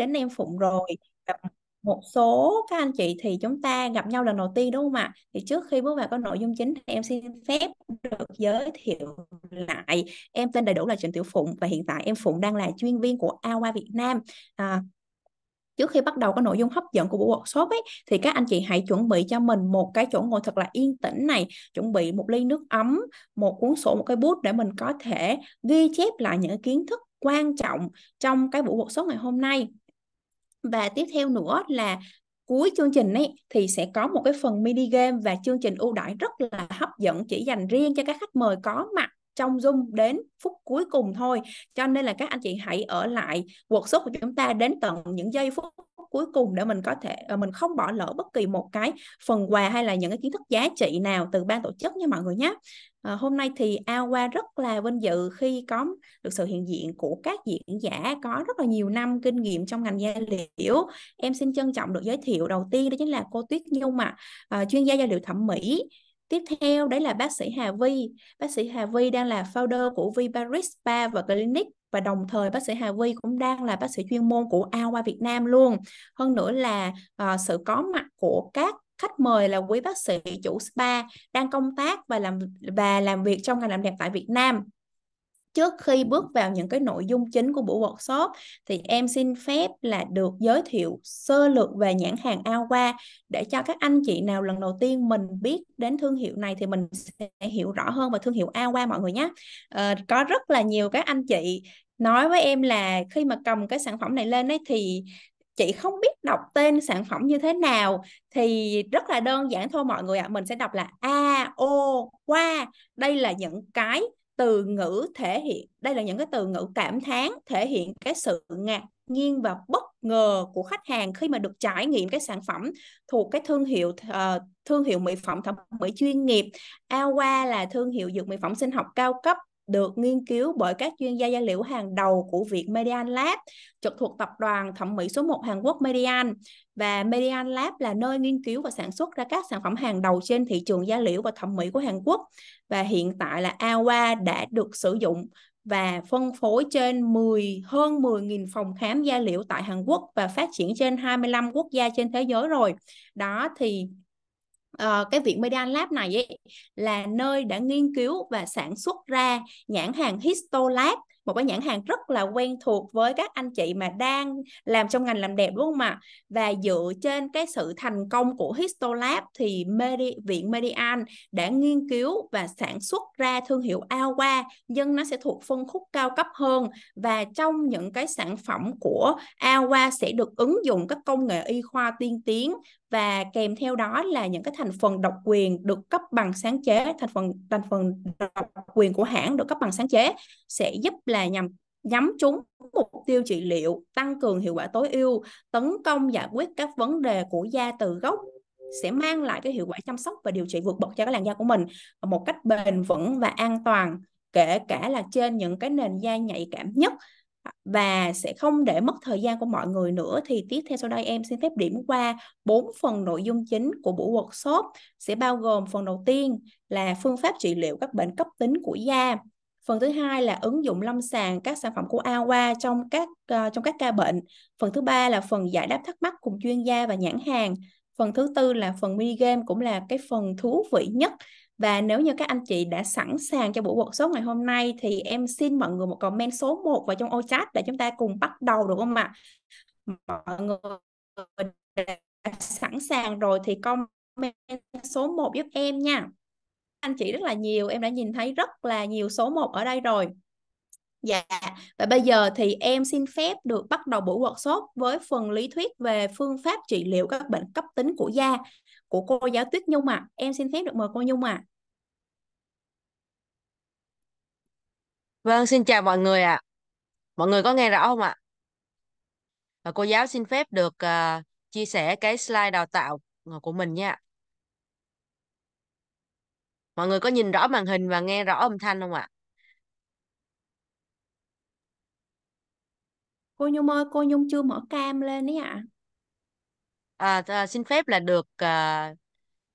đến em Phụng rồi gặp một số các anh chị thì chúng ta gặp nhau lần đầu tiên đúng không ạ? Thì trước khi bước vào cái nội dung chính thì em xin phép được giới thiệu lại em tên đầy đủ là Trịnh Tiểu Phụng và hiện tại em Phụng đang là chuyên viên của AWA Việt Nam. À, trước khi bắt đầu có nội dung hấp dẫn của buổi workshop ấy thì các anh chị hãy chuẩn bị cho mình một cái chỗ ngồi thật là yên tĩnh này chuẩn bị một ly nước ấm một cuốn sổ một cái bút để mình có thể ghi chép lại những kiến thức quan trọng trong cái buổi workshop ngày hôm nay và tiếp theo nữa là cuối chương trình ấy thì sẽ có một cái phần mini game và chương trình ưu đãi rất là hấp dẫn chỉ dành riêng cho các khách mời có mặt trong Zoom đến phút cuối cùng thôi. Cho nên là các anh chị hãy ở lại cuộc workshop của chúng ta đến tận những giây phút cuối cùng để mình có thể ờ, mình không bỏ lỡ bất kỳ một cái phần quà hay là những cái kiến thức giá trị nào từ ban tổ chức nha mọi người nhé. À, hôm nay thì Awa rất là vinh dự khi có được sự hiện diện của các diễn giả có rất là nhiều năm kinh nghiệm trong ngành da liễu. Em xin trân trọng được giới thiệu đầu tiên đó chính là cô Tuyết Nhung ạ, à, chuyên gia da liễu thẩm mỹ. Tiếp theo đấy là bác sĩ Hà Vi. Bác sĩ Hà Vi đang là founder của Vi Paris Spa và Clinic và đồng thời bác sĩ Hà Vi cũng đang là bác sĩ chuyên môn của Awa Việt Nam luôn. Hơn nữa là uh, sự có mặt của các khách mời là quý bác sĩ chủ spa đang công tác và làm và làm việc trong ngành làm đẹp tại Việt Nam trước khi bước vào những cái nội dung chính của buổi workshop thì em xin phép là được giới thiệu sơ lược về nhãn hàng Aqua để cho các anh chị nào lần đầu tiên mình biết đến thương hiệu này thì mình sẽ hiểu rõ hơn về thương hiệu Aqua mọi người nhé. À, có rất là nhiều các anh chị nói với em là khi mà cầm cái sản phẩm này lên ấy thì chị không biết đọc tên sản phẩm như thế nào thì rất là đơn giản thôi mọi người ạ à. mình sẽ đọc là a o qua đây là những cái từ ngữ thể hiện đây là những cái từ ngữ cảm thán thể hiện cái sự ngạc nhiên và bất ngờ của khách hàng khi mà được trải nghiệm cái sản phẩm thuộc cái thương hiệu uh, thương hiệu mỹ phẩm thẩm mỹ chuyên nghiệp Awa là thương hiệu dược mỹ phẩm sinh học cao cấp được nghiên cứu bởi các chuyên gia da liễu hàng đầu của viện Median Lab trực thuộc tập đoàn thẩm mỹ số 1 Hàn Quốc Median và Median Lab là nơi nghiên cứu và sản xuất ra các sản phẩm hàng đầu trên thị trường da liễu và thẩm mỹ của Hàn Quốc và hiện tại là AWA đã được sử dụng và phân phối trên 10 hơn 10.000 phòng khám da liễu tại Hàn Quốc và phát triển trên 25 quốc gia trên thế giới rồi. Đó thì uh, cái viện Medan Lab này ấy, là nơi đã nghiên cứu và sản xuất ra nhãn hàng Histolab một cái nhãn hàng rất là quen thuộc với các anh chị mà đang làm trong ngành làm đẹp đúng không ạ? Và dựa trên cái sự thành công của Histolab thì Medi, viện Median đã nghiên cứu và sản xuất ra thương hiệu Aqua nhưng nó sẽ thuộc phân khúc cao cấp hơn và trong những cái sản phẩm của Aqua sẽ được ứng dụng các công nghệ y khoa tiên tiến và kèm theo đó là những cái thành phần độc quyền được cấp bằng sáng chế thành phần thành phần độc quyền của hãng được cấp bằng sáng chế sẽ giúp là nhằm nhắm trúng mục tiêu trị liệu tăng cường hiệu quả tối ưu tấn công giải quyết các vấn đề của da từ gốc sẽ mang lại cái hiệu quả chăm sóc và điều trị vượt bậc cho cái làn da của mình một cách bền vững và an toàn kể cả là trên những cái nền da nhạy cảm nhất và sẽ không để mất thời gian của mọi người nữa thì tiếp theo sau đây em xin phép điểm qua bốn phần nội dung chính của buổi workshop sẽ bao gồm phần đầu tiên là phương pháp trị liệu các bệnh cấp tính của da phần thứ hai là ứng dụng lâm sàng các sản phẩm của Awa trong các uh, trong các ca bệnh phần thứ ba là phần giải đáp thắc mắc cùng chuyên gia và nhãn hàng phần thứ tư là phần mini game cũng là cái phần thú vị nhất và nếu như các anh chị đã sẵn sàng cho buổi workshop ngày hôm nay thì em xin mọi người một comment số 1 vào trong ô chat để chúng ta cùng bắt đầu được không ạ? Mọi người đã sẵn sàng rồi thì comment số 1 giúp em nha. Anh chị rất là nhiều, em đã nhìn thấy rất là nhiều số 1 ở đây rồi. Dạ, và bây giờ thì em xin phép được bắt đầu buổi workshop với phần lý thuyết về phương pháp trị liệu các bệnh cấp tính của da của cô giáo Tuyết Nhung ạ. À. Em xin phép được mời cô Nhung ạ. À. Vâng, xin chào mọi người ạ. Mọi người có nghe rõ không ạ? Và cô giáo xin phép được à, chia sẻ cái slide đào tạo ờ, của mình nha. Mọi người có nhìn rõ màn hình và nghe rõ âm thanh không ạ? Cô Nhung ơi, cô Nhung chưa mở cam lên đấy ạ. À, à, xin phép là được à,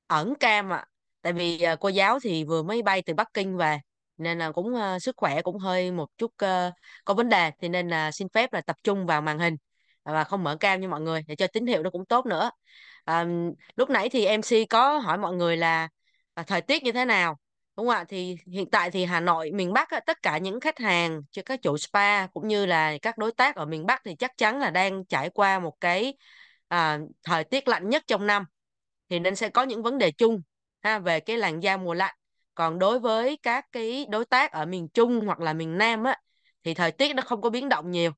ẩn cam ạ. Tại vì à, cô giáo thì vừa mới bay từ Bắc Kinh về nên là cũng uh, sức khỏe cũng hơi một chút uh, có vấn đề thì nên là xin phép là tập trung vào màn hình và không mở cam như mọi người để cho tín hiệu nó cũng tốt nữa à, lúc nãy thì MC có hỏi mọi người là à, thời tiết như thế nào đúng không ạ thì hiện tại thì Hà Nội miền Bắc á, tất cả những khách hàng cho các chủ spa cũng như là các đối tác ở miền Bắc thì chắc chắn là đang trải qua một cái à, thời tiết lạnh nhất trong năm thì nên sẽ có những vấn đề chung ha về cái làn da mùa lạnh còn đối với các cái đối tác ở miền Trung hoặc là miền Nam á thì thời tiết nó không có biến động nhiều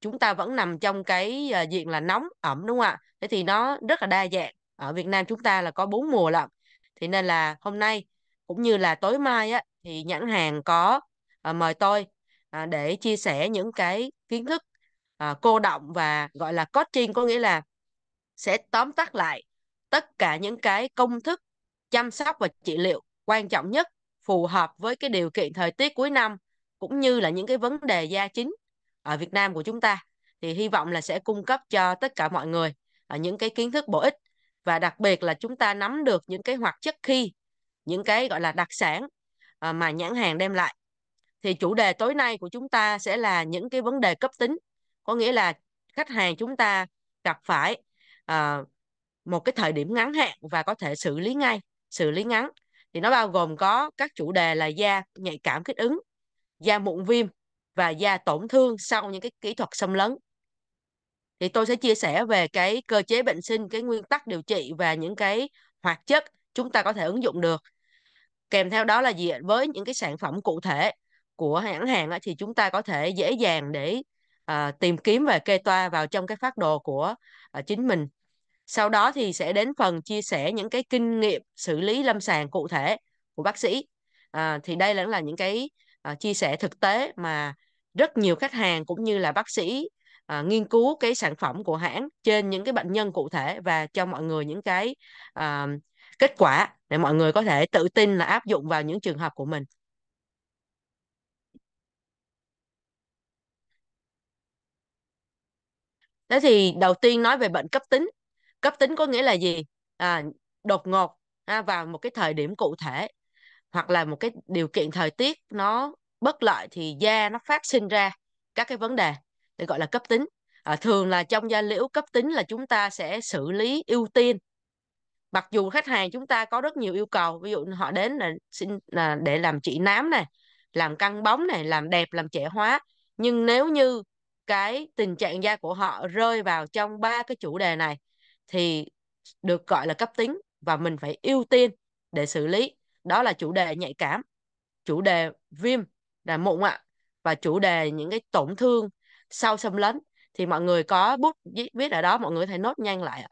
chúng ta vẫn nằm trong cái ờ, diện là nóng ẩm đúng không ạ thế thì nó rất là đa dạng ở Việt Nam chúng ta là có bốn mùa lận thì nên là hôm nay cũng như là tối mai á thì nhãn hàng có à, mời tôi à, để chia sẻ những cái kiến thức à, cô động và gọi là coaching có nghĩa là sẽ tóm tắt lại tất cả những cái công thức chăm sóc và trị liệu quan trọng nhất phù hợp với cái điều kiện thời tiết cuối năm cũng như là những cái vấn đề gia chính ở Việt Nam của chúng ta thì hy vọng là sẽ cung cấp cho tất cả mọi người à, những cái kiến thức bổ ích và đặc biệt là chúng ta nắm được những cái hoạt chất khi những cái gọi là đặc sản à, mà nhãn hàng đem lại thì chủ đề tối nay của chúng ta sẽ là những cái vấn đề cấp tính có nghĩa là khách hàng chúng ta gặp phải à, một cái thời điểm ngắn hạn và có thể xử lý ngay xử lý ngắn thì nó bao gồm có các chủ đề là da nhạy cảm kích ứng da mụn viêm và da tổn thương sau những cái kỹ thuật xâm lấn thì tôi sẽ chia sẻ về cái cơ chế bệnh sinh cái nguyên tắc điều trị và những cái hoạt chất chúng ta có thể ứng dụng được kèm theo đó là gì với những cái sản phẩm cụ thể của hãng hàng thì chúng ta có thể dễ dàng để ờ, tìm kiếm về kê toa vào trong cái phát đồ của ờ, chính mình sau đó thì sẽ đến phần chia sẻ những cái kinh nghiệm xử lý lâm sàng cụ thể của bác sĩ à, thì đây cũng là những cái à, chia sẻ thực tế mà rất nhiều khách hàng cũng như là bác sĩ à, nghiên cứu cái sản phẩm của hãng trên những cái bệnh nhân cụ thể và cho mọi người những cái à, kết quả để mọi người có thể tự tin là áp dụng vào những trường hợp của mình thế thì đầu tiên nói về bệnh cấp tính cấp tính có nghĩa là gì à, đột ngột ha, vào một cái thời điểm cụ thể hoặc là một cái điều kiện thời tiết nó bất lợi thì da nó phát sinh ra các cái vấn đề để gọi là cấp tính à, thường là trong da liễu cấp tính là chúng ta sẽ xử lý ưu tiên mặc dù khách hàng chúng ta có rất nhiều yêu cầu ví dụ họ đến là xin là để làm trị nám này làm căng bóng này làm đẹp làm trẻ hóa nhưng nếu như cái tình trạng da của họ rơi vào trong ba cái chủ đề này thì được gọi là cấp tính và mình phải ưu tiên để xử lý đó là chủ đề nhạy cảm chủ đề viêm là mụn ạ và chủ đề những cái tổn thương sau xâm lấn thì mọi người có bút viết ở đó mọi người có thể nốt nhanh lại ạ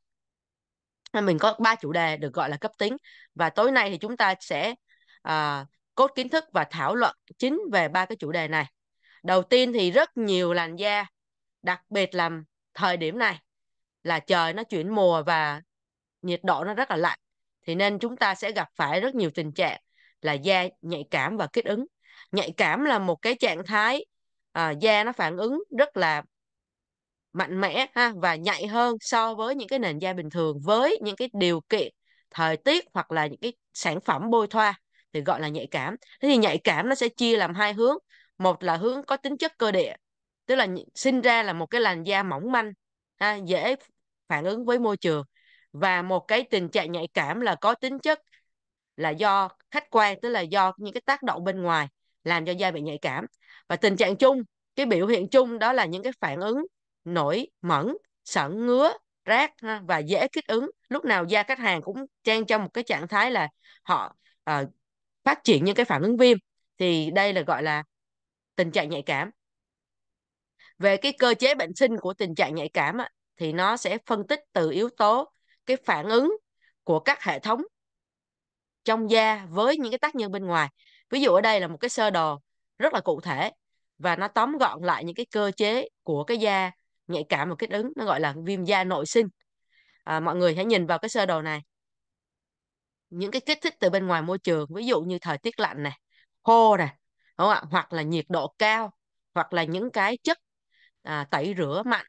mình có ba chủ đề được gọi là cấp tính và tối nay thì chúng ta sẽ à, cốt kiến thức và thảo luận chính về ba cái chủ đề này đầu tiên thì rất nhiều làn da đặc biệt là thời điểm này là trời nó chuyển mùa và nhiệt độ nó rất là lạnh thì nên chúng ta sẽ gặp phải rất nhiều tình trạng là da nhạy cảm và kích ứng nhạy cảm là một cái trạng thái à, da nó phản ứng rất là mạnh mẽ ha và nhạy hơn so với những cái nền da bình thường với những cái điều kiện thời tiết hoặc là những cái sản phẩm bôi thoa thì gọi là nhạy cảm thế thì nhạy cảm nó sẽ chia làm hai hướng một là hướng có tính chất cơ địa tức là sinh ra là một cái làn da mỏng manh ha, dễ phản ứng với môi trường và một cái tình trạng nhạy cảm là có tính chất là do khách quan tức là do những cái tác động bên ngoài làm cho da bị nhạy cảm và tình trạng chung cái biểu hiện chung đó là những cái phản ứng nổi mẩn sẩn ngứa rác và dễ kích ứng lúc nào da khách hàng cũng trang trong một cái trạng thái là họ uh, phát triển những cái phản ứng viêm thì đây là gọi là tình trạng nhạy cảm về cái cơ chế bệnh sinh của tình trạng nhạy cảm thì nó sẽ phân tích từ yếu tố cái phản ứng của các hệ thống trong da với những cái tác nhân bên ngoài ví dụ ở đây là một cái sơ đồ rất là cụ thể và nó tóm gọn lại những cái cơ chế của cái da nhạy cảm và kích ứng nó gọi là viêm da nội sinh à, mọi người hãy nhìn vào cái sơ đồ này những cái kích thích từ bên ngoài môi trường ví dụ như thời tiết lạnh này khô nè đúng không ạ hoặc là nhiệt độ cao hoặc là những cái chất à, tẩy rửa mạnh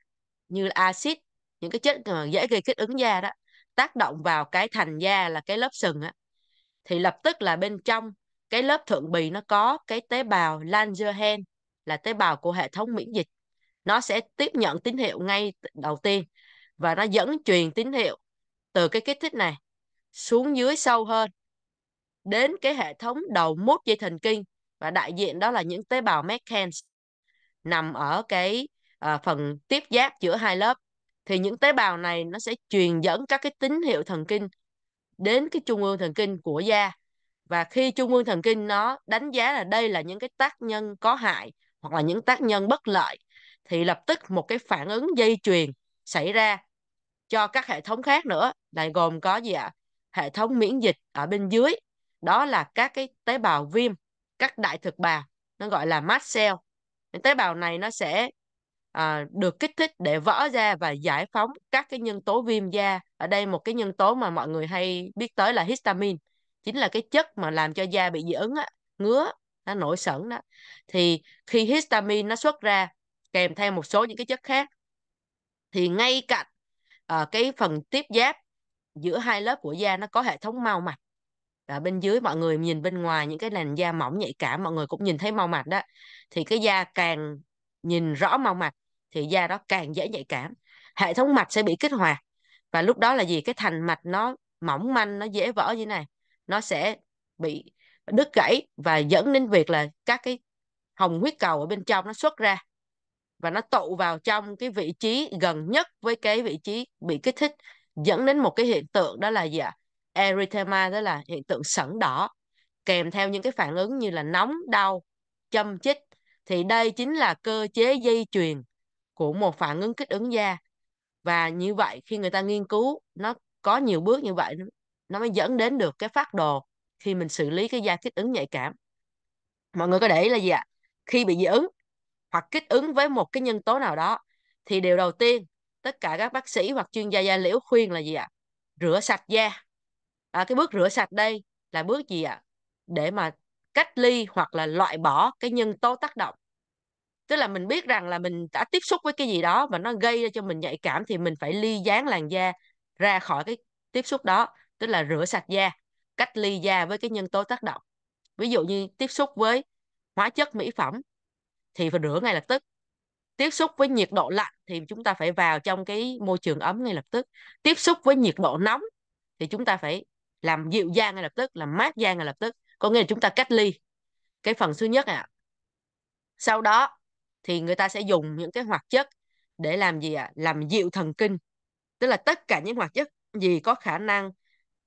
như axit những cái chất dễ gây kích ứng da đó tác động vào cái thành da là cái lớp sừng á thì lập tức là bên trong cái lớp thượng bì nó có cái tế bào Langerhans là tế bào của hệ thống miễn dịch nó sẽ tiếp nhận tín hiệu ngay đầu tiên và nó dẫn truyền tín hiệu từ cái kích thích này xuống dưới sâu hơn đến cái hệ thống đầu mút dây thần kinh và đại diện đó là những tế bào Merkens nằm ở cái à, phần tiếp giáp giữa hai lớp thì những tế bào này nó sẽ truyền dẫn các cái tín hiệu thần kinh đến cái trung ương thần kinh của da và khi trung ương thần kinh nó đánh giá là đây là những cái tác nhân có hại hoặc là những tác nhân bất lợi thì lập tức một cái phản ứng dây chuyền xảy ra cho các hệ thống khác nữa lại gồm có gì ạ hệ thống miễn dịch ở bên dưới đó là các cái tế bào viêm các đại thực bào nó gọi là mast cell những tế bào này nó sẽ à, được kích thích để vỡ ra và giải phóng các cái nhân tố viêm da ở đây một cái nhân tố mà mọi người hay biết tới là histamine chính là cái chất mà làm cho da bị dị ứng á, ngứa nó nổi sẩn đó thì khi histamine nó xuất ra kèm theo một số những cái chất khác thì ngay cạnh uh, cái phần tiếp giáp giữa hai lớp của da nó có hệ thống mao mạch và bên dưới mọi người nhìn bên ngoài những cái làn da mỏng nhạy cảm mọi người cũng nhìn thấy mao mạch đó thì cái da càng nhìn rõ mao mạch thì da đó càng dễ nhạy cảm hệ thống mạch sẽ bị kích hoạt và lúc đó là gì cái thành mạch nó mỏng manh nó dễ vỡ như này nó sẽ bị đứt gãy và dẫn đến việc là các cái hồng huyết cầu ở bên trong nó xuất ra và nó tụ vào trong cái vị trí gần nhất với cái vị trí bị kích thích dẫn đến một cái hiện tượng đó là gì ạ erythema đó là hiện tượng sẩn đỏ kèm theo những cái phản ứng như là nóng đau châm chích thì đây chính là cơ chế dây chuyền của một phản ứng kích ứng da và như vậy khi người ta nghiên cứu nó có nhiều bước như vậy nó mới dẫn đến được cái phát đồ khi mình xử lý cái da kích ứng nhạy cảm mọi người có để ý là gì ạ khi bị dị ứng hoặc kích ứng với một cái nhân tố nào đó thì điều đầu tiên tất cả các bác sĩ hoặc chuyên gia da liễu khuyên là gì ạ rửa sạch da à, cái bước rửa sạch đây là bước gì ạ để mà cách ly hoặc là loại bỏ cái nhân tố tác động tức là mình biết rằng là mình đã tiếp xúc với cái gì đó mà nó gây ra cho mình nhạy cảm thì mình phải ly dán làn da ra khỏi cái tiếp xúc đó tức là rửa sạch da cách ly da với cái nhân tố tác động ví dụ như tiếp xúc với hóa chất mỹ phẩm thì phải rửa ngay lập tức tiếp xúc với nhiệt độ lạnh thì chúng ta phải vào trong cái môi trường ấm ngay lập tức tiếp xúc với nhiệt độ nóng thì chúng ta phải làm dịu da ngay lập tức làm mát da ngay lập tức có nghĩa là chúng ta cách ly cái phần thứ nhất ạ à. sau đó thì người ta sẽ dùng những cái hoạt chất để làm gì ạ? À? Làm dịu thần kinh. Tức là tất cả những hoạt chất gì có khả năng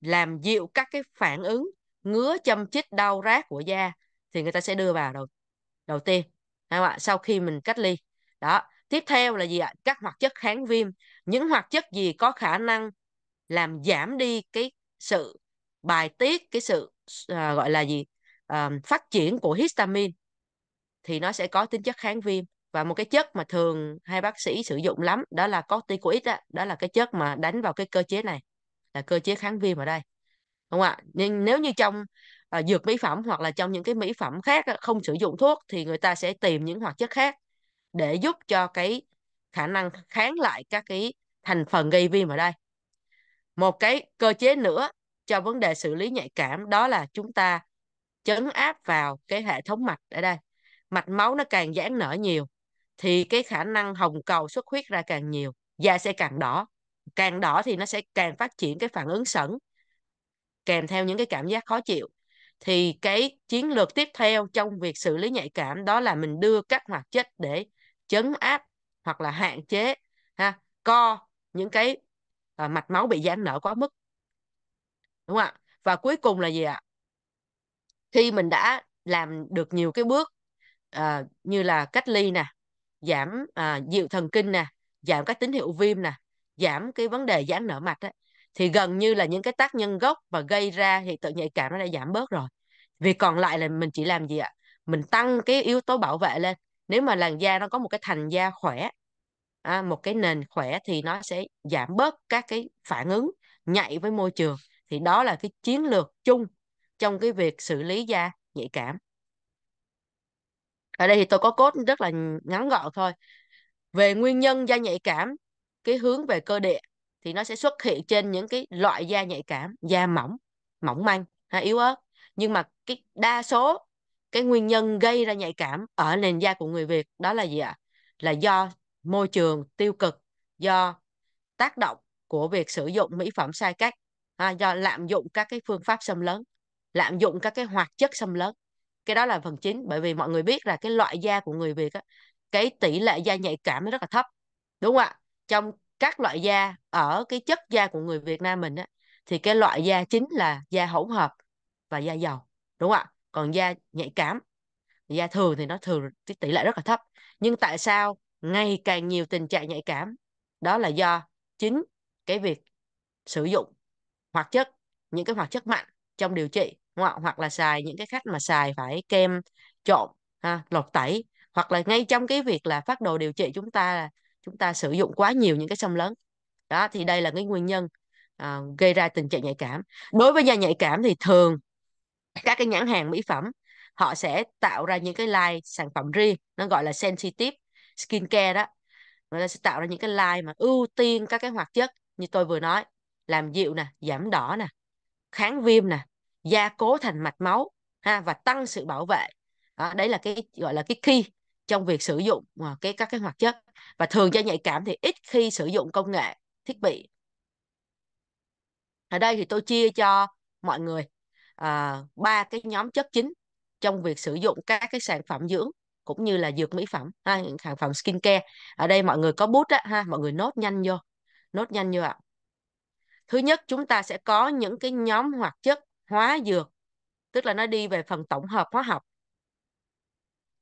làm dịu các cái phản ứng ngứa châm chích đau rát của da thì người ta sẽ đưa vào đầu đầu tiên không ạ sau khi mình cách ly đó tiếp theo là gì ạ các hoạt chất kháng viêm những hoạt chất gì có khả năng làm giảm đi cái sự bài tiết cái sự uh, gọi là gì uh, phát triển của histamine thì nó sẽ có tính chất kháng viêm và một cái chất mà thường hai bác sĩ sử dụng lắm đó là corticoid đó, đó là cái chất mà đánh vào cái cơ chế này là cơ chế kháng viêm ở đây đúng không ạ nhưng nếu như trong à, dược mỹ phẩm hoặc là trong những cái mỹ phẩm khác không sử dụng thuốc thì người ta sẽ tìm những hoạt chất khác để giúp cho cái khả năng kháng lại các cái thành phần gây viêm ở đây một cái cơ chế nữa cho vấn đề xử lý nhạy cảm đó là chúng ta chấn áp vào cái hệ thống mạch ở đây mạch máu nó càng giãn nở nhiều thì cái khả năng hồng cầu xuất huyết ra càng nhiều da sẽ càng đỏ càng đỏ thì nó sẽ càng phát triển cái phản ứng sẩn kèm theo những cái cảm giác khó chịu thì cái chiến lược tiếp theo trong việc xử lý nhạy cảm đó là mình đưa các hoạt chất để chấn áp hoặc là hạn chế ha co những cái à, mạch máu bị giãn nở quá mức đúng không ạ và cuối cùng là gì ạ khi mình đã làm được nhiều cái bước à, như là cách ly nè giảm à, dịu thần kinh nè giảm các tín hiệu viêm nè giảm cái vấn đề giãn nở mạch ấy, thì gần như là những cái tác nhân gốc và gây ra hiện tượng nhạy cảm nó đã giảm bớt rồi Vì còn lại là mình chỉ làm gì ạ mình tăng cái yếu tố bảo vệ lên nếu mà làn da nó có một cái thành da khỏe à, một cái nền khỏe thì nó sẽ giảm bớt các cái phản ứng nhạy với môi trường thì đó là cái chiến lược chung trong cái việc xử lý da nhạy cảm ở đây thì tôi có cốt rất là ngắn gọn thôi về nguyên nhân da nhạy cảm cái hướng về cơ địa thì nó sẽ xuất hiện trên những cái loại da nhạy cảm da mỏng mỏng manh hay yếu ớt nhưng mà cái đa số cái nguyên nhân gây ra nhạy cảm ở nền da của người Việt đó là gì ạ là do môi trường tiêu cực do tác động của việc sử dụng mỹ phẩm sai cách ha, do lạm dụng các cái phương pháp xâm lấn lạm dụng các cái hoạt chất xâm lấn cái đó là phần chính bởi vì mọi người biết là cái loại da của người Việt á, cái tỷ lệ da nhạy cảm nó rất là thấp đúng không ạ trong các loại da ở cái chất da của người Việt Nam mình á, thì cái loại da chính là da hỗn hợp và da dầu đúng không ạ còn da nhạy cảm da thường thì nó thường cái tỷ lệ rất là thấp nhưng tại sao ngày càng nhiều tình trạng nhạy cảm đó là do chính cái việc sử dụng hoạt chất những cái hoạt chất mạnh trong điều trị không hoặc là xài những cái khách mà xài phải kem trộn ha, lột tẩy hoặc là ngay trong cái việc là phát đồ điều trị chúng ta chúng ta sử dụng quá nhiều những cái sông lớn đó thì đây là cái nguyên nhân à, gây ra tình trạng nhạy cảm đối với da nhạy cảm thì thường các cái nhãn hàng mỹ phẩm họ sẽ tạo ra những cái line sản phẩm riêng nó gọi là sensitive skin care đó người ta sẽ tạo ra những cái line mà ưu tiên các cái hoạt chất như tôi vừa nói làm dịu nè giảm đỏ nè kháng viêm nè gia cố thành mạch máu ha và tăng sự bảo vệ đó, đấy là cái gọi là cái khi trong việc sử dụng ờ, cái các cái hoạt chất và thường da nhạy cảm thì ít khi sử dụng công nghệ thiết bị ở đây thì tôi chia cho mọi người ờ, ba à, cái nhóm chất chính trong việc sử dụng các cái sản phẩm dưỡng cũng như là dược mỹ phẩm ha những sản phẩm skincare ở đây mọi người có bút á ha mọi người nốt nhanh vô nốt nhanh vô ạ thứ nhất chúng ta sẽ có những cái nhóm hoạt chất hóa dược tức là nó đi về phần tổng hợp hóa học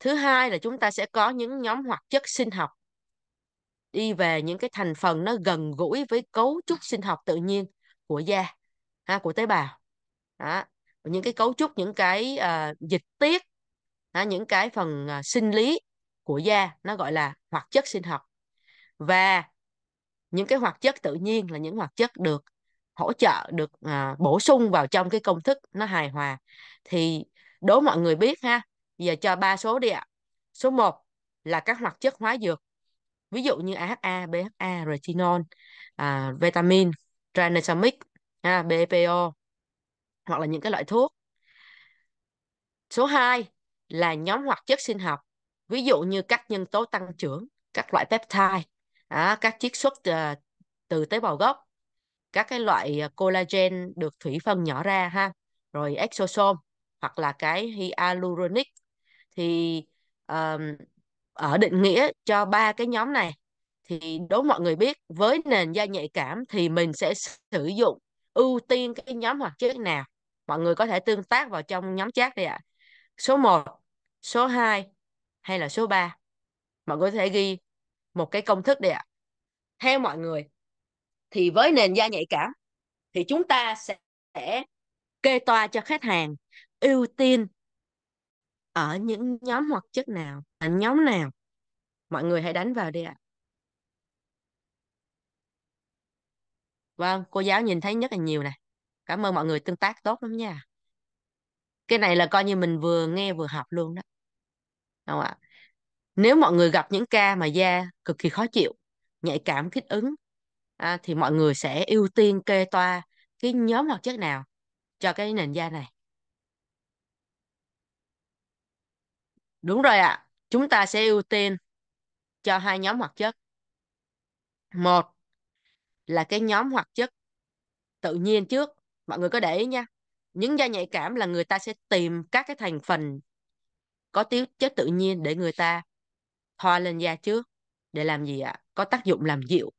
thứ hai là chúng ta sẽ có những nhóm hoạt chất sinh học đi về những cái thành phần nó gần gũi với cấu trúc sinh học tự nhiên của da ha, à, của tế bào đó. những cái cấu trúc những cái uh, dịch tiết ha, à, những cái phần uh, sinh lý của da nó gọi là hoạt chất sinh học và những cái hoạt chất tự nhiên là những hoạt chất được hỗ trợ được à, bổ sung vào trong cái công thức nó hài hòa thì đố mọi người biết ha giờ cho ba số đi ạ số 1 là các hoạt chất hóa dược ví dụ như AHA, BHA, retinol, à, vitamin, tranexamic, ha BPO hoặc là những cái loại thuốc. Số 2 là nhóm hoạt chất sinh học, ví dụ như các nhân tố tăng trưởng, các loại peptide, à, các chiết xuất à, từ tế bào gốc các cái loại à, collagen được thủy phân nhỏ ra ha rồi exosome hoặc là cái hyaluronic thì um, ở định nghĩa cho ba cái nhóm này thì đố mọi người biết với nền da nhạy cảm thì mình sẽ sử dụng ưu tiên cái nhóm hoạt chất nào mọi người có thể tương tác vào trong nhóm chat đi ạ số 1 số 2 hay là số 3 mọi người có thể ghi một cái công thức đi ạ theo mọi người thì với nền da nhạy cảm thì chúng ta sẽ kê toa cho khách hàng ưu tiên ở những nhóm hoạt chất nào, ở nhóm nào. Mọi người hãy đánh vào đi ạ. Vâng, cô giáo nhìn thấy rất là nhiều này. Cảm ơn mọi người tương tác tốt lắm nha. Cái này là coi như mình vừa nghe vừa học luôn đó. Đúng không ạ? Nếu mọi người gặp những ca mà da cực kỳ khó chịu, nhạy cảm kích ứng à, thì mọi người sẽ ưu tiên kê toa cái nhóm hoạt chất nào cho cái nền da này đúng rồi ạ à. chúng ta sẽ ưu tiên cho hai nhóm hoạt chất một là cái nhóm hoạt chất tự nhiên trước mọi người có để ý nha những da nhạy cảm là người ta sẽ tìm các cái thành phần có tiêu chất tự nhiên để người ta thoa lên da trước để làm gì ạ à? có tác dụng làm dịu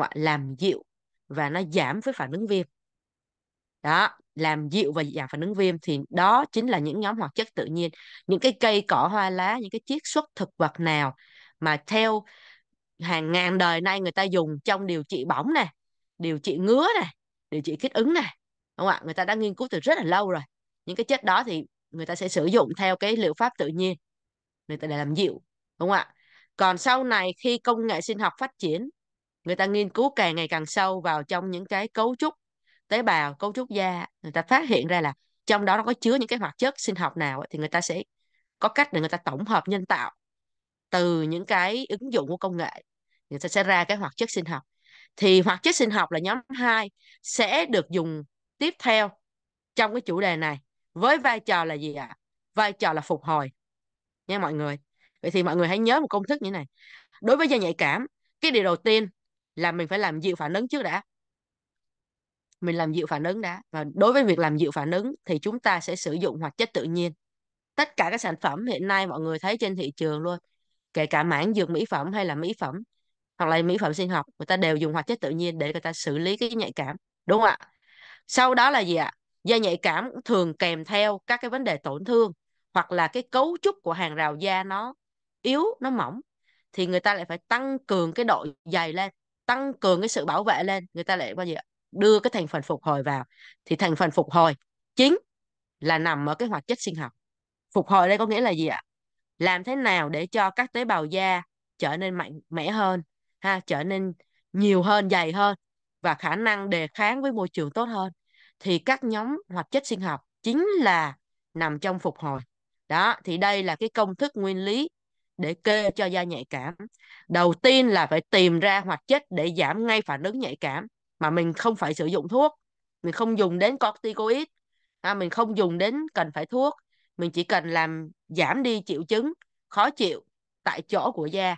ạ? làm dịu và nó giảm với phản ứng viêm đó làm dịu và giảm phản ứng viêm thì đó chính là những nhóm hoạt chất tự nhiên những cái cây cỏ hoa lá những cái chiết xuất thực vật nào mà theo hàng ngàn đời nay người ta dùng trong điều trị bỏng nè điều trị ngứa nè điều trị kích ứng nè đúng không ạ người ta đã nghiên cứu từ rất là lâu rồi những cái chất đó thì người ta sẽ sử dụng theo cái liệu pháp tự nhiên người ta để làm dịu đúng không ạ còn sau này khi công nghệ sinh học phát triển người ta nghiên cứu càng ngày càng sâu vào trong những cái cấu trúc tế bào cấu trúc da người ta phát hiện ra là trong đó nó có chứa những cái hoạt chất sinh học nào thì người ta sẽ có cách để người ta tổng hợp nhân tạo từ những cái ứng dụng của công nghệ người ta sẽ ra cái hoạt chất sinh học thì hoạt chất sinh học là nhóm 2 sẽ được dùng tiếp theo trong cái chủ đề này với vai trò là gì ạ à? vai trò là phục hồi nha mọi người vậy thì mọi người hãy nhớ một công thức như này đối với da nhạy cảm cái điều đầu tiên là mình phải làm dịu phản ứng trước đã mình làm dịu phản ứng đã và đối với việc làm dịu phản ứng thì chúng ta sẽ sử dụng hoạt chất tự nhiên tất cả các sản phẩm hiện nay mọi người thấy trên thị trường luôn kể cả mảng dược mỹ phẩm hay là mỹ phẩm hoặc là mỹ phẩm sinh học người ta đều dùng hoạt chất tự nhiên để người ta xử lý cái nhạy cảm đúng không ạ sau đó là gì ạ da nhạy cảm thường kèm theo các cái vấn đề tổn thương hoặc là cái cấu trúc của hàng rào da nó yếu nó mỏng thì người ta lại phải tăng cường cái độ dày lên tăng cường cái sự bảo vệ lên người ta lại bao giờ đưa cái thành phần phục hồi vào thì thành phần phục hồi chính là nằm ở cái hoạt chất sinh học phục hồi đây có nghĩa là gì ạ làm thế nào để cho các tế bào da trở nên mạnh mẽ hơn ha trở nên nhiều hơn dày hơn và khả năng đề kháng với môi trường tốt hơn thì các nhóm hoạt chất sinh học chính là nằm trong phục hồi đó thì đây là cái công thức nguyên lý để kê cho da nhạy cảm đầu tiên là phải tìm ra hoạt chất để giảm ngay phản ứng nhạy cảm mà mình không phải sử dụng thuốc mình không dùng đến corticoid à, mình không dùng đến cần phải thuốc mình chỉ cần làm giảm đi triệu chứng khó chịu tại chỗ của da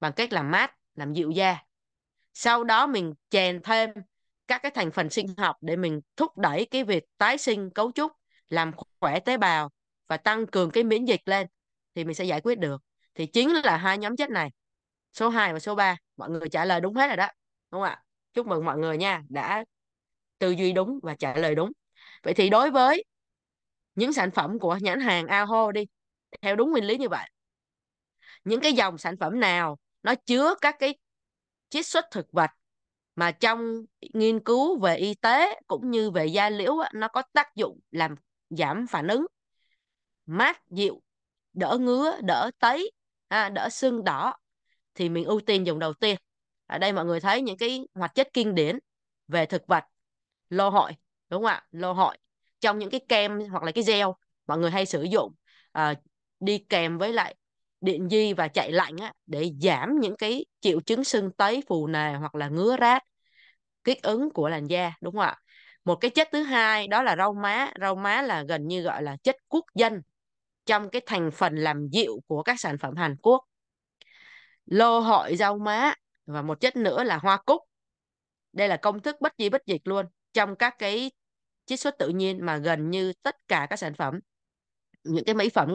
bằng cách làm mát làm dịu da sau đó mình chèn thêm các cái thành phần sinh học để mình thúc đẩy cái việc tái sinh cấu trúc làm khỏe tế bào và tăng cường cái miễn dịch lên thì mình sẽ giải quyết được thì chính là hai nhóm chất này số 2 và số 3 mọi người trả lời đúng hết rồi đó đúng không ạ chúc mừng mọi người nha đã tư duy đúng và trả lời đúng vậy thì đối với những sản phẩm của nhãn hàng Aho đi theo đúng nguyên lý như vậy những cái dòng sản phẩm nào nó chứa các cái chiết xuất thực vật mà trong nghiên cứu về y tế cũng như về da liễu nó có tác dụng làm giảm phản ứng mát dịu đỡ ngứa đỡ tấy à, đỡ sưng đỏ thì mình ưu tiên dùng đầu tiên ở đây mọi người thấy những cái hoạt chất kinh điển về thực vật lô hội đúng không ạ lô hội trong những cái kem hoặc là cái gel mọi người hay sử dụng à, đi kèm với lại điện di và chạy lạnh á, để giảm những cái triệu chứng sưng tấy phù nề hoặc là ngứa rát kích ứng của làn da đúng không ạ một cái chất thứ hai đó là rau má rau má là gần như gọi là chất quốc dân trong cái thành phần làm dịu của các sản phẩm Hàn Quốc. Lô hội rau má và một chất nữa là hoa cúc. Đây là công thức bất di bất dịch luôn trong các cái chiết xuất tự nhiên mà gần như tất cả các sản phẩm những cái mỹ phẩm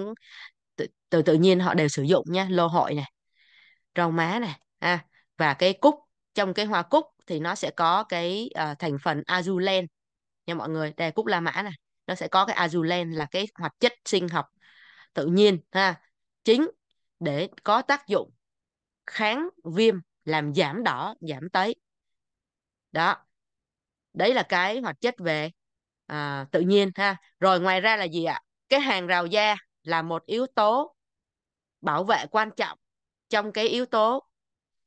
từ, từ tự nhiên họ đều sử dụng nha, lô hội này, rau má này ha và cái cúc trong cái hoa cúc thì nó sẽ có cái uh, thành phần azulen nha mọi người, đây cúc la mã này, nó sẽ có cái azulen là cái hoạt chất sinh học tự nhiên ha chính để có tác dụng kháng viêm làm giảm đỏ giảm tấy đó đấy là cái hoạt chất về à, tự nhiên ha rồi ngoài ra là gì ạ cái hàng rào da là một yếu tố bảo vệ quan trọng trong cái yếu tố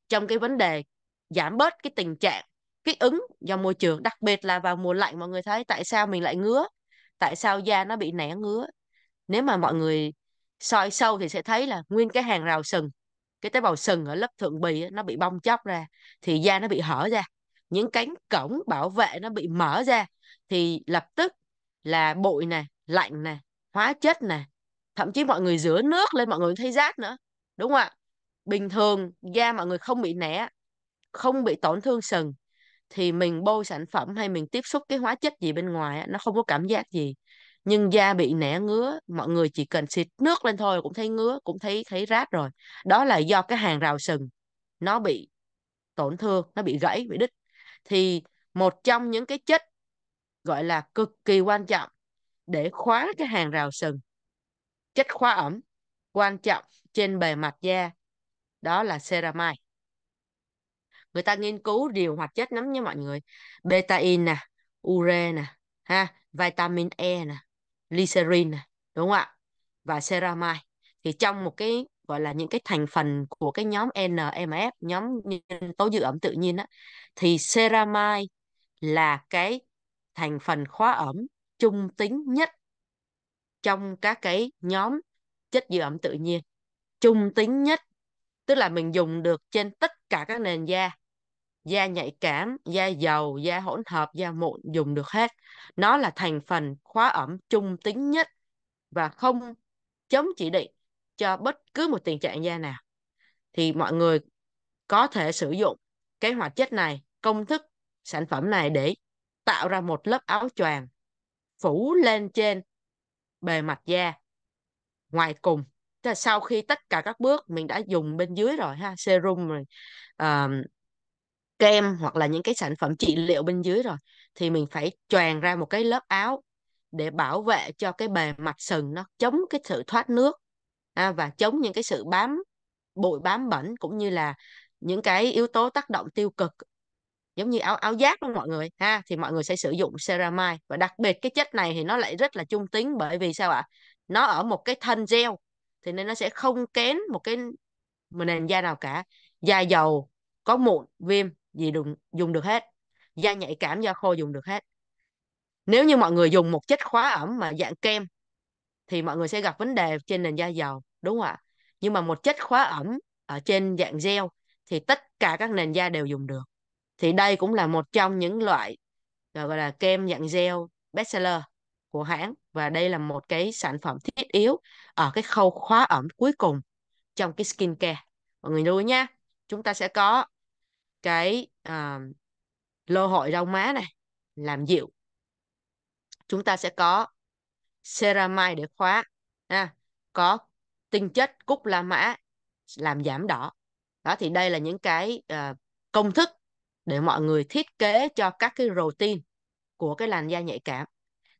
trong cái vấn đề giảm bớt cái tình trạng kích ứng do môi trường đặc biệt là vào mùa lạnh mọi người thấy tại sao mình lại ngứa tại sao da nó bị nẻ ngứa nếu mà mọi người soi sâu thì sẽ thấy là nguyên cái hàng rào sừng cái tế bào sừng ở lớp thượng bì nó bị bong chóc ra thì da nó bị hở ra những cánh cổng bảo vệ nó bị mở ra thì lập tức là bụi nè lạnh nè hóa chất nè thậm chí mọi người rửa nước lên mọi người thấy rát nữa đúng không ạ bình thường da mọi người không bị nẻ không bị tổn thương sừng thì mình bôi sản phẩm hay mình tiếp xúc cái hóa chất gì bên ngoài nó không có cảm giác gì nhưng da bị nẻ ngứa mọi người chỉ cần xịt nước lên thôi cũng thấy ngứa cũng thấy thấy rát rồi đó là do cái hàng rào sừng nó bị tổn thương nó bị gãy bị đứt thì một trong những cái chất gọi là cực kỳ quan trọng để khóa cái hàng rào sừng chất khóa ẩm quan trọng trên bề mặt da đó là ceramide người ta nghiên cứu điều hoạt chất lắm nha mọi người betain nè ure nè ha vitamin E nè glycerin này đúng không ạ và ceramide thì trong một cái gọi là những cái thành phần của cái nhóm NMF nhóm nhân tố dư ẩm tự nhiên á thì ceramide là cái thành phần khóa ẩm trung tính nhất trong các cái nhóm chất giữ ẩm tự nhiên trung tính nhất tức là mình dùng được trên tất cả các nền da da nhạy cảm, da dầu, da hỗn hợp, da mụn dùng được hết. Nó là thành phần khóa ẩm trung tính nhất và không chống chỉ định cho bất cứ một tình trạng da nào. Thì mọi người có thể sử dụng cái hoạt chất này, công thức sản phẩm này để tạo ra một lớp áo choàng phủ lên trên bề mặt da ngoài cùng sau khi tất cả các bước mình đã dùng bên dưới rồi ha serum rồi uh, kem hoặc là những cái sản phẩm trị liệu bên dưới rồi thì mình phải choàng ra một cái lớp áo để bảo vệ cho cái bề mặt sừng nó chống cái sự thoát nước à, và chống những cái sự bám bụi bám bẩn cũng như là những cái yếu tố tác động tiêu cực giống như áo áo giáp luôn mọi người ha thì mọi người sẽ sử dụng ceramide và đặc biệt cái chất này thì nó lại rất là trung tính bởi vì sao ạ nó ở một cái thân gel thì nên nó sẽ không kén một cái nền da nào cả da dầu có mụn viêm gì đừng dùng được hết da nhạy cảm da khô dùng được hết nếu như mọi người dùng một chất khóa ẩm mà dạng kem thì mọi người sẽ gặp vấn đề trên nền da dầu đúng không ạ nhưng mà một chất khóa ẩm ở trên dạng gel thì tất cả các nền da đều dùng được thì đây cũng là một trong những loại ờ, gọi là kem dạng gel bestseller của hãng và đây là một cái sản phẩm thiết yếu ở cái khâu khóa ẩm cuối cùng trong cái skincare mọi người lưu ý nhé chúng ta sẽ có cái à, lô hội rau má này làm dịu chúng ta sẽ có ceramide để khóa ha. có tinh chất cúc la mã làm giảm đỏ đó thì đây là những cái uh, công thức để mọi người thiết kế cho các cái routine của cái làn da nhạy cảm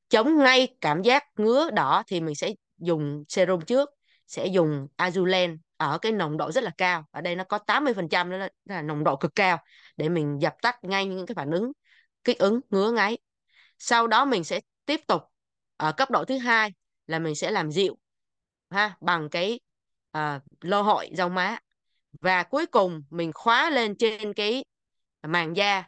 chống ngay cảm giác ngứa đỏ thì mình sẽ dùng serum trước sẽ dùng azulen ở cái nồng độ rất là cao ở đây nó có 80% đó là nồng độ cực cao để mình dập tắt ngay những cái phản ứng kích ứng ngứa ngáy sau đó mình sẽ tiếp tục ở cấp độ thứ hai là mình sẽ làm dịu ha bằng cái uh, lô hội rau má và cuối cùng mình khóa lên trên cái màng da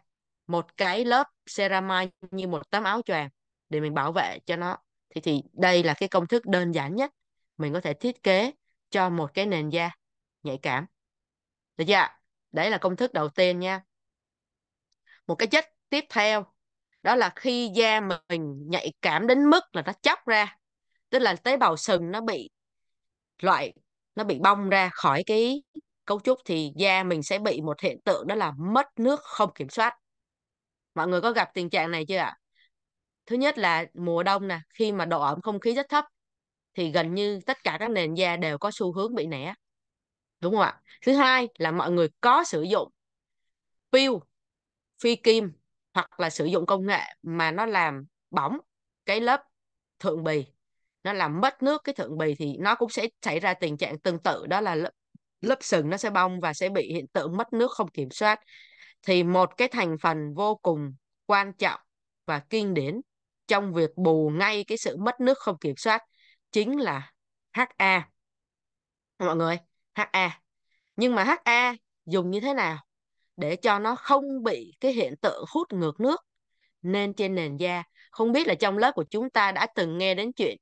một cái lớp ceramide như một tấm áo choàng để mình bảo vệ cho nó thì thì đây là cái công thức đơn giản nhất mình có thể thiết kế cho một cái nền da nhạy cảm được chưa đấy là công thức đầu tiên nha một cái chất tiếp theo đó là khi da mình nhạy cảm đến mức là nó chóc ra tức là tế bào sừng nó bị loại nó bị bong ra khỏi cái cấu trúc thì da mình sẽ bị một hiện tượng đó là mất nước không kiểm soát mọi người có gặp tình trạng này chưa ạ thứ nhất là mùa đông nè khi mà độ ẩm không khí rất thấp thì gần như tất cả các nền da đều có xu hướng bị nẻ đúng không ạ thứ hai là mọi người có sử dụng peel phi kim hoặc là sử dụng công nghệ mà nó làm bỏng cái lớp thượng bì nó làm mất nước cái thượng bì thì nó cũng sẽ xảy ra tình trạng tương tự đó là lớp, lớp sừng nó sẽ bong và sẽ bị hiện tượng mất nước không kiểm soát thì một cái thành phần vô cùng quan trọng và kinh điển trong việc bù ngay cái sự mất nước không kiểm soát chính là HA mọi người HA nhưng mà HA dùng như thế nào để cho nó không bị cái hiện tượng hút ngược nước nên trên nền da không biết là trong lớp của chúng ta đã từng nghe đến chuyện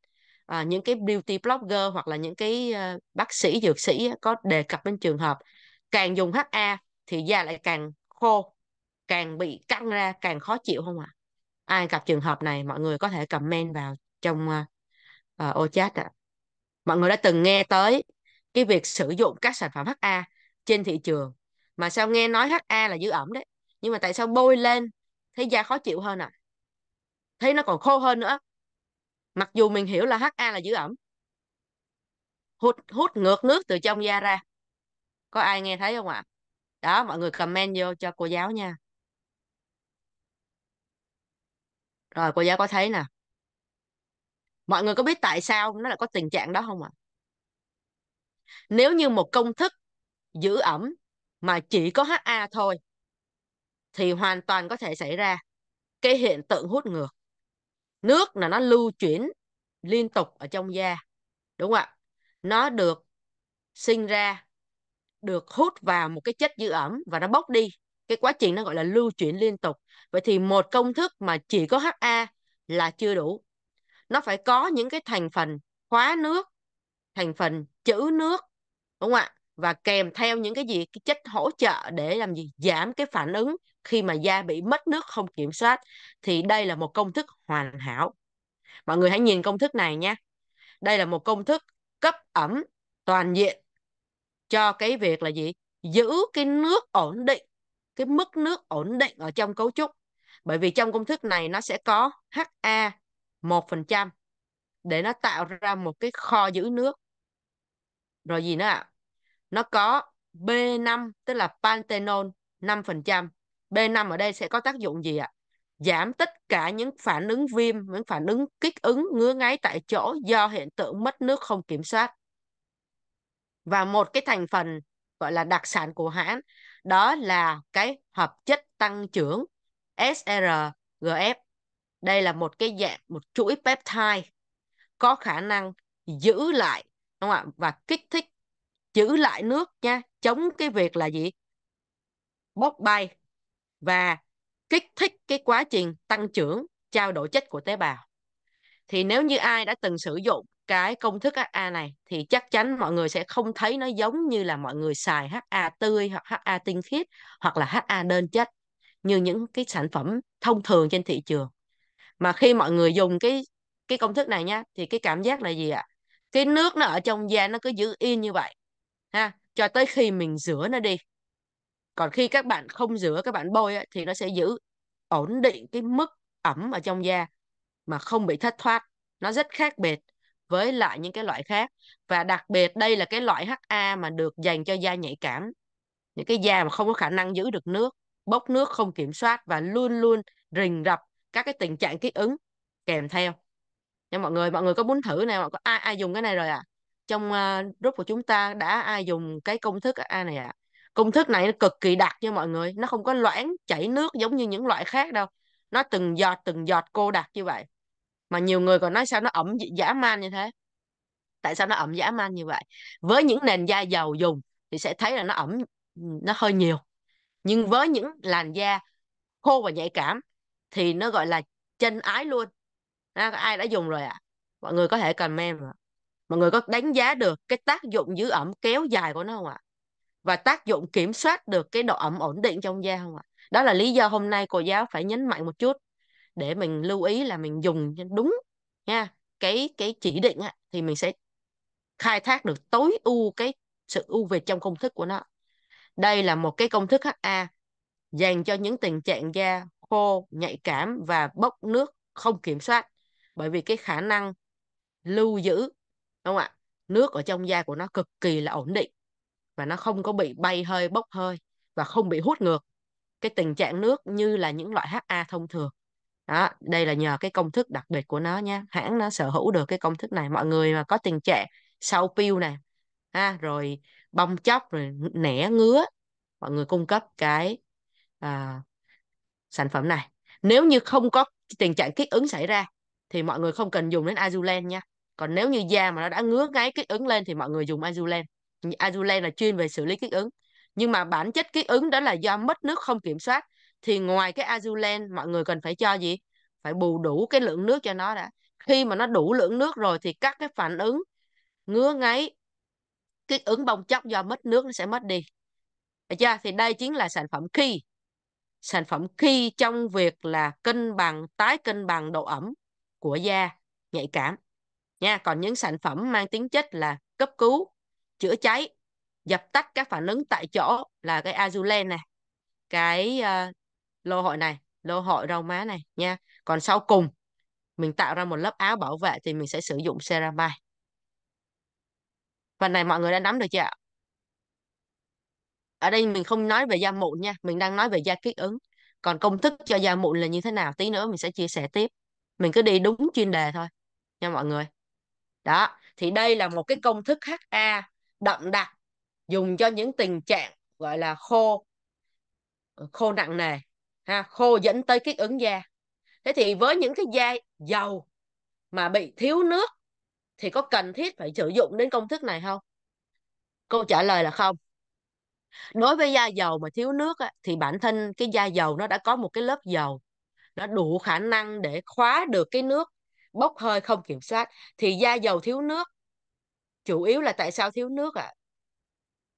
à, những cái beauty blogger hoặc là những cái uh, bác sĩ dược sĩ có đề cập đến trường hợp càng dùng HA thì da lại càng khô càng bị căng ra càng khó chịu không ạ à? ai gặp trường hợp này mọi người có thể comment vào trong ờ, à, ô chat ạ à. mọi người đã từng nghe tới cái việc sử dụng các sản phẩm HA trên thị trường mà sao nghe nói HA là giữ ẩm đấy nhưng mà tại sao bôi lên thấy da khó chịu hơn à thấy nó còn khô hơn nữa mặc dù mình hiểu là HA là giữ ẩm hút hút ngược nước từ trong da ra có ai nghe thấy không ạ à? đó mọi người comment vô cho cô giáo nha rồi cô giáo có thấy nè mọi người có biết tại sao nó lại có tình trạng đó không ạ à? nếu như một công thức giữ ẩm mà chỉ có ha thôi thì hoàn toàn có thể xảy ra cái hiện tượng hút ngược nước là nó lưu chuyển liên tục ở trong da đúng không ạ nó được sinh ra được hút vào một cái chất giữ ẩm và nó bốc đi cái quá trình nó gọi là lưu chuyển liên tục vậy thì một công thức mà chỉ có ha là chưa đủ nó phải có những cái thành phần khóa nước thành phần chữ nước đúng không ạ và kèm theo những cái gì cái chất hỗ trợ để làm gì giảm cái phản ứng khi mà da bị mất nước không kiểm soát thì đây là một công thức hoàn hảo mọi người hãy nhìn công thức này nhé. đây là một công thức cấp ẩm toàn diện cho cái việc là gì giữ cái nước ổn định cái mức nước ổn định ở trong cấu trúc bởi vì trong công thức này nó sẽ có HA 1% để nó tạo ra một cái kho giữ nước. Rồi gì nữa ạ? Nó có B5 tức là panthenol 5%. B5 ở đây sẽ có tác dụng gì ạ? Giảm tất cả những phản ứng viêm, những phản ứng kích ứng ngứa ngáy tại chỗ do hiện tượng mất nước không kiểm soát. Và một cái thành phần gọi là đặc sản của hãng đó là cái hợp chất tăng trưởng SRGF đây là một cái dạng một chuỗi peptide có khả năng giữ lại đúng không ạ và kích thích giữ lại nước nha chống cái việc là gì bốc bay và kích thích cái quá trình tăng trưởng trao đổi chất của tế bào thì nếu như ai đã từng sử dụng cái công thức HA này thì chắc chắn mọi người sẽ không thấy nó giống như là mọi người xài HA tươi hoặc HA tinh khiết hoặc là HA đơn chất như những cái sản phẩm thông thường trên thị trường mà khi mọi người dùng cái cái công thức này nhá thì cái cảm giác là gì ạ cái nước nó ở trong da nó cứ giữ yên như vậy ha cho tới khi mình rửa nó đi còn khi các bạn không rửa các bạn bôi á, thì nó sẽ giữ ổn định cái mức ẩm ở trong da mà không bị thất thoát nó rất khác biệt với lại những cái loại khác và đặc biệt đây là cái loại HA mà được dành cho da nhạy cảm những cái da mà không có khả năng giữ được nước bốc nước không kiểm soát và luôn luôn rình rập các cái tình trạng kích ứng kèm theo nha mọi người mọi người có muốn thử này mọi người, ai ai dùng cái này rồi à trong uh, group của chúng ta đã ai dùng cái công thức a này à công thức này nó cực kỳ đặc nha mọi người nó không có loãng chảy nước giống như những loại khác đâu nó từng giọt từng giọt cô đặc như vậy mà nhiều người còn nói sao nó ẩm dã man như thế tại sao nó ẩm dã man như vậy với những nền da giàu dùng thì sẽ thấy là nó ẩm ừ, nó hơi nhiều nhưng với những làn da khô và nhạy cảm thì nó gọi là chân ái luôn à, ai đã dùng rồi ạ à? mọi người có thể comment mà. mọi người có đánh giá được cái tác dụng giữ ẩm kéo dài của nó không ạ à? và tác dụng kiểm soát được cái độ ẩm ổn định trong da không ạ à? đó là lý do hôm nay cô giáo phải nhấn mạnh một chút để mình lưu ý là mình dùng đúng nha cái cái chỉ định á, thì mình sẽ khai thác được tối ưu cái sự ưu việt trong công thức của nó đây là một cái công thức HA dành cho những tình trạng da khô, nhạy cảm và bốc nước không kiểm soát. Bởi vì cái khả năng lưu giữ đúng không ạ? Nước ở trong da của nó cực kỳ là ổn định và nó không có bị bay hơi bốc hơi và không bị hút ngược cái tình trạng nước như là những loại HA thông thường. Đó, đây là nhờ cái công thức đặc biệt của nó nha. Hãng nó sở hữu được cái công thức này. Mọi người mà có tình trạng sau pill nè, ha, rồi bong chóc, rồi nẻ ngứa, mọi người cung cấp cái à, sản phẩm này nếu như không có tình trạng kích ứng xảy ra thì mọi người không cần dùng đến Azulen nha còn nếu như da mà nó đã ngứa ngáy kích ứng lên thì mọi người dùng Azulen Azulen là chuyên về xử lý kích ứng nhưng mà bản chất kích ứng đó là do mất nước không kiểm soát thì ngoài cái Azulen mọi người cần phải cho gì phải bù đủ cái lượng nước cho nó đã khi mà nó đủ lượng nước rồi thì các cái phản ứng ngứa ngáy kích ứng bong chóc do mất nước nó sẽ mất đi được chưa thì đây chính là sản phẩm khi sản phẩm khi trong việc là cân bằng tái cân bằng độ ẩm của da nhạy cảm nha còn những sản phẩm mang tính chất là cấp cứu chữa cháy dập tắt các phản ứng tại chỗ là cái azulen này cái uh, lô hội này lô hội rau má này nha còn sau cùng mình tạo ra một lớp áo bảo vệ thì mình sẽ sử dụng ceramide phần này mọi người đã nắm được chưa ạ ở đây mình không nói về da mụn nha mình đang nói về da kích ứng còn công thức cho da mụn là như thế nào tí nữa mình sẽ chia sẻ tiếp mình cứ đi đúng chuyên đề thôi nha mọi người đó thì đây là một cái công thức HA đậm đặc dùng cho những tình trạng gọi là khô ờ, khô nặng nề ha khô dẫn tới kích ứng da thế thì với những cái da dầu mà bị thiếu nước thì có cần thiết phải sử dụng đến công thức này không câu trả lời là không đối với da dầu mà thiếu nước á, thì bản thân cái da dầu nó đã có một cái lớp dầu nó đủ khả năng để khóa được cái nước bốc hơi không kiểm soát thì da dầu thiếu nước chủ yếu là tại sao thiếu nước ạ à?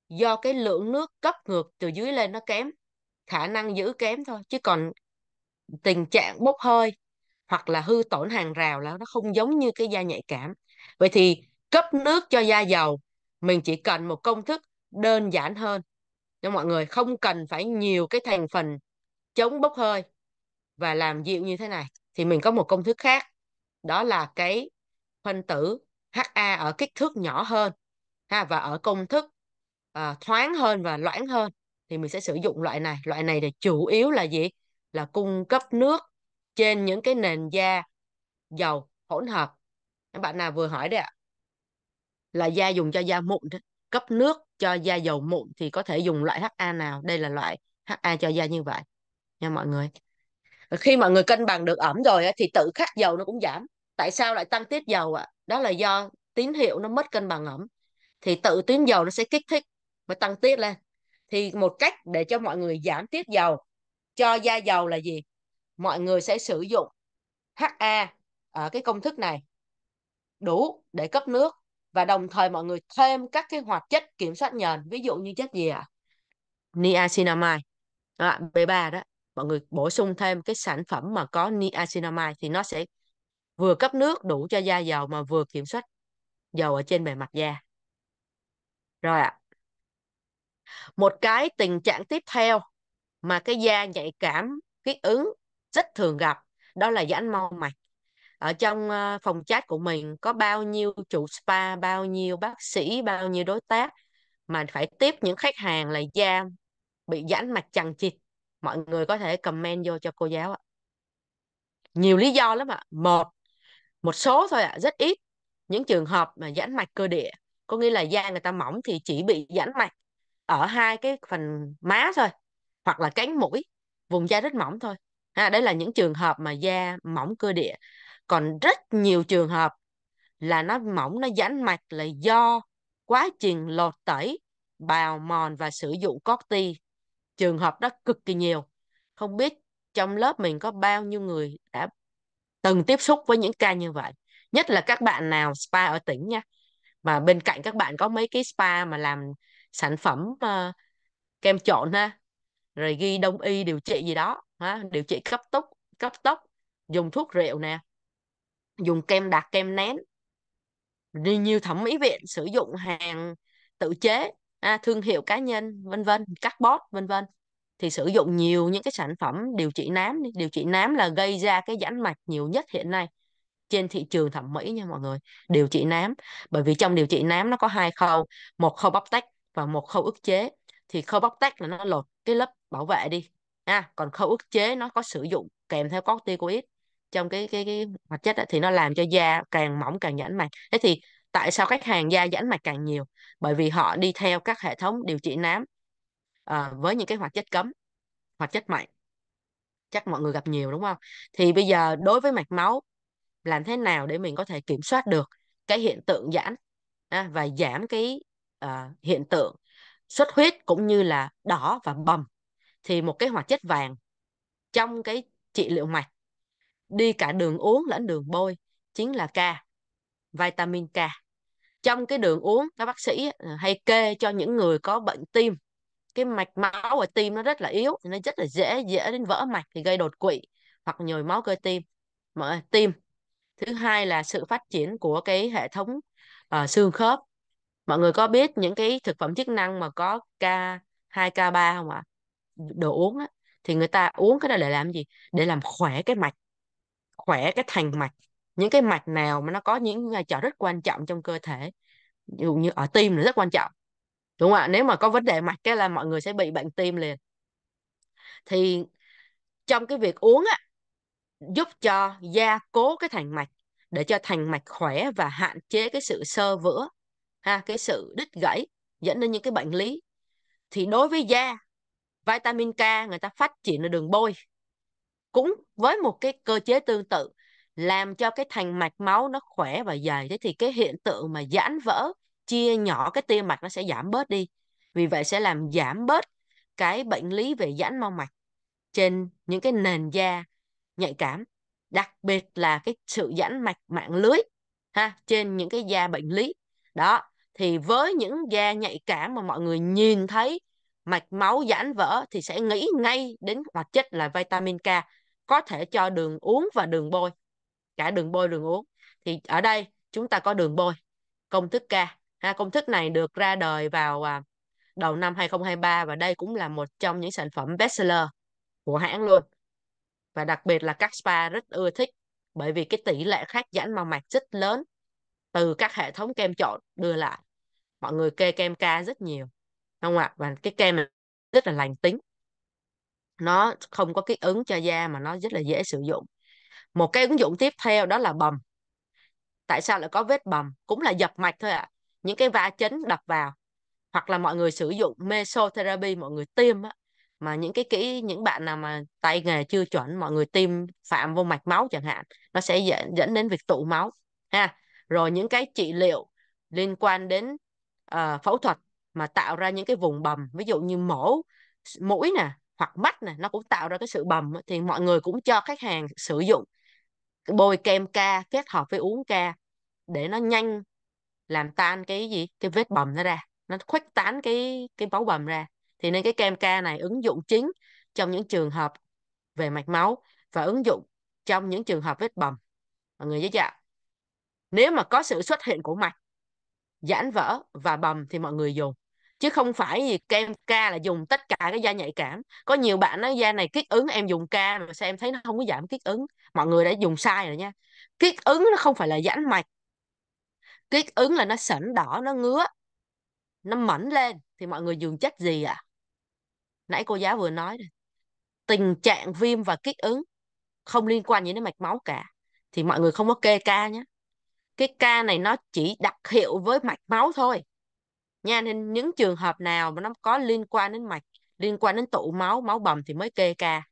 do cái lượng nước cấp ngược từ dưới lên nó kém khả năng giữ kém thôi chứ còn tình trạng bốc hơi hoặc là hư tổn hàng rào là nó không giống như cái da nhạy cảm vậy thì cấp nước cho da dầu mình chỉ cần một công thức đơn giản hơn nha mọi người không cần phải nhiều cái thành phần chống bốc hơi và làm dịu như thế này thì mình có một công thức khác đó là cái phân tử HA ở kích thước nhỏ hơn ha và ở công thức à, thoáng hơn và loãng hơn thì mình sẽ sử dụng loại này loại này thì chủ yếu là gì là cung cấp nước trên những cái nền da dầu hỗn hợp các bạn nào vừa hỏi đấy ạ là da dùng cho da mụn đó cấp nước cho da dầu mụn thì có thể dùng loại HA nào đây là loại HA cho da như vậy nha mọi người khi mọi người cân bằng được ẩm rồi thì tự khắc dầu nó cũng giảm tại sao lại tăng tiết dầu ạ đó là do tín hiệu nó mất cân bằng ẩm thì tự tuyến dầu nó sẽ kích thích và tăng tiết lên thì một cách để cho mọi người giảm tiết dầu cho da dầu là gì mọi người sẽ sử dụng HA ở cái công thức này đủ để cấp nước và đồng thời mọi người thêm các cái hoạt chất kiểm soát nhờn ví dụ như chất gì ạ à? niacinamide B3 đó mọi người bổ sung thêm cái sản phẩm mà có niacinamide thì nó sẽ vừa cấp nước đủ cho da dầu mà vừa kiểm soát dầu ở trên bề mặt da rồi ạ à. một cái tình trạng tiếp theo mà cái da nhạy cảm kích ứng rất thường gặp đó là giãn mau mạch ở trong ờ, phòng chat của mình có bao nhiêu chủ spa bao nhiêu bác sĩ bao nhiêu đối tác mà phải tiếp những khách hàng là da bị giãn mạch chằng chịt mọi người có thể comment vô cho cô giáo ạ nhiều lý do lắm ạ một một số thôi ạ rất ít những trường hợp mà giãn mạch cơ địa có nghĩa là da người ta mỏng thì chỉ bị giãn mạch ở hai cái phần má thôi hoặc là cánh mũi vùng da rất mỏng thôi ha, đấy là những trường hợp mà da mỏng cơ địa còn rất nhiều trường hợp là nó mỏng nó giãn mạch là do quá trình lột tẩy bào mòn và sử dụng corti trường hợp đó cực kỳ nhiều không biết trong lớp mình có bao nhiêu người đã từng tiếp xúc với những ca như vậy nhất là các bạn nào spa ở tỉnh nha mà bên cạnh các bạn có mấy cái spa mà làm sản phẩm uh, kem trộn ha rồi ghi đông y điều trị gì đó ha điều trị cấp tốc cấp tốc dùng thuốc rượu nè dùng kem đặc kem nén nhiều thẩm mỹ viện sử dụng hàng tự chế à, thương hiệu cá nhân vân vân cắt cardboard vân vân thì sử dụng nhiều những cái sản phẩm điều trị nám điều trị nám là gây ra cái giãn mạch nhiều nhất hiện nay trên thị trường thẩm mỹ nha mọi người điều trị nám bởi vì trong điều trị nám nó có hai khâu một khâu bóc tách và một khâu ức chế thì khâu bóc tách là nó lột cái lớp bảo vệ đi à, còn khâu ức chế nó có sử dụng kèm theo corticoid trong cái cái cái hoạt chất đó, thì nó làm cho da càng mỏng càng giãn mạch thế thì tại sao khách hàng da giãn mạch càng nhiều bởi vì họ đi theo các hệ thống điều trị nám à, với những cái hoạt chất cấm hoạt chất mạnh chắc mọi người gặp nhiều đúng không thì bây giờ đối với mạch máu làm thế nào để mình có thể kiểm soát được cái hiện tượng giãn à, và giảm cái à, hiện tượng xuất huyết cũng như là đỏ và bầm thì một cái hoạt chất vàng trong cái trị liệu mạch đi cả đường uống lẫn đường bôi chính là K vitamin K trong cái đường uống các bác sĩ ờ, hay kê cho những người có bệnh tim cái mạch máu ở tim nó rất là yếu nó rất là dễ dễ đến vỡ mạch thì gây đột quỵ hoặc nhồi máu cơ tim mở tim thứ hai là sự phát triển của cái hệ thống uh, xương khớp mọi người có biết những cái thực phẩm chức năng mà có k 2 k 3 không ạ đồ uống á thì người ta uống cái đó để làm gì để làm khỏe cái mạch khỏe cái thành mạch những cái mạch nào mà nó có những vai trò rất quan trọng trong cơ thể ví dụ như ở tim là rất quan trọng đúng không ạ nếu mà có vấn đề mạch cái là mọi người sẽ bị bệnh tim liền thì trong cái việc uống á giúp cho gia cố cái thành mạch để cho thành mạch khỏe và hạn chế cái sự sơ vữa ha cái sự đứt gãy dẫn đến những cái bệnh lý thì đối với da vitamin K người ta phát triển ở đường bôi cũng với một cái cơ chế tương tự làm cho cái thành mạch máu nó khỏe và dày thế thì cái hiện tượng mà giãn vỡ chia nhỏ cái tia mạch nó sẽ giảm bớt đi vì vậy sẽ làm giảm bớt cái bệnh lý về giãn mau mạch trên những cái nền da nhạy cảm đặc biệt là cái sự giãn mạch mạng lưới ha trên những cái da bệnh lý đó thì với những da nhạy cảm mà mọi người nhìn thấy mạch máu giãn vỡ thì sẽ nghĩ ngay đến hoạt chất là vitamin K có thể cho đường uống và đường bôi cả đường bôi đường uống thì ở đây chúng ta có đường bôi công thức K ha, công thức này được ra đời vào à, đầu năm 2023 và đây cũng là một trong những sản phẩm bestseller của hãng luôn và đặc biệt là các spa rất ưa thích bởi vì cái tỷ lệ khác giãn mao mạch rất lớn từ các hệ thống kem chọn đưa lại mọi người kê kem ca rất nhiều không ạ và cái kem này rất là lành tính nó không có kích ứng cho da mà nó rất là dễ sử dụng một cái ứng dụng tiếp theo đó là bầm tại sao lại có vết bầm cũng là dập mạch thôi ạ à. những cái va chấn đập vào hoặc là mọi người sử dụng mesotherapy mọi người tiêm á mà những cái kỹ những bạn nào mà tay nghề chưa chuẩn mọi người tiêm phạm vô mạch máu chẳng hạn nó sẽ dẫn dẫn đến việc tụ máu ha rồi những cái trị liệu liên quan đến uh, phẫu thuật mà tạo ra những cái vùng bầm ví dụ như mổ mũi nè hoặc mắt nè nó cũng tạo ra cái sự bầm thì mọi người cũng cho khách hàng sử dụng bôi kem ca kết hợp với uống ca để nó nhanh làm tan cái gì cái vết bầm nó ra nó khuếch tán cái cái máu bầm ra thì nên cái kem ca này ứng dụng chính trong những trường hợp về mạch máu và ứng dụng trong những trường hợp vết bầm mọi người nhớ chưa nếu mà có sự xuất hiện của mạch giãn vỡ và bầm thì mọi người dùng chứ không phải gì kem ca là dùng tất cả cái da nhạy cảm có nhiều bạn nói da này kích ứng em dùng ca mà sao em thấy nó không có giảm kích ứng mọi người đã dùng sai rồi nha kích ứng nó không phải là giãn mạch kích ứng là nó sẩn đỏ nó ngứa nó mẩn lên thì mọi người dùng chất gì ạ à? nãy cô giáo vừa nói rồi tình trạng viêm và kích ứng không liên quan gì đến mạch máu cả thì mọi người không có kê ca nhé cái ca này nó chỉ đặc hiệu với mạch máu thôi nha nên những trường hợp nào mà nó có liên quan đến mạch liên quan đến tụ máu máu bầm thì mới kê ca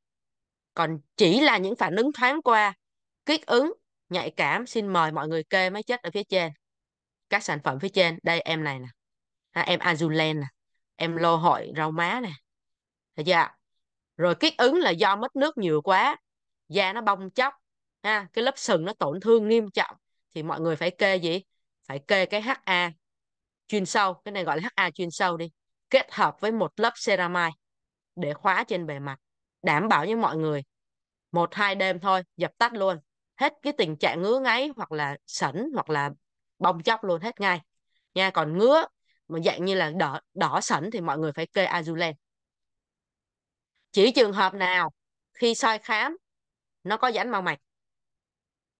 còn chỉ là những phản ứng thoáng qua kích ứng nhạy cảm xin mời mọi người kê máy chất ở phía trên các sản phẩm phía trên đây em này nè à, em azulen nè em lô hội rau má nè thấy chưa rồi kích ứng là do mất nước nhiều quá da nó bong chóc ha cái lớp sừng nó tổn thương nghiêm trọng thì mọi người phải kê gì phải kê cái ha chuyên sâu cái này gọi là HA chuyên sâu đi kết hợp với một lớp ceramide để khóa trên bề mặt đảm bảo với mọi người một hai đêm thôi dập tắt luôn hết cái tình trạng ngứa ngáy hoặc là sẩn hoặc là bong chóc luôn hết ngay nha còn ngứa mà dạng như là đỏ đỏ sẩn thì mọi người phải kê azulen chỉ trường hợp nào khi soi khám nó có giãn mau mạch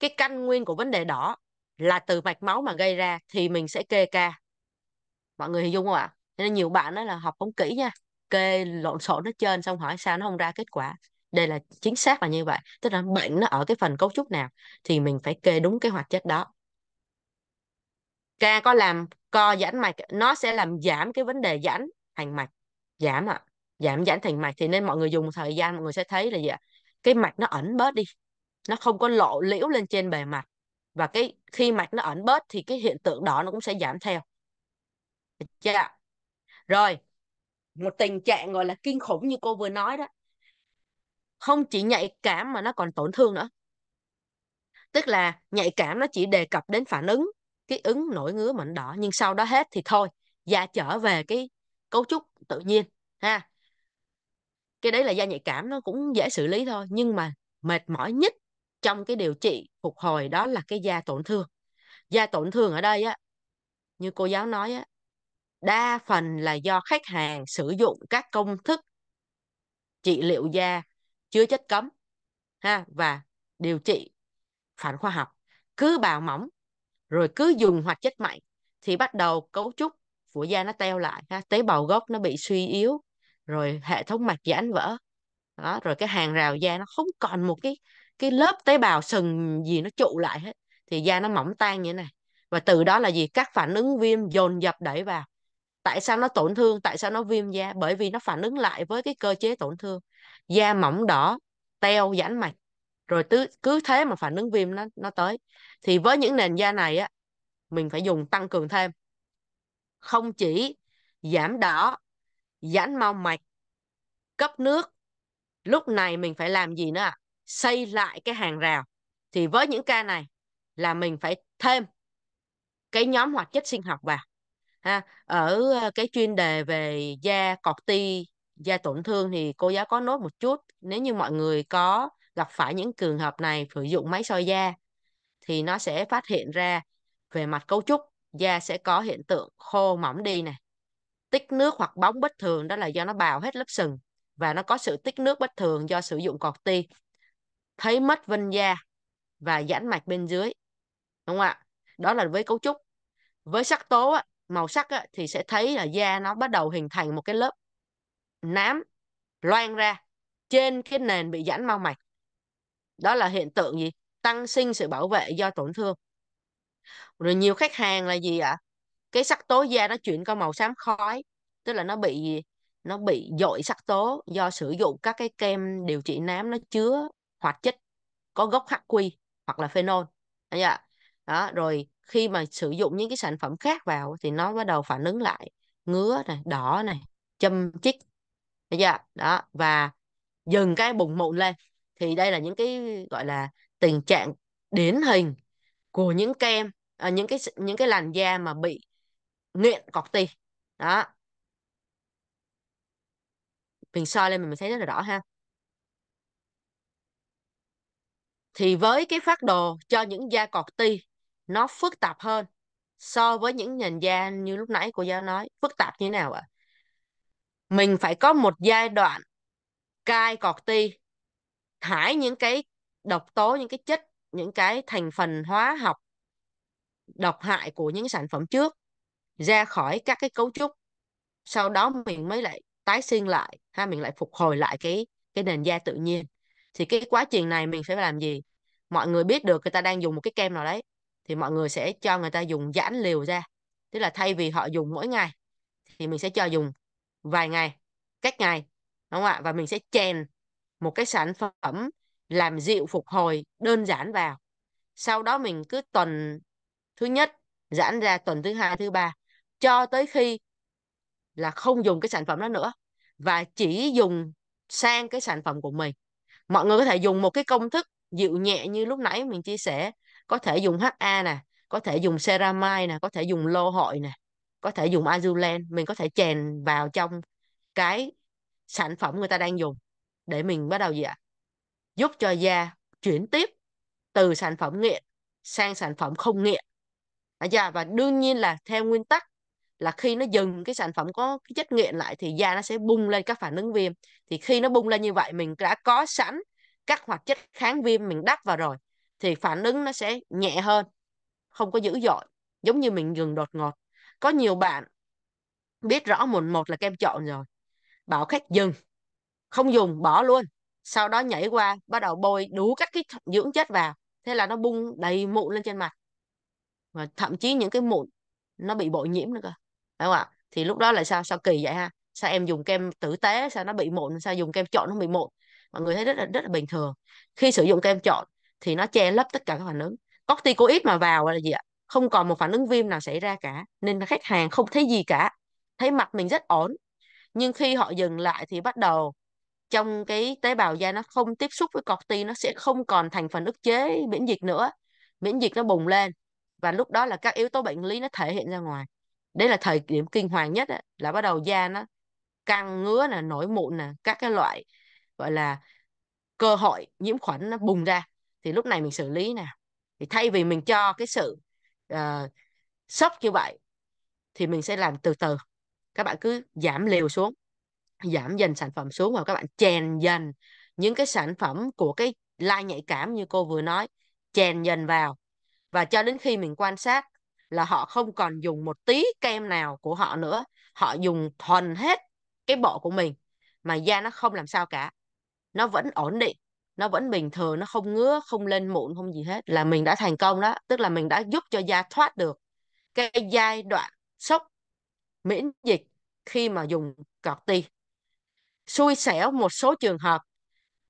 cái căn nguyên của vấn đề đỏ là từ mạch máu mà gây ra thì mình sẽ kê ca mọi người hình dung không ạ cho nên nhiều bạn đó là học không kỹ nha kê lộn xộn nó trên xong hỏi sao nó không ra kết quả đây là chính xác là như vậy tức là bệnh nó ở cái phần cấu trúc nào thì mình phải kê đúng cái hoạt chất đó ca có làm co giãn mạch nó sẽ làm giảm cái vấn đề giãn thành mạch giảm ạ à. giảm giãn thành mạch thì nên mọi người dùng thời gian mọi người sẽ thấy là gì ạ cái mạch nó ẩn bớt đi nó không có lộ liễu lên trên bề mặt và cái khi mạch nó ẩn bớt thì cái hiện tượng đó nó cũng sẽ giảm theo được dạ. chưa? Rồi, một tình trạng gọi là kinh khủng như cô vừa nói đó. Không chỉ nhạy cảm mà nó còn tổn thương nữa. Tức là nhạy cảm nó chỉ đề cập đến phản ứng, cái ứng nổi ngứa mẩn đỏ nhưng sau đó hết thì thôi, da trở về cái cấu trúc tự nhiên ha. Cái đấy là da nhạy cảm nó cũng dễ xử lý thôi, nhưng mà mệt mỏi nhất trong cái điều trị phục hồi đó là cái da tổn thương da tổn thương ở đây á như cô giáo nói á đa phần là do khách hàng sử dụng các công thức trị liệu da chứa chất cấm ha và điều trị phản khoa học cứ bào mỏng rồi cứ dùng hoạt chất mạnh thì bắt đầu cấu trúc của da nó teo lại ha tế bào gốc nó bị suy yếu rồi hệ thống mạch giãn vỡ đó rồi cái hàng rào da nó không còn một cái cái lớp tế bào sừng gì nó trụ lại hết thì da nó mỏng tan như thế này và từ đó là gì các phản ứng viêm dồn dập đẩy vào tại sao nó tổn thương tại sao nó viêm da bởi vì nó phản ứng lại với cái cơ chế tổn thương da mỏng đỏ teo giãn mạch rồi cứ cứ thế mà phản ứng viêm nó nó tới thì với những nền da này á mình phải dùng tăng cường thêm không chỉ giảm đỏ giãn mau mạch cấp nước lúc này mình phải làm gì nữa à? xây lại cái hàng rào thì với những ca này là mình phải thêm cái nhóm hoạt chất sinh học vào ha ở ờ, cái chuyên đề về da cọt ti da tổn thương thì cô giáo có nốt một chút nếu như mọi người có gặp phải những trường hợp này sử dụng máy soi da thì nó sẽ phát hiện ra về mặt cấu trúc da sẽ có hiện tượng khô mỏng đi này tích nước hoặc bóng bất thường đó là do nó bào hết lớp sừng và nó có sự tích nước bất thường do sử dụng cọt ti thấy mất vân da và giãn mạch bên dưới đúng không ạ đó là với cấu trúc với sắc tố á, màu sắc á, thì sẽ thấy là da nó bắt đầu hình thành một cái lớp nám loang ra trên cái nền bị giãn mau mạch đó là hiện tượng gì tăng sinh sự bảo vệ do tổn thương rồi nhiều khách hàng là gì ạ à? cái sắc tố da nó chuyển qua màu xám khói tức là nó bị gì? nó bị dội sắc tố do sử dụng các cái kem điều trị nám nó chứa hoạt chất có gốc hắc quy hoặc là phenol ạ, đó rồi khi mà sử dụng những cái sản phẩm khác vào thì nó bắt đầu phản ứng lại ngứa này đỏ này châm chích thấy chưa đó và dừng cái bùng mụn lên thì đây là những cái gọi là tình trạng điển hình của những kem à, những cái những cái làn da mà bị nghiện corti đó mình soi lên mình thấy rất là rõ ha thì với cái phát đồ cho những da corti nó phức tạp hơn so với những nền da như lúc nãy cô giáo nói phức tạp như thế nào ạ mình phải có một giai đoạn cai cọt ti thải những cái độc tố những cái chất những cái thành phần hóa học độc hại của những sản phẩm trước ra khỏi các cái cấu trúc sau đó mình mới lại tái sinh lại ha mình lại phục hồi lại cái cái nền da tự nhiên thì cái quá trình này mình phải làm gì mọi người biết được người ta đang dùng một cái kem nào đấy thì mọi người sẽ cho người ta dùng giãn liều ra tức là thay vì họ dùng mỗi ngày thì mình sẽ cho dùng vài ngày cách ngày đúng không ạ và mình sẽ chèn một cái sản phẩm làm dịu phục hồi đơn giản vào sau đó mình cứ tuần thứ nhất giãn ra tuần thứ hai thứ ba cho tới khi là không dùng cái sản phẩm đó nữa và chỉ dùng sang cái sản phẩm của mình mọi người có thể dùng một cái công thức dịu nhẹ như lúc nãy mình chia sẻ có thể dùng HA nè có thể dùng ceramide nè có thể dùng lô hội nè có thể dùng azulen mình có thể chèn vào trong cái sản phẩm người ta đang dùng để mình bắt đầu gì ạ giúp cho da chuyển tiếp từ sản phẩm nghiện sang sản phẩm không nghiện chưa? và đương nhiên là theo nguyên tắc là khi nó dừng cái sản phẩm có cái chất nghiện lại thì da nó sẽ bung lên các phản ứng viêm thì khi nó bung lên như vậy mình đã có sẵn các hoạt chất kháng viêm mình đắp vào rồi thì phản ứng nó sẽ nhẹ hơn không có dữ dội giống như mình ngừng đột ngột có nhiều bạn biết rõ mồn một là kem chọn rồi bảo khách dừng không dùng bỏ luôn sau đó nhảy qua bắt đầu bôi đủ các cái dưỡng chất vào thế là nó bung đầy mụn lên trên mặt và thậm chí những cái mụn nó bị bội nhiễm nữa cơ phải không ạ thì lúc đó là sao sao kỳ vậy ha sao em dùng kem tử tế sao nó bị mụn sao dùng kem chọn nó bị mụn mọi người thấy rất là rất là bình thường khi sử dụng kem chọn thì nó che lấp tất cả các phản ứng corticoid mà vào là gì ạ không còn một phản ứng viêm nào xảy ra cả nên khách hàng không thấy gì cả thấy mặt mình rất ổn nhưng khi họ dừng lại thì bắt đầu trong cái tế bào da nó không tiếp xúc với corti nó sẽ không còn thành phần ức chế miễn dịch nữa miễn dịch nó bùng lên và lúc đó là các yếu tố bệnh lý nó thể hiện ra ngoài đấy là thời điểm kinh hoàng nhất ấy, là bắt đầu da nó căng ngứa nè nổi mụn nè các cái loại gọi là cơ hội nhiễm khuẩn nó bùng ra thì lúc này mình xử lý nè thì thay vì mình cho cái sự uh, sốc như vậy thì mình sẽ làm từ từ các bạn cứ giảm liều xuống giảm dần sản phẩm xuống và các bạn chèn dần những cái sản phẩm của cái like nhạy cảm như cô vừa nói chèn dần vào và cho đến khi mình quan sát là họ không còn dùng một tí kem nào của họ nữa họ dùng thuần hết cái bộ của mình mà da nó không làm sao cả nó vẫn ổn định nó vẫn bình thường nó không ngứa không lên mụn không gì hết là mình đã thành công đó tức là mình đã giúp cho da thoát được cái giai đoạn sốc miễn dịch khi mà dùng corti xui xẻo một số trường hợp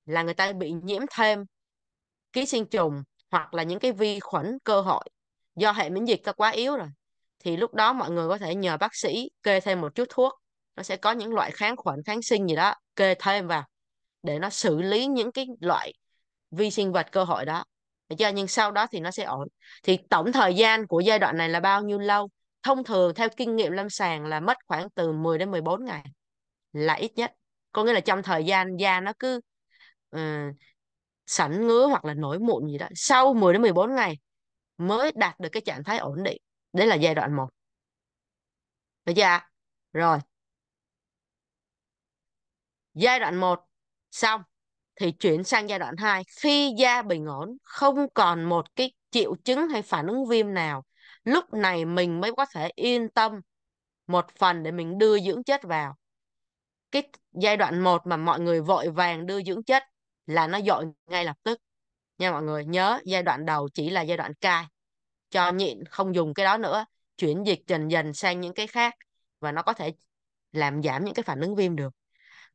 là người ta bị nhiễm thêm ký sinh trùng hoặc là những cái vi khuẩn cơ hội do hệ miễn dịch ta quá yếu rồi thì lúc đó mọi người có thể nhờ bác sĩ kê thêm một chút thuốc nó sẽ có những loại kháng khuẩn kháng sinh gì đó kê thêm vào để nó xử lý những cái loại vi sinh vật cơ hội đó được chưa nhưng sau đó thì nó sẽ ổn thì tổng thời gian của giai đoạn này là bao nhiêu lâu thông thường theo kinh nghiệm lâm sàng là mất khoảng từ 10 đến 14 ngày là ít nhất có nghĩa là trong thời gian da nó cứ uh, ờ, sẵn ngứa hoặc là nổi mụn gì đó sau 10 đến 14 ngày mới đạt được cái trạng thái ổn định đấy là giai đoạn 1 được chưa rồi giai đoạn 1 xong thì chuyển sang giai đoạn 2 khi da bình ổn không còn một cái triệu chứng hay phản ứng viêm nào lúc này mình mới có thể yên tâm một phần để mình đưa dưỡng chất vào cái giai đoạn 1 mà mọi người vội vàng đưa dưỡng chất là nó dội ngay lập tức nha mọi người nhớ giai đoạn đầu chỉ là giai đoạn cai cho nhịn không dùng cái đó nữa chuyển dịch dần dần sang những cái khác và nó có thể làm giảm những cái phản ứng viêm được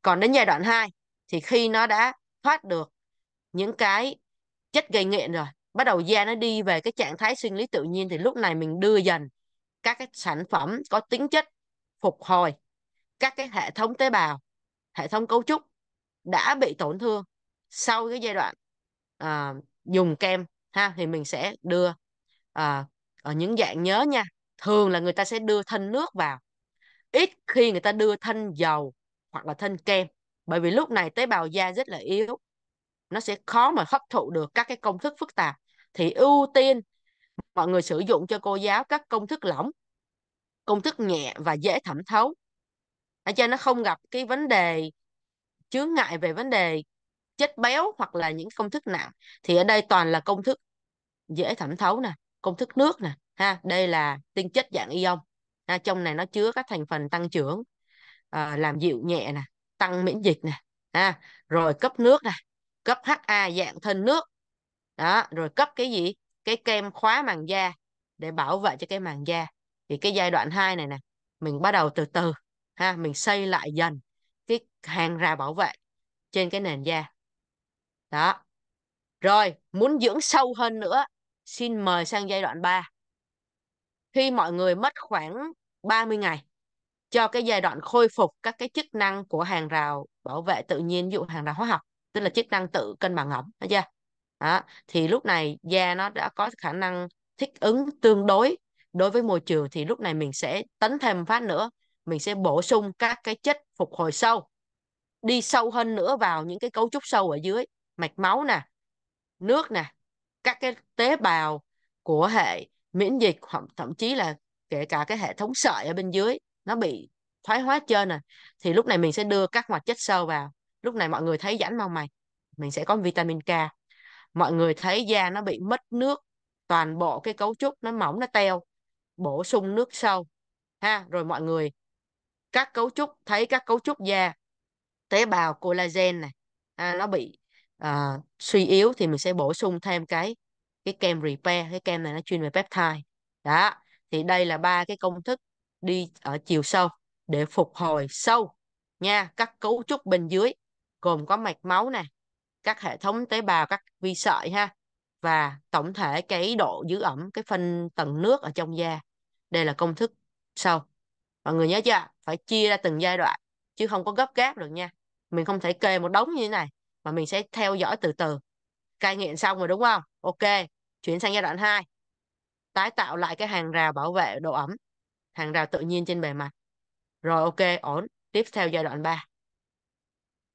còn đến giai đoạn 2 thì khi nó đã thoát được những cái chất gây nghiện rồi bắt đầu da nó đi về cái trạng thái sinh lý tự nhiên thì lúc này mình đưa dần các cái sản phẩm có tính chất phục hồi các cái hệ thống tế bào hệ thống cấu trúc đã bị tổn thương sau cái giai đoạn à, dùng kem ha thì mình sẽ đưa à, ở những dạng nhớ nha thường là người ta sẽ đưa thân nước vào ít khi người ta đưa thân dầu hoặc là thân kem bởi vì lúc này tế bào da rất là yếu nó sẽ khó mà hấp thụ được các cái công thức phức tạp thì ưu tiên mọi người sử dụng cho cô giáo các công thức lỏng công thức nhẹ và dễ thẩm thấu để cho nó không gặp cái vấn đề chướng ngại về vấn đề chất béo hoặc là những công thức nặng thì ở đây toàn là công thức dễ thẩm thấu nè công thức nước nè ha đây là tinh chất dạng ion ha, trong này nó chứa các thành phần tăng trưởng à, làm dịu nhẹ nè tăng miễn dịch nè à, rồi cấp nước nè cấp HA dạng thân nước đó rồi cấp cái gì cái kem khóa màng da để bảo vệ cho cái màng da thì cái giai đoạn 2 này nè mình bắt đầu từ từ ha mình xây lại dần cái hàng rào bảo vệ trên cái nền da đó rồi muốn dưỡng sâu hơn nữa xin mời sang giai đoạn 3 khi mọi người mất khoảng 30 ngày cho cái giai đoạn khôi phục các cái chức năng của hàng rào bảo vệ tự nhiên ví dụ hàng rào hóa học tức là chức năng tự cân bằng ẩm thấy chưa đó. thì lúc này da nó đã có khả năng thích ứng tương đối đối với môi trường thì lúc này mình sẽ tấn thêm phát nữa mình sẽ bổ sung các cái chất phục hồi sâu đi sâu hơn nữa vào những cái cấu trúc sâu ở dưới mạch máu nè nước nè các cái tế bào của hệ miễn dịch hoặc thậm chí là kể cả cái hệ thống sợi ở bên dưới nó bị thoái hóa trên này thì lúc này mình sẽ đưa các hoạt chất sơ vào lúc này mọi người thấy giãn mau mày mình sẽ có vitamin K mọi người thấy da nó bị mất nước toàn bộ cái cấu trúc nó mỏng nó teo bổ sung nước sâu ha rồi mọi người các cấu trúc thấy các cấu trúc da tế bào collagen này à, nó bị à, suy yếu thì mình sẽ bổ sung thêm cái cái kem repair cái kem này nó chuyên về peptide đó thì đây là ba cái công thức đi ở chiều sâu để phục hồi sâu nha các cấu trúc bên dưới gồm có mạch máu này các hệ thống tế bào các vi sợi ha và tổng thể cái độ giữ ẩm cái phân tầng nước ở trong da đây là công thức sau mọi người nhớ chưa phải chia ra từng giai đoạn chứ không có gấp gáp được nha mình không thể kê một đống như thế này mà mình sẽ theo dõi từ từ cai nghiện xong rồi đúng không ok chuyển sang giai đoạn 2 tái tạo lại cái hàng rào bảo vệ độ ẩm hàng rào tự nhiên trên bề mặt rồi ok ổn tiếp theo giai đoạn 3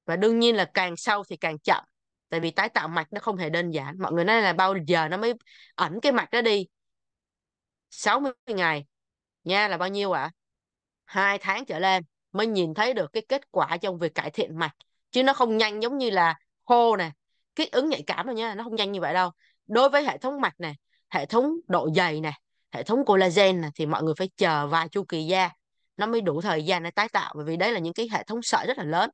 và đương nhiên là càng sâu thì càng chậm tại vì tái tạo mạch nó không hề đơn giản mọi người nói là bao giờ nó mới ẩn cái mạch đó đi 60 ngày nha là bao nhiêu ạ à? hai tháng trở lên mới nhìn thấy được cái kết quả trong việc cải thiện mạch chứ nó không nhanh giống như là khô nè kích ứng nhạy cảm rồi nha nó không nhanh như vậy đâu đối với hệ thống mạch nè hệ thống độ dày nè hệ thống collagen thì mọi người phải chờ vài chu kỳ da nó mới đủ thời gian để tái tạo bởi vì đấy là những cái hệ thống sợi rất là lớn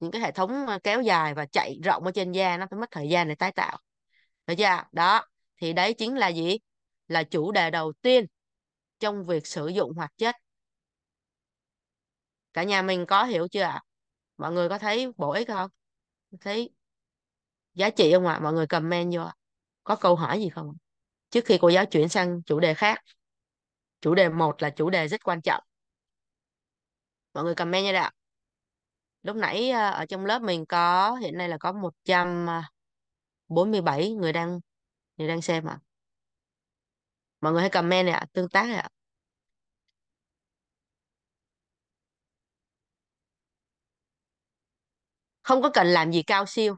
những cái hệ thống ờ, kéo dài và chạy rộng ở trên da nó phải mất thời gian để tái tạo được chưa đó thì đấy chính là gì là chủ đề đầu tiên trong việc sử dụng hoạt chất cả nhà mình có hiểu chưa ạ mọi người có thấy bổ ích không thấy giá trị không ạ mọi người comment vô có câu hỏi gì không trước khi cô giáo chuyển sang chủ đề khác chủ đề một là chủ đề rất quan trọng mọi người comment nha đạo lúc nãy à, ở trong lớp mình có hiện nay là có 147 à, người đang người đang xem ạ à. mọi người hãy comment ạ à, tương tác ạ à. không có cần làm gì cao siêu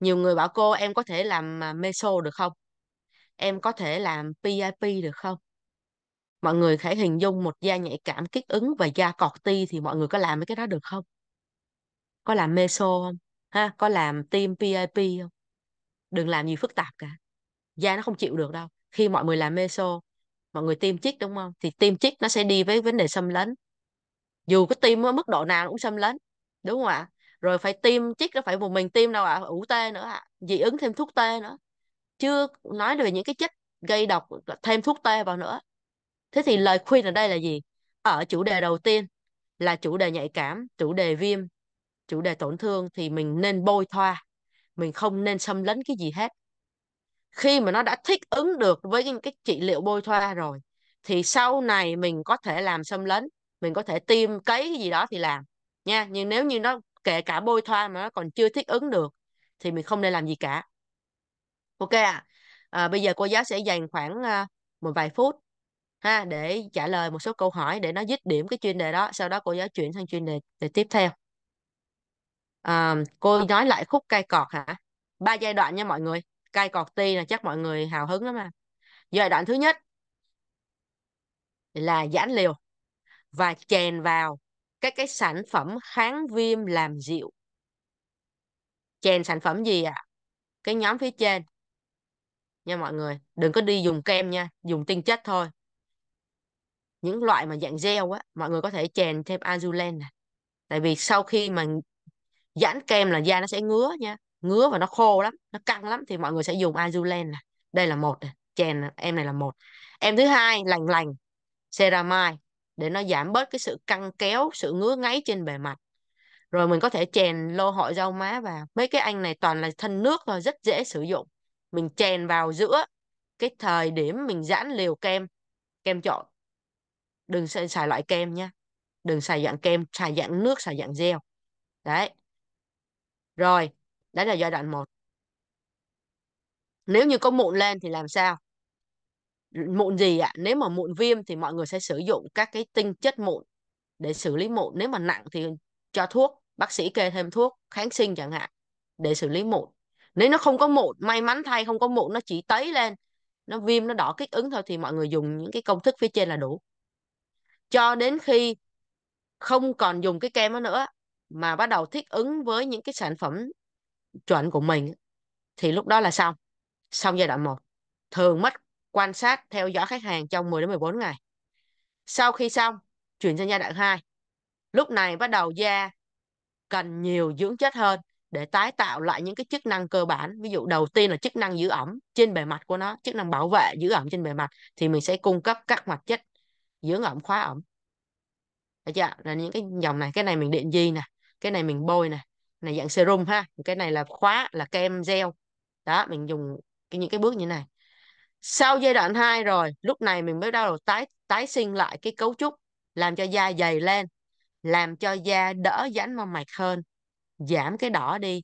nhiều người bảo cô em có thể làm à, meso được không em có thể làm PIP được không? Mọi người hãy hình dung một da nhạy cảm kích ứng và da cọt ti thì mọi người có làm mấy cái đó được không? Có làm meso không? Ha, có làm tim PIP không? Đừng làm gì phức tạp cả. Da nó không chịu được đâu. Khi mọi người làm meso, mọi người tiêm chích đúng không? Thì tiêm chích nó sẽ đi với vấn đề xâm lấn. Dù cái tim ở mức độ nào cũng xâm lấn. Đúng không ạ? Rồi phải tiêm chích nó phải một mình tiêm đâu ạ? À? Ủ tê nữa ạ. À. Dị ứng thêm thuốc tê nữa chưa nói về những cái chất gây độc thêm thuốc tê vào nữa thế thì lời khuyên ở đây là gì ở chủ đề đầu tiên là chủ đề nhạy cảm chủ đề viêm chủ đề tổn thương thì mình nên bôi thoa mình không nên xâm lấn cái gì hết khi mà nó đã thích ứng được với cái, cái trị liệu bôi thoa rồi thì sau này mình có thể làm xâm lấn mình có thể tiêm cấy cái gì đó thì làm nha nhưng nếu như nó kể cả bôi thoa mà nó còn chưa thích ứng được thì mình không nên làm gì cả ok à, à bây giờ cô giáo sẽ dành khoảng à, một vài phút ha để trả lời một số câu hỏi để nó dứt điểm cái chuyên đề đó sau đó cô giáo chuyển sang chuyên đề, đề tiếp theo à, cô nói lại khúc cây cọt hả ba giai đoạn nha mọi người cây cọt ti là chắc mọi người hào hứng lắm mà giai đoạn thứ nhất là giãn liều và chèn vào các cái sản phẩm kháng viêm làm dịu chèn sản phẩm gì ạ à? cái nhóm phía trên nha mọi người đừng có đi dùng kem nha dùng tinh chất thôi những loại mà dạng gel á mọi người có thể chèn thêm azulen này tại vì sau khi mà giãn kem là da nó sẽ ngứa nha ngứa và nó khô lắm nó căng lắm thì mọi người sẽ dùng azulen này đây là một chèn em này là một em thứ hai lành lành ceramide để nó giảm bớt cái sự căng kéo sự ngứa ngáy trên bề mặt rồi mình có thể chèn lô hội rau má vào mấy cái anh này toàn là thân nước rồi rất dễ sử dụng mình chèn vào giữa cái thời điểm mình giãn liều kem kem chọn đừng xài, xài loại kem nha đừng xài dạng kem xài dạng nước xài dạng gel đấy rồi đấy là giai đoạn 1 nếu như có mụn lên thì làm sao mụn gì ạ à? nếu mà mụn viêm thì mọi người sẽ sử dụng các cái tinh chất mụn để xử lý mụn nếu mà nặng thì cho thuốc bác sĩ kê thêm thuốc kháng sinh chẳng hạn để xử lý mụn nếu nó không có mụn may mắn thay không có mụn nó chỉ tấy lên nó viêm nó đỏ kích ứng thôi thì mọi người dùng những cái công thức phía trên là đủ cho đến khi không còn dùng cái kem đó nữa mà bắt đầu thích ứng với những cái sản phẩm chuẩn của mình thì lúc đó là xong xong giai đoạn 1 thường mất quan sát theo dõi khách hàng trong 10 đến 14 ngày sau khi xong chuyển sang giai đoạn 2 lúc này bắt đầu da cần nhiều dưỡng chất hơn để tái tạo lại những cái chức năng cơ bản ví dụ đầu tiên là chức năng giữ ẩm trên bề mặt của nó chức năng bảo vệ giữ ẩm trên bề mặt thì mình sẽ cung cấp các hoạt chất dưỡng ẩm khóa ẩm được chưa là những cái dòng này cái này mình điện di nè cái này mình bôi nè này dạng serum ha cái này là khóa là kem gel đó mình dùng cái những cái bước như này sau giai đoạn 2 rồi lúc này mình mới bắt đầu tái tái sinh lại cái cấu trúc làm cho da dày lên làm cho da đỡ dán mong mạch hơn giảm cái đỏ đi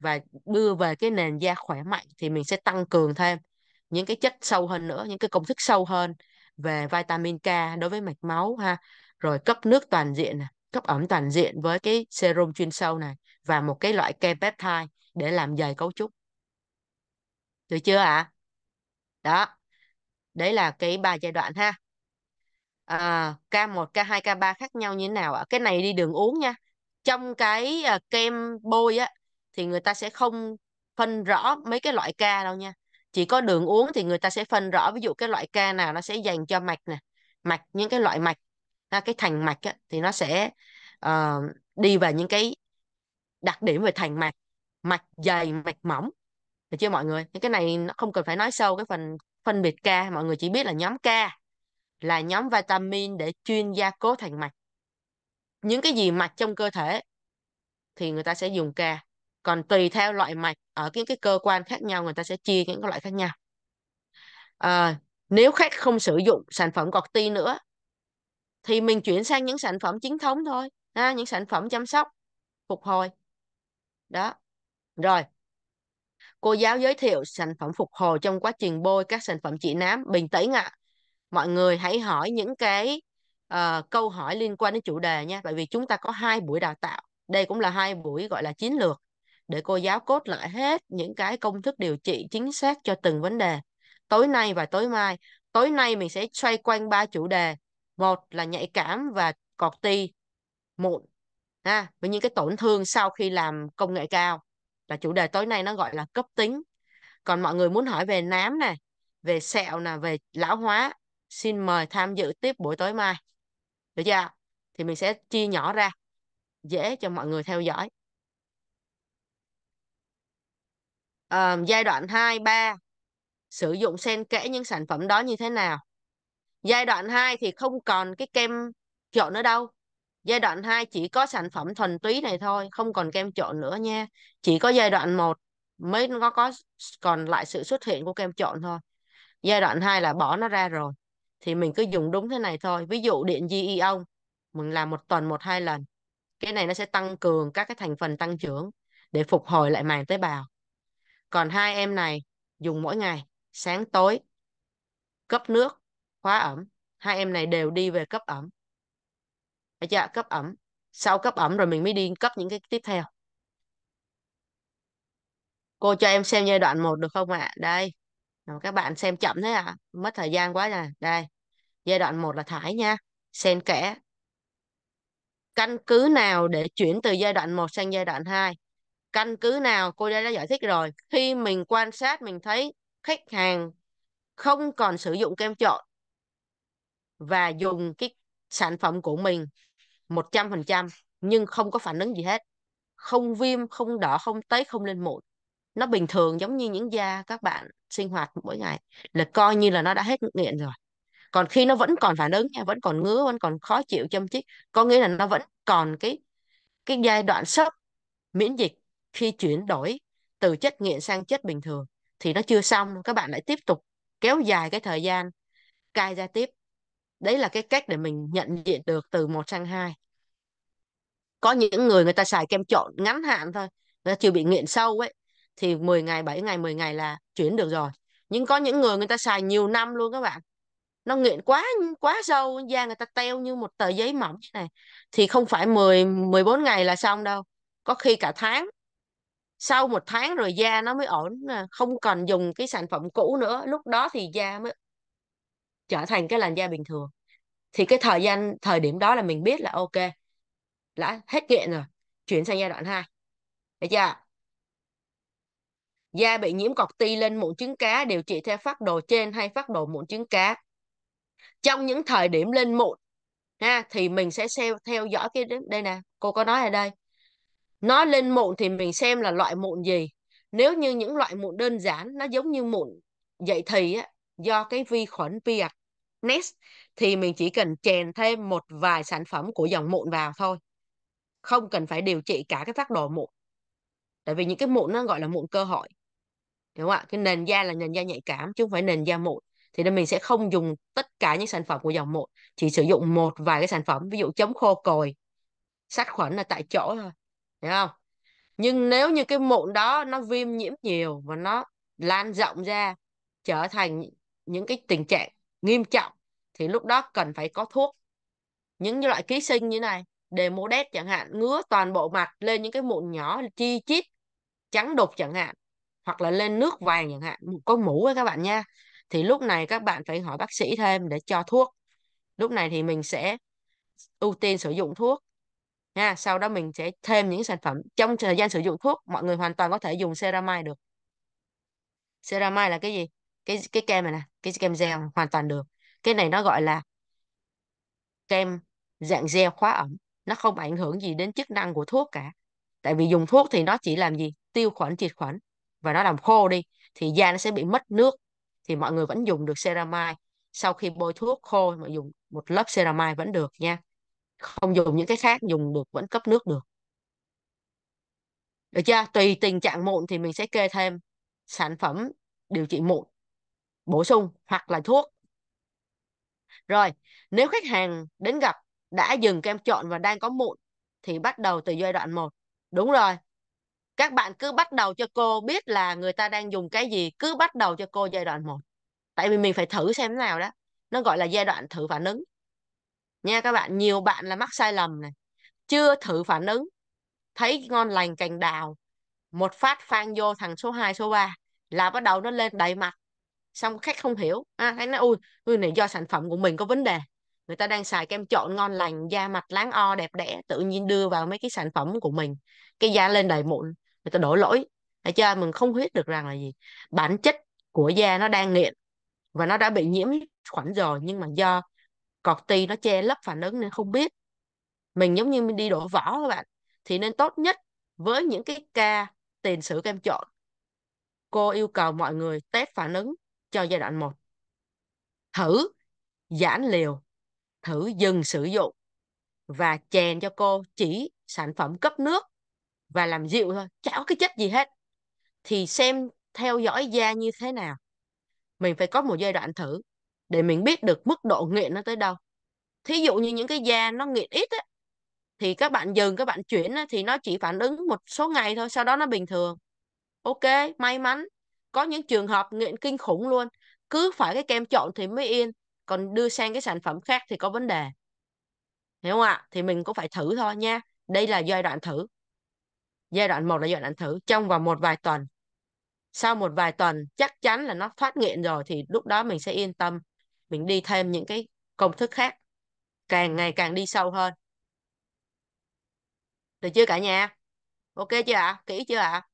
và đưa về cái nền da khỏe mạnh thì mình sẽ tăng cường thêm những cái chất sâu hơn nữa những cái công thức sâu hơn về vitamin K đối với mạch máu ha rồi cấp nước toàn diện này cấp ẩm toàn diện với cái serum chuyên sâu này và một cái loại kem peptide để làm dày cấu trúc được chưa ạ à? đó đấy là cái ba giai đoạn ha à, K1, K2, K3 khác nhau như thế nào ạ? Cái này đi đường uống nha trong cái uh, kem bôi á thì người ta sẽ không phân rõ mấy cái loại ca đâu nha chỉ có đường uống thì người ta sẽ phân rõ ví dụ cái loại ca nào nó sẽ dành cho mạch nè mạch những cái loại mạch ha, à, cái thành mạch á, thì nó sẽ uh, đi vào những cái đặc điểm về thành mạch mạch dày mạch mỏng được chưa mọi người những cái này nó không cần phải nói sâu cái phần phân biệt ca mọi người chỉ biết là nhóm ca là nhóm vitamin để chuyên gia cố thành mạch những cái gì mạch trong cơ thể thì người ta sẽ dùng ca còn tùy theo loại mạch ở những cái cơ quan khác nhau người ta sẽ chia những cái loại khác nhau à, nếu khách không sử dụng sản phẩm corti nữa thì mình chuyển sang những sản phẩm chính thống thôi ha, những sản phẩm chăm sóc phục hồi đó rồi cô giáo giới thiệu sản phẩm phục hồi trong quá trình bôi các sản phẩm trị nám bình tĩnh ạ à. mọi người hãy hỏi những cái uh, câu hỏi liên quan đến chủ đề nha bởi vì chúng ta có hai buổi đào tạo đây cũng là hai buổi gọi là chiến lược để cô giáo cốt lại hết những cái công thức điều trị chính xác cho từng vấn đề tối nay và tối mai tối nay mình sẽ xoay quanh ba chủ đề một là nhạy cảm và corti mụn ha với những cái tổn thương sau khi làm công nghệ cao là chủ đề tối nay nó gọi là cấp tính còn mọi người muốn hỏi về nám này về sẹo nè về lão hóa xin mời tham dự tiếp buổi tối mai được chưa thì mình sẽ chia nhỏ ra dễ cho mọi người theo dõi à, giai đoạn 2, 3 sử dụng sen kẽ những sản phẩm đó như thế nào giai đoạn 2 thì không còn cái kem trộn nữa đâu giai đoạn 2 chỉ có sản phẩm thuần túy này thôi không còn kem trộn nữa nha chỉ có giai đoạn 1 mới có có còn lại sự xuất hiện của kem trộn thôi giai đoạn 2 là bỏ nó ra rồi thì mình cứ dùng đúng thế này thôi ví dụ điện di ion e mình làm một tuần một hai lần cái này nó sẽ tăng cường các cái thành phần tăng trưởng để phục hồi lại màng tế bào còn hai em này dùng mỗi ngày sáng tối cấp nước khóa ẩm hai em này đều đi về cấp ẩm Đấy chưa? cấp ẩm sau cấp ẩm rồi mình mới đi cấp những cái tiếp theo cô cho em xem giai đoạn 1 được không ạ à? đây các bạn xem chậm thế à mất thời gian quá nè đây giai đoạn 1 là thải nha xen kẽ căn cứ nào để chuyển từ giai đoạn 1 sang giai đoạn 2 căn cứ nào cô đã, giải thích rồi khi mình quan sát mình thấy khách hàng không còn sử dụng kem trộn và dùng cái sản phẩm của mình 100% nhưng không có phản ứng gì hết không viêm không đỏ không tấy không lên mụn nó bình thường giống như những da các bạn sinh hoạt mỗi ngày là coi như là nó đã hết nghiện rồi còn khi nó vẫn còn phản ứng nha vẫn còn ngứa vẫn còn khó chịu châm chích có nghĩa là nó vẫn còn cái cái giai đoạn sốc miễn dịch khi chuyển đổi từ chất nghiện sang chất bình thường thì nó chưa xong các bạn lại tiếp tục kéo dài cái thời gian cai ra tiếp đấy là cái cách để mình nhận diện được từ một sang hai có những người người ta xài kem trộn ngắn hạn thôi người ta chưa bị nghiện sâu ấy thì 10 ngày 7 ngày 10 ngày là chuyển được rồi nhưng có những người người ta xài nhiều năm luôn các bạn nó nghiện quá quá sâu da người ta teo như một tờ giấy mỏng như này thì không phải 10 14 ngày là xong đâu có khi cả tháng sau một tháng rồi da nó mới ổn à, không còn dùng cái sản phẩm cũ nữa lúc đó thì da mới trở thành cái làn da bình thường thì cái thời gian thời điểm đó là mình biết là ok đã hết nghiện rồi chuyển sang giai đoạn 2 được chưa da bị nhiễm cọc ti lên mụn trứng cá điều trị theo phác đồ trên hay phác đồ mụn trứng cá trong những thời điểm lên muộn ha thì mình sẽ theo theo dõi cái đây nè cô có nói ở đây nó lên mụn thì mình xem là loại mụn gì nếu như những loại mụn đơn giản nó giống như mụn dậy thì á, do cái vi khuẩn Piac Nest thì mình chỉ cần chèn thêm một vài sản phẩm của dòng mụn vào thôi không cần phải điều trị cả cái phác đồ mụn tại vì những cái mụn nó gọi là mụn cơ hội đúng không ạ cái nền da là nền da nhạy cảm chứ không phải nền da mụn thì nên mình sẽ không dùng tất cả những sản phẩm của dòng một chỉ sử dụng một vài cái sản phẩm ví dụ chống khô cồi sát khuẩn là tại chỗ thôi hiểu không nhưng nếu như cái mụn đó nó viêm nhiễm nhiều và nó lan rộng ra trở thành những cái tình trạng nghiêm trọng thì lúc đó cần phải có thuốc những loại ký sinh như này để demodex chẳng hạn ngứa toàn bộ mặt lên những cái mụn nhỏ chi chít trắng đục chẳng hạn hoặc là lên nước vàng chẳng hạn có mũ ấy các bạn nha thì lúc này các bạn phải hỏi bác sĩ thêm để cho thuốc lúc này thì mình sẽ ưu tiên sử dụng thuốc nha sau đó mình sẽ thêm những sản phẩm trong thời gian sử dụng thuốc mọi người hoàn toàn có thể dùng ceramide được ceramide là cái gì cái cái kem này nè cái kem gel hoàn toàn được cái này nó gọi là kem dạng gel khóa ẩm nó không ảnh hưởng gì đến chức năng của thuốc cả tại vì dùng thuốc thì nó chỉ làm gì tiêu khuẩn triệt khuẩn và nó làm khô đi thì da nó sẽ bị mất nước thì mọi người vẫn dùng được ceramide sau khi bôi thuốc khô mà dùng một lớp ceramide vẫn được nha không dùng những cái khác dùng được vẫn cấp nước được được chưa tùy tình trạng mụn thì mình sẽ kê thêm sản phẩm điều trị mụn bổ sung hoặc là thuốc rồi nếu khách hàng đến gặp đã dừng kem trộn và đang có mụn thì bắt đầu từ giai đoạn 1 đúng rồi các bạn cứ bắt đầu cho cô biết là người ta đang dùng cái gì cứ bắt đầu cho cô giai đoạn 1 tại vì mình phải thử xem thế nào đó nó gọi là giai đoạn thử phản ứng nha các bạn nhiều bạn là mắc sai lầm này chưa thử phản ứng thấy ngon lành cành đào một phát phan vô thằng số 2, số 3 là bắt đầu nó lên đầy mặt xong khách không hiểu à, thấy nó ui ui này do sản phẩm của mình có vấn đề người ta đang xài kem trộn ngon lành da mặt láng o đẹp đẽ tự nhiên đưa vào mấy cái sản phẩm của mình cái da lên đầy mụn người ta đổ lỗi thấy cho mình không biết được rằng là gì bản chất của da nó đang nghiện và nó đã bị nhiễm khuẩn rồi nhưng mà do corti nó che lấp phản ứng nên không biết mình giống như mình đi đổ vỏ các bạn thì nên tốt nhất với những cái ca tiền sử kem trộn cô yêu cầu mọi người test phản ứng cho giai đoạn 1 thử giãn liều thử dừng sử dụng và chèn cho cô chỉ sản phẩm cấp nước và làm dịu thôi chả có cái chết gì hết thì xem theo dõi da như thế nào mình phải có một giai đoạn thử để mình biết được mức độ nghiện nó tới đâu thí dụ như những cái da nó nghiện ít á thì các bạn dừng các bạn chuyển á, thì nó chỉ phản ứng một số ngày thôi sau đó nó bình thường ok may mắn có những trường hợp nghiện kinh khủng luôn cứ phải cái kem trộn thì mới yên còn đưa sang cái sản phẩm khác thì có vấn đề hiểu không ạ thì mình cũng phải thử thôi nha đây là giai đoạn thử giai đoạn 1 là giai đoạn thử trong vòng một vài tuần sau một vài tuần chắc chắn là nó thoát nghiện rồi thì lúc đó mình sẽ yên tâm mình đi thêm những cái công thức khác càng ngày càng đi sâu hơn được chưa cả nhà ok chưa ạ à? kỹ chưa ạ à?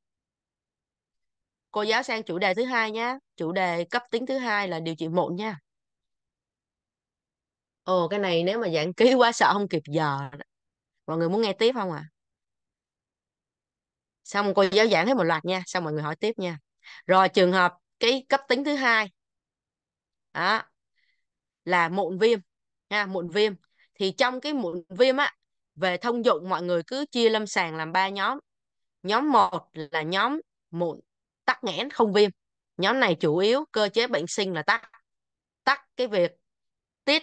cô giáo sang chủ đề thứ hai nhé chủ đề cấp tính thứ hai là điều trị mụn nha ồ cái này nếu mà giảng ký quá sợ không kịp giờ mọi người muốn nghe tiếp không ạ à? xong cô giáo giảng hết một loạt nha xong mọi người hỏi tiếp nha rồi trường hợp cái cấp tính thứ hai đó là mụn viêm nha mụn viêm thì trong cái mụn viêm á về thông dụng mọi người cứ chia lâm sàng làm ba nhóm nhóm một là nhóm mụn tắc nghẽn không viêm nhóm này chủ yếu cơ chế bệnh sinh là tắc tắc cái việc tiết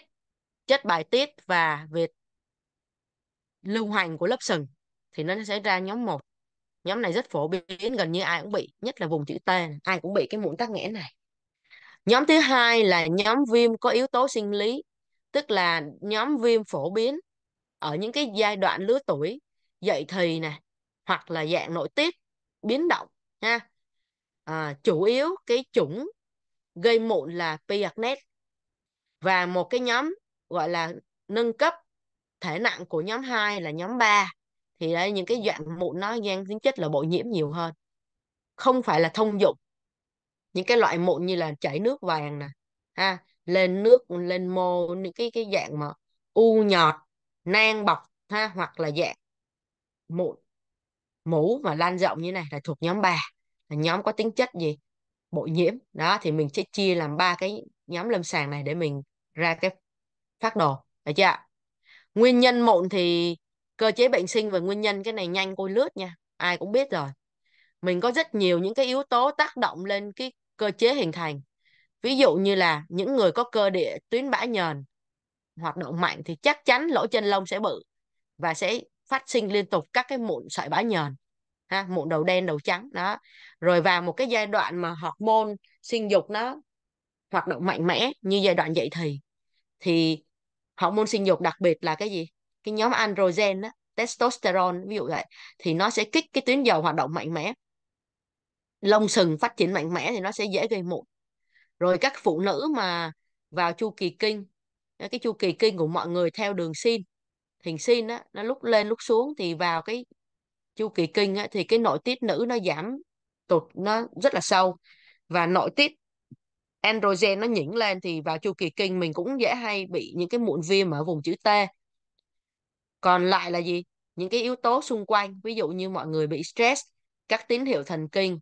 chất bài tiết và việc lưu hành của lớp sừng thì nó sẽ ra nhóm 1 nhóm này rất phổ biến gần như ai cũng bị nhất là vùng chữ T ai cũng bị cái mụn tắc nghẽn này nhóm thứ hai là nhóm viêm có yếu tố sinh lý tức là nhóm viêm phổ biến ở những cái giai đoạn lứa tuổi dậy thì nè hoặc là dạng nội tiết biến động ha à, chủ yếu cái chủng gây mụn là Piaget và một cái nhóm gọi là nâng cấp thể nặng của nhóm 2 là nhóm 3 thì đấy những cái dạng mụn nó gian tính chất là bội nhiễm nhiều hơn không phải là thông dụng những cái loại mụn như là chảy nước vàng nè ha lên nước lên mô những cái cái dạng mà u nhọt nang bọc ha hoặc là dạng mụn mũ mà lan rộng như này là thuộc nhóm 3 là nhóm có tính chất gì bội nhiễm đó thì mình sẽ chia làm ba cái nhóm lâm sàng này để mình ra cái phát đồ được chưa nguyên nhân mụn thì cơ chế bệnh sinh và nguyên nhân cái này nhanh coi lướt nha ai cũng biết rồi mình có rất nhiều những cái yếu tố tác động lên cái cơ chế hình thành ví dụ như là những người có cơ địa tuyến bã nhờn hoạt động mạnh thì chắc chắn lỗ chân lông sẽ bự và sẽ phát sinh liên tục các cái mụn sợi bã nhờn ha mụn đầu đen đầu trắng đó rồi vào một cái giai đoạn mà hormone sinh dục nó hoạt động mạnh mẽ như giai đoạn dậy thì thì hormone sinh dục đặc biệt là cái gì cái nhóm androgen đó, testosterone ví dụ vậy thì nó sẽ kích cái tuyến dầu hoạt động mạnh mẽ lông sừng phát triển mạnh mẽ thì nó sẽ dễ gây mụn rồi các phụ nữ mà vào chu kỳ kinh cái chu kỳ kinh của mọi người theo đường sin hình sin á nó lúc lên lúc xuống thì vào cái chu kỳ kinh á, thì cái nội tiết nữ nó giảm tụt nó rất là sâu và nội tiết androgen nó nhỉnh lên thì vào chu kỳ kinh mình cũng dễ hay bị những cái mụn viêm ở vùng chữ T còn lại là gì những cái yếu tố xung quanh ví dụ như mọi người bị stress các tín hiệu thần kinh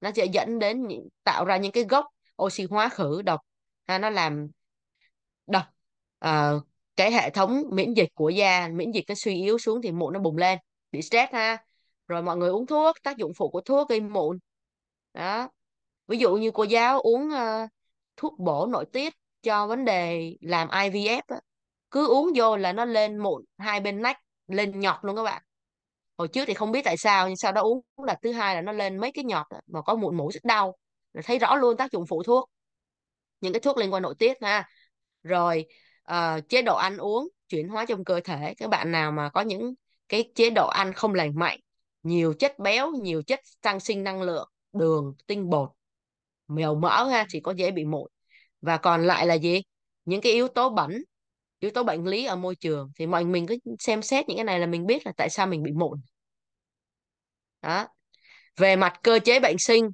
nó sẽ dẫn đến những, tạo ra những cái gốc oxy hóa khử độc ha, nó làm độc uh, cái hệ thống miễn dịch của da miễn dịch nó suy yếu xuống thì mụn nó bùng lên bị stress ha rồi mọi người uống thuốc tác dụng phụ của thuốc gây mụn đó ví dụ như cô giáo uống uh, thuốc bổ nội tiết cho vấn đề làm IVF đó, cứ uống vô là nó lên mụn hai bên nách lên nhọt luôn các bạn hồi trước thì không biết tại sao nhưng sau đó uống là thứ hai là nó lên mấy cái nhọt mà có mụn mũi rất đau là thấy rõ luôn tác dụng phụ thuốc những cái thuốc liên quan nội tiết ha rồi uh, chế độ ăn uống chuyển hóa trong cơ thể các bạn nào mà có những cái chế độ ăn không lành mạnh nhiều chất béo nhiều chất tăng sinh năng lượng đường tinh bột màu mỡ ha thì có dễ bị mụn và còn lại là gì những cái yếu tố bẩn yếu tố bệnh lý ở môi trường thì mọi mình cứ xem xét những cái này là mình biết là tại sao mình bị mụn đó về mặt cơ chế bệnh sinh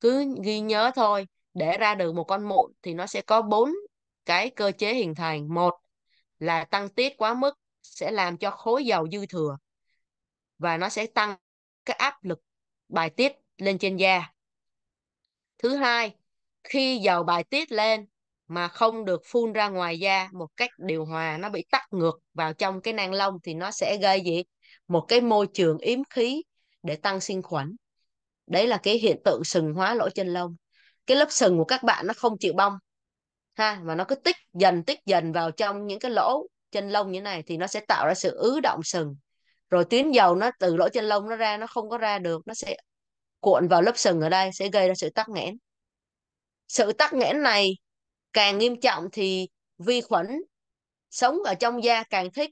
cứ ghi nhớ thôi để ra được một con mụn thì nó sẽ có bốn cái cơ chế hình thành một là tăng tiết quá mức sẽ làm cho khối dầu dư thừa và nó sẽ tăng cái áp lực bài tiết lên trên da thứ hai khi dầu bài tiết lên mà không được phun ra ngoài da một cách điều hòa nó bị tắt ngược vào trong cái nang lông thì nó sẽ gây gì một cái môi trường yếm khí để tăng sinh khuẩn đấy là cái hiện tượng sừng hóa lỗ chân lông cái lớp sừng của các bạn nó không chịu bong ha mà nó cứ tích dần tích dần vào trong những cái lỗ chân lông như này thì nó sẽ tạo ra sự ứ động sừng rồi tuyến dầu nó từ lỗ chân lông nó ra nó không có ra được nó sẽ cuộn vào lớp sừng ở đây sẽ gây ra sự tắc nghẽn sự tắc nghẽn này càng nghiêm trọng thì vi khuẩn sống ở trong da càng thích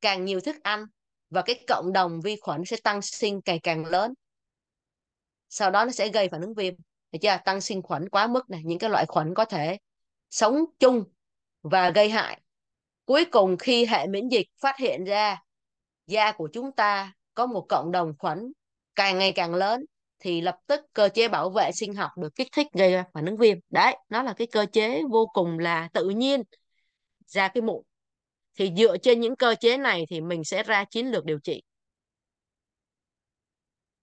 càng nhiều thức ăn và cái cộng đồng vi khuẩn sẽ tăng sinh càng càng lớn sau đó nó sẽ gây phản ứng viêm được chưa tăng sinh khuẩn quá mức này những cái loại khuẩn có thể sống chung và gây hại cuối cùng khi hệ miễn dịch phát hiện ra da của chúng ta có một cộng đồng khuẩn càng ngày càng lớn thì lập tức cơ chế bảo vệ sinh học được kích thích gây ra phản ứng viêm đấy nó là cái cơ chế vô cùng là tự nhiên ra cái mụn thì dựa trên những cơ chế này thì mình sẽ ra chiến lược điều trị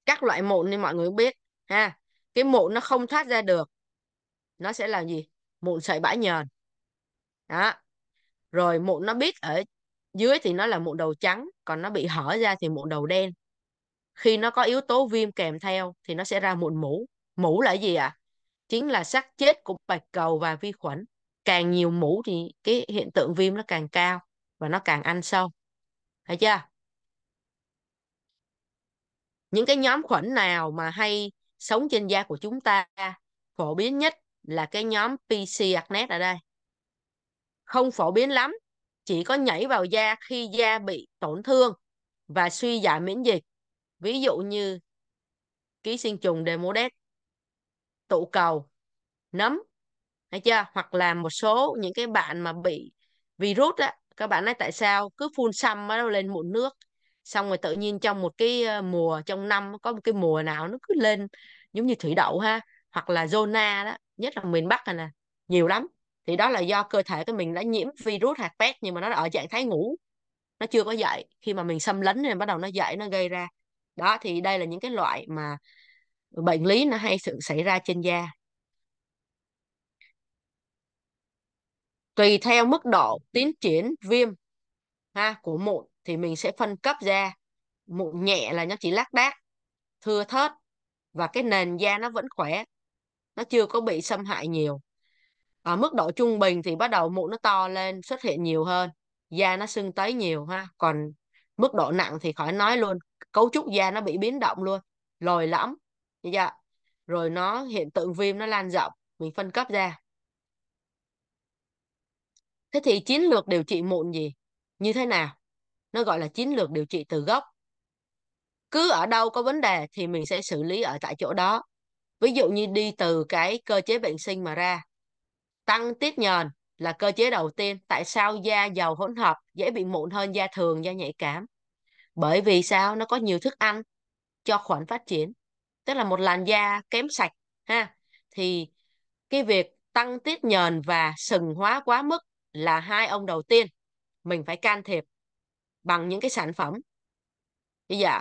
các loại mụn thì mọi người biết ha cái mụn nó không thoát ra được nó sẽ làm gì mụn sợi bã nhờn đó rồi mụn nó biết ở dưới thì nó là mụn đầu trắng còn nó bị hở ra thì mụn đầu đen khi nó có yếu tố viêm kèm theo thì nó sẽ ra mụn mũ mũ là gì ạ à? chính là xác chết của bạch cầu và vi khuẩn càng nhiều mũ thì cái hiện tượng viêm nó càng cao và nó càng ăn sâu thấy chưa những cái nhóm khuẩn nào mà hay sống trên da của chúng ta phổ biến nhất là cái nhóm PC acnet ở đây không phổ biến lắm chỉ có nhảy vào da khi da bị tổn thương và suy giảm miễn dịch ví dụ như ký sinh trùng Demodex tụ cầu nấm hay chưa hoặc là một số những cái bạn mà bị virus á các bạn nói tại sao cứ phun xăm nó lên mụn nước xong rồi tự nhiên trong một cái ờ, mùa trong năm có một cái mùa nào nó cứ lên giống như thủy đậu ha hoặc là zona đó nhất là miền Bắc này nè nhiều lắm thì đó là do cơ thể của mình đã nhiễm virus hạt pet nhưng mà nó ở trạng thái ngủ nó chưa có dậy khi mà mình xâm lấn thì bắt đầu nó dậy nó gây ra đó thì đây là những cái loại mà bệnh lý nó hay sự xảy ra trên da tùy theo mức độ tiến triển viêm ha của mụn thì mình sẽ phân cấp da mụn nhẹ là nó chỉ lác đác thưa thớt và cái nền da nó vẫn khỏe nó chưa có bị xâm hại nhiều ở mức độ trung bình thì bắt đầu mụn nó to lên xuất hiện nhiều hơn da nó sưng tấy nhiều ha còn mức độ nặng thì khỏi nói luôn cấu trúc da nó bị biến động luôn lồi lõm dạ rồi nó hiện tượng viêm nó lan rộng mình phân cấp ra thế thì chiến lược điều trị mụn gì như thế nào nó gọi là chiến lược điều trị từ gốc cứ ở đâu có vấn đề thì mình sẽ xử lý ở tại chỗ đó ví dụ như đi từ cái cơ chế bệnh sinh mà ra tăng tiết nhờn là cơ chế đầu tiên tại sao da dầu hỗn hợp dễ bị mụn hơn da thường da nhạy cảm bởi vì sao nó có nhiều thức ăn cho khuẩn phát triển tức là một làn da kém sạch ha thì cái việc tăng tiết nhờn và sừng hóa quá mức là hai ông đầu tiên mình phải can thiệp bằng những cái sản phẩm bây giờ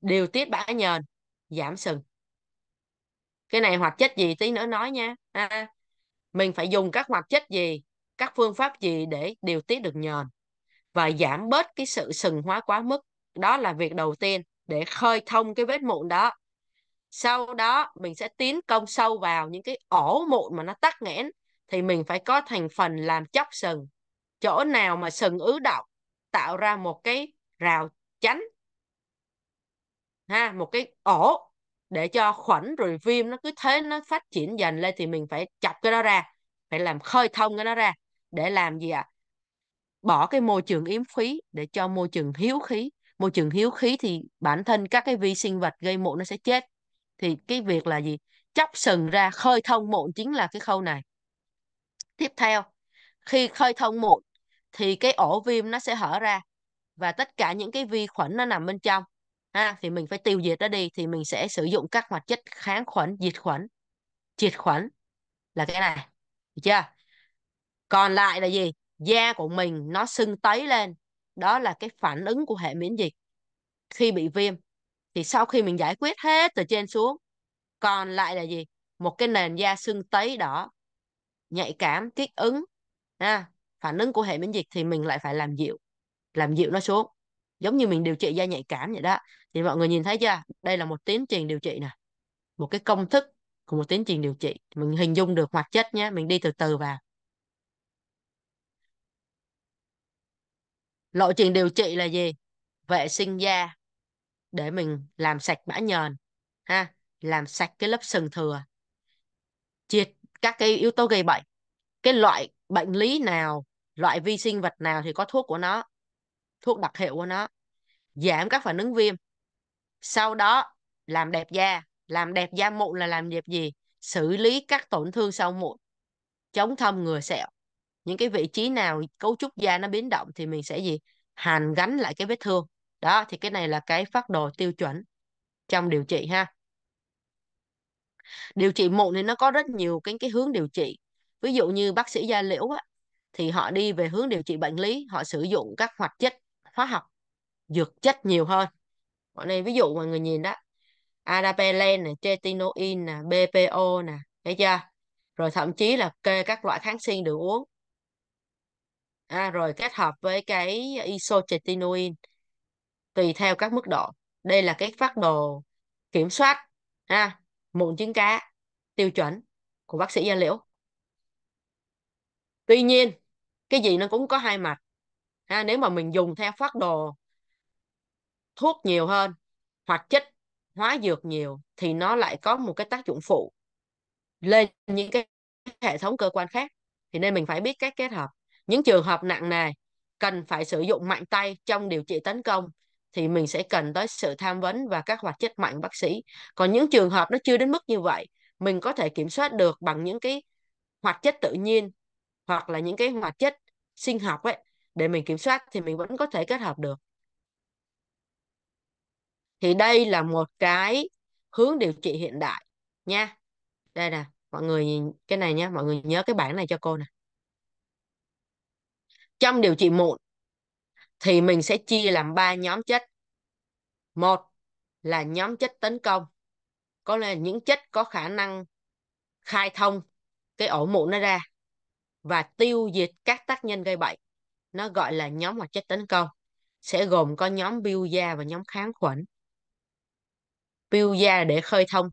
điều tiết bã nhờn giảm sừng cái này hoạt chất gì tí nữa nói nha à, mình phải dùng các hoạt chất gì các phương pháp gì để điều tiết được nhờn và giảm bớt cái sự sừng hóa quá mức đó là việc đầu tiên để khơi thông cái vết mụn đó sau đó mình sẽ tiến công sâu vào những cái ổ mụn mà nó tắc nghẽn thì mình phải có thành phần làm chóc sừng chỗ nào mà sừng ứ động tạo ra một cái rào chắn ha một cái ổ để cho khuẩn rồi viêm nó cứ thế nó phát triển dần lên thì mình phải chọc cái đó ra phải làm khơi thông cái đó ra để làm gì ạ à? bỏ cái môi trường yếm khí để cho môi trường hiếu khí môi trường hiếu khí thì bản thân các cái vi sinh vật gây mụn nó sẽ chết thì cái việc là gì chóc sừng ra khơi thông mụn chính là cái khâu này tiếp theo khi khơi thông mụn thì cái ổ viêm nó sẽ hở ra và tất cả những cái vi khuẩn nó nằm bên trong ha thì mình phải tiêu diệt nó đi thì mình sẽ sử dụng các hoạt chất kháng khuẩn diệt khuẩn triệt khuẩn là cái này được chưa còn lại là gì da của mình nó sưng tấy lên đó là cái phản ứng của hệ miễn dịch khi bị viêm thì sau khi mình giải quyết hết từ trên xuống còn lại là gì một cái nền da sưng tấy đỏ nhạy cảm kích ứng ha, phản ứng của hệ miễn dịch thì mình lại phải làm dịu làm dịu nó xuống giống như mình điều trị da nhạy cảm vậy đó thì mọi người nhìn thấy chưa đây là một tiến trình điều trị nè một cái công thức của một tiến trình điều trị mình hình dung được hoạt chất nhé mình đi từ từ vào lộ trình điều trị là gì vệ sinh da để mình làm sạch mã nhờn ha làm sạch cái lớp sừng thừa triệt các cái yếu tố gây bệnh cái loại bệnh lý nào loại vi sinh vật nào thì có thuốc của nó thuốc đặc hiệu của nó giảm các phản ứng viêm sau đó làm đẹp da làm đẹp da mụn là làm đẹp gì xử lý các tổn thương sau mụn chống thâm ngừa sẹo những cái vị trí nào cấu trúc da nó biến động thì mình sẽ gì hàn gắn lại cái vết thương đó thì cái này là cái phác đồ tiêu chuẩn trong điều trị ha điều trị mụn thì nó có rất nhiều cái cái hướng điều trị ví dụ như bác sĩ da liễu á, thì họ đi về hướng điều trị bệnh lý họ sử dụng các hoạt chất hóa học dược chất nhiều hơn bọn này ví dụ mọi người nhìn đó adapalene này tretinoin nè bpo nè thấy chưa rồi thậm chí là kê các loại kháng sinh đường uống à, rồi kết hợp với cái isotretinoin tùy theo các mức độ đây là cái phác đồ kiểm soát à, mụn trứng cá tiêu chuẩn của bác sĩ da liễu tuy nhiên cái gì nó cũng có hai mặt à, nếu mà mình dùng theo phác đồ thuốc nhiều hơn hoạt chất hóa dược nhiều thì nó lại có một cái tác dụng phụ lên những cái hệ thống cơ quan khác thì nên mình phải biết cách kết hợp những trường hợp nặng nề cần phải sử dụng mạnh tay trong điều trị tấn công thì mình sẽ cần tới sự tham vấn và các hoạt chất mạnh bác sĩ. Còn những trường hợp nó chưa đến mức như vậy, mình có thể kiểm soát được bằng những cái hoạt chất tự nhiên hoặc là những cái hoạt chất sinh học ấy để mình kiểm soát thì mình vẫn có thể kết hợp được. Thì đây là một cái hướng điều trị hiện đại nha. Đây nè, mọi người nhìn cái này nha, mọi người nhớ cái bảng này cho cô nè trong điều trị mụn thì mình sẽ chia làm ba nhóm chất một là nhóm chất tấn công có là những chất có khả năng khai thông cái ổ mụn nó ra và tiêu diệt các tác nhân gây bệnh nó gọi là nhóm hoạt chất tấn công sẽ gồm có nhóm biêu da và nhóm kháng khuẩn biêu da để khơi thông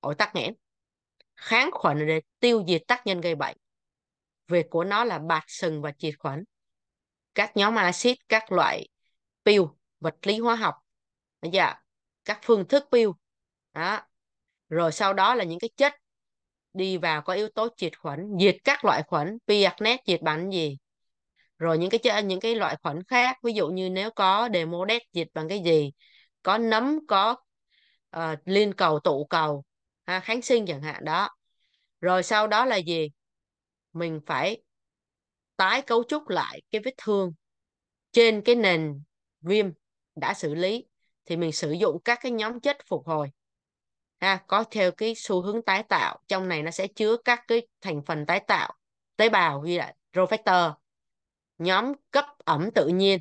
ổ tắc nghẽn kháng khuẩn để tiêu diệt tác nhân gây bệnh Việc của nó là bạt sừng và triệt khuẩn. Các nhóm axit, các loại pill, vật lý hóa học, dạ, các phương thức pill. Đó. Rồi sau đó là những cái chất đi vào có yếu tố triệt khuẩn, diệt các loại khuẩn, piacnet diệt bằng gì. Rồi những cái chất, những cái loại khuẩn khác, ví dụ như nếu có demodex diệt bằng cái gì, có nấm, có uh, liên cầu, tụ cầu, ha, kháng sinh chẳng hạn đó. Rồi sau đó là gì? mình phải tái cấu trúc lại cái vết thương trên cái nền viêm đã xử lý thì mình sử dụng các cái nhóm chất phục hồi ha có theo cái xu hướng tái tạo trong này nó sẽ chứa các cái thành phần tái tạo tế bào như là rofactor nhóm cấp ẩm tự nhiên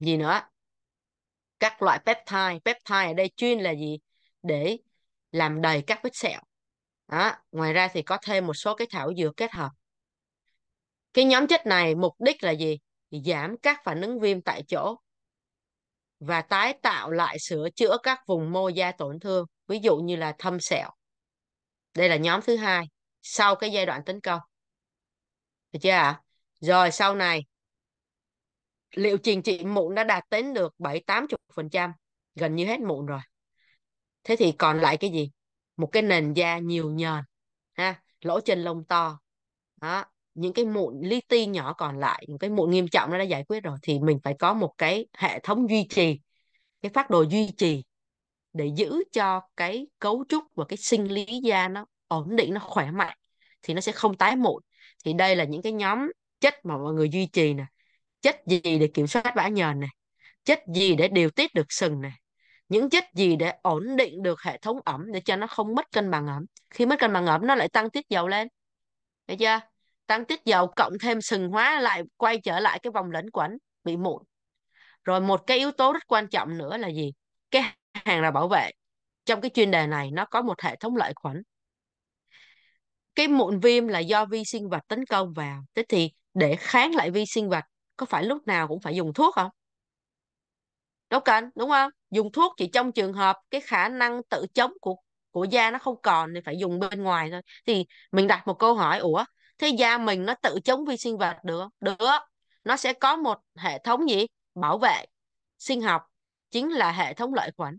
gì nữa các loại peptide peptide ở đây chuyên là gì để làm đầy các vết sẹo đó. ngoài ra thì có thêm một số cái thảo dược kết hợp cái nhóm chất này mục đích là gì giảm các phản ứng viêm tại chỗ và tái tạo lại sửa chữa các vùng mô da tổn thương ví dụ như là thâm sẹo đây là nhóm thứ hai sau cái giai đoạn tấn công được chưa ạ rồi sau này liệu trình trị mụn đã đạt đến được bảy tám chục phần trăm gần như hết mụn rồi thế thì còn lại cái gì một cái nền da nhiều nhờn ha lỗ chân lông to đó những cái mụn li ti nhỏ còn lại những cái mụn nghiêm trọng nó đã giải quyết rồi thì mình phải có một cái hệ thống duy trì cái phát đồ duy trì để giữ cho cái cấu trúc và cái sinh lý da nó ổn định nó khỏe mạnh thì nó sẽ không tái mụn thì đây là những cái nhóm chất mà mọi người duy trì nè chất gì để kiểm soát bã nhờn này chất gì để điều tiết được sừng này những chất gì để ổn định được hệ thống ẩm để cho nó không mất cân bằng ẩm khi mất cân bằng ẩm nó lại tăng tiết dầu lên thấy chưa tăng tiết dầu cộng thêm sừng hóa lại quay trở lại cái vòng lẩn quẩn bị mụn rồi một cái yếu tố rất quan trọng nữa là gì cái hàng rào bảo vệ trong cái chuyên đề này nó có một hệ thống lợi khuẩn cái mụn viêm là do vi sinh vật tấn công vào thế thì để kháng lại vi sinh vật có phải lúc nào cũng phải dùng thuốc không đâu cần đúng không dùng thuốc chỉ trong trường hợp cái khả năng tự chống của của da nó không còn thì phải dùng bên ngoài thôi thì mình đặt một câu hỏi ủa thế da mình nó tự chống vi sinh vật được được nó sẽ có một hệ thống gì bảo vệ sinh học chính là hệ thống lợi khuẩn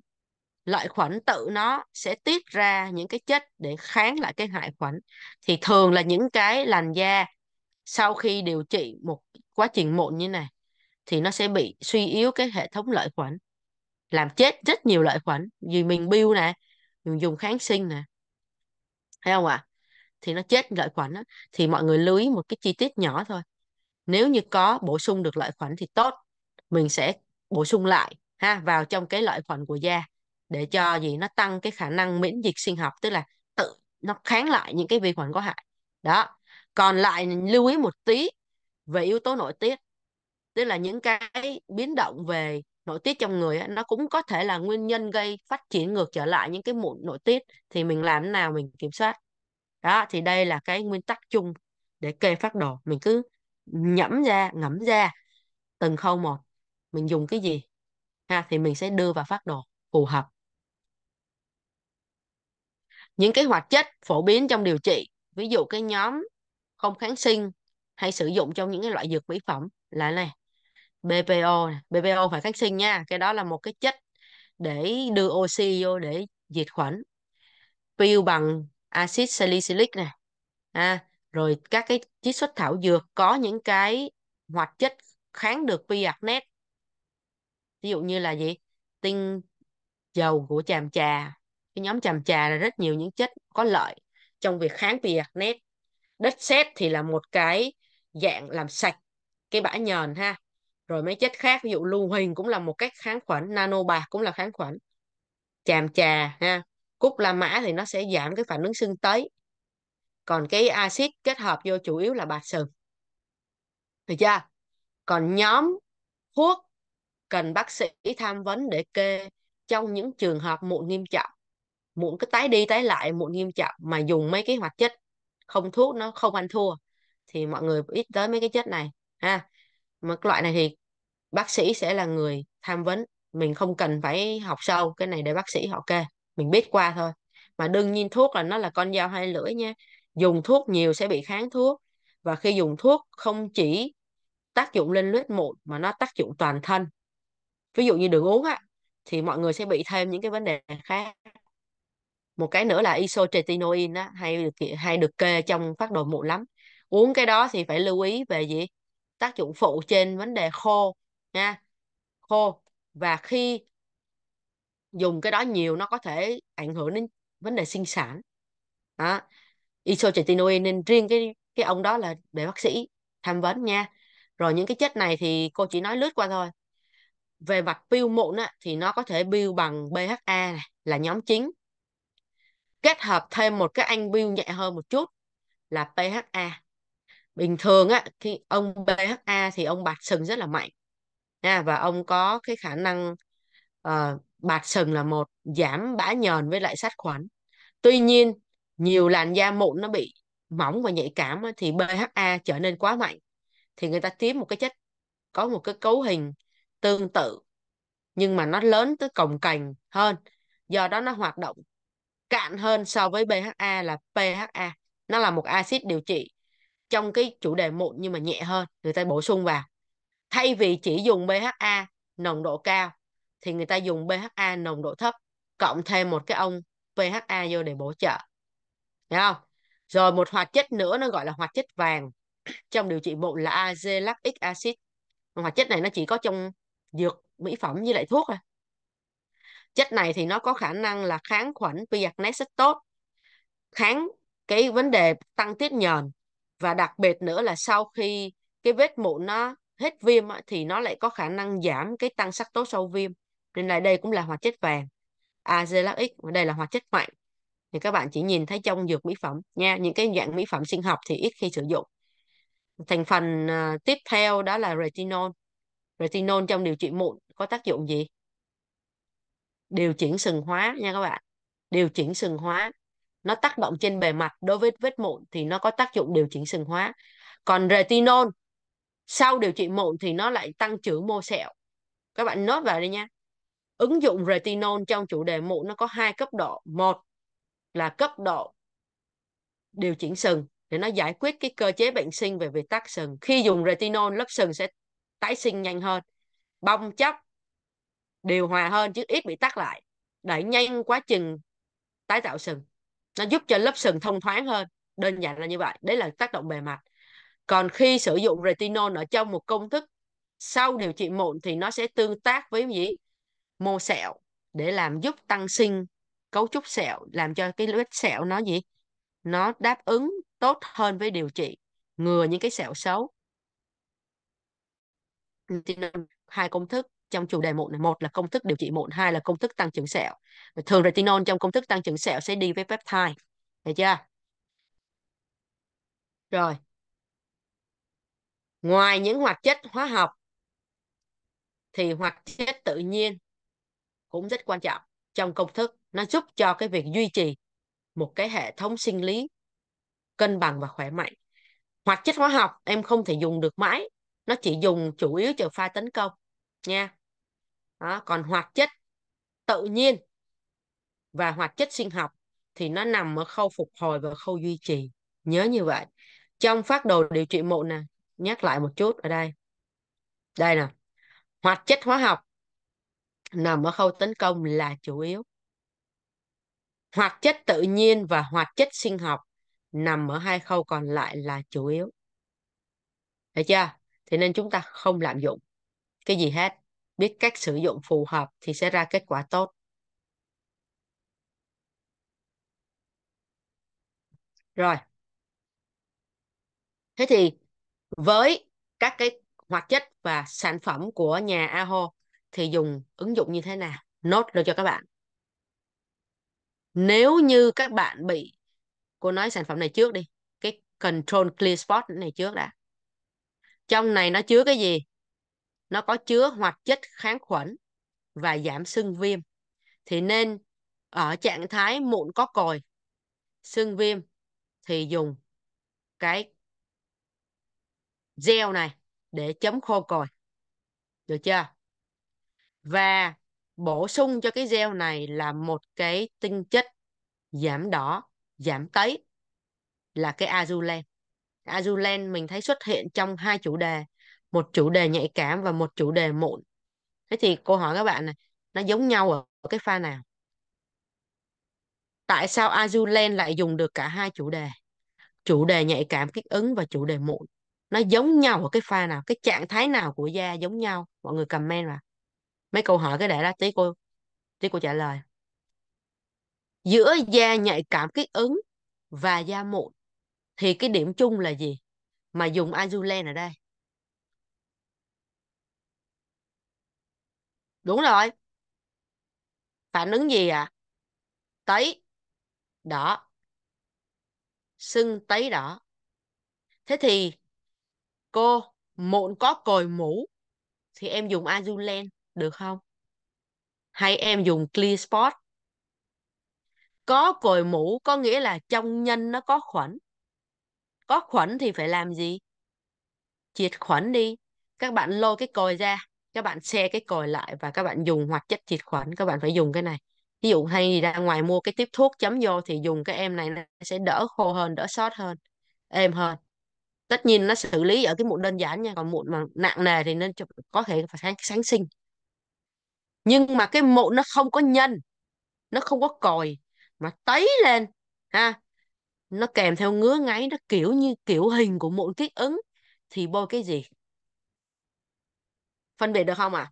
lợi khuẩn tự nó sẽ tiết ra những cái chất để kháng lại cái hại khuẩn thì thường là những cái làn da sau khi điều trị một quá trình mụn như này thì nó sẽ bị suy yếu cái hệ thống lợi khuẩn làm chết rất nhiều lợi khuẩn vì mình biêu nè mình dùng kháng sinh nè thấy không ạ à? thì nó chết lợi khuẩn đó. thì mọi người lưu ý một cái chi tiết nhỏ thôi nếu như có bổ sung được lợi khuẩn thì tốt mình sẽ bổ sung lại ha vào trong cái lợi khuẩn của da để cho gì nó tăng cái khả năng miễn dịch sinh học tức là tự nó kháng lại những cái vi khuẩn có hại đó còn lại lưu ý một tí về yếu tố nội tiết tức là những cái biến động về nội tiết trong người nó cũng có thể là nguyên nhân gây phát triển ngược trở lại những cái mụn nội tiết thì mình làm thế nào mình kiểm soát đó thì đây là cái nguyên tắc chung để kê phát đồ mình cứ nhẩm ra ngẫm ra từng khâu một mình dùng cái gì ha thì mình sẽ đưa vào phát đồ phù hợp những cái hoạt chất phổ biến trong điều trị ví dụ cái nhóm không kháng sinh hay sử dụng trong những cái loại dược mỹ phẩm là này BPO BPO phải kháng sinh nha cái đó là một cái chất để đưa oxy vô để diệt khuẩn pu bằng axit salicylic nè à, rồi các cái chiết xuất thảo dược có những cái hoạt chất kháng được pi net ví dụ như là gì tinh dầu của chàm trà cái nhóm chàm trà là rất nhiều những chất có lợi trong việc kháng pi net đất sét thì là một cái dạng làm sạch cái bã nhờn ha rồi mấy chất khác ví dụ lưu huỳnh cũng là một cách kháng khuẩn nano bạc cũng là kháng khuẩn chàm trà ha cúc la mã thì nó sẽ giảm cái phản ứng sưng tấy còn cái axit kết hợp vô chủ yếu là bạc sừng được chưa còn nhóm thuốc cần bác sĩ tham vấn để kê trong những trường hợp mụn nghiêm trọng mụn cứ tái đi tái lại mụn nghiêm trọng mà dùng mấy cái hoạt chất không thuốc nó không ăn thua thì mọi người ít tới mấy cái chất này ha mà loại này thì bác sĩ sẽ là người tham vấn mình không cần phải học sâu cái này để bác sĩ họ kê mình biết qua thôi mà đương nhiên thuốc là nó là con dao hai lưỡi nha dùng thuốc nhiều sẽ bị kháng thuốc và khi dùng thuốc không chỉ tác dụng lên lết mụn mà nó tác dụng toàn thân ví dụ như đường uống á thì mọi người sẽ bị thêm những cái vấn đề khác một cái nữa là isotretinoin á hay được hay được kê trong phát đồ mụn lắm uống cái đó thì phải lưu ý về gì tác dụng phụ trên vấn đề khô nha khô và khi dùng cái đó nhiều nó có thể ảnh hưởng đến vấn đề sinh sản đó. isotretinoin nên riêng cái cái ông đó là để bác sĩ tham vấn nha rồi những cái chất này thì cô chỉ nói lướt qua thôi về mặt pill mụn á, thì nó có thể pill bằng BHA này, là nhóm chính kết hợp thêm một cái anh pill nhẹ hơn một chút là PHA bình thường á khi ông BHA thì ông bạc sừng rất là mạnh nha và ông có cái khả năng uh, bạt sừng là một giảm bã nhờn với lại sát khuẩn tuy nhiên nhiều làn da mụn nó bị mỏng và nhạy cảm thì BHA trở nên quá mạnh thì người ta tiêm một cái chất có một cái cấu hình tương tự nhưng mà nó lớn tới cồng cành hơn do đó nó hoạt động cạn hơn so với BHA là PHA nó là một axit điều trị trong cái chủ đề mụn nhưng mà nhẹ hơn người ta bổ sung vào thay vì chỉ dùng BHA nồng độ cao thì người ta dùng BHA nồng độ thấp cộng thêm một cái ông BHA vô để bổ trợ hiểu không rồi một hoạt chất nữa nó gọi là hoạt chất vàng trong điều trị mụn là azelaic acid hoạt chất này nó chỉ có trong dược mỹ phẩm với lại thuốc à chất này thì nó có khả năng là kháng khuẩn piacnet rất tốt kháng cái vấn đề tăng tiết nhờn và đặc biệt nữa là sau khi cái vết mụn nó hết viêm thì nó lại có khả năng giảm cái tăng sắc tố sau viêm nên là đây cũng là hoạt chất vàng azelaic và đây là hoạt chất mạnh thì các bạn chỉ nhìn thấy trong dược mỹ phẩm nha những cái dạng mỹ phẩm sinh học thì ít khi sử dụng thành phần à, tiếp theo đó là retinol retinol trong điều trị mụn có tác dụng gì điều chỉnh sừng hóa nha các bạn điều chỉnh sừng hóa nó tác động trên bề mặt đối với vết mụn thì nó có tác dụng điều chỉnh sừng hóa còn retinol sau điều trị mụn thì nó lại tăng trưởng mô sẹo các bạn nốt vào đây nha ứng dụng retinol trong chủ đề mụn nó có hai cấp độ một là cấp độ điều chỉnh sừng để nó giải quyết cái cơ chế bệnh sinh về việc tắc sừng khi dùng retinol lớp sừng sẽ tái sinh nhanh hơn bong chóc điều hòa hơn chứ ít bị tắc lại đẩy nhanh quá trình tái tạo sừng nó giúp cho lớp sừng thông thoáng hơn đơn giản là như vậy đấy là tác động bề mặt còn khi sử dụng retinol ở trong một công thức sau điều trị mụn thì nó sẽ tương tác với gì mô sẹo để làm giúp tăng sinh cấu trúc sẹo làm cho cái vết sẹo nó gì nó đáp ứng tốt hơn với điều trị ngừa những cái sẹo xấu hai công thức trong chủ đề mụn này một là công thức điều trị mụn hai là công thức tăng trưởng sẹo thường retinol trong công thức tăng trưởng sẹo sẽ đi với peptide được chưa rồi ngoài những hoạt chất hóa học thì hoạt chất tự nhiên cũng rất quan trọng trong công thức nó giúp cho cái việc duy trì một cái hệ thống sinh lý cân bằng và khỏe mạnh hoạt chất hóa học em không thể dùng được mãi nó chỉ dùng chủ yếu cho pha tấn công nha đó, còn hoạt chất tự nhiên và hoạt chất sinh học thì nó nằm ở khâu phục hồi và khâu duy trì nhớ như vậy trong phát đồ điều trị mụn nè nhắc lại một chút ở đây đây nè hoạt chất hóa học nằm ở khâu tấn công là chủ yếu hoạt chất tự nhiên và hoạt chất sinh học nằm ở hai khâu còn lại là chủ yếu được chưa thế nên chúng ta không lạm dụng cái gì hết biết cách sử dụng phù hợp thì sẽ ra kết quả tốt rồi thế thì với các cái hoạt chất và sản phẩm của nhà AHO thì dùng ứng dụng như thế nào nốt được cho các bạn nếu như các bạn bị cô nói sản phẩm này trước đi cái control clear spot này trước đã trong này nó chứa cái gì nó có chứa hoạt chất kháng khuẩn và giảm sưng viêm thì nên ở trạng thái mụn có còi sưng viêm thì dùng cái gel này để chấm khô còi. Được chưa? Và bổ sung cho cái gel này là một cái tinh chất giảm đỏ, giảm tấy là cái azulen. Azulen mình thấy xuất hiện trong hai chủ đề, một chủ đề nhạy cảm và một chủ đề mụn. Thế thì cô hỏi các bạn này, nó giống nhau ở cái pha nào? Tại sao azulen lại dùng được cả hai chủ đề? Chủ đề nhạy cảm kích ứng và chủ đề mụn nó giống nhau ở cái pha nào cái trạng thái nào của da giống nhau mọi người comment vào mấy câu hỏi cái để ra tí cô tí cô trả lời giữa da nhạy cảm kích ứng và da mụn thì cái điểm chung là gì mà dùng Azulen ở đây đúng rồi phản ứng gì ạ à? tấy đỏ sưng tấy đỏ thế thì cô mụn có còi mũ thì em dùng Azulen được không? Hay em dùng Clear Spot? Có còi mũ có nghĩa là trong nhân nó có khuẩn. Có khuẩn thì phải làm gì? Triệt khuẩn đi. Các bạn lôi cái còi ra, các bạn xe cái còi lại và các bạn dùng hoạt chất triệt khuẩn, các bạn phải dùng cái này. Ví dụ hay ra ngoài mua cái tiếp thuốc chấm vô thì dùng cái em này nó sẽ đỡ khô hơn, đỡ sót hơn, êm hơn tất nhiên nó xử lý ở cái mụn đơn giản nha còn mụn mà nặng nề thì nên có thể phải sáng sáng sinh nhưng mà cái mụn nó không có nhân nó không có còi mà tấy lên ha nó kèm theo ngứa ngáy nó kiểu như kiểu hình của mụn kích ứng thì bôi cái gì phân biệt được không ạ à?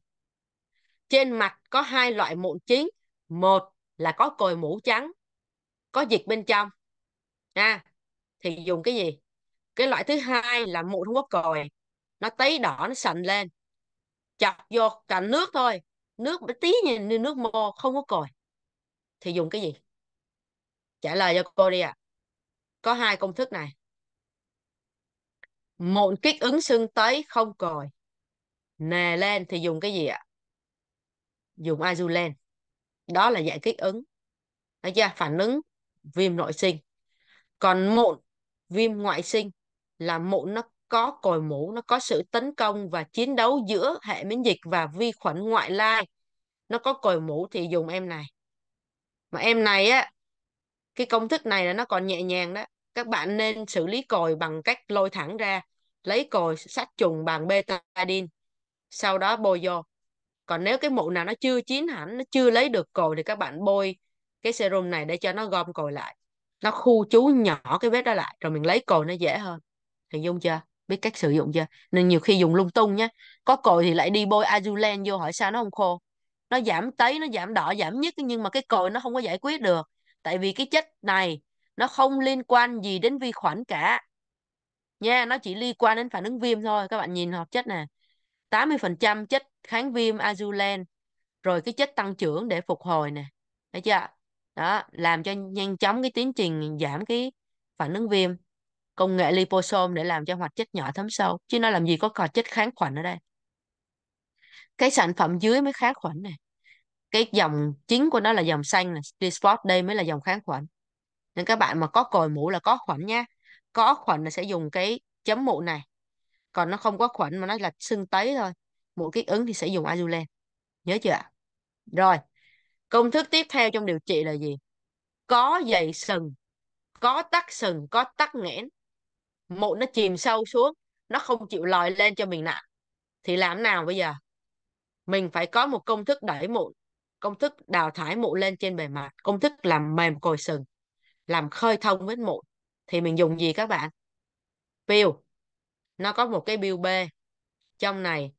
trên mặt có hai loại mụn chính một là có còi mũ trắng có dịch bên trong ha à, thì dùng cái gì cái loại thứ hai là mụn không có còi nó tấy đỏ nó sành lên chọc vô cả nước thôi nước tí như nước mô không có còi thì dùng cái gì trả lời cho cô đi ạ à. có hai công thức này mụn kích ứng sưng tấy không còi nề lên thì dùng cái gì ạ dùng azulen đó là dạng kích ứng thấy chưa phản ứng viêm nội sinh còn mụn viêm ngoại sinh là mụn nó có còi mũ nó có sự tấn công và chiến đấu giữa hệ miễn dịch và vi khuẩn ngoại lai nó có còi mũ thì dùng em này mà em này á cái công thức này là nó còn nhẹ nhàng đó các bạn nên xử lý còi bằng cách lôi thẳng ra lấy còi sát trùng bằng betadine sau đó bôi vô còn nếu cái mụn nào nó chưa chín hẳn nó chưa lấy được còi thì các bạn bôi cái serum này để cho nó gom còi lại nó khu trú nhỏ cái vết đó lại rồi mình lấy còi nó dễ hơn hình dung chưa biết cách sử dụng chưa nên nhiều khi dùng lung tung nhé có cồi thì lại đi bôi azulen vô hỏi sao nó không khô nó giảm tấy nó giảm đỏ giảm nhất nhưng mà cái cồi nó không có giải quyết được tại vì cái chất này nó không liên quan gì đến vi khuẩn cả nha nó chỉ liên quan đến phản ứng viêm thôi các bạn nhìn hợp chất nè 80% chất kháng viêm azulen rồi cái chất tăng trưởng để phục hồi nè thấy chưa đó làm cho nhanh chóng cái tiến trình giảm cái phản ứng viêm công nghệ liposome để làm cho hoạt chất nhỏ thấm sâu chứ nó làm gì có hoạt chất kháng khuẩn ở đây cái sản phẩm dưới mới kháng khuẩn này cái dòng chính của nó là dòng xanh là Disport đây mới là dòng kháng khuẩn nên các bạn mà có còi mũ là có khuẩn nha có khuẩn là sẽ dùng cái chấm mụ này còn nó không có khuẩn mà nó là sưng tấy thôi mụ kích ứng thì sẽ dùng Azulen nhớ chưa rồi công thức tiếp theo trong điều trị là gì có dày sừng có tắc sừng có tắc nghẽn mụn nó chìm sâu xuống nó không chịu lòi lên cho mình nặng thì làm nào bây giờ mình phải có một công thức đẩy mụn công thức đào thải mụn lên trên bề mặt công thức làm mềm cồi sừng làm khơi thông vết mụn thì mình dùng gì các bạn peel nó có một cái peel b trong này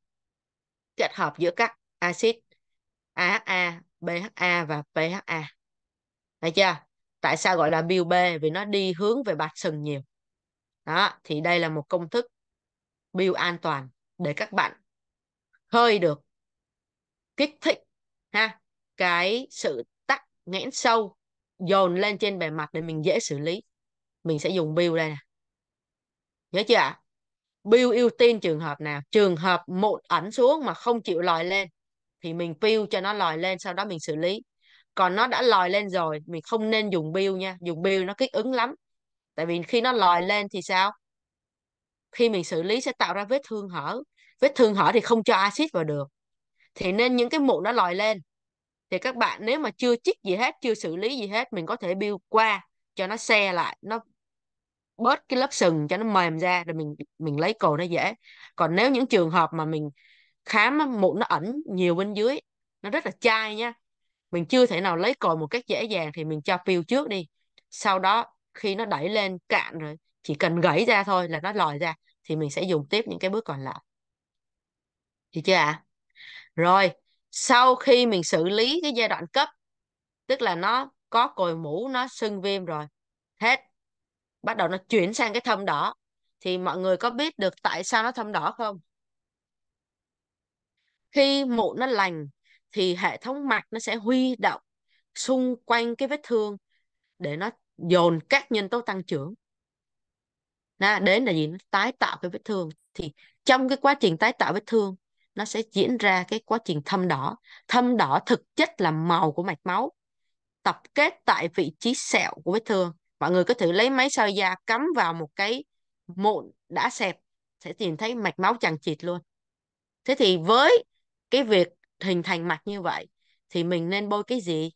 kết hợp giữa các axit AHA, BHA và PHA. Thấy chưa? Tại sao gọi là peel B? Vì nó đi hướng về bạch sừng nhiều đó thì đây là một công thức build an toàn để các bạn khơi được kích thích ha cái sự tắc nghẽn sâu dồn lên trên bề mặt để mình dễ xử lý mình sẽ dùng build đây nè nhớ chưa ạ build ưu tiên trường hợp nào trường hợp một ẩn xuống mà không chịu lòi lên thì mình build cho nó lòi lên sau đó mình xử lý còn nó đã lòi lên rồi mình không nên dùng build nha dùng build nó kích ứng lắm tại vì khi nó lòi lên thì sao khi mình xử lý sẽ tạo ra vết thương hở vết thương hở thì không cho axit vào được thì nên những cái mụn nó lòi lên thì các bạn nếu mà chưa chích gì hết chưa xử lý gì hết mình có thể biêu qua cho nó xe lại nó bớt cái lớp sừng cho nó mềm ra rồi mình mình lấy cồn nó dễ còn nếu những trường hợp mà mình khám mụn nó ẩn nhiều bên dưới nó rất là chai nha mình chưa thể nào lấy cồn một cách dễ dàng thì mình cho pill trước đi sau đó khi nó đẩy lên cạn rồi chỉ cần gãy ra thôi là nó lòi ra thì mình sẽ dùng tiếp những cái bước còn lại được chưa ạ à? rồi sau khi mình xử lý cái giai đoạn cấp tức là nó có còi mũ nó sưng viêm rồi hết bắt đầu nó chuyển sang cái thâm đỏ thì mọi người có biết được tại sao nó thâm đỏ không khi mụn nó lành thì hệ thống mạch nó sẽ huy động xung quanh cái vết thương để nó dồn các nhân tố tăng trưởng à, đến là gì nó tái tạo cái vết thương thì trong cái quá trình tái tạo vết thương nó sẽ diễn ra cái quá trình thâm đỏ thâm đỏ thực chất là màu của mạch máu tập kết tại vị trí sẹo của vết thương mọi người có thể lấy máy soi da cắm vào một cái mụn đã xẹp sẽ tìm thấy mạch máu chằng chịt luôn thế thì với cái việc hình thành mạch như vậy thì mình nên bôi cái gì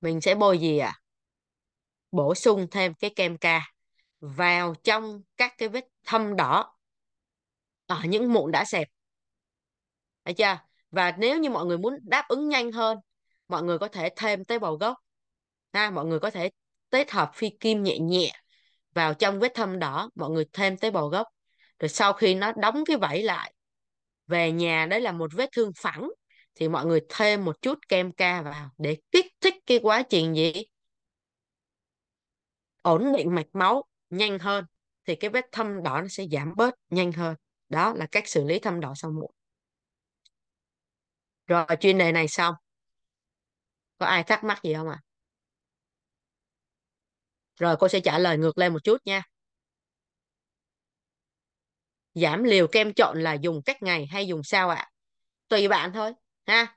mình sẽ bôi gì ạ? À? Bổ sung thêm cái kem ca vào trong các cái vết thâm đỏ ở những mụn đã sẹp Thấy chưa? Và nếu như mọi người muốn đáp ứng nhanh hơn, mọi người có thể thêm tế bào gốc. Ha, mọi người có thể kết hợp phi kim nhẹ nhẹ vào trong vết thâm đỏ, mọi người thêm tế bào gốc. Rồi sau khi nó đóng cái vảy lại, về nhà đấy là một vết thương phẳng thì mọi người thêm một chút kem ca vào để kích thích cái quá trình gì ổn định mạch máu nhanh hơn thì cái vết thâm đỏ nó sẽ giảm bớt nhanh hơn đó là cách xử lý thâm đỏ sau mụn rồi chuyên đề này xong có ai thắc mắc gì không ạ à? rồi cô sẽ trả lời ngược lên một chút nha giảm liều kem trộn là dùng cách ngày hay dùng sao ạ à? tùy bạn thôi ha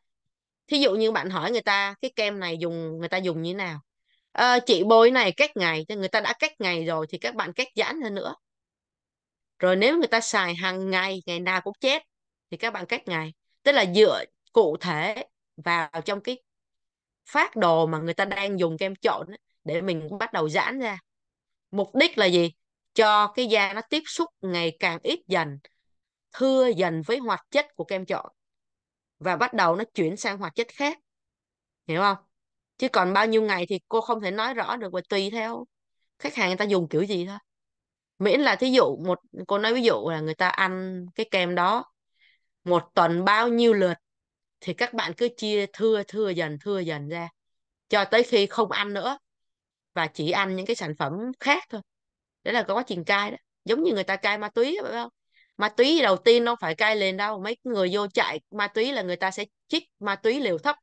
thí dụ như bạn hỏi người ta cái kem này dùng người ta dùng như thế nào à, chị bôi này cách ngày người ta đã cách ngày rồi thì các bạn cách giãn hơn nữa rồi nếu người ta xài hàng ngày ngày nào cũng chết thì các bạn cách ngày tức là dựa cụ thể vào trong cái phát đồ mà người ta đang dùng kem trộn để mình bắt đầu giãn ra mục đích là gì cho cái da nó tiếp xúc ngày càng ít dần thưa dần với hoạt chất của kem trộn và bắt đầu nó chuyển sang hoạt chất khác hiểu không chứ còn bao nhiêu ngày thì cô không thể nói rõ được và tùy theo khách hàng người ta dùng kiểu gì thôi miễn là thí dụ một cô nói ví dụ là người ta ăn cái kem đó một tuần bao nhiêu lượt thì các bạn cứ chia thưa thưa dần thưa dần ra cho tới khi không ăn nữa và chỉ ăn những cái sản phẩm khác thôi đấy là quá trình cai đó giống như người ta cai ma túy phải không ma túy đầu tiên đâu phải cai liền đâu mấy người vô chạy ma túy là người ta sẽ chích ma túy liều thấp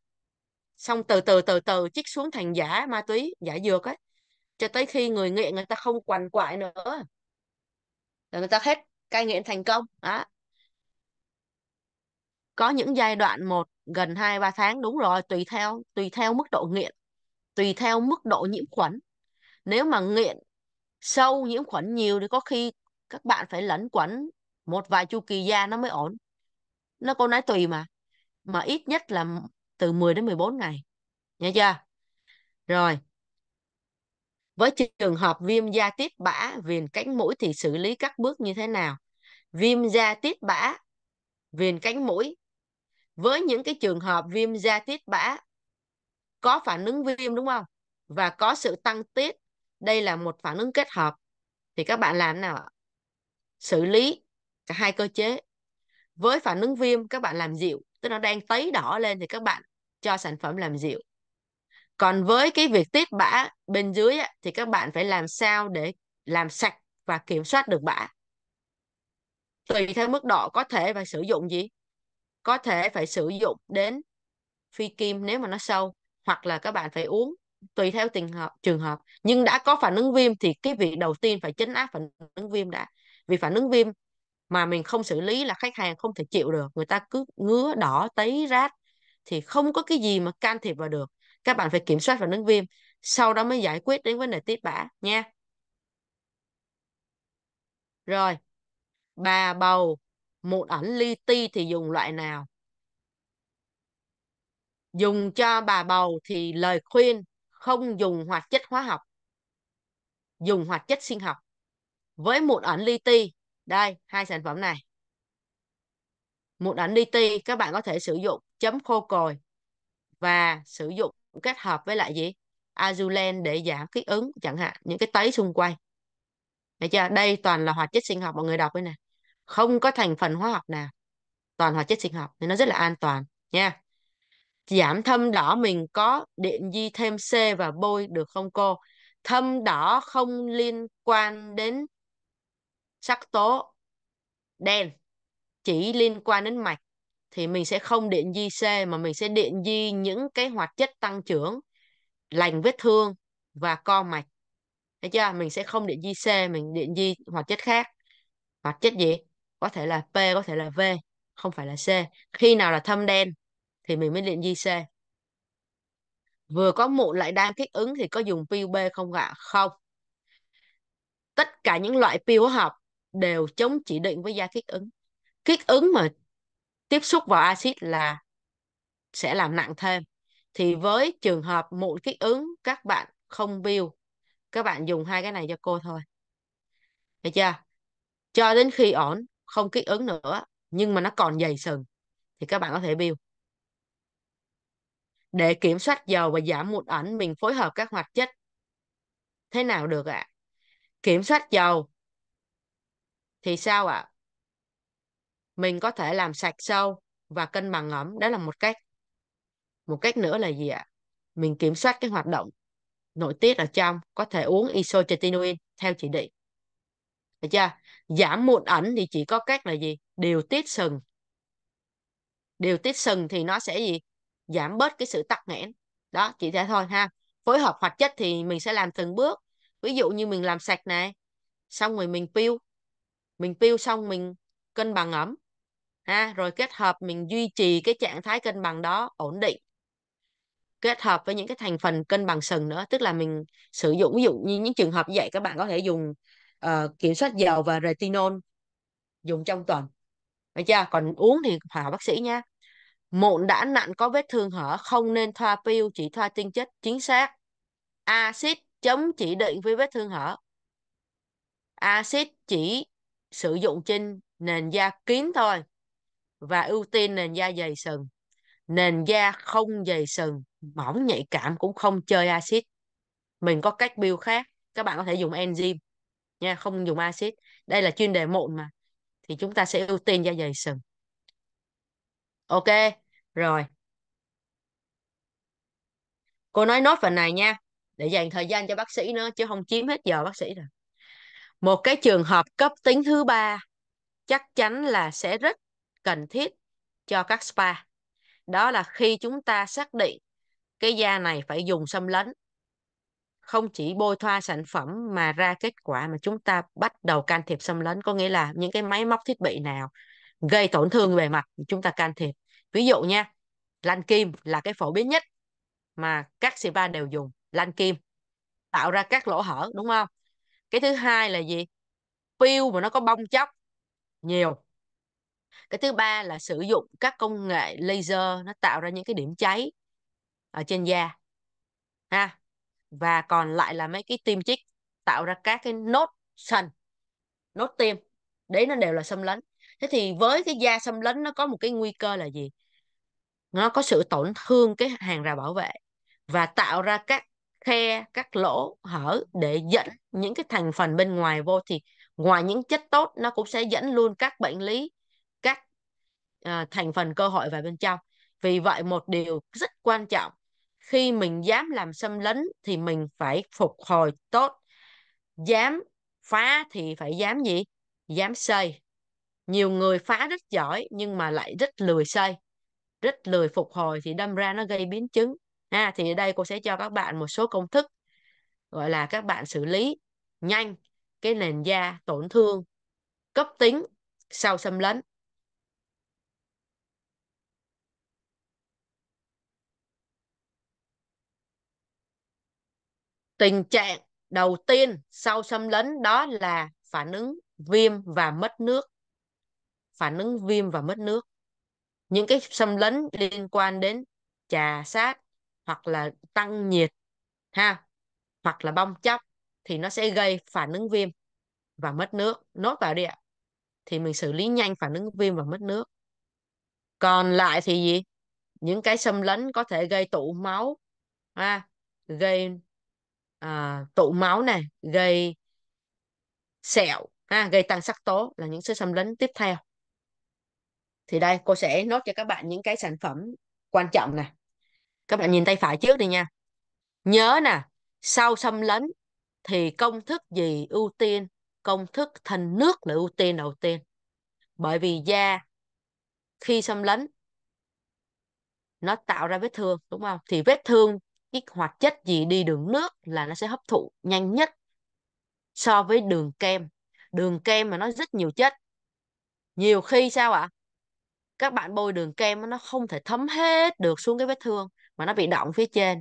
xong từ từ từ từ chích xuống thành giả ma túy giả dược ấy cho tới khi người nghiện người ta không quằn quại nữa là người ta hết cai nghiện thành công đó có những giai đoạn một gần hai ba tháng đúng rồi tùy theo tùy theo mức độ nghiện tùy theo mức độ nhiễm khuẩn nếu mà nghiện sâu nhiễm khuẩn nhiều thì có khi các bạn phải lẩn quẩn một vài chu kỳ da nó mới ổn nó có nói tùy mà mà ít nhất là từ 10 đến 14 ngày nhớ chưa rồi với trường hợp viêm da tiết bã viền cánh mũi thì xử lý các bước như thế nào viêm da tiết bã viền cánh mũi với những cái trường hợp viêm da tiết bã có phản ứng viêm đúng không và có sự tăng tiết đây là một phản ứng kết hợp thì các bạn làm nào xử lý cả hai cơ chế với phản ứng viêm các bạn làm dịu tức nó đang tấy đỏ lên thì các bạn cho sản phẩm làm dịu còn với cái việc tiết bã bên dưới thì các bạn phải làm sao để làm sạch và kiểm soát được bã tùy theo mức độ có thể phải sử dụng gì có thể phải sử dụng đến phi kim nếu mà nó sâu hoặc là các bạn phải uống tùy theo tình hợp, trường hợp nhưng đã có phản ứng viêm thì cái việc đầu tiên phải chấn áp phản ứng viêm đã vì phản ứng viêm mà mình không xử lý là khách hàng không thể chịu được người ta cứ ngứa đỏ tấy rát thì không có cái gì mà can thiệp vào được các bạn phải kiểm soát và ứng viêm sau đó mới giải quyết đến vấn đề tiết bã nha rồi bà bầu một ảnh li ti thì dùng loại nào dùng cho bà bầu thì lời khuyên không dùng hoạt chất hóa học dùng hoạt chất sinh học với một ảnh li ti đây hai sản phẩm này một ảnh DT các bạn có thể sử dụng chấm khô cồi và sử dụng kết hợp với lại gì Azulen để giảm kích ứng chẳng hạn những cái tấy xung quanh Đấy chưa đây toàn là hoạt chất sinh học mọi người đọc đây nè không có thành phần hóa học nào toàn hoạt chất sinh học nên nó rất là an toàn nha giảm thâm đỏ mình có điện di thêm C và bôi được không cô thâm đỏ không liên quan đến sắc tố đen chỉ liên quan đến mạch thì mình sẽ không điện di C mà mình sẽ điện di những cái hoạt chất tăng trưởng lành vết thương và co mạch thấy chưa mình sẽ không điện di C mình điện di hoạt chất khác hoạt chất gì có thể là P có thể là V không phải là C khi nào là thâm đen thì mình mới điện di C vừa có mụn lại đang kích ứng thì có dùng PUB không ạ không tất cả những loại pill hóa học đều chống chỉ định với da kích ứng kích ứng mà tiếp xúc vào axit là sẽ làm nặng thêm thì với trường hợp mụn kích ứng các bạn không bill các bạn dùng hai cái này cho cô thôi được chưa cho đến khi ổn không kích ứng nữa nhưng mà nó còn dày sừng thì các bạn có thể bill để kiểm soát dầu và giảm mụn ẩn mình phối hợp các hoạt chất thế nào được ạ à? kiểm soát dầu thì sao ạ? Mình có thể làm sạch sâu và cân bằng ẩm, đó là một cách. Một cách nữa là gì ạ? Mình kiểm soát cái hoạt động nội tiết ở trong, có thể uống isotretinoin theo chỉ định. Được chưa? Giảm mụn ẩn thì chỉ có cách là gì? Điều tiết sừng. Điều tiết sừng thì nó sẽ gì? Giảm bớt cái sự tắc nghẽn. Đó, chỉ thế thôi ha. Phối hợp hoạt chất thì mình sẽ làm từng bước. Ví dụ như mình làm sạch này, xong rồi mình peel, mình peel xong mình cân bằng ấm ha rồi kết hợp mình duy trì cái trạng thái cân bằng đó ổn định kết hợp với những cái thành phần cân bằng sừng nữa tức là mình sử dụng ví dụ như những trường hợp vậy các bạn có thể dùng uh, kiểm soát dầu và retinol dùng trong tuần được chưa còn uống thì hỏi bác sĩ nha mụn đã nặn có vết thương hở không nên thoa peel chỉ thoa tinh chất chính xác axit chống chỉ định với vết thương hở axit chỉ sử dụng trên nền da kín thôi và ưu tiên nền da dày sừng nền da không dày sừng mỏng nhạy cảm cũng không chơi axit mình có cách build khác các bạn có thể dùng enzyme nha không dùng axit đây là chuyên đề mụn mà thì chúng ta sẽ ưu tiên da dày sừng ok rồi cô nói nốt phần này nha để dành thời gian cho bác sĩ nữa chứ không chiếm hết giờ bác sĩ rồi một cái trường hợp cấp tính thứ ba chắc chắn là sẽ rất cần thiết cho các spa đó là khi chúng ta xác định cái da này phải dùng xâm lấn không chỉ bôi thoa sản phẩm mà ra kết quả mà chúng ta bắt đầu can thiệp xâm lấn có nghĩa là những cái máy móc thiết bị nào gây tổn thương về mặt chúng ta can thiệp ví dụ nha lan kim là cái phổ biến nhất mà các spa đều dùng lan kim tạo ra các lỗ hở đúng không cái thứ hai là gì pill mà nó có bong chóc nhiều cái thứ ba là sử dụng các công nghệ laser nó tạo ra những cái điểm cháy ở trên da ha và còn lại là mấy cái tiêm chích tạo ra các cái nốt sần nốt tiêm đấy nó đều là xâm lấn thế thì với cái da xâm lấn nó có một cái nguy cơ là gì nó có sự tổn thương cái hàng rào bảo vệ và tạo ra các khe các lỗ hở để dẫn những cái thành phần bên ngoài vô thì ngoài những chất tốt nó cũng sẽ dẫn luôn các bệnh lý các à, thành phần cơ hội vào bên trong vì vậy một điều rất quan trọng khi mình dám làm xâm lấn thì mình phải phục hồi tốt dám phá thì phải dám gì dám xây nhiều người phá rất giỏi nhưng mà lại rất lười xây rất lười phục hồi thì đâm ra nó gây biến chứng ha thì ở đây cô sẽ cho các bạn một số công thức gọi là các bạn xử lý nhanh cái nền da tổn thương cấp tính sau xâm lấn tình trạng đầu tiên sau xâm lấn đó là phản ứng viêm và mất nước phản ứng viêm và mất nước những cái xâm lấn liên quan đến trà sát hoặc là tăng nhiệt ha hoặc là bong chóc thì nó sẽ gây phản ứng viêm và mất nước nốt vào đi ạ thì mình xử lý nhanh phản ứng viêm và mất nước còn lại thì gì những cái xâm lấn có thể gây tụ máu ha gây à, tụ máu này gây sẹo ha gây tăng sắc tố là những sự xâm lấn tiếp theo thì đây cô sẽ nốt cho các bạn những cái sản phẩm quan trọng này các bạn nhìn tay phải trước đi nha nhớ nè sau xâm lấn thì công thức gì ưu tiên công thức thành nước là ưu tiên đầu tiên bởi vì da khi xâm lấn nó tạo ra vết thương đúng không thì vết thương cái hoạt chất gì đi đường nước là nó sẽ hấp thụ nhanh nhất so với đường kem đường kem mà nó rất nhiều chất nhiều khi sao ạ các bạn bôi đường kem nó không thể thấm hết được xuống cái vết thương mà nó bị động phía trên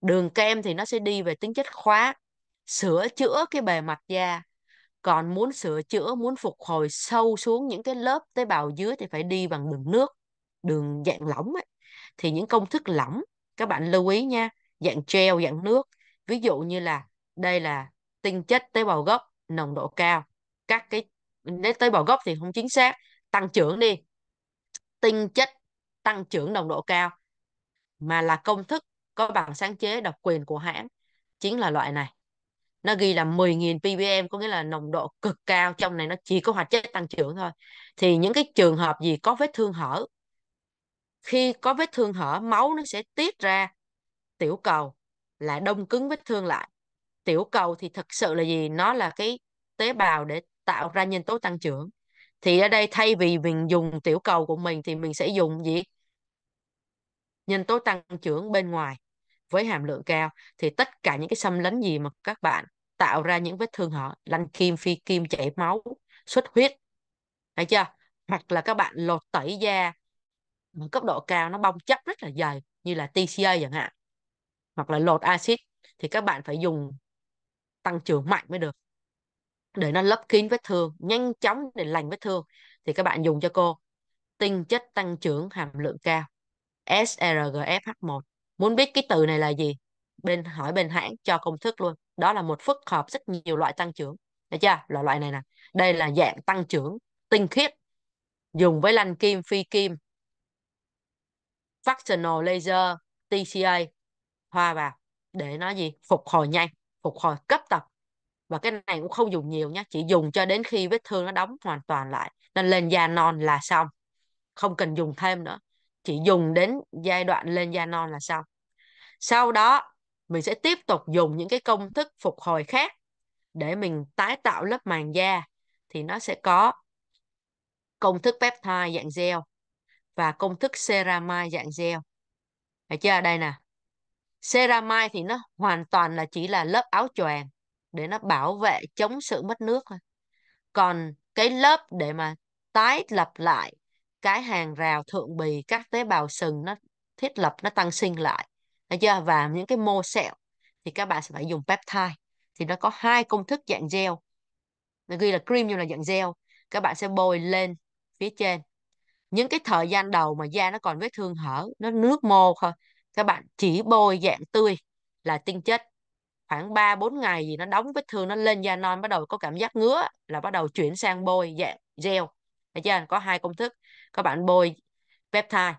đường kem thì nó sẽ đi về tính chất khóa sửa chữa cái bề mặt da còn muốn sửa chữa muốn phục hồi sâu xuống những cái lớp tế bào dưới thì phải đi bằng đường nước đường dạng lỏng ấy. thì những công thức lỏng các bạn lưu ý nha dạng treo dạng nước ví dụ như là đây là tinh chất tế bào gốc nồng độ cao các cái tế bào gốc thì không chính xác tăng trưởng đi tinh chất tăng trưởng nồng độ cao mà là công thức có bằng sáng chế độc quyền của hãng chính là loại này nó ghi là 10.000 ppm có nghĩa là nồng độ cực cao trong này nó chỉ có hoạt chất tăng trưởng thôi thì những cái trường hợp gì có vết thương hở khi có vết thương hở máu nó sẽ tiết ra tiểu cầu là đông cứng vết thương lại tiểu cầu thì thực sự là gì nó là cái tế bào để tạo ra nhân tố tăng trưởng thì ở đây thay vì mình dùng tiểu cầu của mình thì mình sẽ dùng gì nhân tố tăng trưởng bên ngoài với hàm lượng cao thì tất cả những cái xâm lấn gì mà các bạn tạo ra những vết thương họ lanh kim phi kim chảy máu xuất huyết thấy chưa hoặc là các bạn lột tẩy da ở cấp độ cao nó bong chóc rất là dày như là TCA chẳng hạn hoặc là lột axit thì các bạn phải dùng tăng trưởng mạnh mới được để nó lấp kín vết thương nhanh chóng để lành vết thương thì các bạn dùng cho cô tinh chất tăng trưởng hàm lượng cao SRGFH1. Muốn biết cái từ này là gì? Bên hỏi bên hãng cho công thức luôn. Đó là một phức hợp rất nhiều loại tăng trưởng. Được chưa? loại loại này nè. Đây là dạng tăng trưởng tinh khiết dùng với lanh kim, phi kim, fractional laser, TCA hoa vào để nó gì? Phục hồi nhanh, phục hồi cấp tập. Và cái này cũng không dùng nhiều nhé, chỉ dùng cho đến khi vết thương nó đóng hoàn toàn lại. Nên lên da non là xong, không cần dùng thêm nữa chỉ dùng đến giai đoạn lên da non là xong sau đó mình sẽ tiếp tục dùng những cái công thức phục hồi khác để mình tái tạo lớp màng da thì nó sẽ có công thức peptide dạng gel và công thức ceramide dạng gel thấy chưa đây nè ceramide thì nó hoàn toàn là chỉ là lớp áo choàng để nó bảo vệ chống sự mất nước thôi còn cái lớp để mà tái lập lại cái hàng rào thượng bì các tế bào sừng nó thiết lập nó tăng sinh lại thấy chưa và những cái mô sẹo thì các bạn sẽ phải dùng peptide thì nó có hai công thức dạng gel nó ghi là cream nhưng là dạng gel các bạn sẽ bôi lên phía trên những cái thời gian đầu mà da nó còn vết thương hở nó nước mô thôi các bạn chỉ bôi dạng tươi là tinh chất khoảng 3 4 ngày gì nó đóng vết thương nó lên da non bắt đầu có cảm giác ngứa là bắt đầu chuyển sang bôi dạng gel thấy chưa có hai công thức các bạn bôi peptide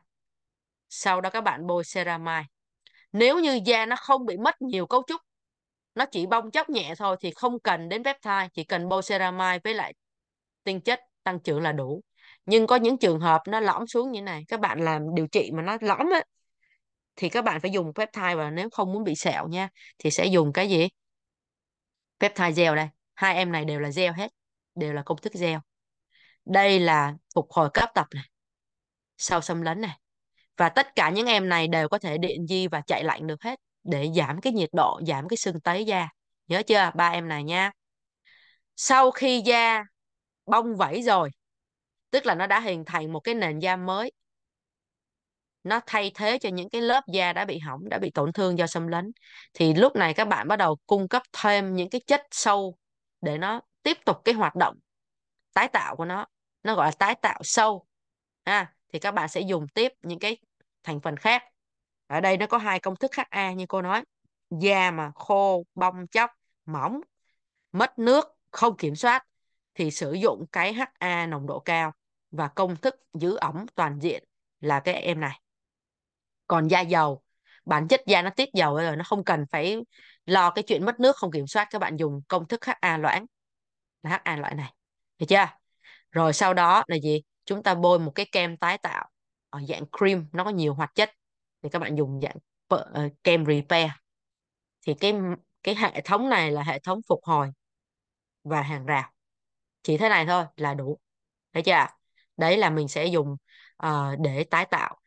sau đó các bạn bôi ceramide nếu như da nó không bị mất nhiều cấu trúc nó chỉ bong chóc nhẹ thôi thì không cần đến peptide chỉ cần bôi ceramide với lại tinh chất tăng trưởng là đủ nhưng có những trường hợp nó lõm xuống như này các bạn làm điều trị mà nó lõm á thì các bạn phải dùng peptide và nếu không muốn bị sẹo nha thì sẽ dùng cái gì peptide gel đây hai em này đều là gel hết đều là công thức gel đây là phục hồi cấp tập này sau xâm lấn này và tất cả những em này đều có thể điện di và chạy lạnh được hết để giảm cái nhiệt độ giảm cái sưng tấy da nhớ chưa ba em này nha sau khi da bong vảy rồi tức là nó đã hình thành một cái nền da mới nó thay thế cho những cái lớp da đã bị hỏng đã bị tổn thương do xâm lấn thì lúc này các bạn bắt đầu cung cấp thêm những cái chất sâu để nó tiếp tục cái hoạt động tái tạo của nó nó gọi là tái tạo sâu ha thì các bạn sẽ dùng tiếp những cái thành phần khác ở đây nó có hai công thức HA như cô nói da mà khô bong chóc mỏng mất nước không kiểm soát thì sử dụng cái HA nồng độ cao và công thức giữ ẩm toàn diện là cái em này còn da dầu bản chất da nó tiết dầu rồi nó không cần phải lo cái chuyện mất nước không kiểm soát các bạn dùng công thức HA loãng là HA loại này được chưa rồi sau đó là gì chúng ta bôi một cái kem tái tạo ở ờ, dạng cream nó có nhiều hoạt chất thì các bạn dùng dạng ờ, kem repair thì cái cái hệ thống này là hệ thống phục hồi và hàng rào chỉ thế này thôi là đủ thấy chưa đấy là mình sẽ dùng uh, để tái tạo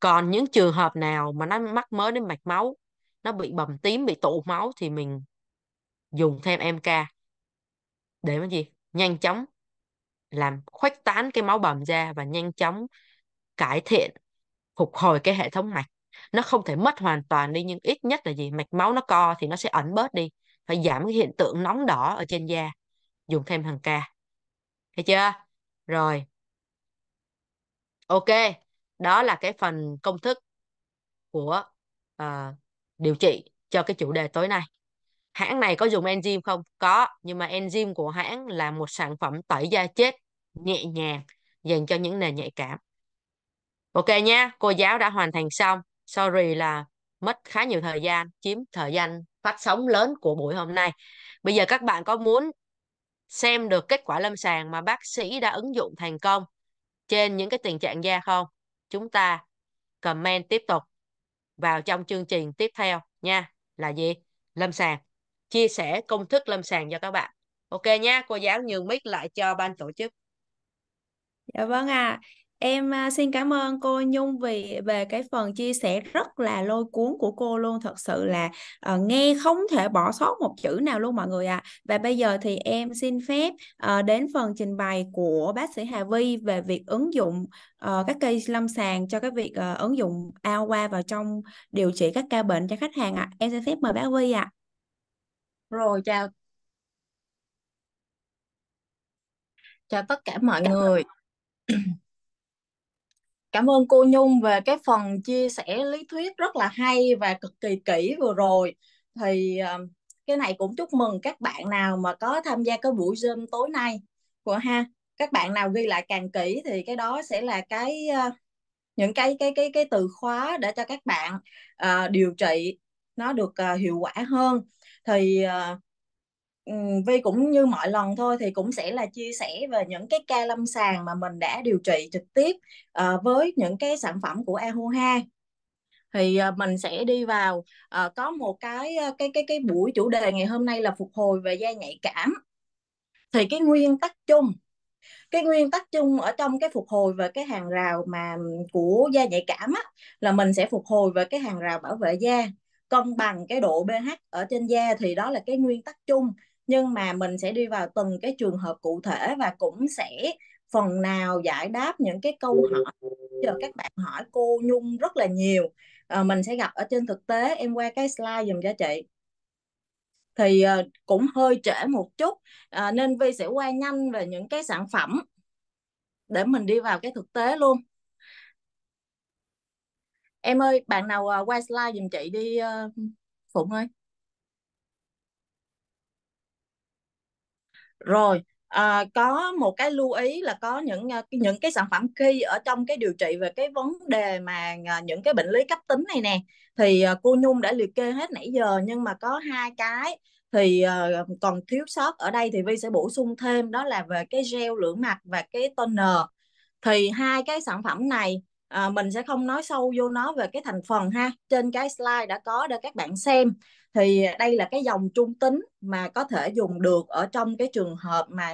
còn những trường hợp nào mà nó mắc mới đến mạch máu nó bị bầm tím bị tụ máu thì mình dùng thêm MK để cái gì nhanh chóng làm khuếch tán cái máu bầm ra và nhanh chóng cải thiện phục hồi cái hệ thống mạch nó không thể mất hoàn toàn đi nhưng ít nhất là gì mạch máu nó co thì nó sẽ ẩn bớt đi phải giảm cái hiện tượng nóng đỏ ở trên da dùng thêm thằng ca thấy chưa rồi ok đó là cái phần công thức của uh, điều trị cho cái chủ đề tối nay hãng này có dùng enzyme không có nhưng mà enzyme của hãng là một sản phẩm tẩy da chết nhẹ nhàng dành cho những nền nhạy cảm ok nha, cô giáo đã hoàn thành xong sorry là mất khá nhiều thời gian chiếm thời gian phát sóng lớn của buổi hôm nay bây giờ các bạn có muốn xem được kết quả lâm sàng mà bác sĩ đã ứng dụng thành công trên những cái tình trạng da không chúng ta comment tiếp tục vào trong chương trình tiếp theo nha là gì lâm sàng chia sẻ công thức lâm sàng cho các bạn ok nha cô giáo nhường mic lại cho ban tổ chức dạ vâng ạ à. em xin cảm ơn cô nhung vì về cái phần chia sẻ rất là lôi cuốn của cô luôn thật sự là uh, nghe không thể bỏ sót một chữ nào luôn mọi người ạ à. và bây giờ thì em xin phép uh, đến phần trình bày của bác sĩ hà vi về việc ứng dụng uh, các cây lâm sàng cho cái việc uh, ứng dụng ao qua vào trong điều trị các ca bệnh cho khách hàng ạ à. em xin phép mời bác vi ạ à. Rồi chào chào tất cả mọi người. Cảm ơn cô Nhung về cái phần chia sẻ lý thuyết rất là hay và cực kỳ kỹ vừa rồi. Thì ờ, cái này cũng chúc mừng các bạn nào mà có tham gia cái buổi Zoom tối nay của ha. Các bạn nào ghi lại càng kỹ thì cái đó sẽ là cái ờ, những cái cái cái cái từ khóa để cho các bạn uh, điều trị nó được uh, hiệu quả hơn thì uh, ờ, Vi cũng như mọi lần thôi thì cũng sẽ là chia sẻ về những cái ca lâm sàng mà mình đã điều trị trực tiếp uh, với những cái sản phẩm của Ahuha thì uh, mình sẽ đi vào uh, có một cái cái cái cái buổi chủ đề ngày hôm nay là phục hồi về da nhạy cảm thì cái nguyên tắc chung cái nguyên tắc chung ở trong cái phục hồi về cái hàng rào mà của da nhạy cảm á, là mình sẽ phục hồi về cái hàng rào bảo vệ da cân bằng cái độ pH ở trên da thì đó là cái nguyên tắc chung nhưng mà mình sẽ đi vào từng cái trường hợp cụ thể và cũng sẽ phần nào giải đáp những cái câu hỏi giờ các bạn hỏi cô Nhung rất là nhiều à, mình sẽ gặp ở trên thực tế em qua cái slide dùm cho chị thì à, cũng hơi trễ một chút à, nên Vi sẽ qua nhanh về những cái sản phẩm để mình đi vào cái thực tế luôn em ơi bạn nào uh, à, quay slide giùm chị đi uh, phụng ơi rồi À, có một cái lưu ý là có những à, những cái sản phẩm khi ở trong cái điều trị về cái vấn đề mà à, những cái bệnh lý cấp tính này nè thì cô Nhung đã liệt kê hết nãy giờ nhưng mà có hai cái thì ờ, còn thiếu sót ở đây thì Vi sẽ bổ sung thêm đó là về cái gel lưỡng mặt và cái toner thì hai cái sản phẩm này à, mình sẽ không nói sâu vô nó về cái thành phần ha trên cái slide đã có để các bạn xem thì đây là cái dòng trung tính mà có thể dùng được ở trong cái trường hợp mà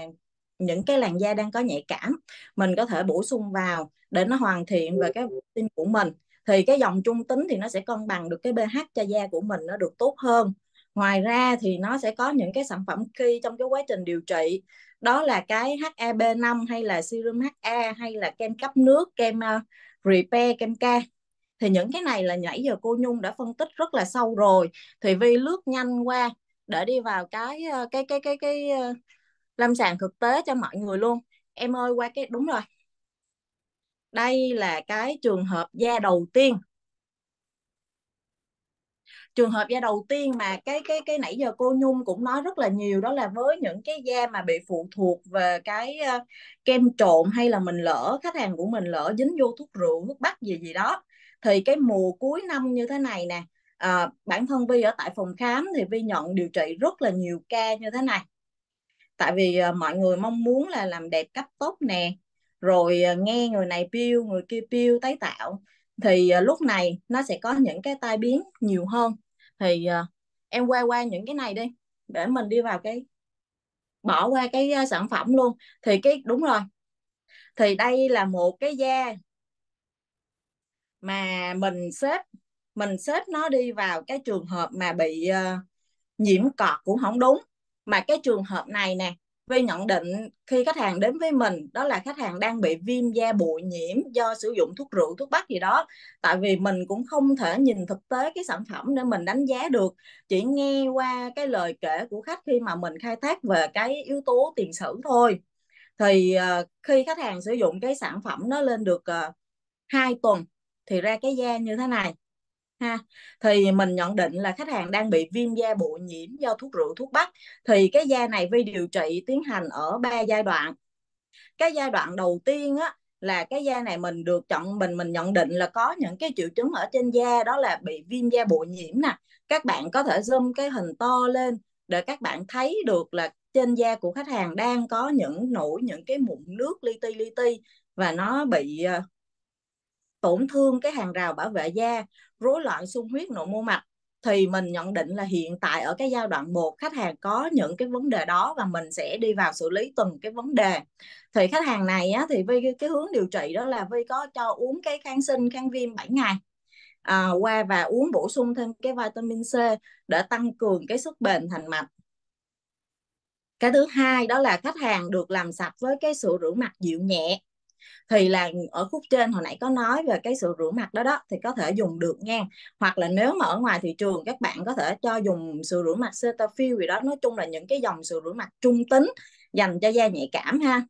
những cái làn da đang có nhạy cảm mình có thể bổ sung vào để nó hoàn thiện về cái tinh của mình thì cái dòng trung tính thì nó sẽ cân bằng được cái pH cho da của mình nó được tốt hơn ngoài ra thì nó sẽ có những cái sản phẩm khi trong cái quá trình điều trị đó là cái HAB5 hay là serum HA hay là kem cấp nước kem ờ, repair kem ca thì những cái này là nãy giờ cô Nhung đã phân tích rất là sâu rồi thì Vi lướt nhanh qua để đi vào cái ờ, cái cái cái cái, cái ờ, lâm sàng thực tế cho mọi người luôn em ơi qua cái đúng rồi đây là cái trường hợp da đầu tiên trường hợp da đầu tiên mà cái cái cái nãy giờ cô nhung cũng nói rất là nhiều đó là với những cái da mà bị phụ thuộc về cái uh, kem trộn hay là mình lỡ khách hàng của mình lỡ dính vô thuốc rượu thuốc bắc gì gì đó thì cái mùa cuối năm như thế này nè à, bản thân vi ở tại phòng khám thì vi nhận điều trị rất là nhiều ca như thế này tại vì à, mọi người mong muốn là làm đẹp cấp tốc nè rồi à, nghe người này piêu người kia piêu tái tạo thì à, lúc này nó sẽ có những cái tai biến nhiều hơn thì à, em qua qua những cái này đi để mình đi vào cái bỏ qua cái à, sản phẩm luôn thì cái đúng rồi thì đây là một cái da mà mình xếp mình xếp nó đi vào cái trường hợp mà bị uh, nhiễm cọt cũng không đúng mà cái trường hợp này nè Vi nhận định khi khách hàng đến với mình đó là khách hàng đang bị viêm da bụi nhiễm do sử dụng thuốc rượu, thuốc bắc gì đó. Tại vì mình cũng không thể nhìn thực tế cái sản phẩm nên mình đánh giá được. Chỉ nghe qua cái lời kể của khách khi mà mình khai thác về cái yếu tố tiền sử thôi. Thì ờ, khi khách hàng sử dụng cái sản phẩm nó lên được 2 ờ, tuần thì ra cái da như thế này ha thì mình nhận định là khách hàng đang bị viêm da bụi nhiễm do thuốc rượu thuốc bắc thì cái da này vi điều trị tiến hành ở ba giai đoạn cái giai đoạn đầu tiên á là cái da này mình được chọn mình mình nhận định là có những cái triệu chứng ở trên da đó là bị viêm da bụi nhiễm nè các bạn có thể zoom cái hình to lên để các bạn thấy được là trên da của khách hàng đang có những nổi những cái mụn nước li ti li ti và nó bị ờ, tổn thương cái hàng rào bảo vệ da rối loạn sung huyết nội mô mạch thì mình nhận định là hiện tại ở cái giai đoạn 1 khách hàng có những cái vấn đề đó và mình sẽ đi vào xử lý từng cái vấn đề thì khách hàng này á, thì Vi cái hướng điều trị đó là Vi có cho uống cái kháng sinh kháng viêm 7 ngày à, qua và uống bổ sung thêm cái vitamin C để tăng cường cái sức bền thành mạch cái thứ hai đó là khách hàng được làm sạch với cái sữa rửa mặt dịu nhẹ thì là ở khúc trên hồi nãy có nói về cái sự rửa mặt đó đó thì có thể dùng được nha hoặc là nếu mà ở ngoài thị trường các bạn có thể cho dùng sữa rửa mặt Cetaphil gì đó nói chung là những cái dòng sữa rửa mặt trung tính dành cho da nhạy cảm ha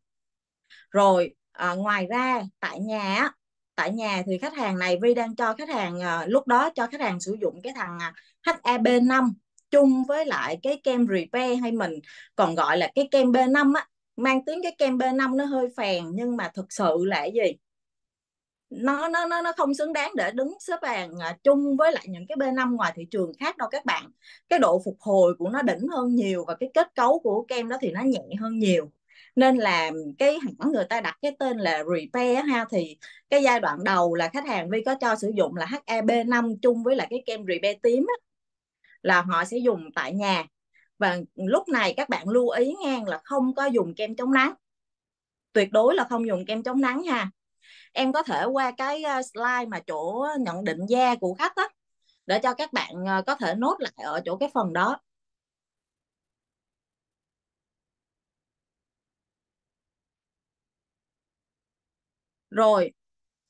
rồi à, ngoài ra tại nhà tại nhà thì khách hàng này Vi đang cho khách hàng à, lúc đó cho khách hàng sử dụng cái thằng à, HAB5 chung với lại cái kem repair hay mình còn gọi là cái kem B5 á mang tiếng cái kem B5 nó hơi phèn nhưng mà thực sự là cái gì nó nó nó nó không xứng đáng để đứng xếp hàng à, chung với lại những cái B5 ngoài thị trường khác đâu các bạn. Cái độ phục hồi của nó đỉnh hơn nhiều và cái kết cấu của kem đó thì nó nhẹ hơn nhiều. Nên là cái hẳn người ta đặt cái tên là repair ha thì cái giai đoạn đầu là khách hàng Vi có cho sử dụng là HAB5 chung với lại cái kem repair tím á, là họ sẽ dùng tại nhà và lúc này các bạn lưu ý ngang là không có dùng kem chống nắng tuyệt đối là không dùng kem chống nắng nha em có thể qua cái ờ, slide mà chỗ nhận định da của khách đó để cho các bạn ờ, có thể nốt lại ở chỗ cái phần đó rồi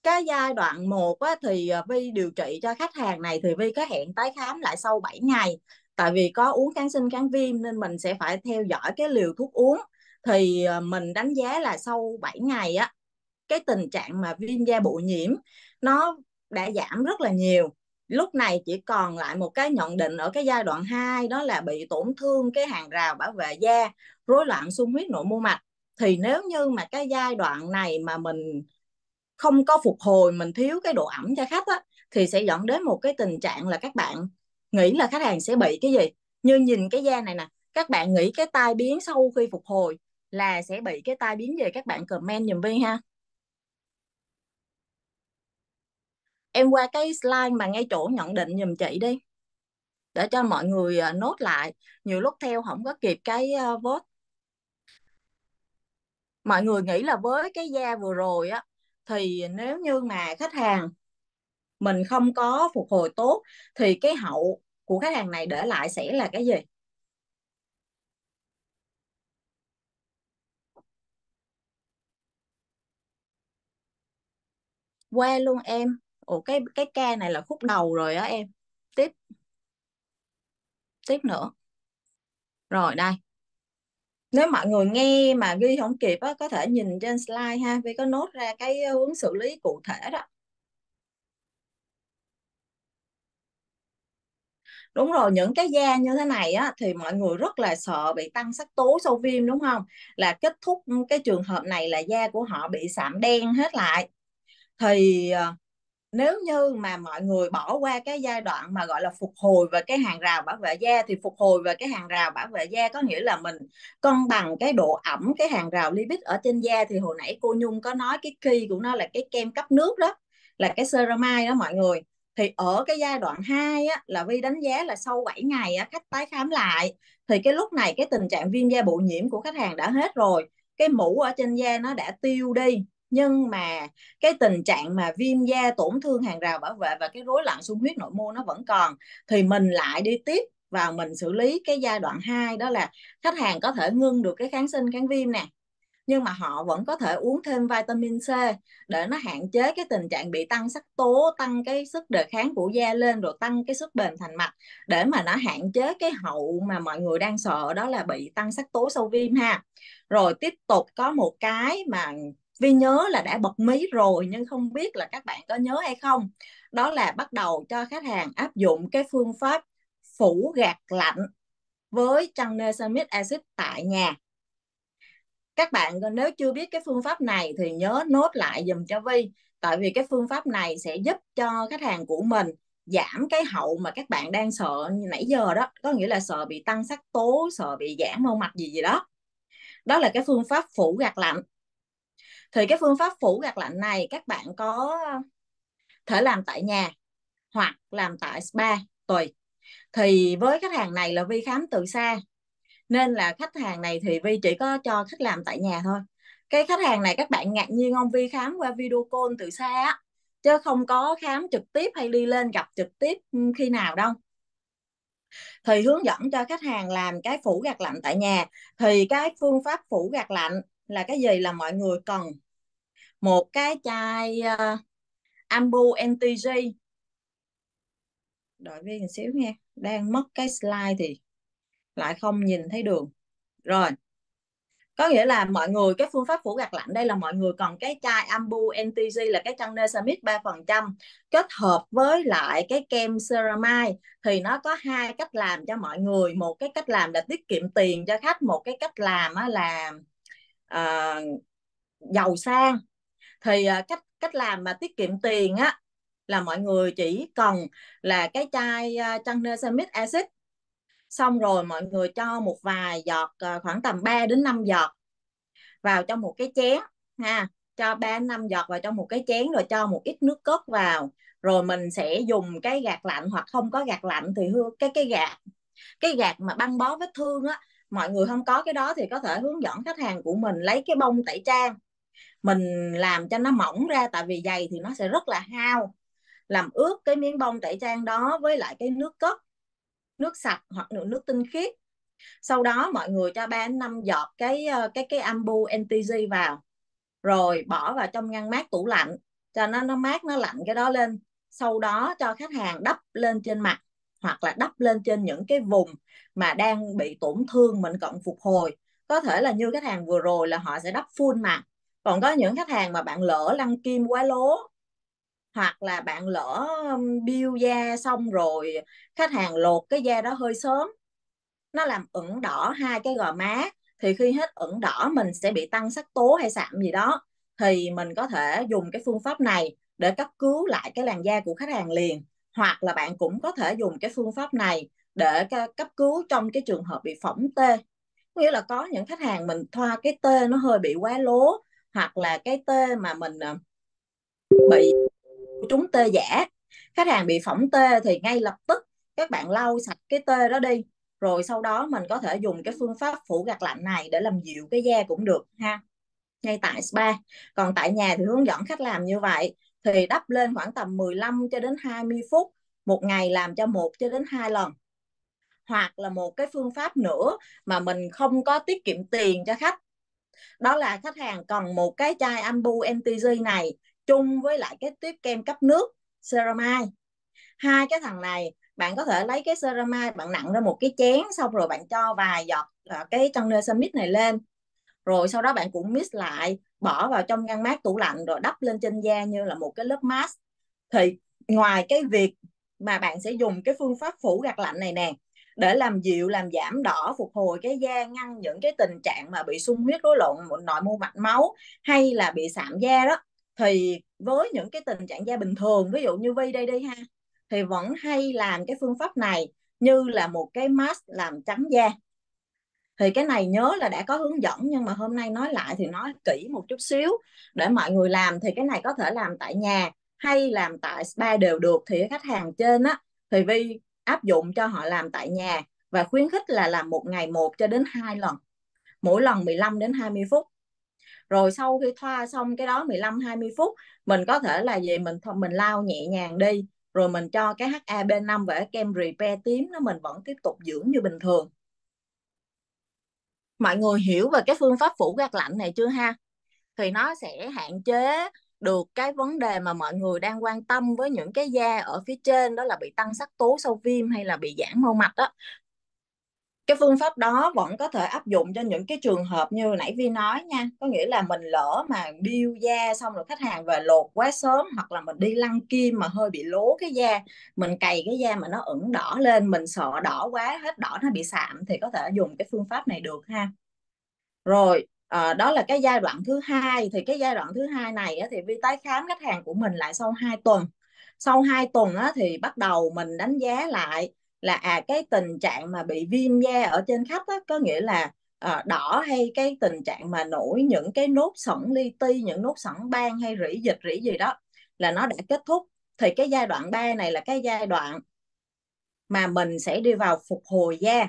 cái giai đoạn 1 thì ờ, Vi điều trị cho khách hàng này thì Vi có hẹn tái khám lại sau 7 ngày tại vì có uống kháng sinh kháng viêm nên mình sẽ phải theo dõi cái liều thuốc uống thì ờ, mình đánh giá là sau 7 ngày á cái tình trạng mà viêm da bụi nhiễm nó đã giảm rất là nhiều lúc này chỉ còn lại một cái nhận định ở cái giai đoạn 2 đó là bị tổn thương cái hàng rào bảo vệ da rối loạn sung huyết nội mô mạch thì nếu như mà cái giai đoạn này mà mình không có phục hồi mình thiếu cái độ ẩm cho khách á, thì sẽ dẫn đến một cái tình trạng là các bạn nghĩ là khách hàng sẽ bị cái gì như nhìn cái da này nè các bạn nghĩ cái tai biến sau khi phục hồi là sẽ bị cái tai biến gì? các bạn comment dùm Vi ha em qua cái slide mà ngay chỗ nhận định dùm chị đi để cho mọi người à, nốt lại nhiều lúc theo không có kịp cái à, vote mọi người nghĩ là với cái da vừa rồi á thì nếu như mà khách hàng mình không có phục hồi tốt thì cái hậu của khách hàng này để lại sẽ là cái gì qua luôn em ủa cái cái ca này là khúc đầu rồi á em tiếp tiếp nữa rồi đây nếu mọi người nghe mà ghi không kịp á, có thể nhìn trên slide ha vì có nốt ra cái ờ, hướng xử lý cụ thể đó đúng rồi những cái da như thế này á thì mọi người rất là sợ bị tăng sắc tố sau viêm đúng không là kết thúc cái trường hợp này là da của họ bị sạm đen hết lại thì ờ, nếu như mà mọi người bỏ qua cái giai đoạn mà gọi là phục hồi và cái hàng rào bảo vệ da thì phục hồi và cái hàng rào bảo vệ da có nghĩa là mình cân bằng cái độ ẩm cái hàng rào lipid ở trên da thì hồi nãy cô Nhung có nói cái key của nó là cái kem cấp nước đó là cái ceramide đó mọi người thì ở cái giai đoạn 2 á, là Vi đánh giá là sau 7 ngày á, khách tái khám lại thì cái lúc này cái tình trạng viêm da bụi nhiễm của khách hàng đã hết rồi cái mũ ở trên da nó đã tiêu đi nhưng mà cái tình trạng mà viêm da tổn thương hàng rào bảo vệ và cái rối loạn sung huyết nội mô nó vẫn còn thì mình lại đi tiếp và mình xử lý cái giai đoạn 2 đó là khách hàng có thể ngưng được cái kháng sinh kháng viêm nè nhưng mà họ vẫn có thể uống thêm vitamin C để nó hạn chế cái tình trạng bị tăng sắc tố tăng cái sức đề kháng của da lên rồi tăng cái sức bền thành mạch để mà nó hạn chế cái hậu mà mọi người đang sợ đó là bị tăng sắc tố sau viêm ha rồi tiếp tục có một cái mà Vi nhớ là đã bật mí rồi nhưng không biết là các bạn có nhớ hay không. Đó là bắt đầu cho khách hàng áp dụng cái phương pháp phủ gạt lạnh với tranexamic acid tại nhà các bạn nếu chưa biết cái phương pháp này thì nhớ nốt lại dùm cho Vi tại vì cái phương pháp này sẽ giúp cho khách hàng của mình giảm cái hậu mà các bạn đang sợ nãy giờ đó có nghĩa là sợ bị tăng sắc tố sợ bị giãn mô mạch gì gì đó đó là cái phương pháp phủ gạt lạnh thì cái phương pháp phủ gạt lạnh này các bạn có thể làm tại nhà hoặc làm tại spa tùy thì với khách hàng này là vi khám từ xa nên là khách hàng này thì vi chỉ có cho khách làm tại nhà thôi cái khách hàng này các bạn ngạc nhiên không vi khám qua video call từ xa á chứ không có khám trực tiếp hay đi lên gặp trực tiếp ừ, khi nào đâu thì hướng dẫn cho khách hàng làm cái phủ gạt lạnh tại nhà thì cái phương pháp phủ gạt lạnh là cái gì là mọi người cần một cái chai uh, ambu ntg đợi vi một xíu nha đang mất cái slide thì lại không nhìn thấy đường rồi có nghĩa là mọi người cái phương pháp phủ gạt lạnh đây là mọi người còn cái chai ambu ntg là cái chăn nesamic ba phần trăm kết hợp với lại cái kem ceramide thì nó có hai cách làm cho mọi người một cái cách làm là tiết kiệm tiền cho khách một cái cách làm là uh, giàu sang thì uh, cách cách làm mà tiết kiệm tiền á là mọi người chỉ cần là cái chai uh, chăn nesamic acid xong rồi mọi người cho một vài giọt ờ, khoảng tầm 3 đến 5 giọt vào trong một cái chén ha cho 3 5 giọt vào trong một cái chén rồi cho một ít nước cốt vào rồi mình sẽ dùng cái gạt lạnh hoặc không có gạt lạnh thì cái cái gạt cái gạt mà băng bó vết thương á mọi người không có cái đó thì có thể hướng dẫn khách hàng của mình lấy cái bông tẩy trang mình làm cho nó mỏng ra tại vì dày thì nó sẽ rất là hao làm ướt cái miếng bông tẩy trang đó với lại cái nước cất nước sạch hoặc nước tinh khiết sau đó mọi người cho 3 năm giọt cái ờ, cái cái ambu NTG vào rồi bỏ vào trong ngăn mát tủ lạnh cho nó nó mát nó lạnh cái đó lên sau đó cho khách hàng đắp lên trên mặt hoặc là đắp lên trên những cái vùng mà đang bị tổn thương mình cần phục hồi có thể là như khách hàng vừa rồi là họ sẽ đắp full mặt còn có những khách hàng mà bạn lỡ lăn kim quá lố hoặc là bạn lỡ biêu da xong rồi khách hàng lột cái da đó hơi sớm nó làm ửng đỏ hai cái gò má thì khi hết ửng đỏ mình sẽ bị tăng sắc tố hay sạm gì đó thì mình có thể dùng cái phương pháp này để cấp cứu lại cái làn da của khách hàng liền hoặc là bạn cũng có thể dùng cái phương pháp này để cấp cứu trong cái trường hợp bị phỏng tê nghĩa là có những khách hàng mình thoa cái tê nó hơi bị quá lố hoặc là cái tê mà mình ờ, bị chúng tê giả khách hàng bị phỏng tê thì ngay lập tức các bạn lau sạch cái tê đó đi rồi sau đó mình có thể dùng cái phương pháp phủ gạt lạnh này để làm dịu cái da cũng được ha ngay tại spa còn tại nhà thì hướng dẫn khách làm như vậy thì đắp lên khoảng tầm 15 cho đến 20 phút một ngày làm cho một cho đến hai lần hoặc là một cái phương pháp nữa mà mình không có tiết kiệm tiền cho khách đó là khách hàng cần một cái chai ambu MTG này chung với lại cái tuyết kem cấp nước ceramide hai cái thằng này bạn có thể lấy cái ceramide bạn nặng ra một cái chén xong rồi bạn cho vài giọt à, cái trong nơi summit này lên rồi sau đó bạn cũng mix lại bỏ vào trong ngăn mát tủ lạnh rồi đắp lên trên da như là một cái lớp mask thì ngoài cái việc mà bạn sẽ dùng cái phương pháp phủ gạt lạnh này nè để làm dịu làm giảm đỏ phục hồi cái da ngăn những cái tình trạng mà bị sung huyết rối loạn nội mô mạch máu hay là bị sạm da đó thì với những cái tình trạng da bình thường ví dụ như vi đây đi ha thì vẫn hay làm cái phương pháp này như là một cái mask làm trắng da thì cái này nhớ là đã có hướng dẫn nhưng mà hôm nay nói lại thì nói kỹ một chút xíu để mọi người làm thì cái này có thể làm tại nhà hay làm tại spa đều được thì khách hàng trên á thì vi áp dụng cho họ làm tại nhà và khuyến khích là làm một ngày một cho đến hai lần mỗi lần 15 đến 20 phút rồi sau khi thoa xong cái đó 15 20 phút mình có thể là về mình mình lau nhẹ nhàng đi rồi mình cho cái HA HAB5 và cái kem repair tím nó mình vẫn tiếp tục dưỡng như bình thường mọi người hiểu về cái phương pháp phủ gạt lạnh này chưa ha thì nó sẽ hạn chế được cái vấn đề mà mọi người đang quan tâm với những cái da ở phía trên đó là bị tăng sắc tố sau viêm hay là bị giãn mô mạch đó cái phương pháp đó vẫn có thể áp dụng cho những cái trường hợp như nãy vi nói nha có nghĩa là mình lỡ mà biêu da xong rồi khách hàng về lột quá sớm hoặc là mình đi lăn kim mà hơi bị lố cái da mình cày cái da mà nó ửng đỏ lên mình sợ đỏ quá hết đỏ nó bị sạm thì có thể dùng cái phương pháp này được ha rồi à, đó là cái giai đoạn thứ hai thì cái giai đoạn thứ hai này á, thì vi tái khám khách hàng của mình lại sau 2 tuần sau 2 tuần á, thì bắt đầu mình đánh giá lại là à cái tình trạng mà bị viêm da ở trên khách đó có nghĩa là à, đỏ hay cái tình trạng mà nổi những cái nốt sẩn li ti những nốt sẩn ban hay rỉ dịch rỉ gì đó là nó đã kết thúc thì cái giai đoạn 3 này là cái giai đoạn mà mình sẽ đi vào phục hồi da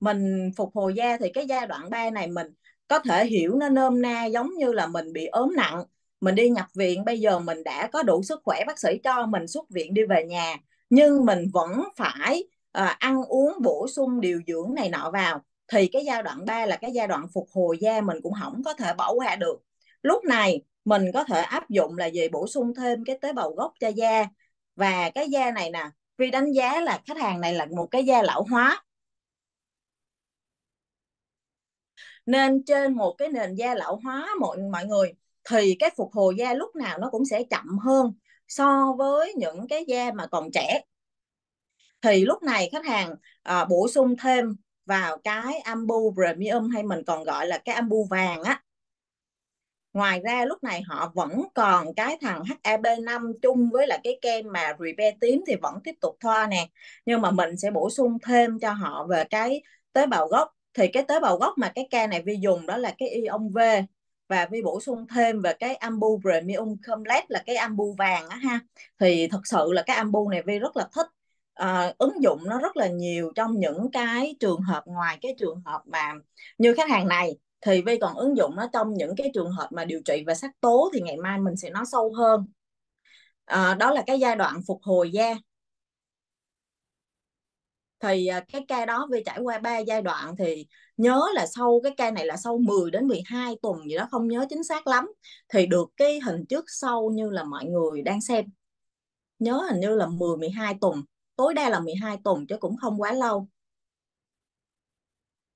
mình phục hồi da thì cái giai đoạn 3 này mình có thể hiểu nó nôm na giống như là mình bị ốm nặng mình đi nhập viện bây giờ mình đã có đủ sức khỏe bác sĩ cho mình xuất viện đi về nhà nhưng mình vẫn phải uh, ăn uống bổ sung điều dưỡng này nọ vào thì cái giai đoạn 3 là cái giai đoạn phục hồi da mình cũng không có thể bỏ qua được lúc này mình có thể áp dụng là về bổ sung thêm cái tế bào gốc cho da và cái da này nè vì đánh giá là khách hàng này là một cái da lão hóa nên trên một cái nền da lão hóa mọi mọi người thì cái phục hồi da lúc nào nó cũng sẽ chậm hơn so với những cái da mà còn trẻ thì lúc này khách hàng à, bổ sung thêm vào cái ambu premium hay mình còn gọi là cái ambu vàng á ngoài ra lúc này họ vẫn còn cái thằng HAB5 e chung với là cái kem mà repair tím thì vẫn tiếp tục thoa nè nhưng mà mình sẽ bổ sung thêm cho họ về cái tế bào gốc thì cái tế bào gốc mà cái ca này vi dùng đó là cái ion V và vi bổ sung thêm về cái ambu premium complex là cái ambu vàng á ha thì thật sự là cái ambu này vi rất là thích uh, ứng dụng nó rất là nhiều trong những cái trường hợp ngoài cái trường hợp mà như khách hàng này thì vi còn ứng dụng nó trong những cái trường hợp mà điều trị và sắc tố thì ngày mai mình sẽ nói sâu hơn uh, đó là cái giai đoạn phục hồi da thì à, cái ca đó vi trải qua ba giai đoạn thì nhớ là sau cái ca này là sau 10 đến 12 tuần gì đó không nhớ chính xác lắm thì được cái hình trước sau như là mọi người đang xem nhớ hình như là 10 12 tuần tối đa là 12 tuần chứ cũng không quá lâu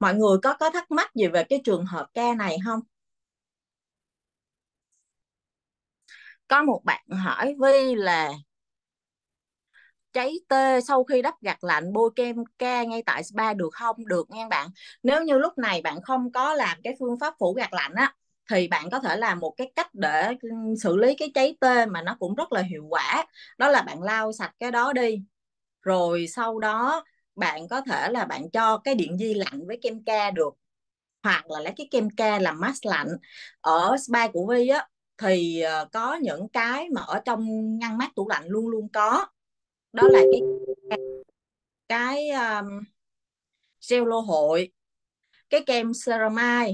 mọi người có có thắc mắc gì về cái trường hợp ca này không có một bạn hỏi Vi là cháy tê sau khi đắp gạt lạnh bôi kem ca ngay tại spa được không được nha bạn nếu như lúc này bạn không có làm cái phương pháp phủ gạt lạnh á thì bạn có thể làm một cái cách để xử lý cái cháy tê mà nó cũng rất là hiệu quả đó là bạn lau sạch cái đó đi rồi sau đó bạn có thể là bạn cho cái điện di lạnh với kem ca được hoặc là lấy cái kem ca làm mask lạnh ở spa của Vi á thì ờ, có những cái mà ở trong ngăn mát tủ lạnh luôn luôn có đó là cái cái um, gel lô hội cái kem ceramide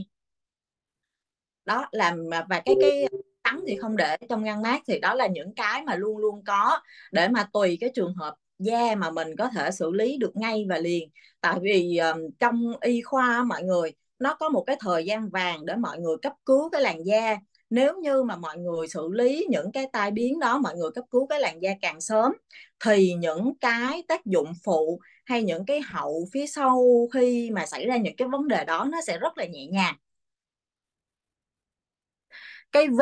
đó làm và cái cái tắm thì không để trong ngăn mát thì đó là những cái mà luôn luôn có để mà tùy cái trường hợp da mà mình có thể xử lý được ngay và liền tại vì um, trong y khoa mọi người nó có một cái thời gian vàng để mọi người cấp cứu cái làn da nếu như mà mọi người xử lý những cái tai biến đó mọi người cấp cứu cái làn da càng sớm thì những cái tác dụng phụ hay những cái hậu phía sau khi mà xảy ra những cái vấn đề đó nó sẽ rất là nhẹ nhàng cái V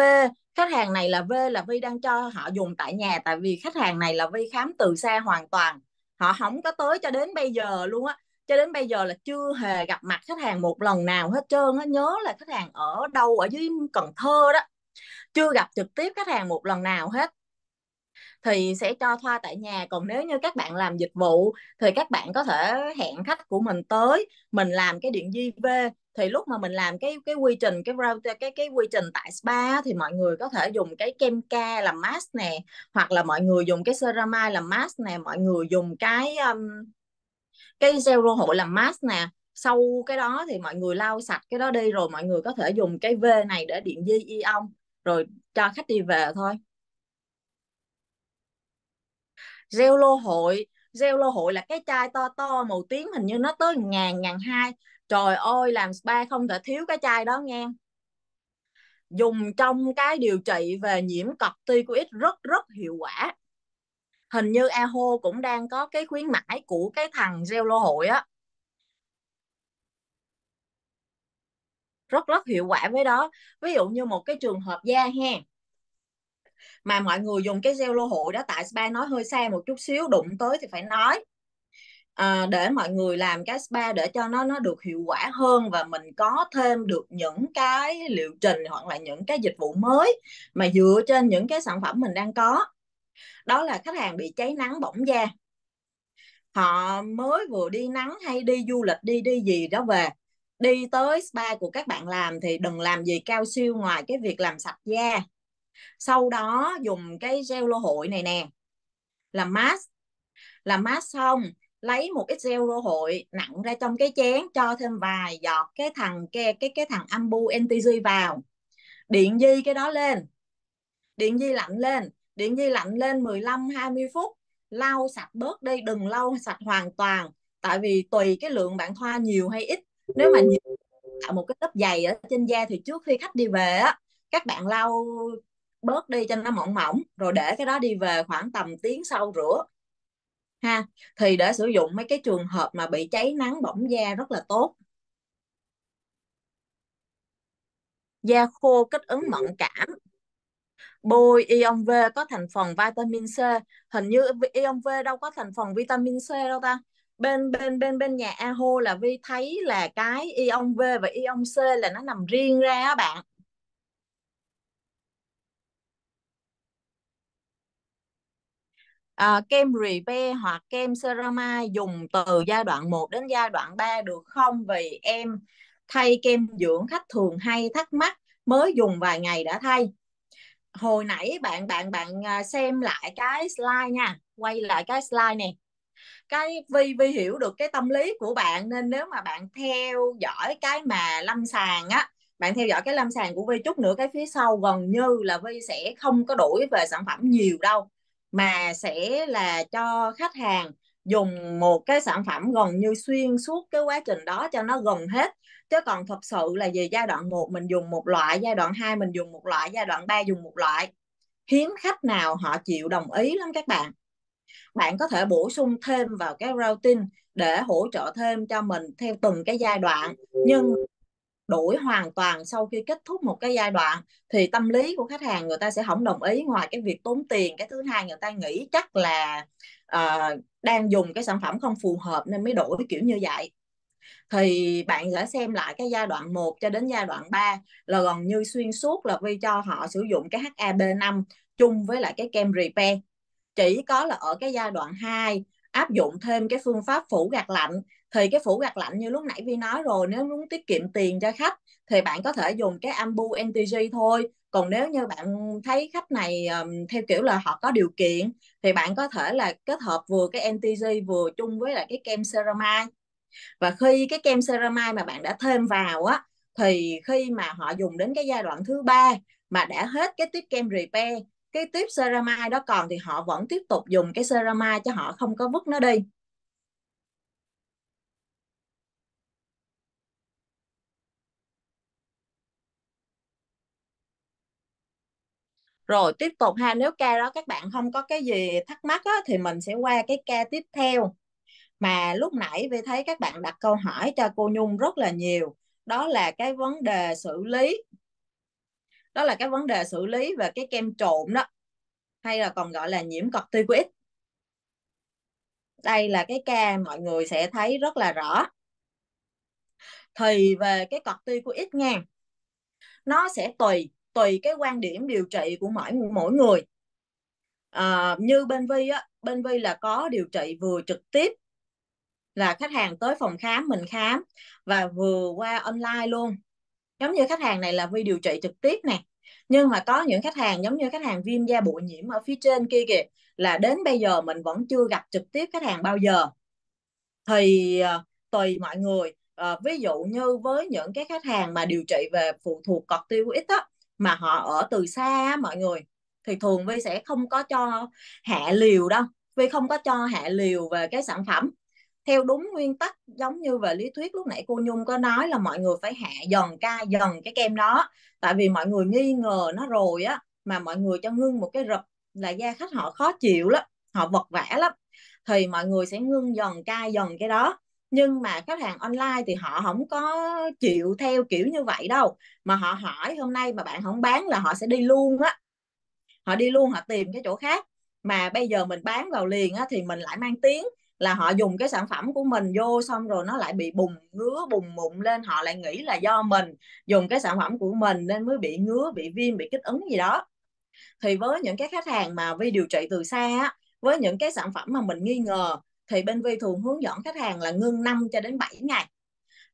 khách hàng này là V là Vi đang cho họ dùng tại nhà tại vì khách hàng này là Vi khám từ xa hoàn toàn họ không có tới cho đến bây giờ luôn á cho đến bây giờ là chưa hề gặp mặt khách hàng một lần nào hết trơn á nhớ là khách hàng ở đâu ở dưới Cần Thơ đó chưa gặp trực tiếp khách hàng một lần nào hết thì sẽ cho thoa tại nhà còn nếu như các bạn làm dịch vụ thì các bạn có thể hẹn khách của mình tới mình làm cái điện di v, thì lúc mà mình làm cái cái quy trình cái router cái cái quy trình tại spa thì mọi người có thể dùng cái kem ca làm mask nè hoặc là mọi người dùng cái ceramide làm mask nè mọi người dùng cái um, cái gel zero hội làm mask nè sau cái đó thì mọi người lau sạch cái đó đi rồi mọi người có thể dùng cái v này để điện di ion rồi cho khách đi về thôi gel lô hội gel lô hội là cái chai to to màu tím hình như nó tới ngàn ngàn hai trời ơi làm spa không thể thiếu cái chai đó nghe dùng trong cái điều trị về nhiễm corticoid rất rất hiệu quả hình như aho cũng đang có cái khuyến mãi của cái thằng gieo lô hội á rất rất hiệu quả với đó ví dụ như một cái trường hợp da he mà mọi người dùng cái gel lô hội đó tại spa nói hơi xa một chút xíu đụng tới thì phải nói à, để mọi người làm cái spa để cho nó nó được hiệu quả hơn và mình có thêm được những cái liệu trình hoặc là những cái dịch vụ mới mà dựa trên những cái sản phẩm mình đang có đó là khách hàng bị cháy nắng bỏng da họ mới vừa đi nắng hay đi du lịch đi đi gì đó về đi tới spa của các bạn làm thì đừng làm gì cao siêu ngoài cái việc làm sạch da sau đó dùng cái gel lô hội này nè làm mask làm mask xong lấy một ít gel lô hội nặng ra trong cái chén cho thêm vài giọt cái thằng cái cái cái thằng ambu ntg vào điện di cái đó lên điện di lạnh lên điện nhi lạnh lên 15 20 phút lau sạch bớt đi đừng lau sạch hoàn toàn tại vì tùy cái lượng bạn thoa nhiều hay ít nếu mà nhiều tạo một cái lớp dày ở trên da thì trước khi khách đi về á các bạn lau bớt đi cho nó mỏng mỏng rồi để cái đó đi về khoảng tầm tiếng sau rửa ha thì để sử dụng mấy cái trường hợp mà bị cháy nắng bỏng da rất là tốt da khô kích ứng mẫn cảm bôi ion V có thành phần vitamin C hình như ion V đâu có thành phần vitamin C đâu ta bên bên bên bên nhà Aho là Vi thấy là cái ion V và ion C là nó nằm riêng ra á bạn À, kem repair hoặc kem ceramide dùng từ giai đoạn 1 đến giai đoạn 3 được không? Vì em thay kem dưỡng khách thường hay thắc mắc mới dùng vài ngày đã thay hồi nãy bạn bạn bạn à, xem lại cái slide nha quay lại cái slide này cái vi vi hiểu được cái tâm lý của bạn nên nếu mà bạn theo dõi cái mà lâm sàng á bạn theo dõi cái lâm sàng của vi chút nữa cái phía sau gần như là vi sẽ không có đổi về sản phẩm nhiều đâu mà sẽ là cho khách hàng dùng một cái sản phẩm gần như xuyên suốt cái quá trình đó cho nó gần hết chứ còn thật sự là về giai đoạn 1 mình dùng một loại giai đoạn 2 mình dùng một loại giai đoạn 3 dùng một loại hiếm khách nào họ chịu đồng ý lắm các bạn bạn có thể bổ sung thêm vào cái routine để hỗ trợ thêm cho mình theo từng cái giai đoạn nhưng đổi hoàn toàn sau khi kết thúc một cái giai đoạn thì tâm lý của khách hàng người ta sẽ không đồng ý ngoài cái việc tốn tiền cái thứ hai người ta nghĩ chắc là uh, đang dùng cái sản phẩm không phù hợp nên mới đổi kiểu như vậy thì bạn sẽ xem lại cái giai đoạn 1 cho đến giai đoạn 3 là gần như xuyên suốt là Vi cho họ sử dụng cái HAB5 chung với lại cái kem repair chỉ có là ở cái giai đoạn 2 áp dụng thêm cái phương pháp phủ gạt lạnh thì cái phủ gạt lạnh như lúc nãy Vi nói rồi nếu muốn tiết kiệm tiền cho khách thì bạn có thể dùng cái ambu NTG thôi còn nếu như bạn thấy khách này um, theo kiểu là họ có điều kiện thì bạn có thể là kết hợp vừa cái NTG vừa chung với lại cái kem ceramide và khi cái kem ceramide mà bạn đã thêm vào á thì khi mà họ dùng đến cái giai đoạn thứ ba mà đã hết cái tuyết kem repair cái tiếp ceramide đó còn thì họ vẫn tiếp tục dùng cái ceramide cho họ không có vứt nó đi rồi tiếp tục ha nếu ca đó các bạn không có cái gì thắc mắc á, thì mình sẽ qua cái ca tiếp theo mà lúc nãy vi thấy các bạn đặt câu hỏi cho cô nhung rất là nhiều đó là cái vấn đề xử lý đó là cái vấn đề xử lý về cái kem trộn đó hay là còn gọi là nhiễm corticoid đây là cái ca mọi người sẽ thấy rất là rõ thì về cái corticoid nha nó sẽ tùy tùy cái quan điểm điều trị của mỗi mỗi người à, như bên vi á bên vi là có điều trị vừa trực tiếp là khách hàng tới phòng khám mình khám và vừa qua online luôn giống như khách hàng này là vi điều trị trực tiếp nè nhưng mà có những khách hàng giống như khách hàng viêm da bụi nhiễm ở phía trên kia kìa là đến bây giờ mình vẫn chưa gặp trực tiếp khách hàng bao giờ thì ờ, tùy mọi người à, ví dụ như với những cái khách hàng mà điều trị về phụ thuộc corticoid á mà họ ở từ xa mọi người thì thường vi sẽ không có cho hạ liều đâu vi không có cho hạ liều về cái sản phẩm theo đúng nguyên tắc giống như về lý thuyết lúc nãy cô nhung có nói là mọi người phải hạ dần ca dần cái kem đó tại vì mọi người nghi ngờ nó rồi á mà mọi người cho ngưng một cái rập là da khách họ khó chịu lắm họ vật vã lắm thì mọi người sẽ ngưng dần ca dần cái đó nhưng mà khách hàng online thì họ không có chịu theo kiểu như vậy đâu mà họ hỏi hôm nay mà bạn không bán là họ sẽ đi luôn á họ đi luôn họ tìm cái chỗ khác mà bây giờ mình bán vào liền á, thì mình lại mang tiếng là họ dùng cái sản phẩm của mình vô xong rồi nó lại bị bùng ngứa bùng mụn lên họ lại nghĩ là do mình dùng cái sản phẩm của mình nên mới bị ngứa bị viêm bị kích ứng gì đó thì với những cái khách hàng mà vi điều trị từ xa á, với những cái sản phẩm mà mình nghi ngờ thì bên Vi thường hướng dẫn khách hàng là ngưng 5 cho đến 7 ngày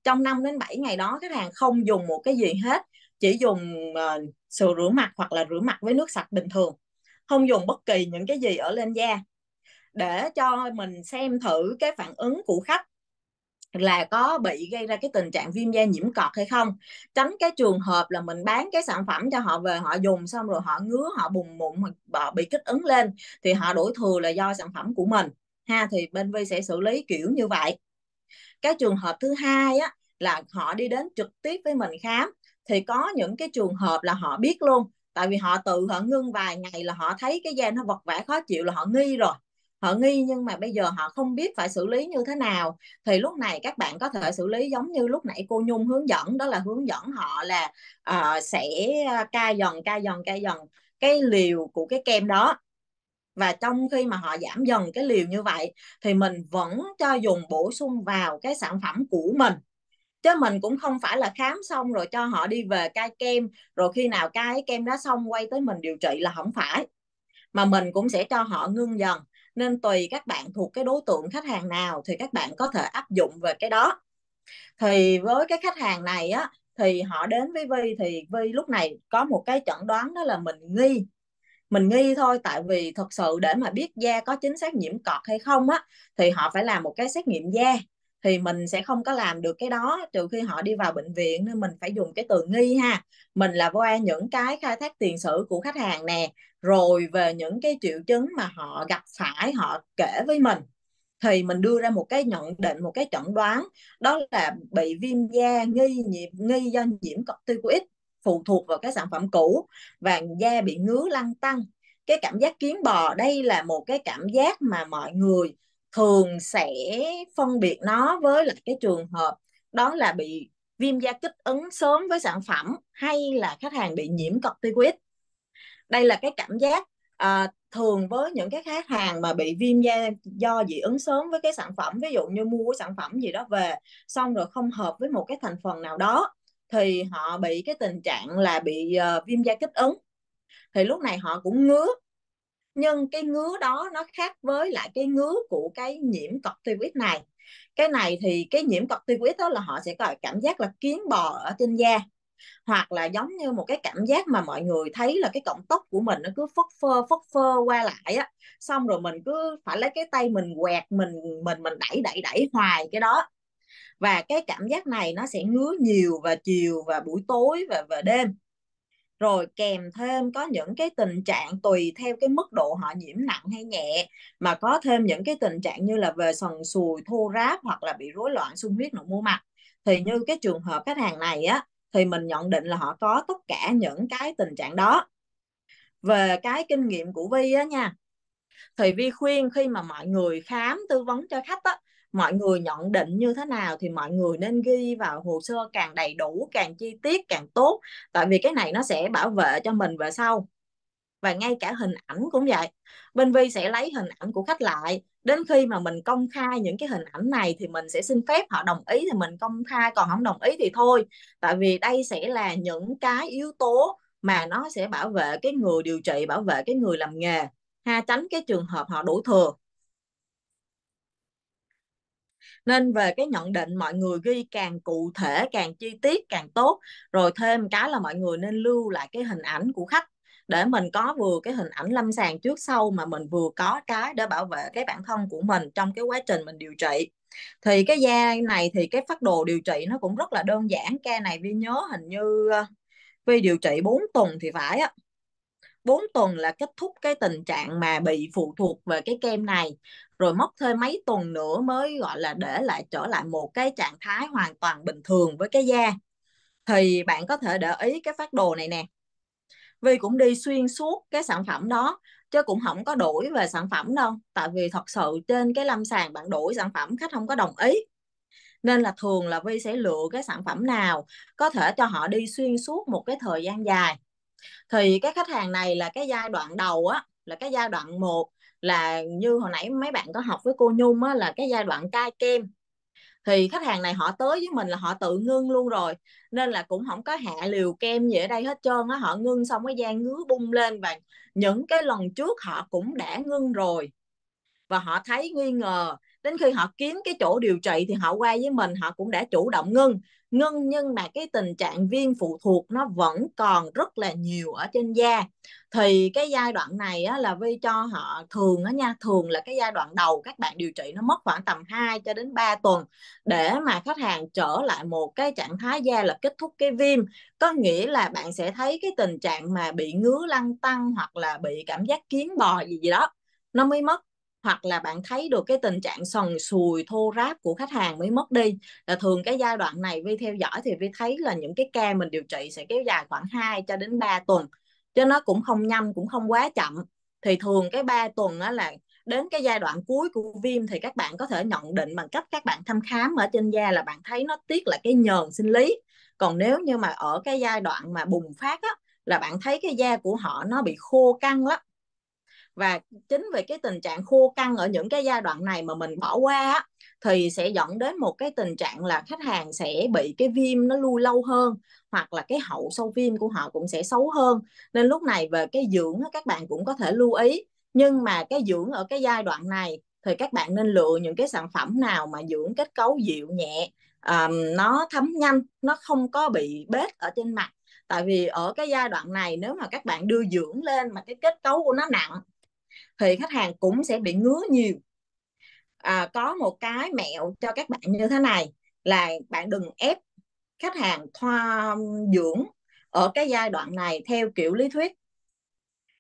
trong 5 đến 7 ngày đó khách hàng không dùng một cái gì hết chỉ dùng uh, sữa rửa mặt hoặc là rửa mặt với nước sạch bình thường không dùng bất kỳ những cái gì ở lên da để cho mình xem thử cái phản ứng của khách là có bị gây ra cái tình trạng viêm da nhiễm cọt hay không tránh cái trường hợp là mình bán cái sản phẩm cho họ về họ dùng xong rồi họ ngứa họ bùng mụn họ bị kích ứng lên thì họ đổ thừa là do sản phẩm của mình ha thì bên vi sẽ xử lý kiểu như vậy cái trường hợp thứ hai á là họ đi đến trực tiếp với mình khám thì có những cái trường hợp là họ biết luôn tại vì họ tự họ ngưng vài ngày là họ thấy cái da nó vật vã khó chịu là họ nghi rồi họ nghi nhưng mà bây giờ họ không biết phải xử lý như thế nào thì lúc này các bạn có thể xử lý giống như lúc nãy cô nhung hướng dẫn đó là hướng dẫn họ là uh, sẽ ca dần ca dần ca dần cái liều của cái kem đó và trong khi mà họ giảm dần cái liều như vậy thì mình vẫn cho dùng bổ sung vào cái sản phẩm của mình chứ mình cũng không phải là khám xong rồi cho họ đi về cai kem rồi khi nào cai kem đó xong quay tới mình điều trị là không phải mà mình cũng sẽ cho họ ngưng dần nên tùy các bạn thuộc cái đối tượng khách hàng nào thì các bạn có thể áp dụng về cái đó thì với cái khách hàng này á thì họ đến với Vi thì Vi lúc này có một cái chẩn đoán đó là mình nghi mình nghi thôi tại vì thật sự để mà biết da có chính xác nhiễm cọt hay không á thì họ phải làm một cái xét nghiệm da thì mình sẽ không có làm được cái đó trừ khi họ đi vào bệnh viện nên mình phải dùng cái từ nghi ha mình là qua những cái khai thác tiền sử của khách hàng nè rồi về những cái triệu chứng mà họ gặp phải họ kể với mình thì mình đưa ra một cái nhận định một cái chẩn đoán đó là bị viêm da nghi nhiễm nghi do nhiễm corticoid phụ thuộc vào cái sản phẩm cũ và da bị ngứa lăn tăng cái cảm giác kiến bò đây là một cái cảm giác mà mọi người thường sẽ phân biệt nó với lại cái trường hợp đó là bị viêm da kích ứng sớm với sản phẩm hay là khách hàng bị nhiễm corticoid đây là cái cảm giác à, thường với những cái khách hàng mà bị viêm da do dị ứng sớm với cái sản phẩm ví dụ như mua cái sản phẩm gì đó về xong rồi không hợp với một cái thành phần nào đó thì họ bị cái tình trạng là bị uh, viêm da kích ứng thì lúc này họ cũng ngứa nhưng cái ngứa đó nó khác với lại cái ngứa của cái nhiễm corticoid này cái này thì cái nhiễm corticoid đó là họ sẽ có cảm giác là kiến bò ở trên da hoặc là giống như một cái cảm giác mà mọi người thấy là cái cọng tóc của mình nó cứ phất phơ phất phơ qua lại á xong rồi mình cứ phải lấy cái tay mình quẹt mình mình mình đẩy đẩy đẩy hoài cái đó và cái cảm giác này nó sẽ ngứa nhiều và chiều và buổi tối và và đêm rồi kèm thêm có những cái tình trạng tùy theo cái mức độ họ nhiễm nặng hay nhẹ mà có thêm những cái tình trạng như là về sần sùi thô ráp hoặc là bị rối loạn sung huyết nội mô mặt thì như cái trường hợp khách hàng này á thì mình nhận định là họ có tất cả những cái tình trạng đó về cái kinh nghiệm của Vi á nha thì Vi khuyên khi mà mọi người khám tư vấn cho khách á mọi người nhận định như thế nào thì mọi người nên ghi vào hồ sơ càng đầy đủ càng chi tiết càng tốt tại vì cái này nó sẽ bảo vệ cho mình về sau và ngay cả hình ảnh cũng vậy bên vi sẽ lấy hình ảnh của khách lại đến khi mà mình công khai những cái hình ảnh này thì mình sẽ xin phép họ đồng ý thì mình công khai còn không đồng ý thì thôi tại vì đây sẽ là những cái yếu tố mà nó sẽ bảo vệ cái người điều trị bảo vệ cái người làm nghề ha tránh cái trường hợp họ đổ thừa nên về cái nhận định mọi người ghi càng cụ thể càng chi tiết càng tốt rồi thêm cái là mọi người nên lưu lại cái hình ảnh của khách để mình có vừa cái hình ảnh lâm sàng trước sau mà mình vừa có cái để bảo vệ cái bản thân của mình trong cái quá trình mình điều trị thì cái da này thì cái phác đồ điều trị nó cũng rất là đơn giản ca này vi nhớ hình như ờ, vi điều trị 4 tuần thì phải á 4 tuần là kết thúc cái tình trạng mà bị phụ thuộc về cái kem này rồi mất thêm mấy tuần nữa mới gọi là để lại trở lại một cái trạng thái hoàn toàn bình thường với cái da thì bạn có thể để ý cái phát đồ này nè vì cũng đi xuyên suốt cái sản phẩm đó chứ cũng không có đổi về sản phẩm đâu tại vì thật sự trên cái lâm sàng bạn đổi sản phẩm khách không có đồng ý nên là thường là vi sẽ lựa cái sản phẩm nào có thể cho họ đi xuyên suốt một cái thời gian dài thì cái khách hàng này là cái giai đoạn đầu á là cái giai đoạn một là như hồi nãy mấy bạn có học với cô nhung á, là cái giai đoạn cai kem thì khách hàng này họ tới với mình là họ tự ngưng luôn rồi nên là cũng không có hạ liều kem gì ở đây hết trơn á họ ngưng xong cái da ngứa bung lên và những cái lần trước họ cũng đã ngưng rồi và họ thấy nghi ngờ đến khi họ kiếm cái chỗ điều trị thì họ qua với mình họ cũng đã chủ động ngưng ngưng nhưng mà cái tình trạng viêm phụ thuộc nó vẫn còn rất là nhiều ở trên da thì cái giai đoạn này á, là vi cho họ thường á nha thường là cái giai đoạn đầu các bạn điều trị nó mất khoảng tầm 2 cho đến 3 tuần để mà khách hàng trở lại một cái trạng thái da là kết thúc cái viêm có nghĩa là bạn sẽ thấy cái tình trạng mà bị ngứa lăn tăng hoặc là bị cảm giác kiến bò gì gì đó nó mới mất hoặc là bạn thấy được cái tình trạng sần sùi thô ráp của khách hàng mới mất đi là thường cái giai đoạn này vi theo dõi thì vi thấy là những cái ca mình điều trị sẽ kéo dài khoảng 2 cho đến 3 tuần cho nó cũng không nhanh cũng không quá chậm thì thường cái 3 tuần á là đến cái giai đoạn cuối của viêm thì các bạn có thể nhận định bằng cách các bạn thăm khám ở trên da là bạn thấy nó tiết là cái nhờn sinh lý còn nếu như mà ở cái giai đoạn mà bùng phát á, là bạn thấy cái da của họ nó bị khô căng lắm và chính vì cái tình trạng khô căng ở những cái giai đoạn này mà mình bỏ qua thì sẽ dẫn đến một cái tình trạng là khách hàng sẽ bị cái viêm nó lưu lâu hơn hoặc là cái hậu sâu viêm của họ cũng sẽ xấu hơn nên lúc này về cái dưỡng các bạn cũng có thể lưu ý nhưng mà cái dưỡng ở cái giai đoạn này thì các bạn nên lựa những cái sản phẩm nào mà dưỡng kết cấu dịu nhẹ um, nó thấm nhanh nó không có bị bết ở trên mặt tại vì ở cái giai đoạn này nếu mà các bạn đưa dưỡng lên mà cái kết cấu của nó nặng thì khách hàng cũng sẽ bị ngứa nhiều à, có một cái mẹo cho các bạn như thế này là bạn đừng ép khách hàng thoa dưỡng ở cái giai đoạn này theo kiểu lý thuyết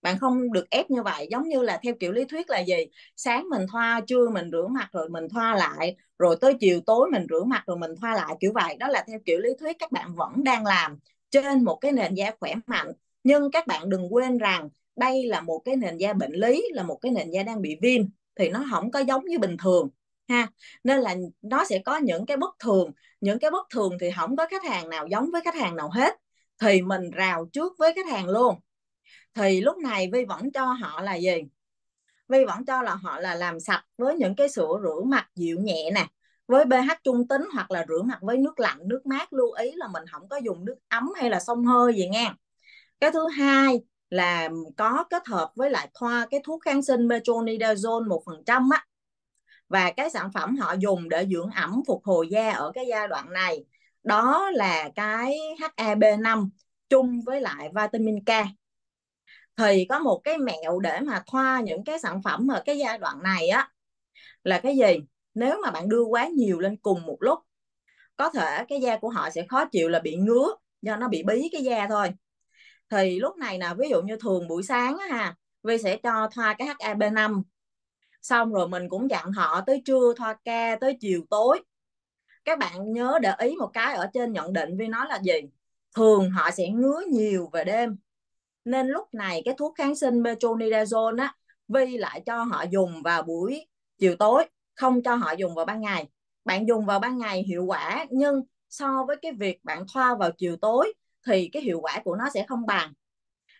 bạn không được ép như vậy giống như là theo kiểu lý thuyết là gì sáng mình thoa trưa mình rửa mặt rồi mình thoa lại rồi tới chiều tối mình rửa mặt rồi mình thoa lại kiểu vậy đó là theo kiểu lý thuyết các bạn vẫn đang làm trên một cái nền da khỏe mạnh nhưng các bạn đừng quên rằng đây là một cái nền da bệnh lý là một cái nền da đang bị viêm thì nó không có giống như bình thường ha nên là nó sẽ có những cái bất thường những cái bất thường thì không có khách hàng nào giống với khách hàng nào hết thì mình rào trước với khách hàng luôn thì lúc này vi vẫn cho họ là gì vi vẫn cho là họ là làm sạch với những cái sữa rửa mặt dịu nhẹ nè với ph trung tính hoặc là rửa mặt với nước lạnh nước mát lưu ý là mình không có dùng nước ấm hay là xông hơi gì nha cái thứ hai là có kết hợp với lại thoa cái thuốc kháng sinh metronidazole một phần trăm á và cái sản phẩm họ dùng để dưỡng ẩm phục hồi da ở cái giai đoạn này đó là cái HAB5 e chung với lại vitamin K thì có một cái mẹo để mà thoa những cái sản phẩm ở cái giai đoạn này á là cái gì nếu mà bạn đưa quá nhiều lên cùng một lúc có thể cái da của họ sẽ khó chịu là bị ngứa do nó bị bí cái da thôi thì lúc này là ví dụ như thường buổi sáng á ha vi sẽ cho thoa cái hab 5 xong rồi mình cũng dặn họ tới trưa thoa ca tới chiều tối các bạn nhớ để ý một cái ở trên nhận định vi nói là gì thường họ sẽ ngứa nhiều về đêm nên lúc này cái thuốc kháng sinh metronidazole á vi lại cho họ dùng vào buổi chiều tối không cho họ dùng vào ban ngày bạn dùng vào ban ngày hiệu quả nhưng so với cái việc bạn thoa vào chiều tối thì cái hiệu quả của nó sẽ không bằng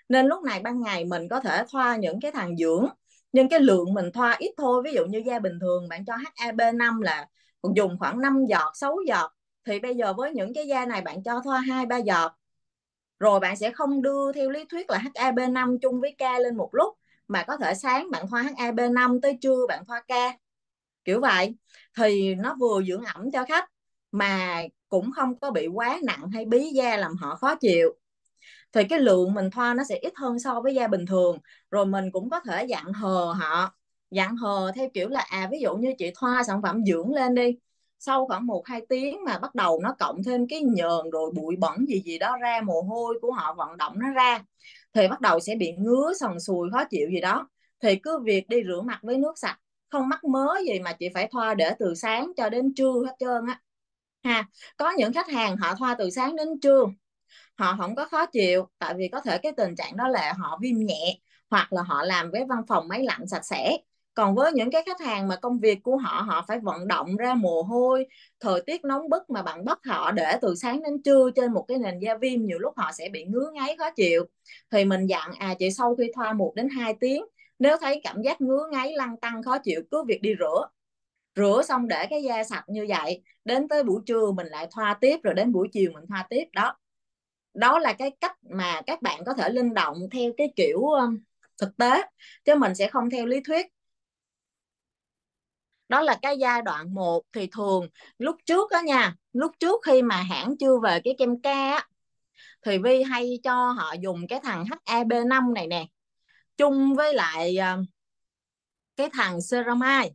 nên lúc này ban ngày mình có thể thoa những cái thằng dưỡng nhưng cái lượng mình thoa ít thôi ví dụ như da bình thường bạn cho HAB5 là còn dùng khoảng 5 giọt 6 giọt thì bây giờ với những cái da này bạn cho thoa hai ba giọt rồi bạn sẽ không đưa theo lý thuyết là HAB5 chung với K lên một lúc mà có thể sáng bạn thoa HAB5 tới trưa bạn thoa K kiểu vậy thì nó vừa dưỡng ẩm cho khách mà cũng không có bị quá nặng hay bí da làm họ khó chịu thì cái lượng mình thoa nó sẽ ít hơn so với da bình thường rồi mình cũng có thể dặn hờ họ dặn hờ theo kiểu là à ví dụ như chị thoa sản phẩm dưỡng lên đi sau khoảng 1 2 tiếng mà bắt đầu nó cộng thêm cái nhờn rồi bụi bẩn gì gì đó ra mồ hôi của họ vận động nó ra thì bắt đầu sẽ bị ngứa sần sùi khó chịu gì đó thì cứ việc đi rửa mặt với nước sạch không mắc mớ gì mà chị phải thoa để từ sáng cho đến trưa hết trơn á ha có những khách hàng họ thoa từ sáng đến trưa họ không có khó chịu tại vì có thể cái tình trạng đó là họ viêm nhẹ hoặc là họ làm với văn phòng máy lạnh sạch sẽ còn với những cái khách hàng mà công việc của họ họ phải vận động ra mồ hôi thời tiết nóng bức mà bạn bắt họ để từ sáng đến trưa trên một cái nền da viêm nhiều lúc họ sẽ bị ngứa ngáy khó chịu thì mình dặn à chị sau khi thoa một đến 2 tiếng nếu thấy cảm giác ngứa ngáy lăn tăng khó chịu cứ việc đi rửa rửa xong để cái da sạch như vậy đến tới buổi trưa mình lại thoa tiếp rồi đến buổi chiều mình thoa tiếp đó đó là cái cách mà các bạn có thể linh động theo cái kiểu thực tế chứ mình sẽ không theo lý thuyết đó là cái giai đoạn 1 thì thường lúc trước đó nha lúc trước khi mà hãng chưa về cái kem ca thì Vi hay cho họ dùng cái thằng HAB5 e này nè chung với lại cái thằng ceramide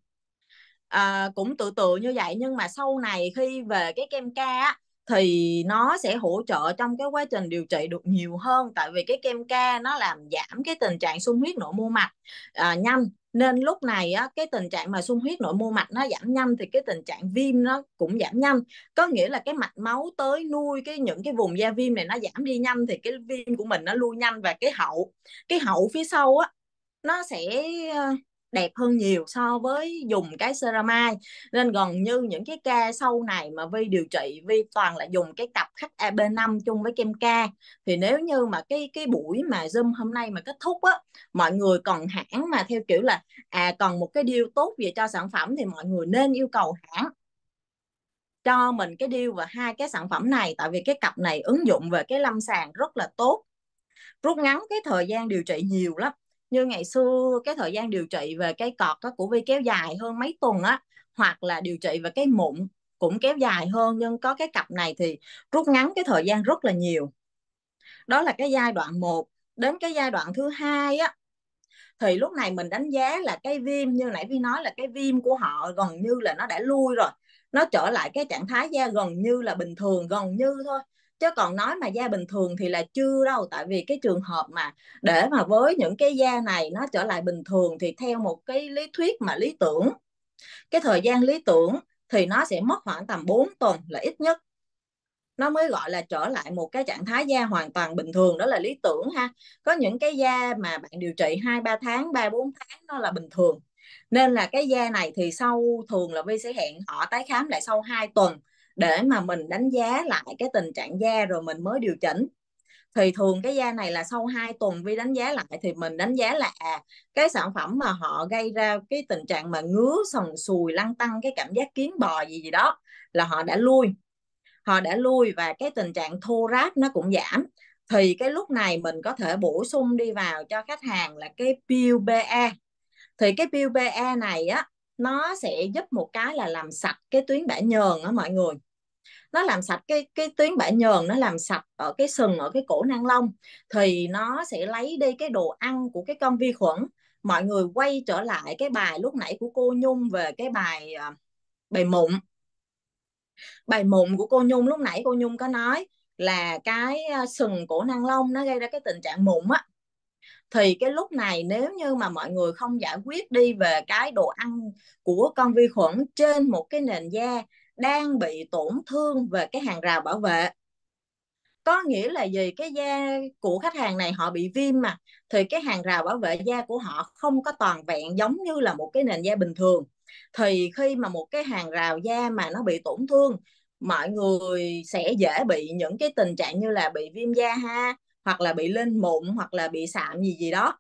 à, cũng tự tự như vậy nhưng mà sau này khi về cái kem ca á, thì nó sẽ hỗ trợ trong cái quá trình điều trị được nhiều hơn tại vì cái kem ca nó làm giảm cái tình trạng sung huyết nội mô mạch à, nhanh nên lúc này á, cái tình trạng mà sung huyết nội mô mạch nó giảm nhanh thì cái tình trạng viêm nó cũng giảm nhanh có nghĩa là cái mạch máu tới nuôi cái những cái vùng da viêm này nó giảm đi nhanh thì cái viêm của mình nó lui nhanh và cái hậu cái hậu phía sau á nó sẽ ờ, đẹp hơn nhiều so với dùng cái ceramide nên gần như những cái ca sau này mà vi điều trị vi toàn là dùng cái tập khách ab5 chung với kem ca thì nếu như mà cái cái buổi mà zoom hôm nay mà kết thúc á mọi người còn hãng mà theo kiểu là à còn một cái deal tốt về cho sản phẩm thì mọi người nên yêu cầu hãng cho mình cái deal và hai cái sản phẩm này tại vì cái cặp này ứng dụng về cái lâm sàng rất là tốt rút ngắn cái thời gian điều trị nhiều lắm như ngày xưa cái thời gian điều trị về cái cọt đó của vi kéo dài hơn mấy tuần á hoặc là điều trị về cái mụn cũng kéo dài hơn nhưng có cái cặp này thì rút ngắn cái thời gian rất là nhiều đó là cái giai đoạn 1 đến cái giai đoạn thứ hai á thì lúc này mình đánh giá là cái viêm như nãy vi nói là cái viêm của họ gần như là nó đã lui rồi nó trở lại cái trạng thái da gần như là bình thường gần như thôi chứ còn nói mà da bình thường thì là chưa đâu tại vì cái trường hợp mà để mà với những cái da này nó trở lại bình thường thì theo một cái lý thuyết mà lý tưởng cái thời gian lý tưởng thì nó sẽ mất khoảng tầm 4 tuần là ít nhất nó mới gọi là trở lại một cái trạng thái da hoàn toàn bình thường đó là lý tưởng ha có những cái da mà bạn điều trị hai ba tháng ba bốn tháng nó là bình thường nên là cái da này thì sau thường là vi sẽ hẹn họ tái khám lại sau 2 tuần để mà mình đánh giá lại cái tình trạng da rồi mình mới điều chỉnh thì thường cái da này là sau 2 tuần vi đánh giá lại thì mình đánh giá là à, cái sản phẩm mà họ gây ra cái tình trạng mà ngứa sần sùi lăn tăng cái cảm giác kiến bò gì gì đó là họ đã lui họ đã lui và cái tình trạng thô ráp nó cũng giảm thì cái lúc này mình có thể bổ sung đi vào cho khách hàng là cái peel BA thì cái peel BA này á nó sẽ giúp một cái là làm sạch cái tuyến bã nhờn á mọi người nó làm sạch cái cái tuyến bã nhờn nó làm sạch ở cái sừng ở cái cổ năng lông thì nó sẽ lấy đi cái đồ ăn của cái con vi khuẩn mọi người quay trở lại cái bài lúc nãy của cô nhung về cái bài à, bài mụn bài mụn của cô nhung lúc nãy cô nhung có nói là cái à, sừng cổ năng lông nó gây ra cái tình trạng mụn á thì cái lúc này nếu như mà mọi người không giải quyết đi về cái đồ ăn của con vi khuẩn trên một cái nền da đang bị tổn thương về cái hàng rào bảo vệ có nghĩa là gì cái da của khách hàng này họ bị viêm mà thì cái hàng rào bảo vệ da của họ không có toàn vẹn giống như là một cái nền da bình thường thì khi mà một cái hàng rào da mà nó bị tổn thương mọi người sẽ dễ bị những cái tình trạng như là bị viêm da ha hoặc là bị lên mụn hoặc là bị sạm gì gì đó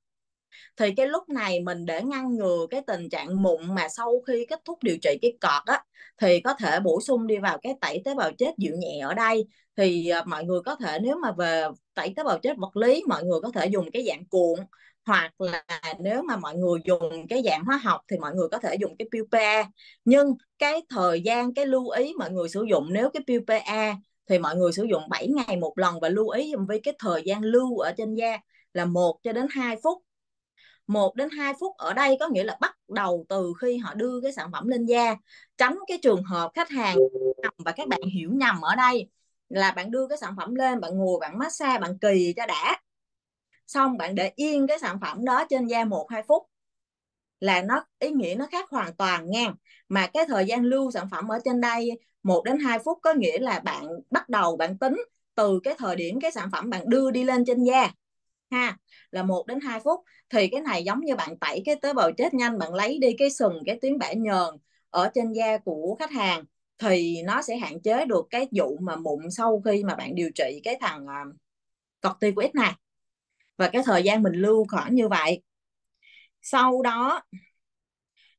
thì cái lúc này mình để ngăn ngừa cái tình trạng mụn mà sau khi kết thúc điều trị cái cọt á thì có thể bổ sung đi vào cái tẩy tế bào chết dịu nhẹ ở đây thì à, mọi người có thể nếu mà về tẩy tế bào chết vật lý mọi người có thể dùng cái dạng cuộn hoặc là nếu mà mọi người dùng cái dạng hóa học thì mọi người có thể dùng cái PUPA nhưng cái thời gian cái lưu ý mọi người sử dụng nếu cái PUPA thì mọi người sử dụng 7 ngày một lần và lưu ý với cái thời gian lưu ở trên da là 1 cho đến 2 phút 1 đến 2 phút ở đây có nghĩa là bắt đầu từ khi họ đưa cái sản phẩm lên da tránh cái trường hợp khách hàng và các bạn hiểu nhầm ở đây là bạn đưa cái sản phẩm lên bạn ngồi bạn massage bạn kỳ cho đã xong bạn để yên cái sản phẩm đó trên da 1 2 phút là nó ý nghĩa nó khác hoàn toàn nha mà cái thời gian lưu sản phẩm ở trên đây 1 đến 2 phút có nghĩa là bạn bắt đầu bạn tính từ cái thời điểm cái sản phẩm bạn đưa đi lên trên da ha là 1 đến 2 phút thì cái này giống như bạn tẩy cái tế bào chết nhanh bạn lấy đi cái sừng cái tuyến bã nhờn ở trên da của khách hàng thì nó sẽ hạn chế được cái vụ mà mụn sau khi mà bạn điều trị cái thằng à, corticoid này và cái thời gian mình lưu khoảng như vậy sau đó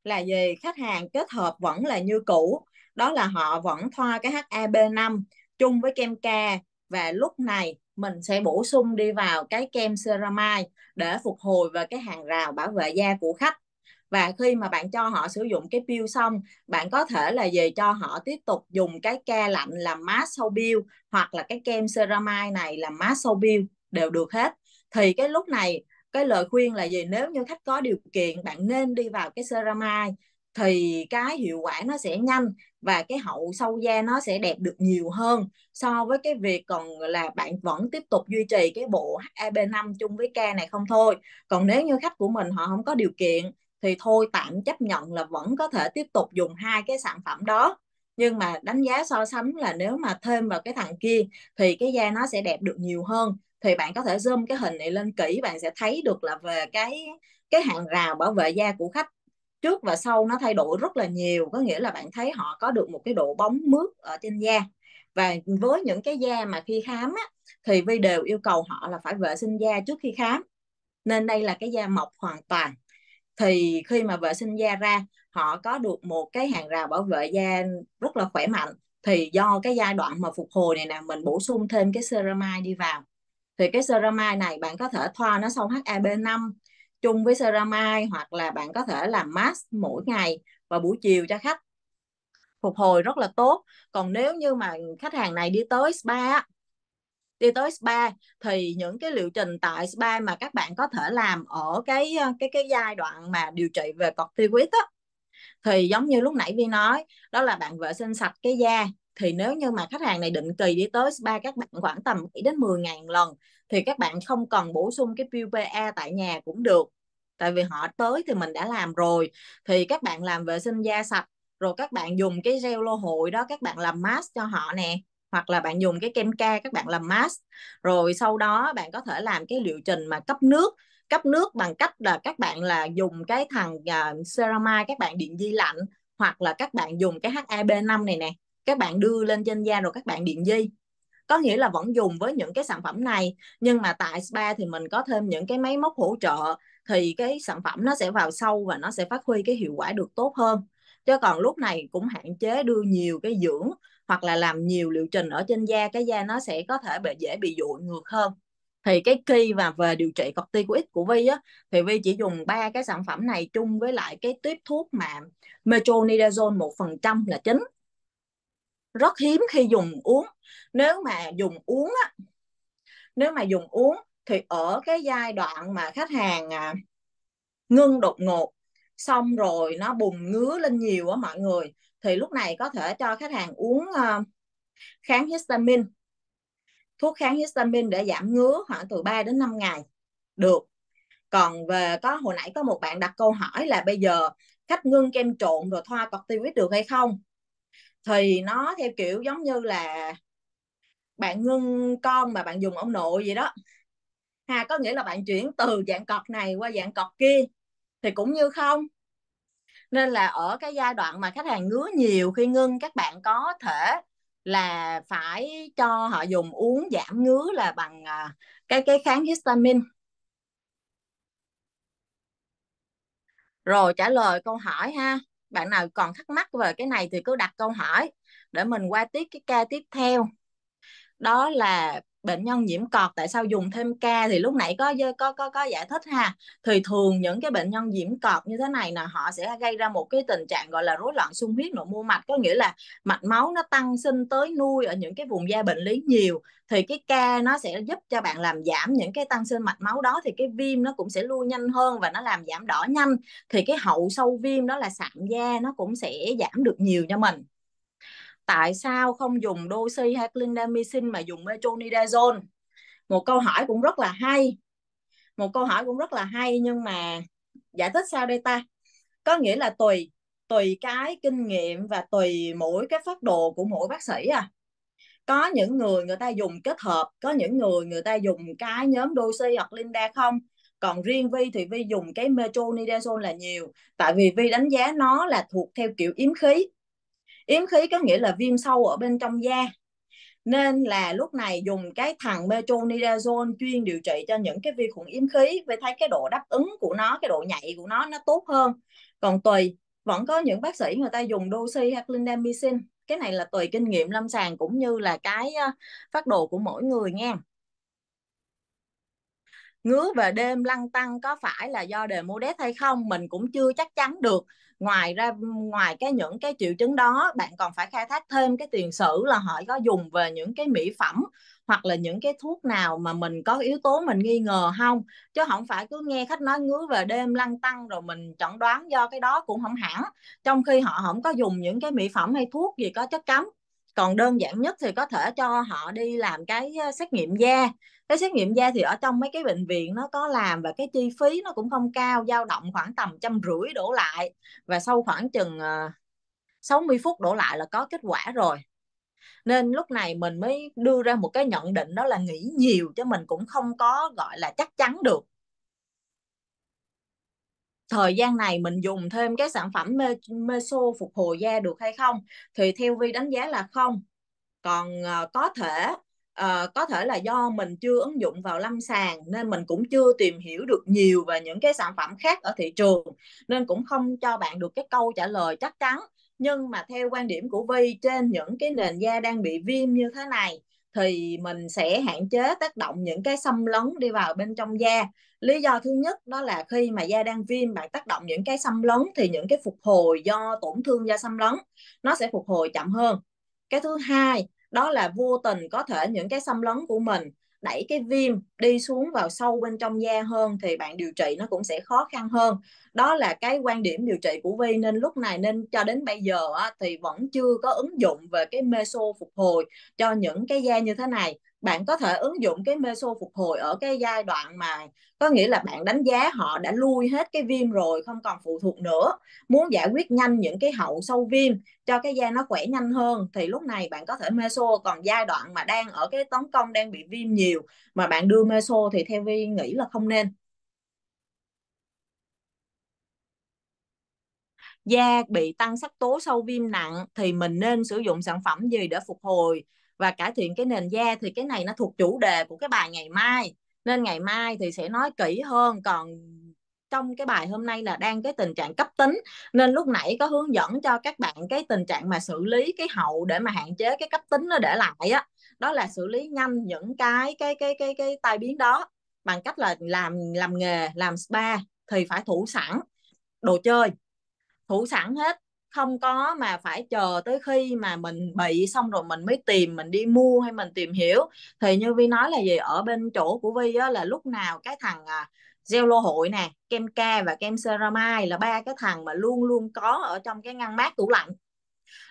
là gì khách hàng kết hợp vẫn là như cũ đó là họ vẫn thoa cái HAB5 chung với kem K và lúc này mình sẽ bổ sung đi vào cái kem ceramide để phục hồi và cái hàng rào bảo vệ da của khách và khi mà bạn cho họ sử dụng cái peel xong bạn có thể là về cho họ tiếp tục dùng cái ca lạnh làm mask sau peel hoặc là cái kem ceramide này làm mask sau peel đều được hết thì cái lúc này cái lời khuyên là gì nếu như khách có điều kiện bạn nên đi vào cái ceramide thì cái hiệu quả nó sẽ nhanh và cái hậu sâu da nó sẽ đẹp được nhiều hơn so với cái việc còn là bạn vẫn tiếp tục duy trì cái bộ HAB5 chung với ca này không thôi. Còn nếu như khách của mình họ không có điều kiện thì thôi tạm chấp nhận là vẫn có thể tiếp tục dùng hai cái sản phẩm đó. Nhưng mà đánh giá so sánh là nếu mà thêm vào cái thằng kia thì cái da nó sẽ đẹp được nhiều hơn thì bạn có thể zoom cái hình này lên kỹ bạn sẽ thấy được là về cái cái hàng rào bảo vệ da của khách trước và sau nó thay đổi rất là nhiều có nghĩa là bạn thấy họ có được một cái độ bóng mướt ở trên da và với những cái da mà khi khám á, thì vi đều yêu cầu họ là phải vệ sinh da trước khi khám nên đây là cái da mọc hoàn toàn thì khi mà vệ sinh da ra họ có được một cái hàng rào bảo vệ da rất là khỏe mạnh thì do cái giai đoạn mà phục hồi này nè mình bổ sung thêm cái ceramide đi vào thì cái ceramide này bạn có thể thoa nó xong HAB5 chung với ceramide hoặc là bạn có thể làm mask mỗi ngày và buổi chiều cho khách phục hồi rất là tốt còn nếu như mà khách hàng này đi tới spa đi tới spa thì những cái liệu trình tại spa mà các bạn có thể làm ở cái cái cái giai đoạn mà điều trị về corticoid á thì giống như lúc nãy Vi nói đó là bạn vệ sinh sạch cái da thì nếu như mà khách hàng này định kỳ đi tới spa các bạn khoảng tầm 7 đến 10 ngàn lần thì các bạn không cần bổ sung cái PPA tại nhà cũng được tại vì họ tới thì mình đã làm rồi thì các bạn làm vệ sinh da sạch rồi các bạn dùng cái gel lô hội đó các bạn làm mask cho họ nè hoặc là bạn dùng cái kem ca các bạn làm mask rồi sau đó bạn có thể làm cái liệu trình mà cấp nước cấp nước bằng cách là các bạn là dùng cái thằng uh, à, ceramide các bạn điện di lạnh hoặc là các bạn dùng cái HAB5 này nè các bạn đưa lên trên da rồi các bạn điện di có nghĩa là vẫn dùng với những cái sản phẩm này nhưng mà tại spa thì mình có thêm những cái máy móc hỗ trợ thì cái sản phẩm nó sẽ vào sâu và nó sẽ phát huy cái hiệu quả được tốt hơn chứ còn lúc này cũng hạn chế đưa nhiều cái dưỡng hoặc là làm nhiều liệu trình ở trên da cái da nó sẽ có thể bị dễ bị dụi ngược hơn thì cái khi và về điều trị corticoid của Vi á thì Vi chỉ dùng ba cái sản phẩm này chung với lại cái tiếp thuốc mà metronidazole một phần trăm là chính rất hiếm khi dùng uống nếu mà dùng uống á nếu mà dùng uống thì ở cái giai đoạn mà khách hàng à, ngưng đột ngột xong rồi nó bùng ngứa lên nhiều á mọi người thì lúc này có thể cho khách hàng uống à, kháng histamine thuốc kháng histamine để giảm ngứa khoảng từ 3 đến 5 ngày được còn về có hồi nãy có một bạn đặt câu hỏi là bây giờ khách ngưng kem trộn rồi thoa corticoid được hay không thì nó theo kiểu giống như là bạn ngưng con mà bạn dùng ông nội vậy đó ha có nghĩa là bạn chuyển từ dạng cọt này qua dạng cọt kia thì cũng như không nên là ở cái giai đoạn mà khách hàng ngứa nhiều khi ngưng các bạn có thể là phải cho họ dùng uống giảm ngứa là bằng à, cái cái kháng histamine rồi trả lời câu hỏi ha bạn nào còn thắc mắc về cái này thì cứ đặt câu hỏi để mình qua tiếp cái ca tiếp theo đó là bệnh nhân nhiễm cọt tại sao dùng thêm ca thì lúc nãy có có có có giải thích ha thì thường những cái bệnh nhân nhiễm cọt như thế này là họ sẽ gây ra một cái tình trạng gọi là rối loạn sung huyết nội mô mạch có nghĩa là mạch máu nó tăng sinh tới nuôi ở những cái vùng da bệnh lý nhiều thì cái ca nó sẽ giúp cho bạn làm giảm những cái tăng sinh mạch máu đó thì cái viêm nó cũng sẽ lui nhanh hơn và nó làm giảm đỏ nhanh thì cái hậu sâu viêm đó là sạm da nó cũng sẽ giảm được nhiều cho mình tại sao không dùng doxy hay clindamycin mà dùng metronidazole một câu hỏi cũng rất là hay một câu hỏi cũng rất là hay nhưng mà giải thích sao đây ta có nghĩa là tùy tùy cái kinh nghiệm và tùy mỗi cái phát đồ của mỗi bác sĩ à có những người người ta dùng kết hợp có những người người ta dùng cái nhóm doxy hoặc linda không còn riêng vi thì vi dùng cái metronidazole là nhiều tại vì vi đánh giá nó là thuộc theo kiểu yếm khí yếm khí có nghĩa là viêm sâu ở bên trong da nên là lúc này dùng cái thằng metronidazole chuyên điều trị cho những cái vi khuẩn yếm khí vì thấy cái độ đáp ứng của nó cái độ nhạy của nó nó tốt hơn còn tùy vẫn có những bác sĩ người ta dùng doxy hoặc clindamycin cái này là tùy kinh nghiệm lâm sàng cũng như là cái ờ, phát đồ của mỗi người nha ngứa về đêm lăn tăng có phải là do đề mô đét hay không mình cũng chưa chắc chắn được ngoài ra ngoài cái những cái triệu chứng đó bạn còn phải khai thác thêm cái tiền sử là họ có dùng về những cái mỹ phẩm hoặc là những cái thuốc nào mà mình có yếu tố mình nghi ngờ không chứ không phải cứ nghe khách nói ngứa về đêm lăn tăng rồi mình chẩn đoán do cái đó cũng không hẳn trong khi họ không có dùng những cái mỹ phẩm hay thuốc gì có chất cấm còn đơn giản nhất thì có thể cho họ đi làm cái ờ, xét nghiệm da cái xét nghiệm da thì ở trong mấy cái bệnh viện nó có làm và cái chi phí nó cũng không cao dao động khoảng tầm trăm rưỡi đổ lại và sau khoảng chừng 60 ờ, phút đổ lại là có kết quả rồi nên lúc này mình mới đưa ra một cái nhận định đó là nghĩ nhiều chứ mình cũng không có gọi là chắc chắn được thời gian này mình dùng thêm cái sản phẩm meso phục hồi da được hay không thì theo vi đánh giá là không còn uh, có thể uh, có thể là do mình chưa ứng dụng vào lâm sàng nên mình cũng chưa tìm hiểu được nhiều về những cái sản phẩm khác ở thị trường nên cũng không cho bạn được cái câu trả lời chắc chắn nhưng mà theo quan điểm của vi trên những cái nền da đang bị viêm như thế này thì mình sẽ hạn chế tác động những cái xâm lấn đi vào bên trong da lý do thứ nhất đó là khi mà da đang viêm bạn tác động những cái xâm lấn thì những cái phục hồi do tổn thương da xâm lấn nó sẽ phục hồi chậm hơn cái thứ hai đó là vô tình có thể những cái xâm lấn của mình đẩy cái viêm đi xuống vào sâu bên trong da hơn thì bạn điều trị nó cũng sẽ khó khăn hơn đó là cái quan điểm điều trị của vi nên lúc này nên cho đến bây giờ á, thì vẫn chưa có ứng dụng về cái meso phục hồi cho những cái da như thế này bạn có thể ứng dụng cái meso phục hồi ở cái giai đoạn mà có nghĩa là bạn đánh giá họ đã lui hết cái viêm rồi không còn phụ thuộc nữa muốn giải quyết nhanh những cái hậu sâu viêm cho cái da nó khỏe nhanh hơn thì lúc này bạn có thể meso còn giai đoạn mà đang ở cái tấn công đang bị viêm nhiều mà bạn đưa meso thì theo vi nghĩ là không nên da bị tăng sắc tố sâu viêm nặng thì mình nên sử dụng sản phẩm gì để phục hồi và cải thiện cái nền da thì cái này nó thuộc chủ đề của cái bài ngày mai nên ngày mai thì sẽ nói kỹ hơn còn trong cái bài hôm nay là đang cái tình trạng cấp tính nên lúc nãy có hướng dẫn cho các bạn cái tình trạng mà xử lý cái hậu để mà hạn chế cái cấp tính nó để lại á đó là xử lý nhanh những cái cái cái cái cái tai biến đó bằng cách là làm làm nghề làm spa thì phải thủ sẵn đồ chơi thủ sẵn hết không có mà phải chờ tới khi mà mình bị xong rồi mình mới tìm mình đi mua hay mình tìm hiểu thì như vi nói là gì ở bên chỗ của vi á, là lúc nào cái thằng à, gel lô hội nè kem ca và kem ceramide là ba cái thằng mà luôn luôn có ở trong cái ngăn mát tủ lạnh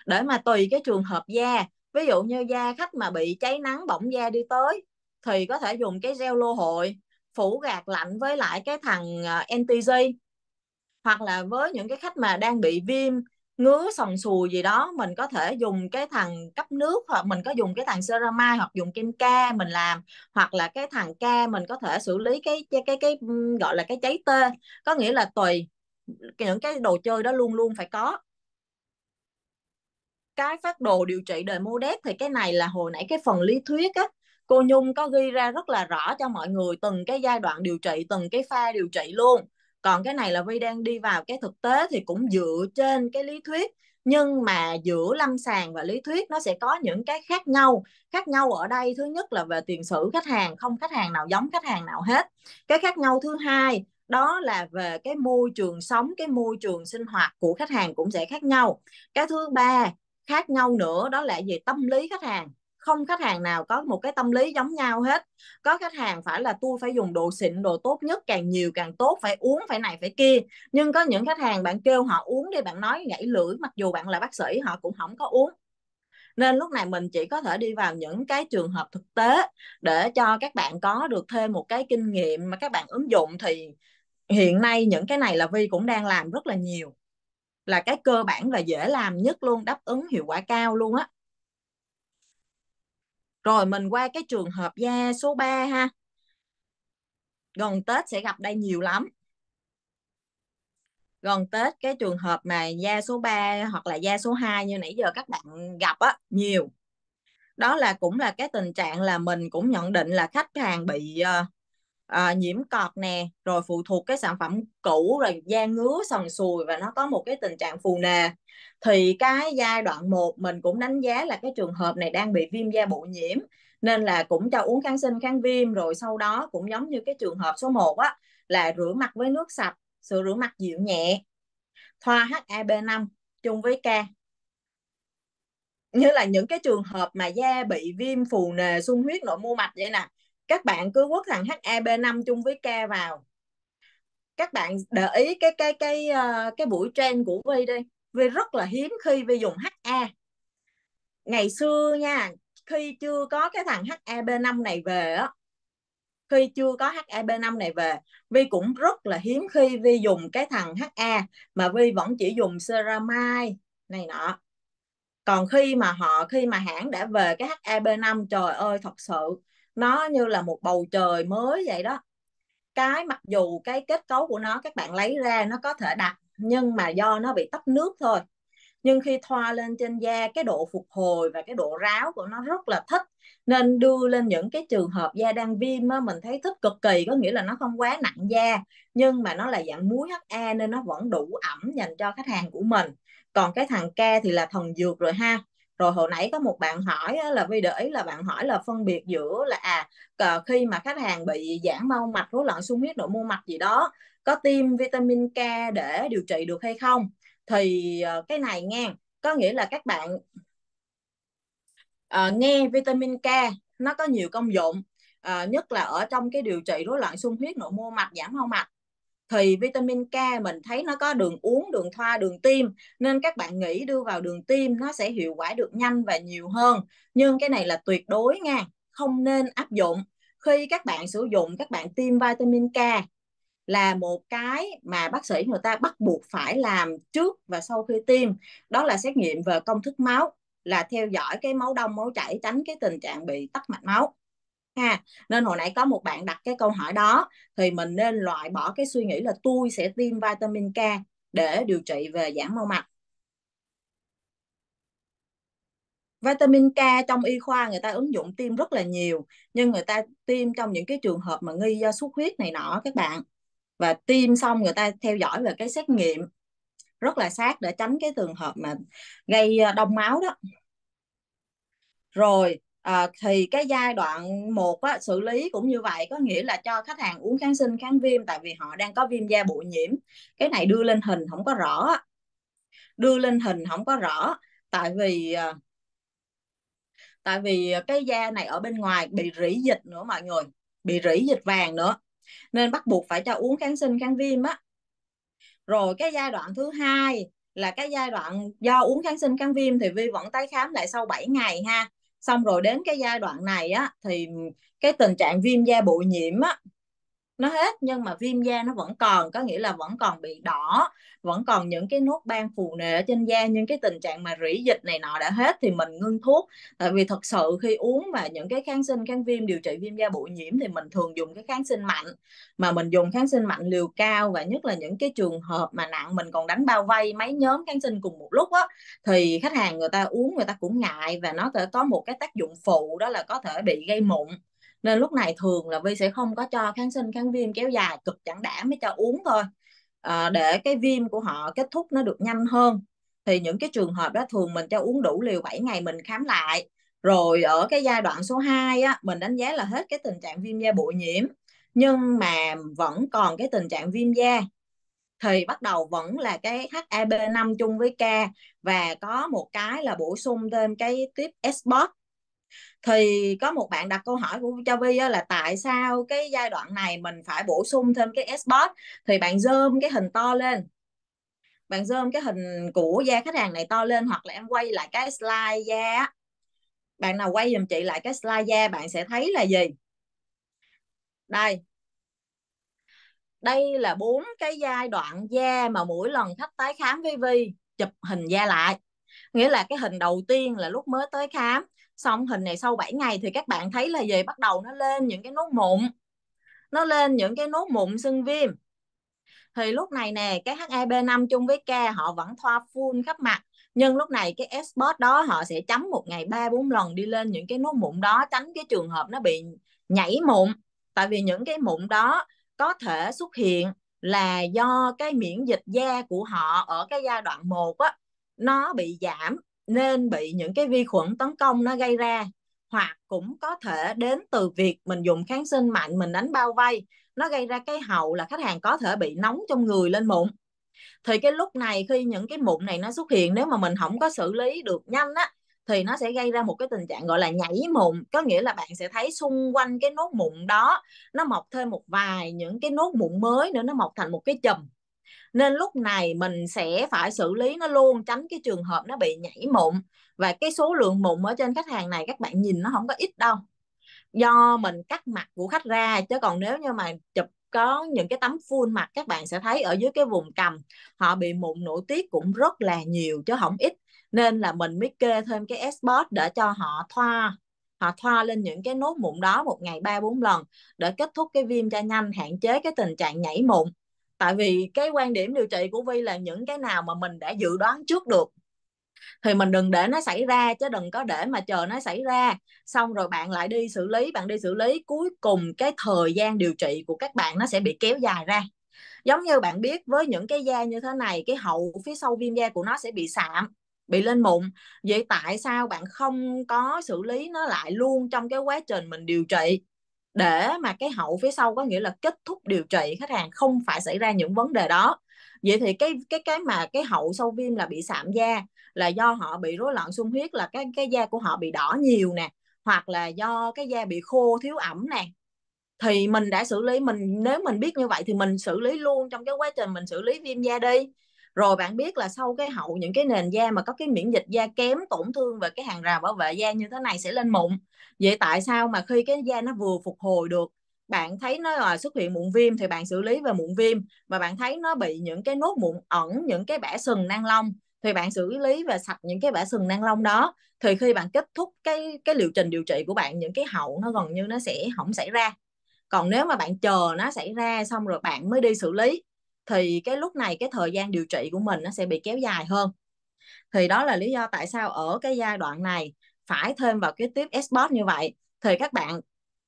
để mà tùy cái trường hợp da ví dụ như da khách mà bị cháy nắng bỏng da đi tới thì có thể dùng cái gel lô hội phủ gạt lạnh với lại cái thằng à, NTG hoặc là với những cái khách mà đang bị viêm ngứa sòng sùi gì đó mình có thể dùng cái thằng cấp nước hoặc mình có dùng cái thằng ceramide hoặc dùng kim ca mình làm hoặc là cái thằng ca mình có thể xử lý cái cái cái, cái gọi là cái cháy tê có nghĩa là tùy những cái đồ chơi đó luôn luôn phải có cái phát đồ điều trị đời mô đét thì cái này là hồi nãy cái phần lý thuyết á cô nhung có ghi ra rất là rõ cho mọi người từng cái giai đoạn điều trị từng cái pha điều trị luôn còn cái này là vi đang đi vào cái thực tế thì cũng dựa trên cái lý thuyết nhưng mà giữa lâm sàng và lý thuyết nó sẽ có những cái khác nhau khác nhau ở đây thứ nhất là về tiền sử khách hàng không khách hàng nào giống khách hàng nào hết cái khác nhau thứ hai đó là về cái môi trường sống cái môi trường sinh hoạt của khách hàng cũng sẽ khác nhau cái thứ ba khác nhau nữa đó là về tâm lý khách hàng không khách hàng nào có một cái tâm lý giống nhau hết có khách hàng phải là tôi phải dùng đồ xịn đồ tốt nhất càng nhiều càng tốt phải uống phải này phải kia nhưng có những khách hàng bạn kêu họ uống đi bạn nói gãy lưỡi mặc dù bạn là bác sĩ họ cũng không có uống nên lúc này mình chỉ có thể đi vào những cái trường hợp thực tế để cho các bạn có được thêm một cái kinh nghiệm mà các bạn ứng dụng thì hiện nay những cái này là vi cũng đang làm rất là nhiều là cái cơ bản và dễ làm nhất luôn đáp ứng hiệu quả cao luôn á rồi mình qua cái trường hợp da số 3 ha gần tết sẽ gặp đây nhiều lắm gần tết cái trường hợp mà da số 3 hoặc là da số 2 như nãy giờ các bạn gặp á nhiều đó là cũng là cái tình trạng là mình cũng nhận định là khách hàng bị ờ, à, nhiễm cọt nè rồi phụ thuộc cái sản phẩm cũ rồi da ngứa sần sùi và nó có một cái tình trạng phù nề thì cái giai đoạn 1 mình cũng đánh giá là cái trường hợp này đang bị viêm da bội nhiễm nên là cũng cho uống kháng sinh kháng viêm rồi sau đó cũng giống như cái trường hợp số 1 á là rửa mặt với nước sạch sự rửa mặt dịu nhẹ thoa HAB5 chung với K như là những cái trường hợp mà da bị viêm phù nề sung huyết nội mô mạch vậy nè các bạn cứ quất thằng HAB5 e chung với K vào các bạn để ý cái cái cái ờ, cái buổi trend của Vi đi Vi rất là hiếm khi Vi dùng HA e. ngày xưa nha khi chưa có cái thằng HAB5 e này về á khi chưa có HAB5 này về Vi cũng rất là hiếm khi Vi dùng cái thằng HA mà Vi vẫn chỉ dùng ceramide này nọ còn khi mà họ khi mà hãng đã về cái HAB5 trời ơi thật sự nó như là một bầu trời mới vậy đó cái mặc dù cái kết cấu của nó các bạn lấy ra nó có thể đặt nhưng mà do nó bị tấp nước thôi nhưng khi thoa lên trên da cái độ phục hồi và cái độ ráo của nó rất là thích nên đưa lên những cái trường hợp da đang viêm á, mình thấy thích cực kỳ có nghĩa là nó không quá nặng da nhưng mà nó là dạng muối HA nên nó vẫn đủ ẩm dành cho khách hàng của mình còn cái thằng K thì là thần dược rồi ha rồi hồi nãy có một bạn hỏi là vi để ý là bạn hỏi là phân biệt giữa là à khi mà khách hàng bị giãn mau mạch rối loạn sung huyết nội mô mạch gì đó có tiêm vitamin K để điều trị được hay không thì ờ, cái này nghe có nghĩa là các bạn uh, nghe vitamin K nó có nhiều công dụng uh, nhất là ở trong cái điều trị rối loạn sung huyết nội mô mạch giãn mau mạch thì vitamin K mình thấy nó có đường uống, đường thoa, đường tiêm nên các bạn nghĩ đưa vào đường tiêm nó sẽ hiệu quả được nhanh và nhiều hơn. Nhưng cái này là tuyệt đối nha, không nên áp dụng. Khi các bạn sử dụng các bạn tiêm vitamin K là một cái mà bác sĩ người ta bắt buộc phải làm trước và sau khi tiêm, đó là xét nghiệm về công thức máu là theo dõi cái máu đông máu chảy tránh cái tình trạng bị tắc mạch máu ha nên hồi nãy có một bạn đặt cái câu hỏi đó thì mình nên loại bỏ cái suy nghĩ là tôi sẽ tiêm vitamin K để điều trị về giãn mau mạch vitamin K trong y khoa người ta ứng dụng tiêm rất là nhiều nhưng người ta tiêm trong những cái trường hợp mà nghi do xuất huyết này nọ các bạn và tiêm xong người ta theo dõi về cái xét nghiệm rất là sát để tránh cái trường hợp mà gây ờ, đông máu đó rồi à, thì cái giai đoạn một á, xử lý cũng như vậy có nghĩa là cho khách hàng uống kháng sinh kháng viêm tại vì họ đang có viêm da bụi nhiễm cái này đưa lên hình không có rõ đưa lên hình không có rõ tại vì ờ, tại vì cái da này ở bên ngoài bị rỉ dịch nữa mọi người bị rỉ dịch vàng nữa nên bắt buộc phải cho uống kháng sinh kháng viêm á rồi cái giai đoạn thứ hai là cái giai đoạn do uống kháng sinh kháng viêm thì vi vẫn tái khám lại sau 7 ngày ha xong rồi đến cái giai đoạn này á thì cái tình trạng viêm da bụi nhiễm á nó hết nhưng mà viêm da nó vẫn còn có nghĩa là vẫn còn bị đỏ vẫn còn những cái nốt ban phù nề ở trên da nhưng cái tình trạng mà rỉ dịch này nọ đã hết thì mình ngưng thuốc tại vì thật sự khi uống mà những cái kháng sinh kháng viêm điều trị viêm da bụi nhiễm thì mình thường dùng cái kháng sinh mạnh mà mình dùng kháng sinh mạnh liều cao và nhất là những cái trường hợp mà nặng mình còn đánh bao vây mấy nhóm kháng sinh cùng một lúc á thì khách hàng người ta uống người ta cũng ngại và nó có một cái tác dụng phụ đó là có thể bị gây mụn nên lúc này thường là Vi sẽ không có cho kháng sinh kháng viêm kéo dài cực chẳng đã mới cho uống thôi à, để cái viêm của họ kết thúc nó được nhanh hơn thì những cái trường hợp đó thường mình cho uống đủ liều 7 ngày mình khám lại rồi ở cái giai đoạn số 2 á, mình đánh giá là hết cái tình trạng viêm da bụi nhiễm nhưng mà vẫn còn cái tình trạng viêm da thì bắt đầu vẫn là cái HAB5 chung với K và có một cái là bổ sung thêm cái tiếp S-bot thì có một bạn đặt câu hỏi của cho vi là tại sao cái giai đoạn này mình phải bổ sung thêm cái export thì bạn zoom cái hình to lên bạn zoom cái hình của da khách hàng này to lên hoặc là em quay lại cái slide da bạn nào quay dùm chị lại cái slide da bạn sẽ thấy là gì đây đây là bốn cái giai đoạn da mà mỗi lần khách tái khám với vi chụp hình da lại nghĩa là cái hình đầu tiên là lúc mới tới khám xong hình này sau 7 ngày thì các bạn thấy là về bắt đầu nó lên những cái nốt mụn nó lên những cái nốt mụn sưng viêm thì lúc này nè cái HAB5 e chung với K họ vẫn thoa full khắp mặt nhưng lúc này cái export đó họ sẽ chấm một ngày ba bốn lần đi lên những cái nốt mụn đó tránh cái trường hợp nó bị nhảy mụn tại vì những cái mụn đó có thể xuất hiện là do cái miễn dịch da của họ ở cái giai đoạn 1 á nó bị giảm nên bị những cái vi khuẩn tấn công nó gây ra hoặc cũng có thể đến từ việc mình dùng kháng sinh mạnh mình đánh bao vây nó gây ra cái hậu là khách hàng có thể bị nóng trong người lên mụn thì cái lúc này khi những cái mụn này nó xuất hiện nếu mà mình không có xử lý được nhanh á thì nó sẽ gây ra một cái tình trạng gọi là nhảy mụn có nghĩa là bạn sẽ thấy xung quanh cái nốt mụn đó nó mọc thêm một vài những cái nốt mụn mới nữa nó mọc thành một cái chùm nên lúc này mình sẽ phải xử lý nó luôn tránh cái trường hợp nó bị nhảy mụn và cái số lượng mụn ở trên khách hàng này các bạn nhìn nó không có ít đâu do mình cắt mặt của khách ra chứ còn nếu như mà chụp có những cái tấm full mặt các bạn sẽ thấy ở dưới cái vùng cầm họ bị mụn nội tiết cũng rất là nhiều chứ không ít nên là mình mới kê thêm cái export để cho họ thoa họ thoa lên những cái nốt mụn đó một ngày ba bốn lần để kết thúc cái viêm da nhanh hạn chế cái tình trạng nhảy mụn tại vì cái quan điểm điều trị của vi là những cái nào mà mình đã dự đoán trước được thì mình đừng để nó xảy ra chứ đừng có để mà chờ nó xảy ra xong rồi bạn lại đi xử lý bạn đi xử lý cuối cùng cái thời gian điều trị của các bạn nó sẽ bị kéo dài ra giống như bạn biết với những cái da như thế này cái hậu phía sau viêm da của nó sẽ bị sạm bị lên mụn vậy tại sao bạn không có xử lý nó lại luôn trong cái quá trình mình điều trị để mà cái hậu phía sau có nghĩa là kết thúc điều trị khách hàng không phải xảy ra những vấn đề đó vậy thì cái cái cái mà cái hậu sau viêm là bị sạm da là do họ bị rối loạn sung huyết là cái cái da của họ bị đỏ nhiều nè hoặc là do cái da bị khô thiếu ẩm nè thì mình đã xử lý mình nếu mình biết như vậy thì mình xử lý luôn trong cái quá trình mình xử lý viêm da đi rồi bạn biết là sau cái hậu những cái nền da mà có cái miễn dịch da kém tổn thương và cái hàng rào bảo vệ da như thế này sẽ lên mụn vậy tại sao mà khi cái da nó vừa phục hồi được bạn thấy nó là xuất hiện mụn viêm thì bạn xử lý về mụn viêm và bạn thấy nó bị những cái nốt mụn ẩn những cái bã sừng nang lông thì bạn xử lý và sạch những cái bã sừng nang lông đó thì khi bạn kết thúc cái cái liệu trình điều trị của bạn những cái hậu nó gần như nó sẽ không xảy ra còn nếu mà bạn chờ nó xảy ra xong rồi bạn mới đi xử lý thì cái lúc này cái thời gian điều trị của mình nó sẽ bị kéo dài hơn thì đó là lý do tại sao ở cái giai đoạn này phải thêm vào cái tiếp export như vậy thì các bạn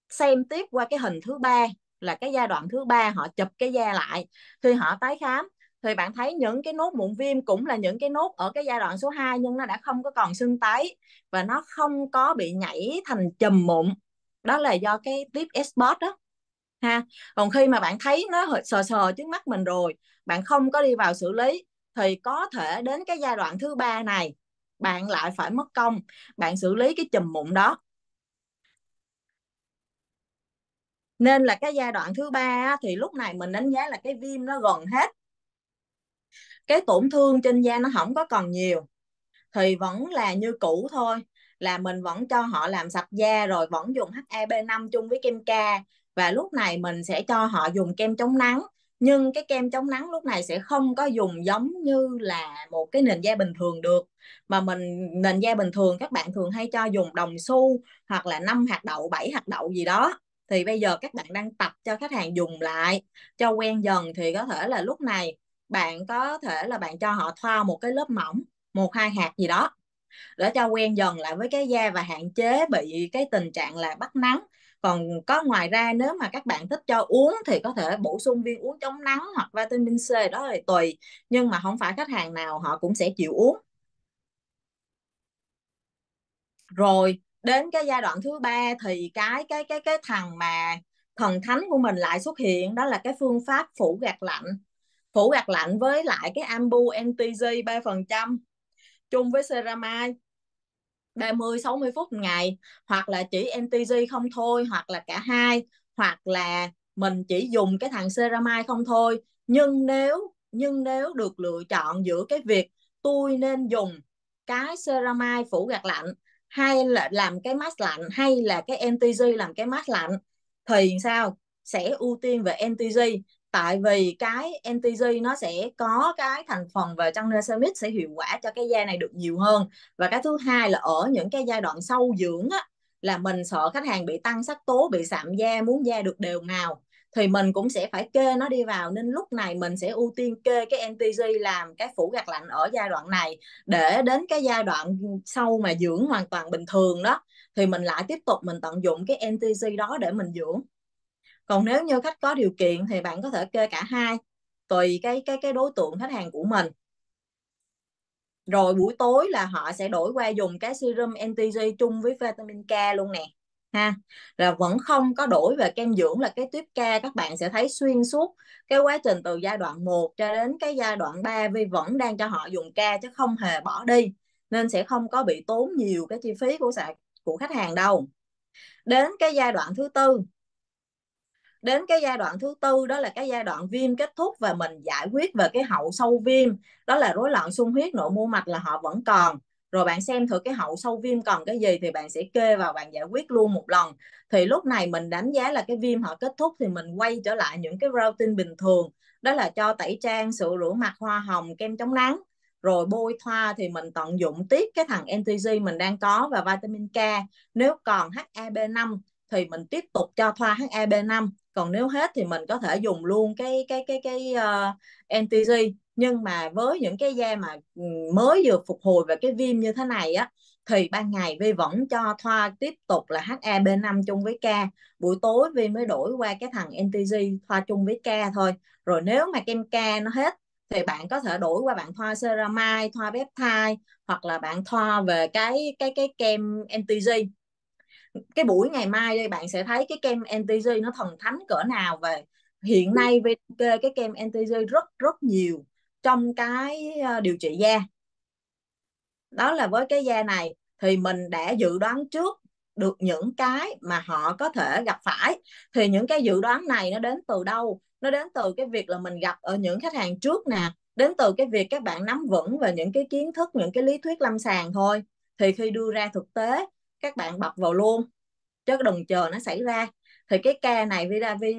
xem tiếp qua cái hình thứ ba là cái giai đoạn thứ ba họ chụp cái da lại khi họ tái khám thì bạn thấy những cái nốt mụn viêm cũng là những cái nốt ở cái giai đoạn số 2 nhưng nó đã không có còn sưng tấy và nó không có bị nhảy thành chùm mụn đó là do cái tiếp export đó ha còn khi mà bạn thấy nó sờ sờ trước mắt mình rồi bạn không có đi vào xử lý thì có thể đến cái giai đoạn thứ ba này bạn lại phải mất công bạn xử lý cái chùm mụn đó nên là cái giai đoạn thứ ba thì lúc này mình đánh giá là cái viêm nó gần hết cái tổn thương trên da nó không có còn nhiều thì vẫn là như cũ thôi là mình vẫn cho họ làm sạch da rồi vẫn dùng heb 5 chung với kem ca và lúc này mình sẽ cho họ dùng kem chống nắng nhưng cái kem chống nắng lúc này sẽ không có dùng giống như là một cái nền da bình thường được mà mình nền da bình thường các bạn thường hay cho dùng đồng xu hoặc là năm hạt đậu 7 hạt đậu gì đó thì bây giờ các bạn đang tập cho khách hàng dùng lại cho quen dần thì có thể là lúc này bạn có thể là bạn cho họ thoa một cái lớp mỏng một hai hạt gì đó để cho quen dần lại với cái da và hạn chế bị cái tình trạng là bắt nắng còn có ngoài ra nếu mà các bạn thích cho uống thì có thể bổ sung viên uống chống nắng hoặc vitamin C đó là tùy nhưng mà không phải khách hàng nào họ cũng sẽ chịu uống rồi đến cái giai đoạn thứ ba thì cái cái cái cái thằng mà thần thánh của mình lại xuất hiện đó là cái phương pháp phủ gạt lạnh phủ gạt lạnh với lại cái ambu ntg 3% chung với ceramide 30 60 phút một ngày hoặc là chỉ NTG không thôi hoặc là cả hai hoặc là mình chỉ dùng cái thằng ceramide không thôi nhưng nếu nhưng nếu được lựa chọn giữa cái việc tôi nên dùng cái ceramide phủ gạt lạnh hay là làm cái mask lạnh hay là cái NTG làm cái mask lạnh thì sao sẽ ưu tiên về NTG tại vì cái MTG nó sẽ có cái thành phần về trong Nesmith sẽ hiệu quả cho cái da này được nhiều hơn và cái thứ hai là ở những cái giai đoạn sâu dưỡng á, là mình sợ khách hàng bị tăng sắc tố bị sạm da muốn da được đều nào thì mình cũng sẽ phải kê nó đi vào nên lúc này mình sẽ ưu tiên kê cái NTG làm cái phủ gạt lạnh ở giai đoạn này để đến cái giai đoạn sau mà dưỡng hoàn toàn bình thường đó thì mình lại tiếp tục mình tận dụng cái NTG đó để mình dưỡng còn nếu như khách có điều kiện thì bạn có thể kê cả hai tùy cái cái cái đối tượng khách hàng của mình rồi buổi tối là họ sẽ đổi qua dùng cái serum NTG chung với vitamin K luôn nè ha là vẫn không có đổi về kem dưỡng là cái tuyếp K các bạn sẽ thấy xuyên suốt cái quá trình từ giai đoạn 1 cho đến cái giai đoạn 3 vì vẫn đang cho họ dùng K chứ không hề bỏ đi nên sẽ không có bị tốn nhiều cái chi phí của của khách hàng đâu đến cái giai đoạn thứ tư đến cái giai đoạn thứ tư đó là cái giai đoạn viêm kết thúc và mình giải quyết về cái hậu sâu viêm đó là rối loạn sung huyết nội mu mạch là họ vẫn còn rồi bạn xem thử cái hậu sâu viêm còn cái gì thì bạn sẽ kê vào bạn giải quyết luôn một lần thì lúc này mình đánh giá là cái viêm họ kết thúc thì mình quay trở lại những cái routine bình thường đó là cho tẩy trang sữa rửa mặt hoa hồng kem chống nắng rồi bôi thoa thì mình tận dụng tiếp cái thằng NTG mình đang có và vitamin K nếu còn HAB5 thì mình tiếp tục cho thoa HAB5 còn nếu hết thì mình có thể dùng luôn cái cái cái cái uh, ờ, NTG nhưng mà với những cái da mà ừ, mới vừa phục hồi về cái viêm như thế này á thì ban ngày Vi vẫn cho thoa tiếp tục là HAB5 e chung với K buổi tối Vi mới đổi qua cái thằng NTG thoa chung với K thôi rồi nếu mà kem K nó hết thì bạn có thể đổi qua bạn thoa ceramide thoa peptide hoặc là bạn thoa về cái cái cái kem NTG cái buổi ngày mai đây bạn sẽ thấy cái kem NTG nó thần thánh cỡ nào về hiện nay về cái kem NTG rất rất nhiều trong cái ờ, điều trị da đó là với cái da này thì mình đã dự đoán trước được những cái mà họ có thể gặp phải thì những cái dự đoán này nó đến từ đâu nó đến từ cái việc là mình gặp ở những khách hàng trước nè đến từ cái việc các bạn nắm vững về những cái kiến thức những cái lý thuyết lâm sàng thôi thì khi đưa ra thực tế các bạn bật vào luôn chứ đừng chờ nó xảy ra thì cái ca này vi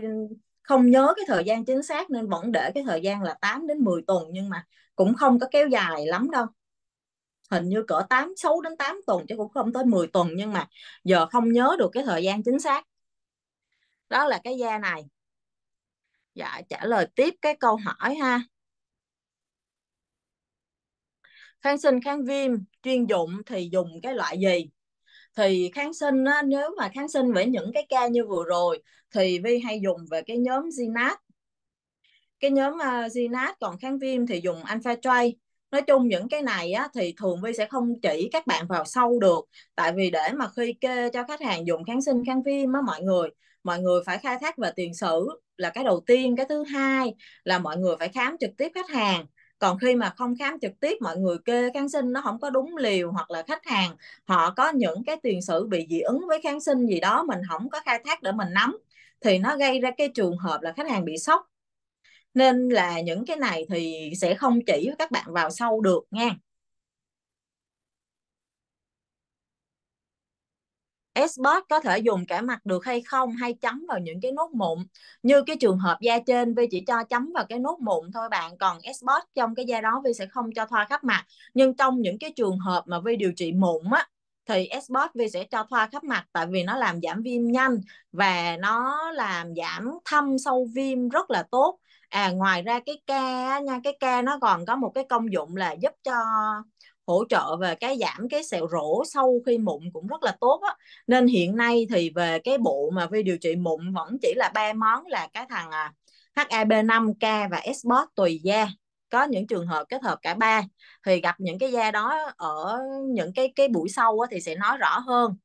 không nhớ cái thời gian chính xác nên vẫn để cái thời gian là 8 đến 10 tuần nhưng mà cũng không có kéo dài lắm đâu hình như cỡ 8 6 đến 8 tuần chứ cũng không tới 10 tuần nhưng mà giờ không nhớ được cái thời gian chính xác đó là cái da này dạ trả lời tiếp cái câu hỏi ha kháng sinh kháng viêm chuyên dụng thì dùng cái loại gì thì kháng sinh á, nếu mà kháng sinh với những cái ca như vừa rồi thì vi hay dùng về cái nhóm zinat cái nhóm uh, ờ, zinat còn kháng viêm thì dùng alpha tray nói chung những cái này á, thì thường vi sẽ không chỉ các bạn vào sâu được tại vì để mà khi kê cho khách hàng dùng kháng sinh kháng viêm á mọi người mọi người phải khai thác về tiền sử là cái đầu tiên cái thứ hai là mọi người phải khám trực tiếp khách hàng còn khi mà không khám trực tiếp mọi người kê kháng sinh nó không có đúng liều hoặc là khách hàng họ có những cái tiền sử bị dị ứng với kháng sinh gì đó mình không có khai thác để mình nắm thì nó gây ra cái trường hợp là khách hàng bị sốc nên là những cái này thì sẽ không chỉ các bạn vào sâu được nha SBOT có thể dùng cả mặt được hay không hay chấm vào những cái nốt mụn như cái trường hợp da trên Vi chỉ cho chấm vào cái nốt mụn thôi bạn còn SBOT trong cái da đó Vi sẽ không cho thoa khắp mặt nhưng trong những cái trường hợp mà Vi điều trị mụn á thì SBOT Vi sẽ cho thoa khắp mặt tại vì nó làm giảm viêm nhanh và nó làm giảm thâm sâu viêm rất là tốt à ngoài ra cái ca nha cái ca nó còn có một cái công dụng là giúp cho hỗ trợ về cái giảm cái sẹo rỗ sau khi mụn cũng rất là tốt á. nên hiện nay thì về cái bộ mà vi điều trị mụn vẫn chỉ là ba món là cái thằng à, HAB5K và SBOT tùy da có những trường hợp kết hợp cả ba thì gặp những cái da đó ở những cái cái buổi sau thì sẽ nói rõ hơn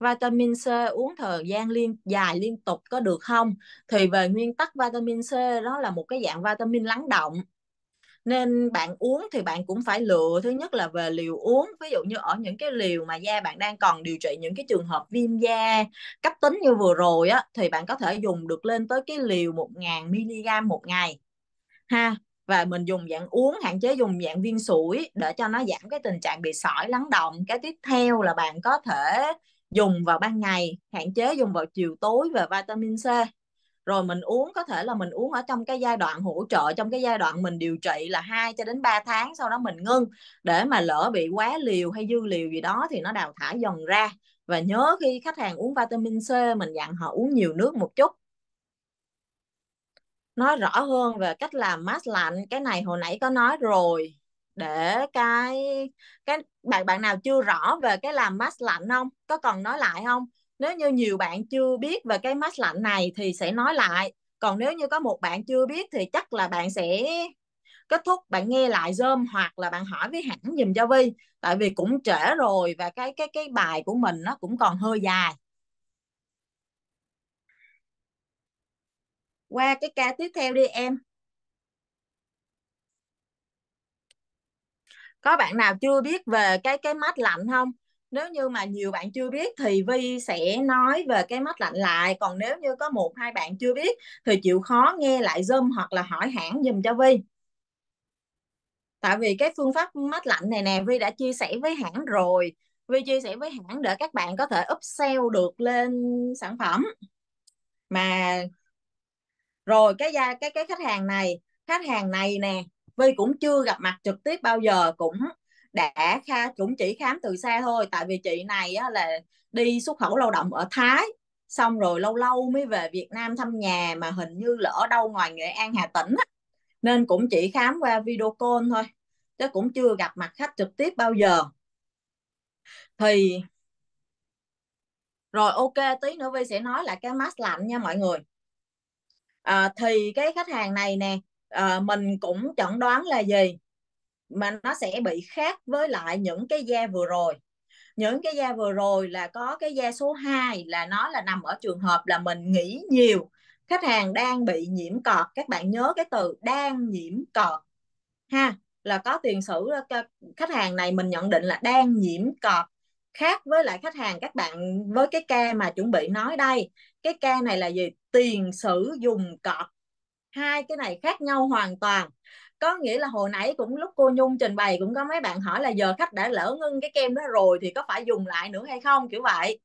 vitamin C uống thời gian liên dài liên tục có được không thì về nguyên tắc vitamin C đó là một cái dạng vitamin lắng động nên bạn uống thì bạn cũng phải lựa thứ nhất là về liều uống ví dụ như ở những cái liều mà da bạn đang còn điều trị những cái trường hợp viêm da cấp tính như vừa rồi á thì bạn có thể dùng được lên tới cái liều 1.000 mg một ngày ha và mình dùng dạng uống hạn chế dùng dạng viên sủi để cho nó giảm cái tình trạng bị sỏi lắng động cái tiếp theo là bạn có thể dùng vào ban ngày hạn chế dùng vào chiều tối về vitamin C rồi mình uống có thể là mình uống ở trong cái giai đoạn hỗ trợ trong cái giai đoạn mình điều trị là 2 cho đến 3 tháng sau đó mình ngưng để mà lỡ bị quá liều hay dư liều gì đó thì nó đào thải dần ra và nhớ khi khách hàng uống vitamin C mình dặn họ uống nhiều nước một chút nói rõ hơn về cách làm mát lạnh cái này hồi nãy có nói rồi để cái cái bạn bạn nào chưa rõ về cái làm mát lạnh không có cần nói lại không nếu như nhiều bạn chưa biết về cái mát lạnh này thì sẽ nói lại còn nếu như có một bạn chưa biết thì chắc là bạn sẽ kết thúc bạn nghe lại zoom hoặc là bạn hỏi với hãng dùm cho vi tại vì cũng trễ rồi và cái cái cái bài của mình nó cũng còn hơi dài qua cái ca tiếp theo đi em có bạn nào chưa biết về cái cái mát lạnh không nếu như mà nhiều bạn chưa biết thì vi sẽ nói về cái mắt lạnh lại còn nếu như có một hai bạn chưa biết thì chịu khó nghe lại zoom hoặc là hỏi hãng dùm cho vi tại vì cái phương pháp mát lạnh này nè vi đã chia sẻ với hãng rồi vi chia sẻ với hãng để các bạn có thể upsell được lên sản phẩm mà rồi cái gia cái cái khách hàng này khách hàng này nè vi cũng chưa gặp mặt trực tiếp bao giờ cũng đã kha cũng chỉ khám từ xa thôi tại vì chị này á, là đi xuất khẩu lao động ở Thái xong rồi lâu lâu mới về Việt Nam thăm nhà mà hình như là ở đâu ngoài Nghệ An Hà Tĩnh á. nên cũng chỉ khám qua video call thôi chứ cũng chưa gặp mặt khách trực tiếp bao giờ thì rồi ok tí nữa Vi sẽ nói là cái mask lạnh nha mọi người à, thì cái khách hàng này nè à, mình cũng chẩn đoán là gì mà nó sẽ bị khác với lại những cái da vừa rồi những cái da vừa rồi là có cái da số 2 là nó là nằm ở trường hợp là mình nghĩ nhiều khách hàng đang bị nhiễm cọt các bạn nhớ cái từ đang nhiễm cọt ha là có tiền sử ờ, khách hàng này mình nhận định là đang nhiễm cọt khác với lại khách hàng các bạn với cái ca mà chuẩn bị nói đây cái ca này là gì tiền sử dùng cọt hai cái này khác nhau hoàn toàn có nghĩa là hồi nãy cũng lúc cô nhung trình bày cũng có mấy bạn hỏi là giờ khách đã lỡ ngưng cái kem đó rồi thì có phải dùng lại nữa hay không kiểu vậy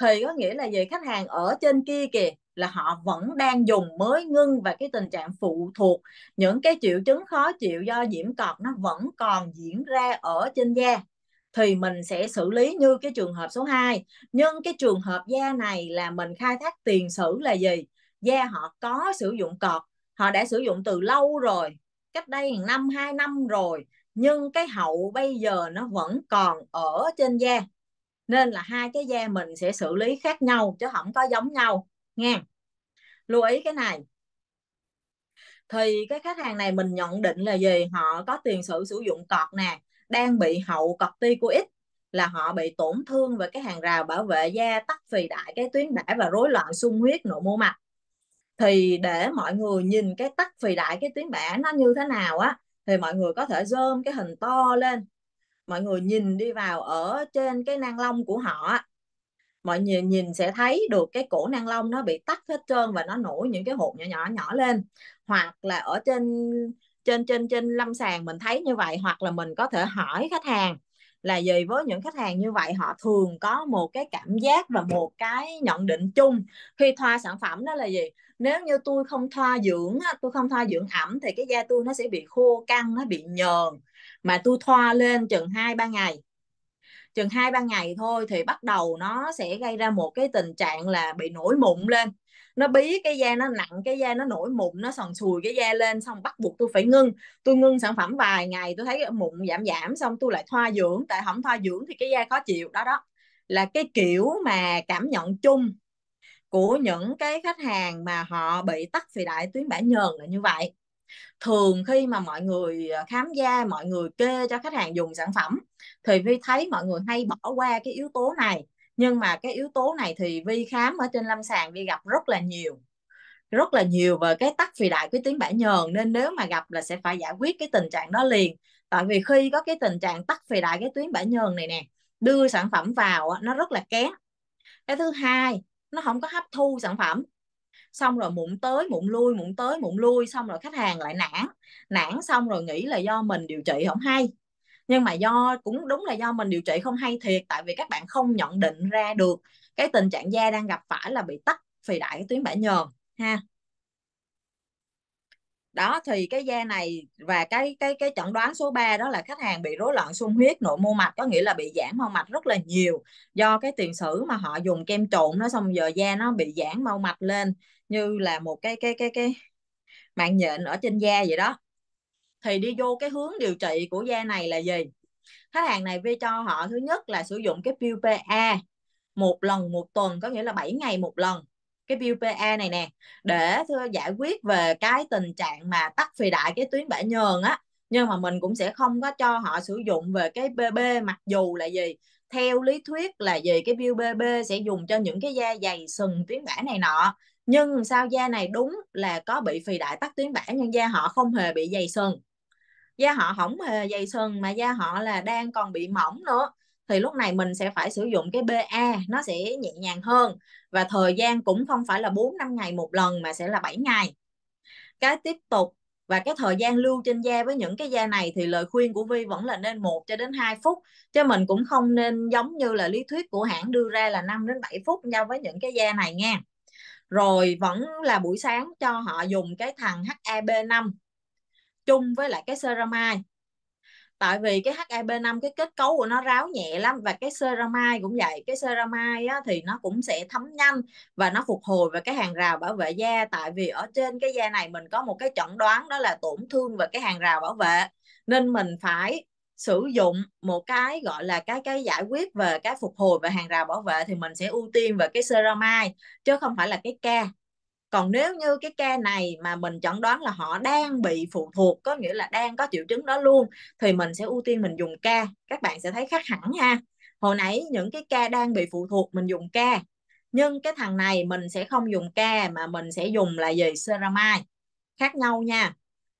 thì có nghĩa là về khách hàng ở trên kia kìa là họ vẫn đang dùng mới ngưng và cái tình trạng phụ thuộc những cái triệu chứng khó chịu do nhiễm cọt nó vẫn còn diễn ra ở trên da thì mình sẽ xử lý như cái trường hợp số 2 nhưng cái trường hợp da này là mình khai thác tiền sử là gì da họ có sử dụng cọt họ đã sử dụng từ lâu rồi cách đây năm hai năm rồi nhưng cái hậu bây giờ nó vẫn còn ở trên da nên là hai cái da mình sẽ xử lý khác nhau chứ không có giống nhau nghe lưu ý cái này thì cái khách hàng này mình nhận định là gì họ có tiền sử sử dụng cọt nè đang bị hậu cọt corticoid là họ bị tổn thương về cái hàng rào bảo vệ da tắc phì đại cái tuyến đã và rối loạn sung huyết nội mô mạc thì để mọi người nhìn cái tắc phì đại cái tuyến bã nó như thế nào á thì mọi người có thể zoom cái hình to lên mọi người nhìn đi vào ở trên cái nang lông của họ mọi người nhìn sẽ thấy được cái cổ nang lông nó bị tắc hết trơn và nó nổi những cái hột nhỏ nhỏ nhỏ lên hoặc là ở trên trên trên trên lâm sàng mình thấy như vậy hoặc là mình có thể hỏi khách hàng là gì với những khách hàng như vậy họ thường có một cái cảm giác và một cái nhận định chung khi thoa sản phẩm đó là gì nếu như tôi không thoa dưỡng tôi không thoa dưỡng ẩm thì cái da tôi nó sẽ bị khô căng nó bị nhờn mà tôi thoa lên chừng hai ba ngày chừng hai ba ngày thôi thì bắt đầu nó sẽ gây ra một cái tình trạng là bị nổi mụn lên nó bí cái da nó nặng cái da nó nổi mụn nó sần sùi cái da lên xong bắt buộc tôi phải ngưng tôi ngưng sản phẩm vài ngày tôi thấy mụn giảm giảm xong tôi lại thoa dưỡng tại không thoa dưỡng thì cái da khó chịu đó đó là cái kiểu mà cảm nhận chung của những cái khách hàng mà họ bị tắc phì đại tuyến bã nhờn là như vậy thường khi mà mọi người ờ, khám da mọi người kê cho khách hàng dùng sản phẩm thì vi thấy mọi người hay bỏ qua cái yếu tố này nhưng mà cái yếu tố này thì vi khám ở trên lâm sàng vi gặp rất là nhiều rất là nhiều về cái tắc phì đại cái tuyến bã nhờn nên nếu mà gặp là sẽ phải giải quyết cái tình trạng đó liền tại vì khi có cái tình trạng tắc phì đại cái tuyến bã nhờn này nè đưa sản phẩm vào nó rất là kém cái thứ hai nó không có hấp thu sản phẩm xong rồi mụn tới mụn lui mụn tới mụn lui xong rồi khách hàng lại nản nản xong rồi nghĩ là do mình điều trị không hay nhưng mà do cũng đúng là do mình điều trị không hay thiệt tại vì các bạn không nhận định ra được cái tình trạng da đang gặp phải là bị tắc phì đại tuyến bã nhờn ha đó thì cái da này và cái cái cái chẩn đoán số 3 đó là khách hàng bị rối loạn xung huyết nội mô mạch có nghĩa là bị giãn mau mạch rất là nhiều do cái tiền sử mà họ dùng kem trộn nó xong giờ da nó bị giãn mau mạch lên như là một cái cái cái cái mạng nhện ở trên da vậy đó thì đi vô cái hướng điều trị của da này là gì khách hàng này vi cho họ thứ nhất là sử dụng cái peel một lần một tuần có nghĩa là 7 ngày một lần cái peel này nè để thưa giải quyết về cái tình trạng mà tắc phì đại cái tuyến bã nhờn á nhưng mà mình cũng sẽ không có cho họ sử dụng về cái BB mặc dù là gì theo lý thuyết là gì cái peel BB sẽ dùng cho những cái da dày sừng tuyến bã này nọ nhưng sao da này đúng là có bị phì đại tắc tuyến bã nhưng da họ không hề bị dày sừng da họ không hề dày sừng mà da họ là đang còn bị mỏng nữa thì lúc này mình sẽ phải sử dụng cái BA nó sẽ nhẹ nhàng hơn và thời gian cũng không phải là 4 5 ngày một lần mà sẽ là 7 ngày. Cái tiếp tục và cái thời gian lưu trên da với những cái da này thì lời khuyên của Vi vẫn là nên 1 cho đến 2 phút chứ mình cũng không nên giống như là lý thuyết của hãng đưa ra là 5 đến 7 phút nhau với những cái da này nha. Rồi vẫn là buổi sáng cho họ dùng cái thằng HAB5 chung với lại cái ceramide tại vì cái HIB5 cái kết cấu của nó ráo nhẹ lắm và cái ceramide cũng vậy cái ceramide á, thì nó cũng sẽ thấm nhanh và nó phục hồi về cái hàng rào bảo vệ da tại vì ở trên cái da này mình có một cái chẩn đoán đó là tổn thương về cái hàng rào bảo vệ nên mình phải sử dụng một cái gọi là cái cái giải quyết về cái phục hồi và hàng rào bảo vệ thì mình sẽ ưu tiên về cái ceramide chứ không phải là cái ca còn nếu như cái ca này mà mình chẩn đoán là họ đang bị phụ thuộc có nghĩa là đang có triệu chứng đó luôn thì mình sẽ ưu tiên mình dùng ca các bạn sẽ thấy khác hẳn ha hồi nãy những cái ca đang bị phụ thuộc mình dùng ca nhưng cái thằng này mình sẽ không dùng ca mà mình sẽ dùng là gì ceramide khác nhau nha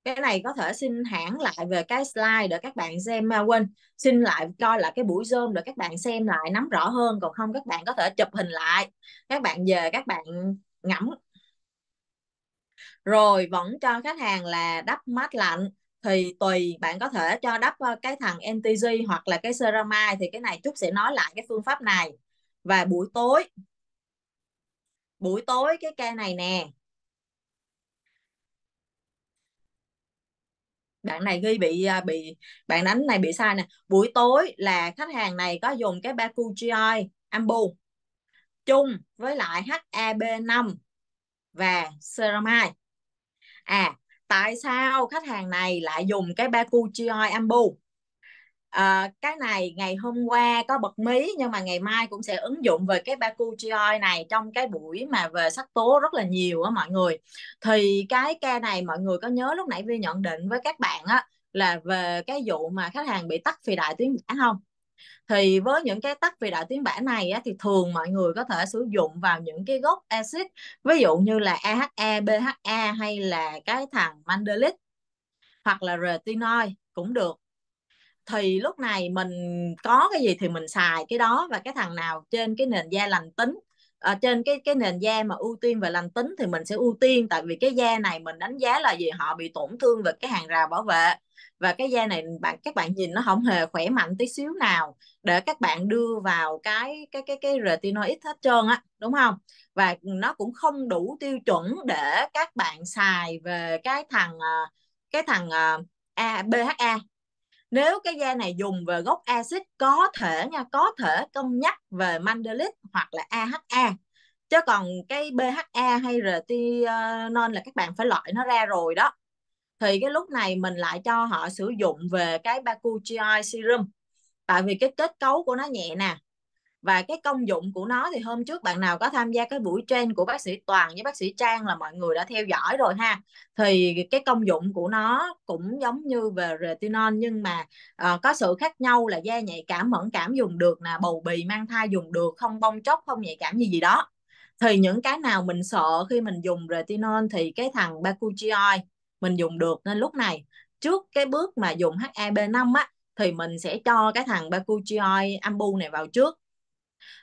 cái này có thể xin hãng lại về cái slide để các bạn xem à, quên xin lại coi lại cái buổi zoom để các bạn xem lại nắm rõ hơn còn không các bạn có thể chụp hình lại các bạn về các bạn ngẫm rồi vẫn cho khách hàng là đắp mát lạnh thì tùy bạn có thể cho đắp ờ, cái thằng NTG hoặc là cái ceramide thì cái này chút sẽ nói lại cái phương pháp này và buổi tối buổi tối cái cây này nè bạn này ghi bị ờ, bị bạn đánh này bị sai nè buổi tối là khách hàng này có dùng cái Baku GI Ambu chung với lại HAB5 và ceramide à tại sao khách hàng này lại dùng cái Baku Chioi Ambu à, cái này ngày hôm qua có bật mí nhưng mà ngày mai cũng sẽ ứng dụng về cái Baku Chioi này trong cái buổi mà về sắc tố rất là nhiều á mọi người thì cái ca này mọi người có nhớ lúc nãy Vi nhận định với các bạn á là về cái vụ mà khách hàng bị tắt phì đại tuyến giả không thì với những cái tắc vị đại tuyến bã này á, thì thường mọi người có thể sử dụng vào những cái gốc axit ví dụ như là AHA, BHA hay là cái thằng mandelic hoặc là retinoid cũng được thì lúc này mình có cái gì thì mình xài cái đó và cái thằng nào trên cái nền da lành tính ở ờ, trên cái cái nền da mà ưu tiên về lành tính thì mình sẽ ưu tiên tại vì cái da này mình đánh giá là gì họ bị tổn thương về cái hàng rào bảo vệ và cái da này bạn các bạn nhìn nó không hề khỏe mạnh tí xíu nào để các bạn đưa vào cái cái cái cái retinoid hết trơn á đúng không và nó cũng không đủ tiêu chuẩn để các bạn xài về cái thằng ờ, cái thằng ờ, a BHA nếu cái da này dùng về gốc axit có thể nha có thể cân nhắc về mandelic hoặc là AHA chứ còn cái BHA hay retinol là các bạn phải loại nó ra rồi đó thì cái lúc này mình lại cho họ sử dụng về cái Baku GI serum tại vì cái kết cấu của nó nhẹ nè và cái công dụng của nó thì hôm trước bạn nào có tham gia cái buổi trên của bác sĩ Toàn với bác sĩ Trang là mọi người đã theo dõi rồi ha thì cái công dụng của nó cũng giống như về retinol nhưng mà uh, có sự khác nhau là da nhạy cảm mẫn cảm dùng được nè bầu bì mang thai dùng được không bong chóc không nhạy cảm gì gì đó thì những cái nào mình sợ khi mình dùng retinol thì cái thằng Bakuchioi mình dùng được nên lúc này trước cái bước mà dùng HAB5 e á thì mình sẽ cho cái thằng Bakuchioi Ambu này vào trước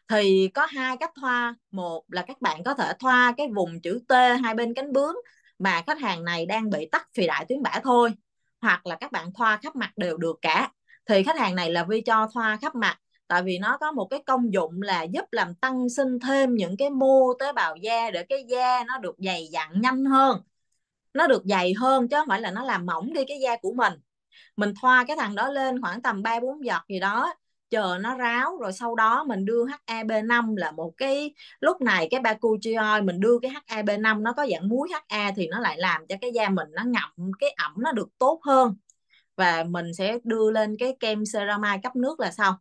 thì có hai cách thoa một là các bạn có thể thoa cái vùng chữ T hai bên cánh bướm mà khách hàng này đang bị tắc phì đại tuyến bã thôi hoặc là các bạn thoa khắp mặt đều được cả thì khách hàng này là vi cho thoa khắp mặt tại vì nó có một cái công dụng là giúp làm tăng sinh thêm những cái mô tế bào da để cái da nó được dày dặn nhanh hơn nó được dày hơn chứ không phải là nó làm mỏng đi cái da của mình mình thoa cái thằng đó lên khoảng tầm 3 bốn giọt gì đó chờ nó ráo rồi sau đó mình đưa HAB5 là một cái lúc này cái bakuchioi mình đưa cái HAB5 nó có dạng muối HA thì nó lại làm cho cái da mình nó ngậm cái ẩm nó được tốt hơn và mình sẽ đưa lên cái kem ceramide cấp nước là xong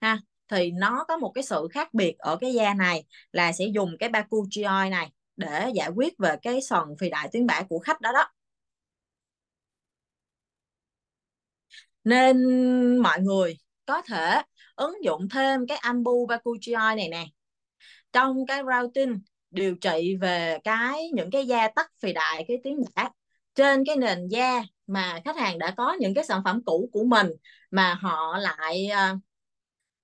ha thì nó có một cái sự khác biệt ở cái da này là sẽ dùng cái bakuchioi này để giải quyết về cái sòn phì đại tuyến bã của khách đó đó nên mọi người có thể ứng dụng thêm cái Ambu Bakuchioi này nè trong cái routing điều trị về cái những cái da tắc phì đại cái tuyến bã trên cái nền da mà khách hàng đã có những cái sản phẩm cũ của mình mà họ lại uh,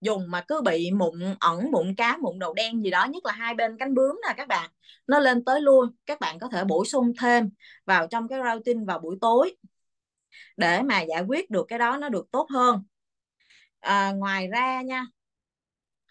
dùng mà cứ bị mụn ẩn mụn cá mụn đầu đen gì đó nhất là hai bên cánh bướm nè các bạn nó lên tới luôn các bạn có thể bổ sung thêm vào trong cái routine vào buổi tối để mà giải quyết được cái đó nó được tốt hơn à, ngoài ra nha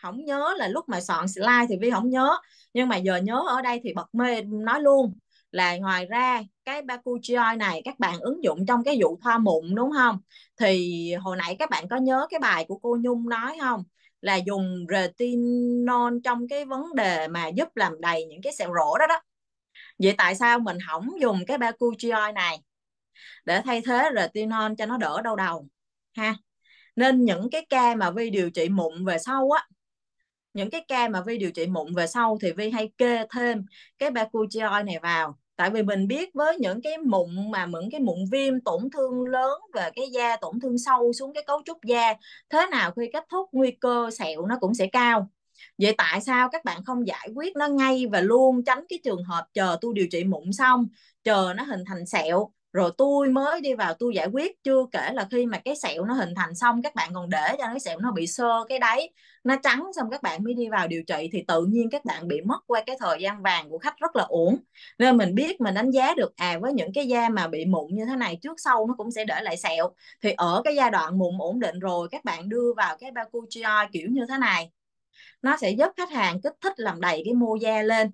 không nhớ là lúc mà soạn slide thì vi không nhớ nhưng mà giờ nhớ ở đây thì bật mê nói luôn là ngoài ra cái Bakuchioi này các bạn ứng dụng trong cái vụ thoa mụn đúng không thì hồi nãy các bạn có nhớ cái bài của cô Nhung nói không là dùng retinol trong cái vấn đề mà giúp làm đầy những cái sẹo rỗ đó đó vậy tại sao mình không dùng cái Bakuchioi này để thay thế retinol cho nó đỡ đau đầu ha nên những cái ca mà vi điều trị mụn về sau á những cái ca mà Vi điều trị mụn về sau thì Vi hay kê thêm cái bakuchiol này vào tại vì mình biết với những cái mụn mà những cái mụn viêm tổn thương lớn về cái da tổn thương sâu xuống cái cấu trúc da thế nào khi kết thúc nguy cơ sẹo nó cũng sẽ cao vậy tại sao các bạn không giải quyết nó ngay và luôn tránh cái trường hợp chờ tôi điều trị mụn xong chờ nó hình thành sẹo rồi tôi mới đi vào tôi giải quyết chưa kể là khi mà cái sẹo nó hình thành xong các bạn còn để cho cái sẹo nó bị sơ cái đáy nó trắng xong các bạn mới đi vào điều trị thì tự nhiên các bạn bị mất qua cái thời gian vàng của khách rất là uổng nên mình biết mình đánh giá được à với những cái da mà bị mụn như thế này trước sau nó cũng sẽ để lại sẹo thì ở cái giai đoạn mụn ổn định rồi các bạn đưa vào cái bakuchioi kiểu như thế này nó sẽ giúp khách hàng kích thích làm đầy cái mô da lên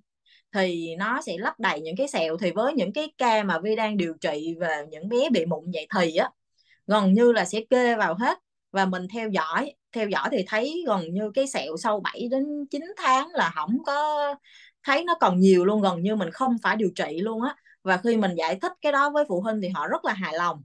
thì nó sẽ lấp đầy những cái sẹo thì với những cái ca mà Vi đang điều trị và những bé bị mụn dậy thì á gần như là sẽ kê vào hết và mình theo dõi theo dõi thì thấy gần như cái sẹo sau 7 đến 9 tháng là không có thấy nó còn nhiều luôn gần như mình không phải điều trị luôn á và khi mình giải thích cái đó với phụ huynh thì họ rất là hài lòng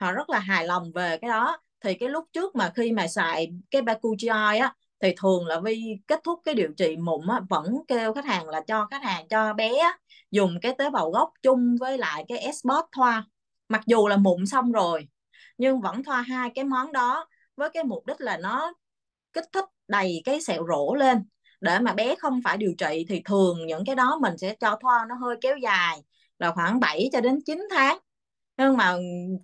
họ rất là hài lòng về cái đó thì cái lúc trước mà khi mà xài cái bakuchioi á thì thường là vi kết thúc cái điều trị mụn á, vẫn kêu khách hàng là cho khách hàng cho bé á, dùng cái tế bào gốc chung với lại cái spot thoa mặc dù là mụn xong rồi nhưng vẫn thoa hai cái món đó với cái mục đích là nó kích thích đầy cái sẹo rỗ lên để mà bé không phải điều trị thì thường những cái đó mình sẽ cho thoa nó hơi kéo dài là khoảng 7 cho đến 9 tháng nhưng mà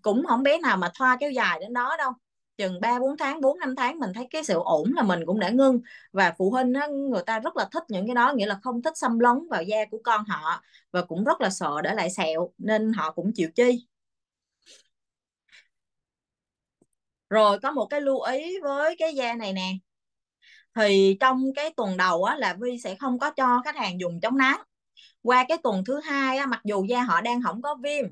cũng không bé nào mà thoa kéo dài đến đó đâu chừng 3 4 tháng 4 5 tháng mình thấy cái sự ổn là mình cũng đã ngưng và phụ huynh á, người ta rất là thích những cái đó nghĩa là không thích xâm lấn vào da của con họ và cũng rất là sợ để lại sẹo nên họ cũng chịu chi rồi có một cái lưu ý với cái da này nè thì trong cái tuần đầu á, là Vi sẽ không có cho khách hàng dùng chống nắng qua cái tuần thứ hai á, mặc dù da họ đang không có viêm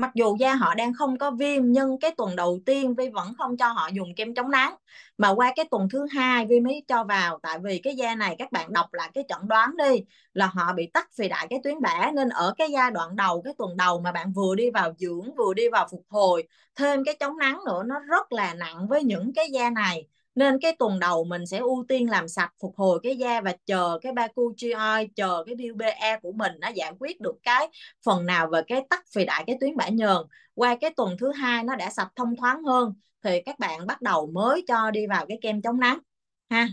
mặc dù da họ đang không có viêm nhưng cái tuần đầu tiên vi vẫn không cho họ dùng kem chống nắng mà qua cái tuần thứ hai vi mới cho vào tại vì cái da này các bạn đọc lại cái chẩn đoán đi là họ bị tắc phì đại cái tuyến bã nên ở cái giai đoạn đầu cái tuần đầu mà bạn vừa đi vào dưỡng vừa đi vào phục hồi thêm cái chống nắng nữa nó rất là nặng với những cái da này nên cái tuần đầu mình sẽ ưu tiên làm sạch phục hồi cái da và chờ cái ba baku GI chờ cái bbe của mình nó giải quyết được cái phần nào về cái tắc phì đại cái tuyến bã nhờn qua cái tuần thứ hai nó đã sạch thông thoáng hơn thì các bạn bắt đầu mới cho đi vào cái kem chống nắng ha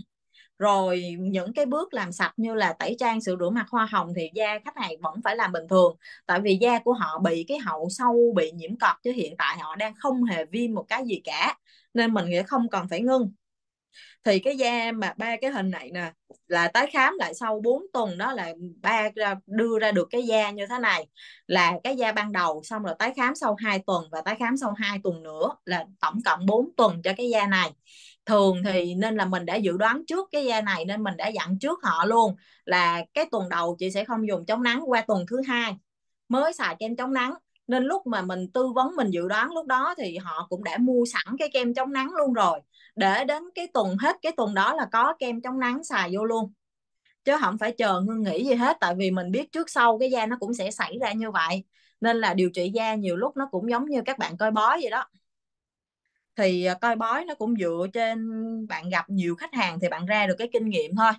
rồi những cái bước làm sạch như là tẩy trang sữa rửa mặt hoa hồng thì da khách hàng vẫn phải làm bình thường tại vì da của họ bị cái hậu sâu bị nhiễm cọt chứ hiện tại họ đang không hề viêm một cái gì cả nên mình nghĩ không cần phải ngưng thì cái da mà ba cái hình này nè là tái khám lại sau 4 tuần đó là ba ra, đưa ra được cái da như thế này là cái da ban đầu xong rồi tái khám sau 2 tuần và tái khám sau 2 tuần nữa là tổng cộng 4 tuần cho cái da này thường thì nên là mình đã dự đoán trước cái da này nên mình đã dặn trước họ luôn là cái tuần đầu chị sẽ không dùng chống nắng qua tuần thứ hai mới xài kem chống nắng nên lúc mà mình tư vấn mình dự đoán lúc đó thì họ cũng đã mua sẵn cái kem chống nắng luôn rồi để đến cái tuần hết cái tuần đó là có kem chống nắng xài vô luôn chứ không phải chờ ngưng nghỉ gì hết tại vì mình biết trước sau cái da nó cũng sẽ xảy ra như vậy nên là điều trị da nhiều lúc nó cũng giống như các bạn coi bói vậy đó thì à, coi bói nó cũng dựa trên bạn gặp nhiều khách hàng thì bạn ra được cái kinh nghiệm thôi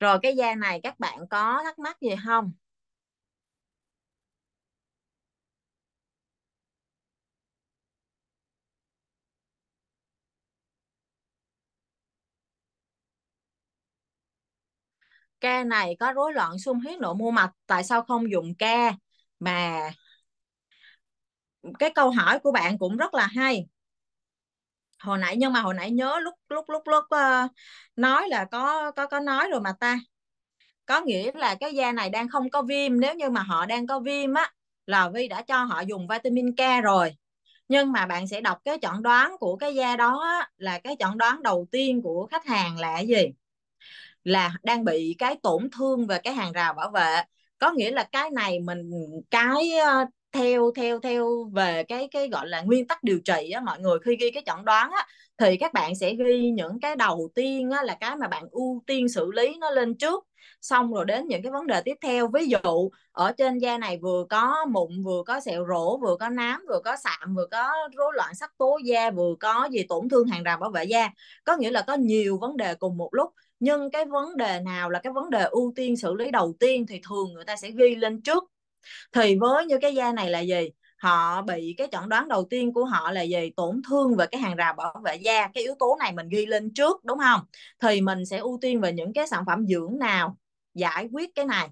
rồi cái da này các bạn có thắc mắc gì không ca này có rối loạn sung huyết nội mô mạch tại sao không dùng ca mà cái câu hỏi của bạn cũng rất là hay hồi nãy nhưng mà hồi nãy nhớ lúc lúc lúc lúc uh, nói là có có có nói rồi mà ta có nghĩa là cái da này đang không có viêm nếu như mà họ đang có viêm á là vi đã cho họ dùng vitamin K rồi nhưng mà bạn sẽ đọc cái chẩn đoán của cái da đó á, là cái chẩn đoán đầu tiên của khách hàng là gì là đang bị cái tổn thương về cái hàng rào bảo vệ có nghĩa là cái này mình cái ờ, theo theo theo về cái cái gọi là nguyên tắc điều trị á mọi người khi ghi cái chẩn đoán á thì các bạn sẽ ghi những cái đầu tiên á, là cái mà bạn ưu tiên xử lý nó lên trước xong rồi đến những cái vấn đề tiếp theo ví dụ ở trên da này vừa có mụn vừa có sẹo rỗ vừa có nám vừa có sạm vừa có rối loạn sắc tố da vừa có gì tổn thương hàng rào bảo vệ da có nghĩa là có nhiều vấn đề cùng một lúc nhưng cái vấn đề nào là cái vấn đề ưu tiên xử lý đầu tiên thì thường người ta sẽ ghi lên trước thì với như cái da này là gì họ bị cái chẩn đoán đầu tiên của họ là gì tổn thương về cái hàng rào bảo vệ da cái yếu tố này mình ghi lên trước đúng không thì mình sẽ ưu tiên về những cái sản phẩm dưỡng nào giải quyết cái này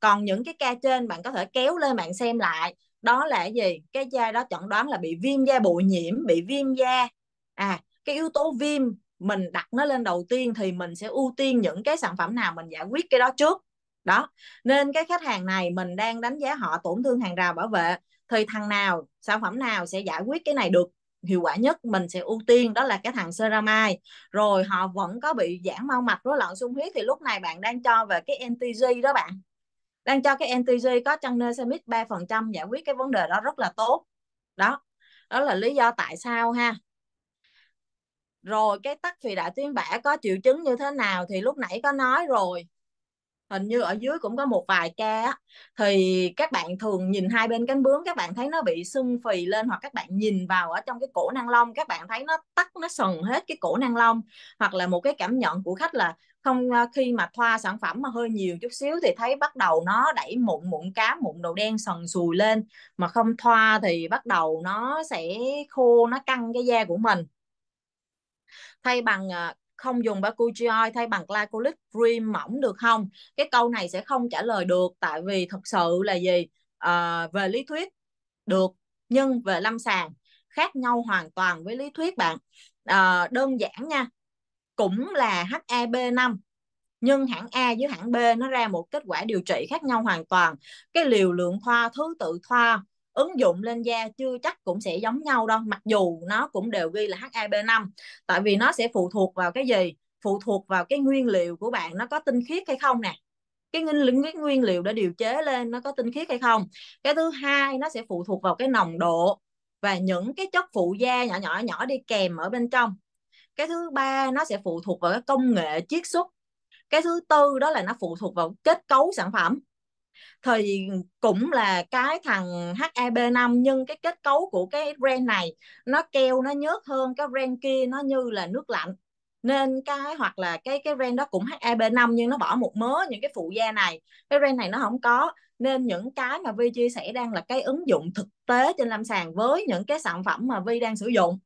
còn những cái ca trên bạn có thể kéo lên bạn xem lại đó là gì cái da đó chẩn đoán là bị viêm da bội nhiễm bị viêm da à cái yếu tố viêm mình đặt nó lên đầu tiên thì mình sẽ ưu tiên những cái sản phẩm nào mình giải quyết cái đó trước đó nên cái khách hàng này mình đang đánh giá họ tổn thương hàng rào bảo vệ thì thằng nào sản phẩm nào sẽ giải quyết cái này được hiệu quả nhất mình sẽ ưu tiên đó là cái thằng ceramide rồi họ vẫn có bị giãn mau mạch rối loạn sung huyết thì lúc này bạn đang cho về cái NTG đó bạn đang cho cái NTG có chăng nơi semit 3% giải quyết cái vấn đề đó rất là tốt đó đó là lý do tại sao ha rồi cái tắc phì đại tuyến bã có triệu chứng như thế nào thì lúc nãy có nói rồi hình như ở dưới cũng có một vài ca thì các bạn thường nhìn hai bên cánh bướm các bạn thấy nó bị sưng phì lên hoặc các bạn nhìn vào ở trong cái cổ năng lông các bạn thấy nó tắc nó sần hết cái cổ năng lông hoặc là một cái cảm nhận của khách là không ờ, khi mà thoa sản phẩm mà hơi nhiều chút xíu thì thấy bắt đầu nó đẩy mụn mụn cá mụn đầu đen sần sùi lên mà không thoa thì bắt đầu nó sẽ khô nó căng cái da của mình thay bằng ờ, không dùng bakuchiol thay bằng glycolic cream mỏng được không cái câu này sẽ không trả lời được tại vì thật sự là gì à, về lý thuyết được nhưng về lâm sàng khác nhau hoàn toàn với lý thuyết bạn à, đơn giản nha cũng là HAB5 e nhưng hãng A với hãng B nó ra một kết quả điều trị khác nhau hoàn toàn cái liều lượng thoa thứ tự thoa ứng dụng lên da chưa chắc cũng sẽ giống nhau đâu mặc dù nó cũng đều ghi là HAB5 tại vì nó sẽ phụ thuộc vào cái gì phụ thuộc vào cái nguyên liệu của bạn nó có tinh khiết hay không nè cái nguyên cái nguyên liệu đã điều chế lên nó có tinh khiết hay không cái thứ hai nó sẽ phụ thuộc vào cái nồng độ và những cái chất phụ da nhỏ nhỏ nhỏ đi kèm ở bên trong cái thứ ba nó sẽ phụ thuộc vào cái công nghệ chiết xuất cái thứ tư đó là nó phụ thuộc vào kết cấu sản phẩm thì cũng là cái thằng heb 5 nhưng cái kết cấu của cái brand này nó keo nó nhớt hơn cái brand kia nó như là nước lạnh nên cái hoặc là cái cái brand đó cũng heb 5 nhưng nó bỏ một mớ những cái phụ gia này cái brand này nó không có nên những cái mà Vi chia sẻ đang là cái ứng dụng thực tế trên lâm sàng với những cái sản phẩm mà Vi đang sử dụng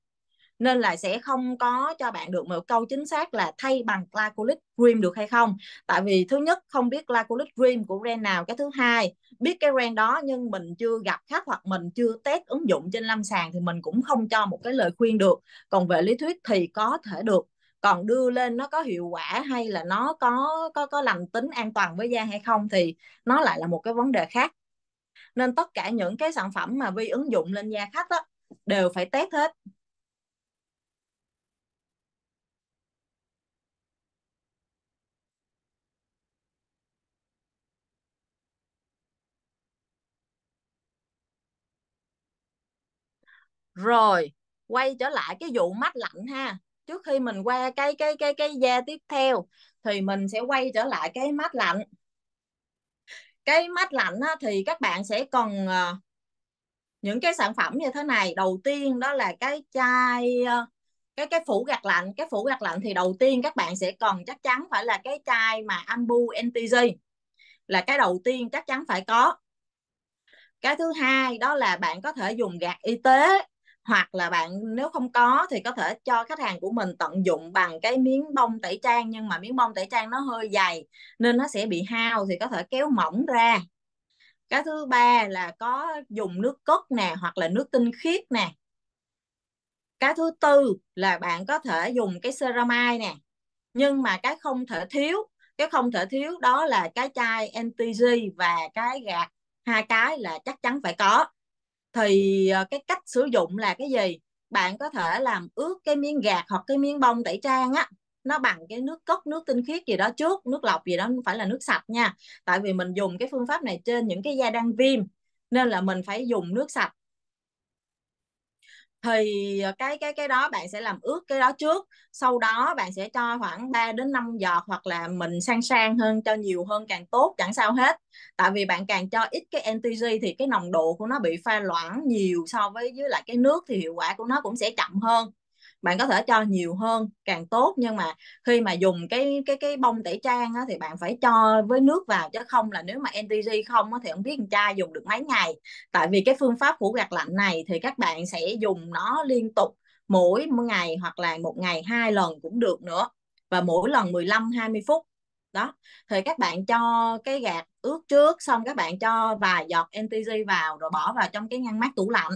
nên là sẽ không có cho bạn được một câu chính xác là thay bằng glycolic cream được hay không tại vì thứ nhất không biết glycolic cream của brand nào cái thứ hai biết cái brand đó nhưng mình chưa gặp khách hoặc mình chưa test ứng dụng trên lâm sàng thì mình cũng không cho một cái lời khuyên được còn về lý thuyết thì có thể được còn đưa lên nó có hiệu quả hay là nó có có có lành tính an toàn với da hay không thì nó lại là một cái vấn đề khác nên tất cả những cái sản phẩm mà vi ứng dụng lên da khách đó đều phải test hết rồi quay trở lại cái vụ mát lạnh ha trước khi mình qua cái cái cái cái da tiếp theo thì mình sẽ quay trở lại cái mát lạnh cái mát lạnh á, thì các bạn sẽ cần uh, những cái sản phẩm như thế này đầu tiên đó là cái chai uh, cái cái phủ gạt lạnh cái phủ gạt lạnh thì đầu tiên các bạn sẽ cần chắc chắn phải là cái chai mà Ambu NTG là cái đầu tiên chắc chắn phải có cái thứ hai đó là bạn có thể dùng gạt y tế hoặc là bạn nếu không có thì có thể cho khách hàng của mình tận dụng bằng cái miếng bông tẩy trang nhưng mà miếng bông tẩy trang nó hơi dày nên nó sẽ bị hao thì có thể kéo mỏng ra cái thứ ba là có dùng nước cất nè hoặc là nước tinh khiết nè cái thứ tư là bạn có thể dùng cái ceramide nè nhưng mà cái không thể thiếu cái không thể thiếu đó là cái chai NTG và cái gạt hai cái là chắc chắn phải có thì ờ, cái cách sử dụng là cái gì bạn có thể làm ướt cái miếng gạt hoặc cái miếng bông tẩy trang á nó bằng cái nước cốt nước tinh khiết gì đó trước nước lọc gì đó không phải là nước sạch nha tại vì mình dùng cái phương pháp này trên những cái da đang viêm nên là mình phải dùng nước sạch thì ờ, cái cái cái đó bạn sẽ làm ướt cái đó trước sau đó bạn sẽ cho khoảng 3 đến 5 giọt hoặc là mình sang sang hơn cho nhiều hơn càng tốt chẳng sao hết tại vì bạn càng cho ít cái NTG thì cái nồng độ của nó bị pha loãng nhiều so với với lại cái nước thì hiệu quả của nó cũng sẽ chậm hơn bạn có thể cho nhiều hơn càng tốt nhưng mà khi mà dùng cái cái cái bông tẩy trang á, thì bạn phải cho với nước vào chứ không là nếu mà NTG không á, thì không biết con trai dùng được mấy ngày tại vì cái phương pháp phủ gạt lạnh này thì các bạn sẽ dùng nó liên tục mỗi ngày hoặc là một ngày hai lần cũng được nữa và mỗi lần 15 20 phút đó thì các bạn cho cái gạt ướt trước xong các bạn cho vài giọt NTG vào rồi bỏ vào trong cái ngăn mát tủ lạnh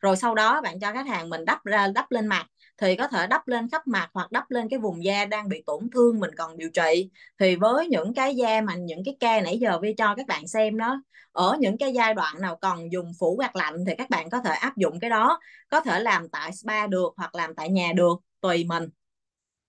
rồi sau đó bạn cho khách hàng mình đắp ra đắp lên mặt thì có thể đắp lên khắp mặt hoặc đắp lên cái vùng da đang bị tổn thương mình cần điều trị thì với những cái da mà những cái ca nãy giờ vi cho các bạn xem đó ở những cái giai đoạn nào cần dùng phủ gạt lạnh thì các bạn có thể áp dụng cái đó có thể làm tại spa được hoặc làm tại nhà được tùy mình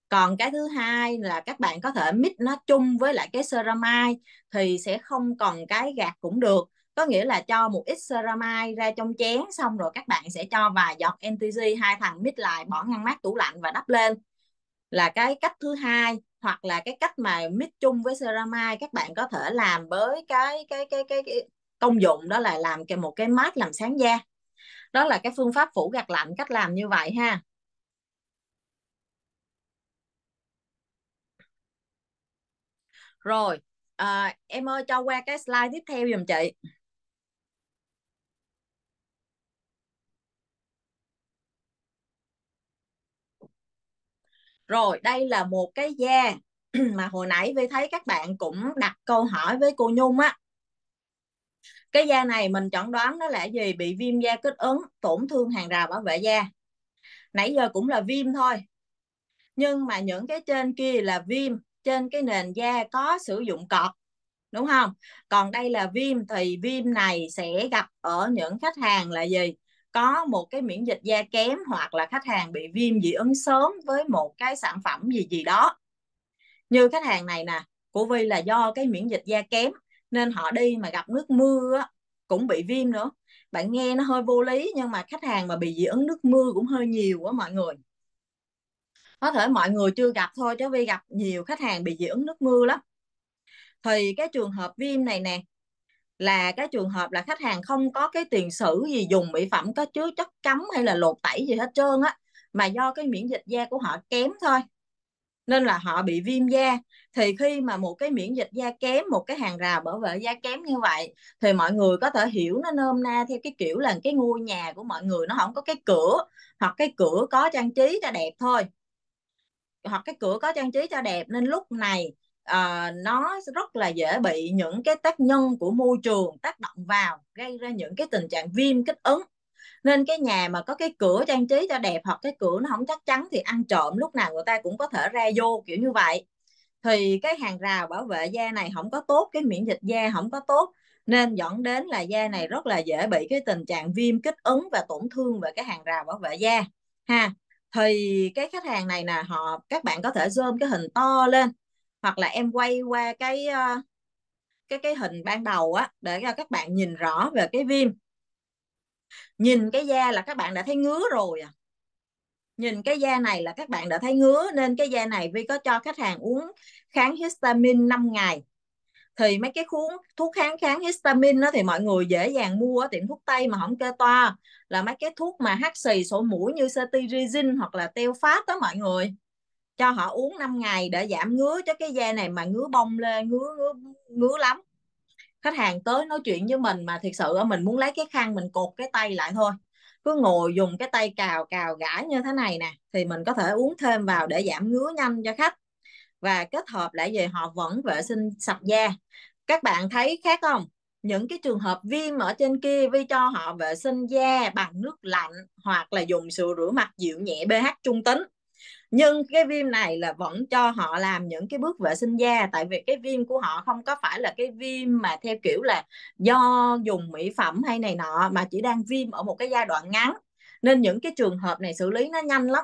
còn cái thứ hai là các bạn có thể mix nó chung với lại cái ceramide thì sẽ không cần cái gạt cũng được có nghĩa là cho một ít ceramide ra trong chén xong rồi các bạn sẽ cho vài giọt NTG hai thằng mix lại bỏ ngăn mát tủ lạnh và đắp lên là cái cách thứ hai hoặc là cái cách mà mix chung với ceramide các bạn có thể làm với cái cái cái cái, cái công dụng đó là làm cái một cái mát làm sáng da đó là cái phương pháp phủ gạt lạnh cách làm như vậy ha rồi à, em ơi cho qua cái slide tiếp theo dùm chị rồi đây là một cái da mà hồi nãy vi thấy các bạn cũng đặt câu hỏi với cô nhung á cái da này mình chẩn đoán nó là gì bị viêm da kích ứng tổn thương hàng rào bảo vệ da nãy giờ cũng là viêm thôi nhưng mà những cái trên kia là viêm trên cái nền da có sử dụng cọt đúng không còn đây là viêm thì viêm này sẽ gặp ở những khách hàng là gì có một cái miễn dịch da kém hoặc là khách hàng bị viêm dị ứng sớm với một cái sản phẩm gì gì đó như khách hàng này nè của vi là do cái miễn dịch da kém nên họ đi mà gặp nước mưa cũng bị viêm nữa bạn nghe nó hơi vô lý nhưng mà khách hàng mà bị dị ứng nước mưa cũng hơi nhiều quá mọi người có thể mọi người chưa gặp thôi chứ vi gặp nhiều khách hàng bị dị ứng nước mưa lắm thì cái trường hợp viêm này nè là cái trường hợp là khách hàng không có cái tiền sử gì dùng mỹ phẩm có chứa chất cấm hay là lột tẩy gì hết trơn á mà do cái miễn dịch da của họ kém thôi nên là họ bị viêm da thì khi mà một cái miễn dịch da kém một cái hàng rào bảo vệ da kém như vậy thì mọi người có thể hiểu nó nôm na theo cái kiểu là cái ngôi nhà của mọi người nó không có cái cửa hoặc cái cửa có trang trí cho đẹp thôi hoặc cái cửa có trang trí cho đẹp nên lúc này uh, nó rất là dễ bị những cái tác nhân của môi trường tác động vào gây ra những cái tình trạng viêm kích ứng nên cái nhà mà có cái cửa trang trí cho đẹp hoặc cái cửa nó không chắc chắn thì ăn trộm lúc nào người ta cũng có thể ra vô kiểu như vậy thì cái hàng rào bảo vệ da này không có tốt cái miễn dịch da không có tốt nên dẫn đến là da này rất là dễ bị cái tình trạng viêm kích ứng và tổn thương về cái hàng rào bảo vệ da ha thì cái khách hàng này nè họ các bạn có thể zoom cái hình to lên hoặc là em quay qua cái ờ, cái cái hình ban đầu á để cho các bạn nhìn rõ về cái viêm nhìn cái da là các bạn đã thấy ngứa rồi à nhìn cái da này là các bạn đã thấy ngứa nên cái da này Vi có cho khách hàng uống kháng histamine 5 ngày thì mấy cái khuống thuốc kháng kháng histamine đó thì mọi người dễ dàng mua ở tiệm thuốc tây mà không kê toa là mấy cái thuốc mà hắt xì sổ mũi như cetirizine hoặc là teo phát đó mọi người cho họ uống 5 ngày để giảm ngứa cho cái da này mà ngứa bông lên ngứa ngứa ngứa lắm khách hàng tới nói chuyện với mình mà thực sự mình muốn lấy cái khăn mình cột cái tay lại thôi cứ ngồi dùng cái tay cào cào gãi như thế này nè thì mình có thể uống thêm vào để giảm ngứa nhanh cho khách và kết hợp lại về họ vẫn vệ sinh sạch da các bạn thấy khác không những cái trường hợp viêm ở trên kia vi cho họ vệ sinh da bằng nước lạnh hoặc là dùng sữa rửa mặt dịu nhẹ pH trung tính nhưng cái viêm này là vẫn cho họ làm những cái bước vệ sinh da tại vì cái viêm của họ không có phải là cái viêm mà theo kiểu là do dùng mỹ phẩm hay này nọ mà chỉ đang viêm ở một cái giai đoạn ngắn nên những cái trường hợp này xử lý nó nhanh lắm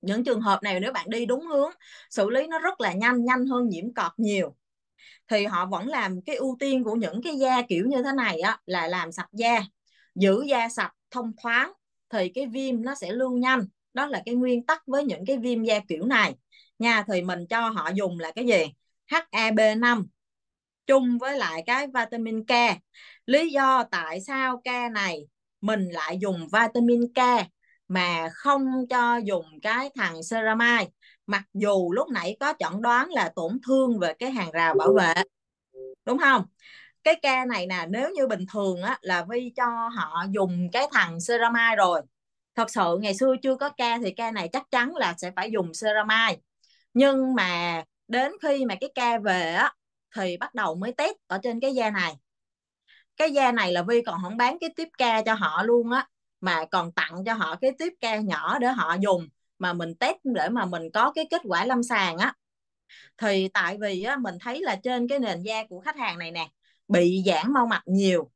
những trường hợp này nếu bạn đi đúng hướng xử lý nó rất là nhanh nhanh hơn nhiễm cọt nhiều thì họ vẫn làm cái ưu tiên của những cái da kiểu như thế này á là làm sạch da giữ da sạch thông thoáng thì cái viêm nó sẽ lưu nhanh đó là cái nguyên tắc với những cái viêm da kiểu này nha thì mình cho họ dùng là cái gì HEB5 chung với lại cái vitamin K lý do tại sao K này mình lại dùng vitamin K mà không cho dùng cái thằng ceramide mặc dù lúc nãy có chẩn đoán là tổn thương về cái hàng rào bảo vệ đúng không cái ca này nè nếu như bình thường á là vi cho họ dùng cái thằng ceramide rồi thật sự ngày xưa chưa có ca thì ca này chắc chắn là sẽ phải dùng ceramide nhưng mà đến khi mà cái ca về á thì bắt đầu mới test ở trên cái da này cái da này là vi còn không bán cái tiếp ca cho họ luôn á mà còn tặng cho họ cái tiếp ca nhỏ để họ dùng mà mình test để mà mình có cái kết quả lâm sàng á thì tại vì á, mình thấy là trên cái nền da của khách hàng này nè bị giãn mau mạch nhiều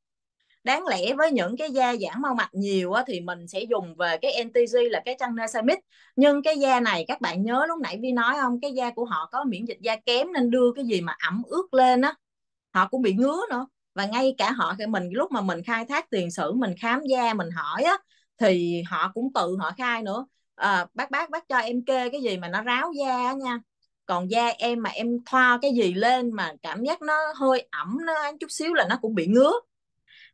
đáng lẽ với những cái da giãn mau mạch nhiều á, thì mình sẽ dùng về cái NTG là cái chân nesamic nhưng cái da này các bạn nhớ lúc nãy Vi nói không cái da của họ có miễn dịch da kém nên đưa cái gì mà ẩm ướt lên á họ cũng bị ngứa nữa và ngay cả họ thì mình lúc mà mình khai thác tiền sử mình khám da mình hỏi á thì họ cũng tự họ khai nữa à, bác bác bác cho em kê cái gì mà nó ráo da nha còn da em mà em thoa cái gì lên mà cảm giác nó hơi ẩm nó chút xíu là nó cũng bị ngứa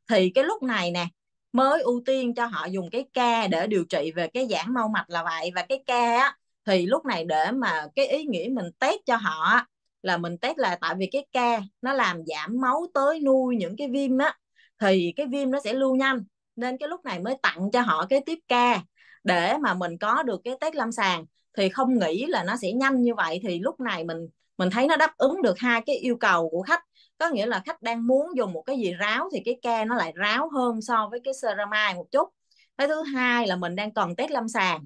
thì cái lúc này nè mới ưu tiên cho họ dùng cái ca để điều trị về cái giãn mau mạch là vậy và cái ca á, thì lúc này để mà cái ý nghĩa mình test cho họ là mình test là tại vì cái ca nó làm giảm máu tới nuôi những cái viêm á thì cái viêm nó sẽ lưu nhanh nên cái lúc này mới tặng cho họ cái tiếp ca để mà mình có được cái test lâm sàng thì không nghĩ là nó sẽ nhanh như vậy thì lúc này mình mình thấy nó đáp ứng được hai cái yêu cầu của khách có nghĩa là khách đang muốn dùng một cái gì ráo thì cái ke nó lại ráo hơn so với cái ceramide một chút cái thứ hai là mình đang cần test lâm sàng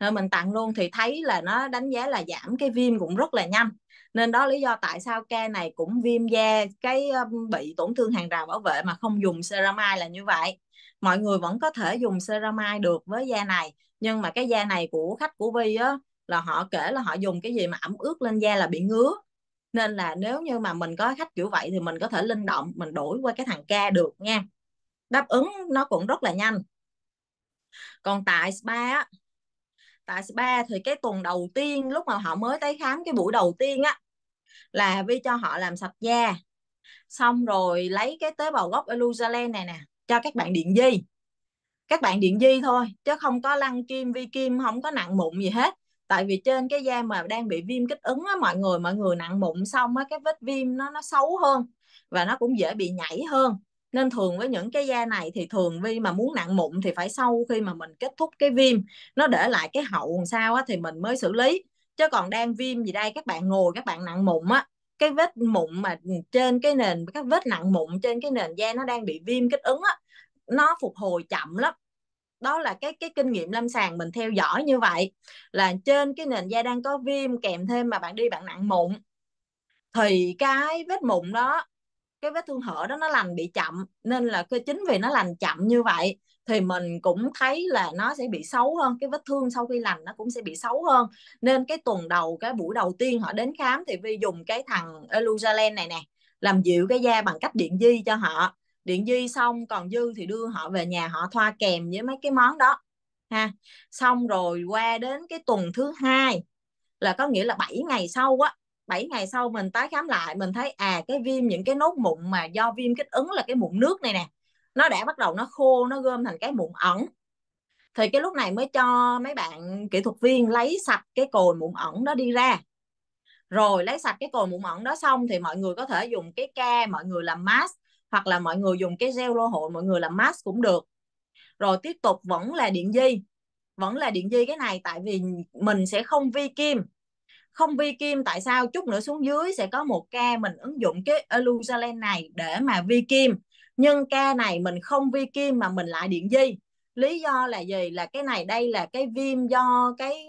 rồi mình tặng luôn thì thấy là nó đánh giá là giảm cái viêm cũng rất là nhanh nên đó lý do tại sao ke này cũng viêm da cái bị tổn thương hàng rào bảo vệ mà không dùng ceramide là như vậy mọi người vẫn có thể dùng ceramide được với da này nhưng mà cái da này của khách của vi á là họ kể là họ dùng cái gì mà ẩm ướt lên da là bị ngứa nên là nếu như mà mình có khách kiểu vậy thì mình có thể linh động mình đổi qua cái thằng ca được nha đáp ứng nó cũng rất là nhanh còn tại spa á tại spa thì cái tuần đầu tiên lúc mà họ mới tới khám cái buổi đầu tiên á là vi cho họ làm sạch da xong rồi lấy cái tế bào gốc Eluzalen này nè cho các bạn điện di các bạn điện di thôi chứ không có lăn kim vi kim không có nặng mụn gì hết tại vì trên cái da mà đang bị viêm kích ứng á, mọi người mọi người nặng mụn xong á, cái vết viêm nó nó xấu hơn và nó cũng dễ bị nhảy hơn nên thường với những cái da này thì thường vi mà muốn nặng mụn thì phải sau khi mà mình kết thúc cái viêm nó để lại cái hậu làm sao á, thì mình mới xử lý chứ còn đang viêm gì đây các bạn ngồi các bạn nặng mụn á cái vết mụn mà trên cái nền các vết nặng mụn trên cái nền da nó đang bị viêm kích ứng á nó phục hồi chậm lắm đó là cái cái kinh nghiệm lâm sàng mình theo dõi như vậy là trên cái nền da đang có viêm kèm thêm mà bạn đi bạn nặng mụn thì cái vết mụn đó cái vết thương hở đó nó lành bị chậm nên là cái chính vì nó lành chậm như vậy thì mình cũng thấy là nó sẽ bị xấu hơn cái vết thương sau khi lành nó cũng sẽ bị xấu hơn nên cái tuần đầu cái buổi đầu tiên họ đến khám thì vi dùng cái thằng Eluzalen này nè làm dịu cái da bằng cách điện di cho họ điện di xong còn dư thì đưa họ về nhà họ thoa kèm với mấy cái món đó ha xong rồi qua đến cái tuần thứ hai là có nghĩa là 7 ngày sau á 7 ngày sau mình tái khám lại mình thấy à cái viêm những cái nốt mụn mà do viêm kích ứng là cái mụn nước này nè nó đã bắt đầu nó khô nó gom thành cái mụn ẩn thì cái lúc này mới cho mấy bạn kỹ thuật viên lấy sạch cái cồn mụn ẩn đó đi ra rồi lấy sạch cái cồn mụn ẩn đó xong thì mọi người có thể dùng cái ke mọi người làm mask hoặc là mọi người dùng cái gel lô hội mọi người làm mask cũng được rồi tiếp tục vẫn là điện di vẫn là điện di cái này tại vì mình sẽ không vi kim không vi kim tại sao chút nữa xuống dưới sẽ có một ca mình ứng dụng cái Eluzalen này để mà vi kim nhưng ca này mình không vi kim mà mình lại điện di lý do là gì là cái này đây là cái viêm do cái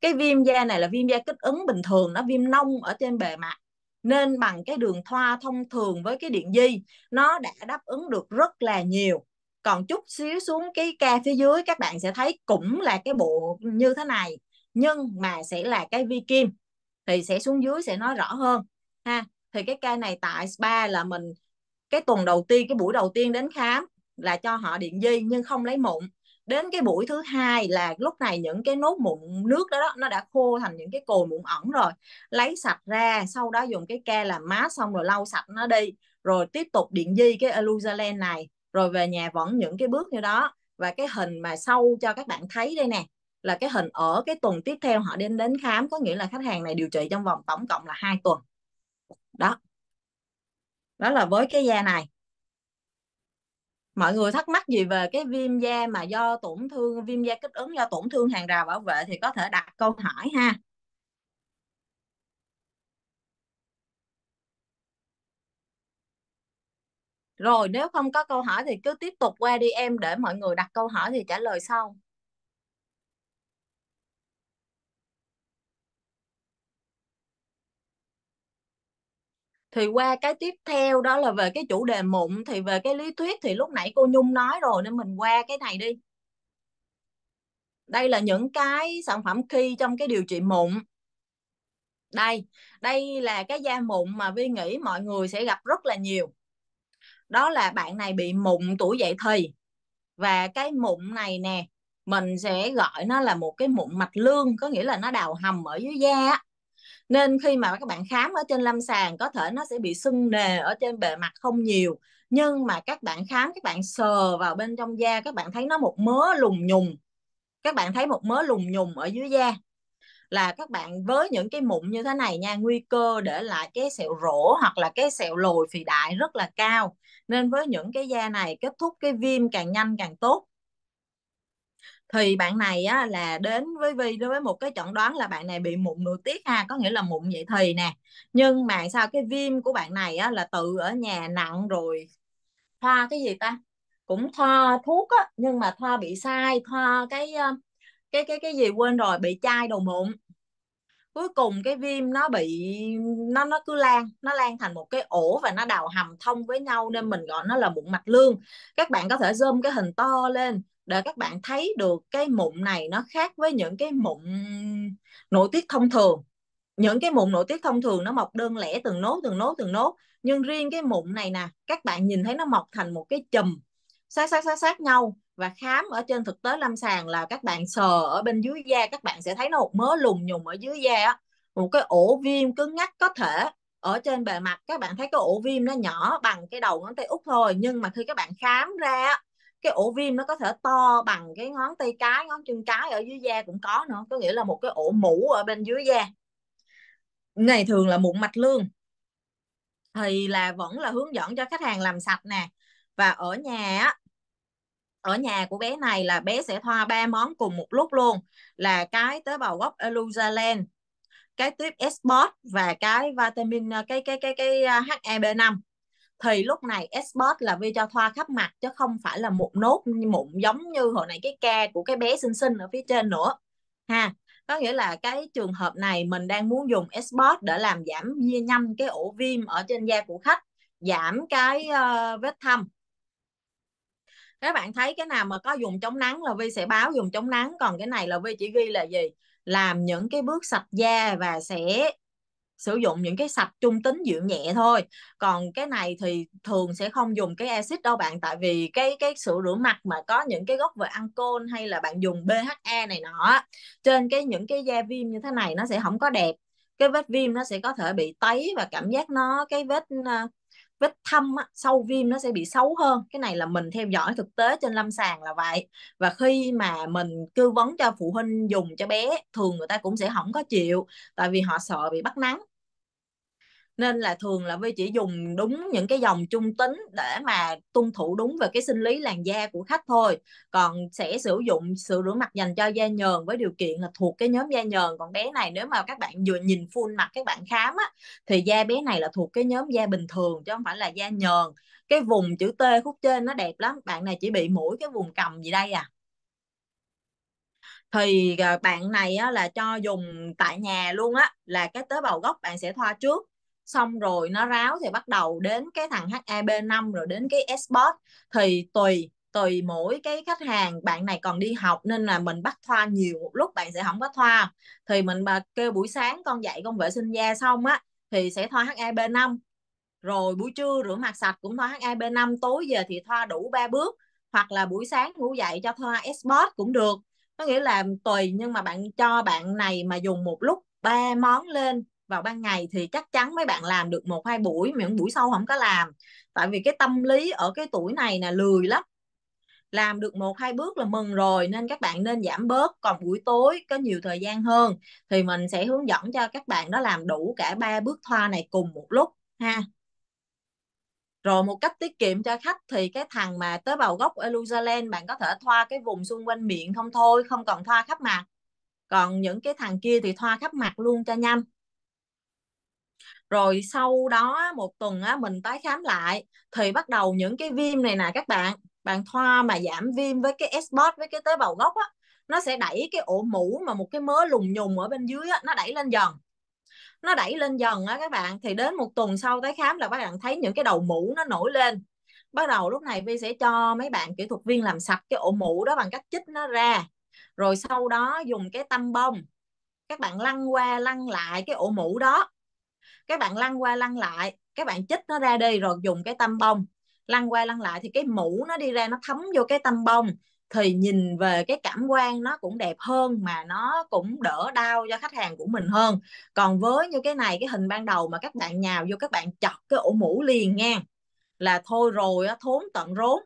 cái viêm da này là viêm da kích ứng bình thường nó viêm nông ở trên bề mặt nên bằng cái đường thoa thông thường với cái điện di nó đã đáp ứng được rất là nhiều còn chút xíu xuống cái ca phía dưới các bạn sẽ thấy cũng là cái bộ như thế này nhưng mà sẽ là cái vi kim thì sẽ xuống dưới sẽ nói rõ hơn ha thì cái ca này tại spa là mình cái tuần đầu tiên cái buổi đầu tiên đến khám là cho họ điện di nhưng không lấy mụn đến cái buổi thứ hai là lúc này những cái nốt mụn nước đó, đó nó đã khô thành những cái cồi mụn ẩn rồi lấy sạch ra sau đó dùng cái ke làm mát xong rồi lau sạch nó đi rồi tiếp tục điện di cái Eluzalen này rồi về nhà vẫn những cái bước như đó và cái hình mà sau cho các bạn thấy đây nè là cái hình ở cái tuần tiếp theo họ đến đến khám có nghĩa là khách hàng này điều trị trong vòng tổng cộng là hai tuần đó đó là với cái da này mọi người thắc mắc gì về cái viêm da mà do tổn thương viêm da kích ứng do tổn thương hàng rào bảo vệ thì có thể đặt câu hỏi ha rồi nếu không có câu hỏi thì cứ tiếp tục qua đi em để mọi người đặt câu hỏi thì trả lời sau thì qua cái tiếp theo đó là về cái chủ đề mụn thì về cái lý thuyết thì lúc nãy cô nhung nói rồi nên mình qua cái này đi đây là những cái sản phẩm khi trong cái điều trị mụn đây đây là cái da mụn mà vi nghĩ mọi người sẽ gặp rất là nhiều đó là bạn này bị mụn tuổi dậy thì và cái mụn này nè mình sẽ gọi nó là một cái mụn mạch lương có nghĩa là nó đào hầm ở dưới da nên khi mà các bạn khám ở trên lâm sàng có thể nó sẽ bị sưng nề ở trên bề mặt không nhiều nhưng mà các bạn khám các bạn sờ vào bên trong da các bạn thấy nó một mớ lùng nhùng các bạn thấy một mớ lùng nhùng ở dưới da là các bạn với những cái mụn như thế này nha nguy cơ để lại cái sẹo rỗ hoặc là cái sẹo lồi phì đại rất là cao nên với những cái da này kết thúc cái viêm càng nhanh càng tốt thì bạn này á, là đến với Vi đối với một cái chẩn đoán là bạn này bị mụn nội tiết ha có nghĩa là mụn vậy thì nè nhưng mà sao cái viêm của bạn này á, là tự ở nhà nặng rồi thoa cái gì ta cũng thoa thuốc á nhưng mà thoa bị sai thoa cái ờ, cái cái cái gì quên rồi bị chai đầu mụn cuối cùng cái viêm nó bị nó nó cứ lan nó lan thành một cái ổ và nó đào hầm thông với nhau nên mình gọi nó là mụn mạch lương các bạn có thể zoom cái hình to lên để các bạn thấy được cái mụn này nó khác với những cái mụn nội tiết thông thường những cái mụn nội tiết thông thường nó mọc đơn lẻ từng nốt từng nốt từng nốt nhưng riêng cái mụn này nè các bạn nhìn thấy nó mọc thành một cái chùm sát sát sát sát nhau và khám ở trên thực tế lâm sàng là các bạn sờ ở bên dưới da các bạn sẽ thấy nó một mớ lùng nhùng ở dưới da á một cái ổ viêm cứng ngắt có thể ở trên bề mặt các bạn thấy cái ổ viêm nó nhỏ bằng cái đầu ngón tay út thôi nhưng mà khi các bạn khám ra cái ổ viêm nó có thể to bằng cái ngón tay cái ngón chân cái ở dưới da cũng có nữa có nghĩa là một cái ổ mũ ở bên dưới da này thường là mụn mạch lương thì là vẫn là hướng dẫn cho khách hàng làm sạch nè và ở nhà á ở nhà của bé này là bé sẽ thoa ba món cùng một lúc luôn là cái tế bào gốc Eluzalen cái tuyếp Esport và cái vitamin à, cái cái cái cái, cái à, HEB5 thì lúc này export là vi cho thoa khắp mặt chứ không phải là một nốt mụn giống như hồi nãy cái ca của cái bé xinh xinh ở phía trên nữa ha có nghĩa là cái trường hợp này mình đang muốn dùng export để làm giảm nhanh cái ổ viêm ở trên da của khách giảm cái uh, vết thâm các bạn thấy cái nào mà có dùng chống nắng là vi sẽ báo dùng chống nắng còn cái này là vi chỉ ghi là gì làm những cái bước sạch da và sẽ sử dụng những cái sạch trung tính dưỡng nhẹ thôi còn cái này thì thường sẽ không dùng cái acid đâu bạn tại vì cái cái sữa rửa mặt mà có những cái gốc về ancol hay là bạn dùng BHA này nọ trên cái những cái da viêm như thế này nó sẽ không có đẹp cái vết viêm nó sẽ có thể bị tấy và cảm giác nó cái vết ờ, vết thâm sâu viêm nó sẽ bị xấu hơn cái này là mình theo dõi thực tế trên lâm sàng là vậy và khi mà mình tư vấn cho phụ huynh dùng cho bé thường người ta cũng sẽ không có chịu tại vì họ sợ bị bắt nắng nên là thường là Vi chỉ dùng đúng những cái dòng trung tính để mà tuân thủ đúng về cái sinh lý làn da của khách thôi còn sẽ sử dụng sữa rửa mặt dành cho da nhờn với điều kiện là thuộc cái nhóm da nhờn còn bé này nếu mà các bạn vừa nhìn full mặt các bạn khám á thì da bé này là thuộc cái nhóm da bình thường chứ không phải là da nhờn cái vùng chữ T khúc trên nó đẹp lắm bạn này chỉ bị mũi cái vùng cầm gì đây à thì à, bạn này á, là cho dùng tại nhà luôn á là cái tế bào gốc bạn sẽ thoa trước xong rồi nó ráo thì bắt đầu đến cái thằng HAB5 rồi đến cái export thì tùy tùy mỗi cái khách hàng bạn này còn đi học nên là mình bắt thoa nhiều một lúc bạn sẽ không có thoa thì mình mà kêu buổi sáng con dậy con vệ sinh da xong á thì sẽ thoa HAB5 rồi buổi trưa rửa mặt sạch cũng thoa HAB5 tối về thì thoa đủ ba bước hoặc là buổi sáng ngủ dậy cho thoa export cũng được có nghĩa là tùy nhưng mà bạn cho bạn này mà dùng một lúc ba món lên vào ban ngày thì chắc chắn mấy bạn làm được một hai buổi mà những buổi sau không có làm tại vì cái tâm lý ở cái tuổi này là lười lắm làm được một hai bước là mừng rồi nên các bạn nên giảm bớt còn buổi tối có nhiều thời gian hơn thì mình sẽ hướng dẫn cho các bạn đó làm đủ cả ba bước thoa này cùng một lúc ha rồi một cách tiết kiệm cho khách thì cái thằng mà tế bào gốc Elusaland bạn có thể thoa cái vùng xung quanh miệng không thôi không cần thoa khắp mặt còn những cái thằng kia thì thoa khắp mặt luôn cho nhanh rồi sau đó một tuần á, mình tái khám lại thì bắt đầu những cái viêm này nè các bạn bạn thoa mà giảm viêm với cái S-bot với cái tế bào gốc á, nó sẽ đẩy cái ổ mũ mà một cái mớ lùng nhùng ở bên dưới á, nó đẩy lên dần nó đẩy lên dần á các bạn thì đến một tuần sau tái khám là các bạn thấy những cái đầu mũ nó nổi lên bắt đầu lúc này vi sẽ cho mấy bạn kỹ thuật viên làm sạch cái ổ mũ đó bằng cách chích nó ra rồi sau đó dùng cái tăm bông các bạn lăn qua lăn lại cái ổ mũ đó các bạn lăn qua lăn lại các bạn chích nó ra đi rồi dùng cái tăm bông lăn qua lăn lại thì cái mũ nó đi ra nó thấm vô cái tăm bông thì nhìn về cái cảm quan nó cũng đẹp hơn mà nó cũng đỡ đau cho khách hàng của mình hơn còn với như cái này cái hình ban đầu mà các bạn nhào vô các bạn chọc cái ổ mũ liền nha là thôi rồi á thốn tận rốn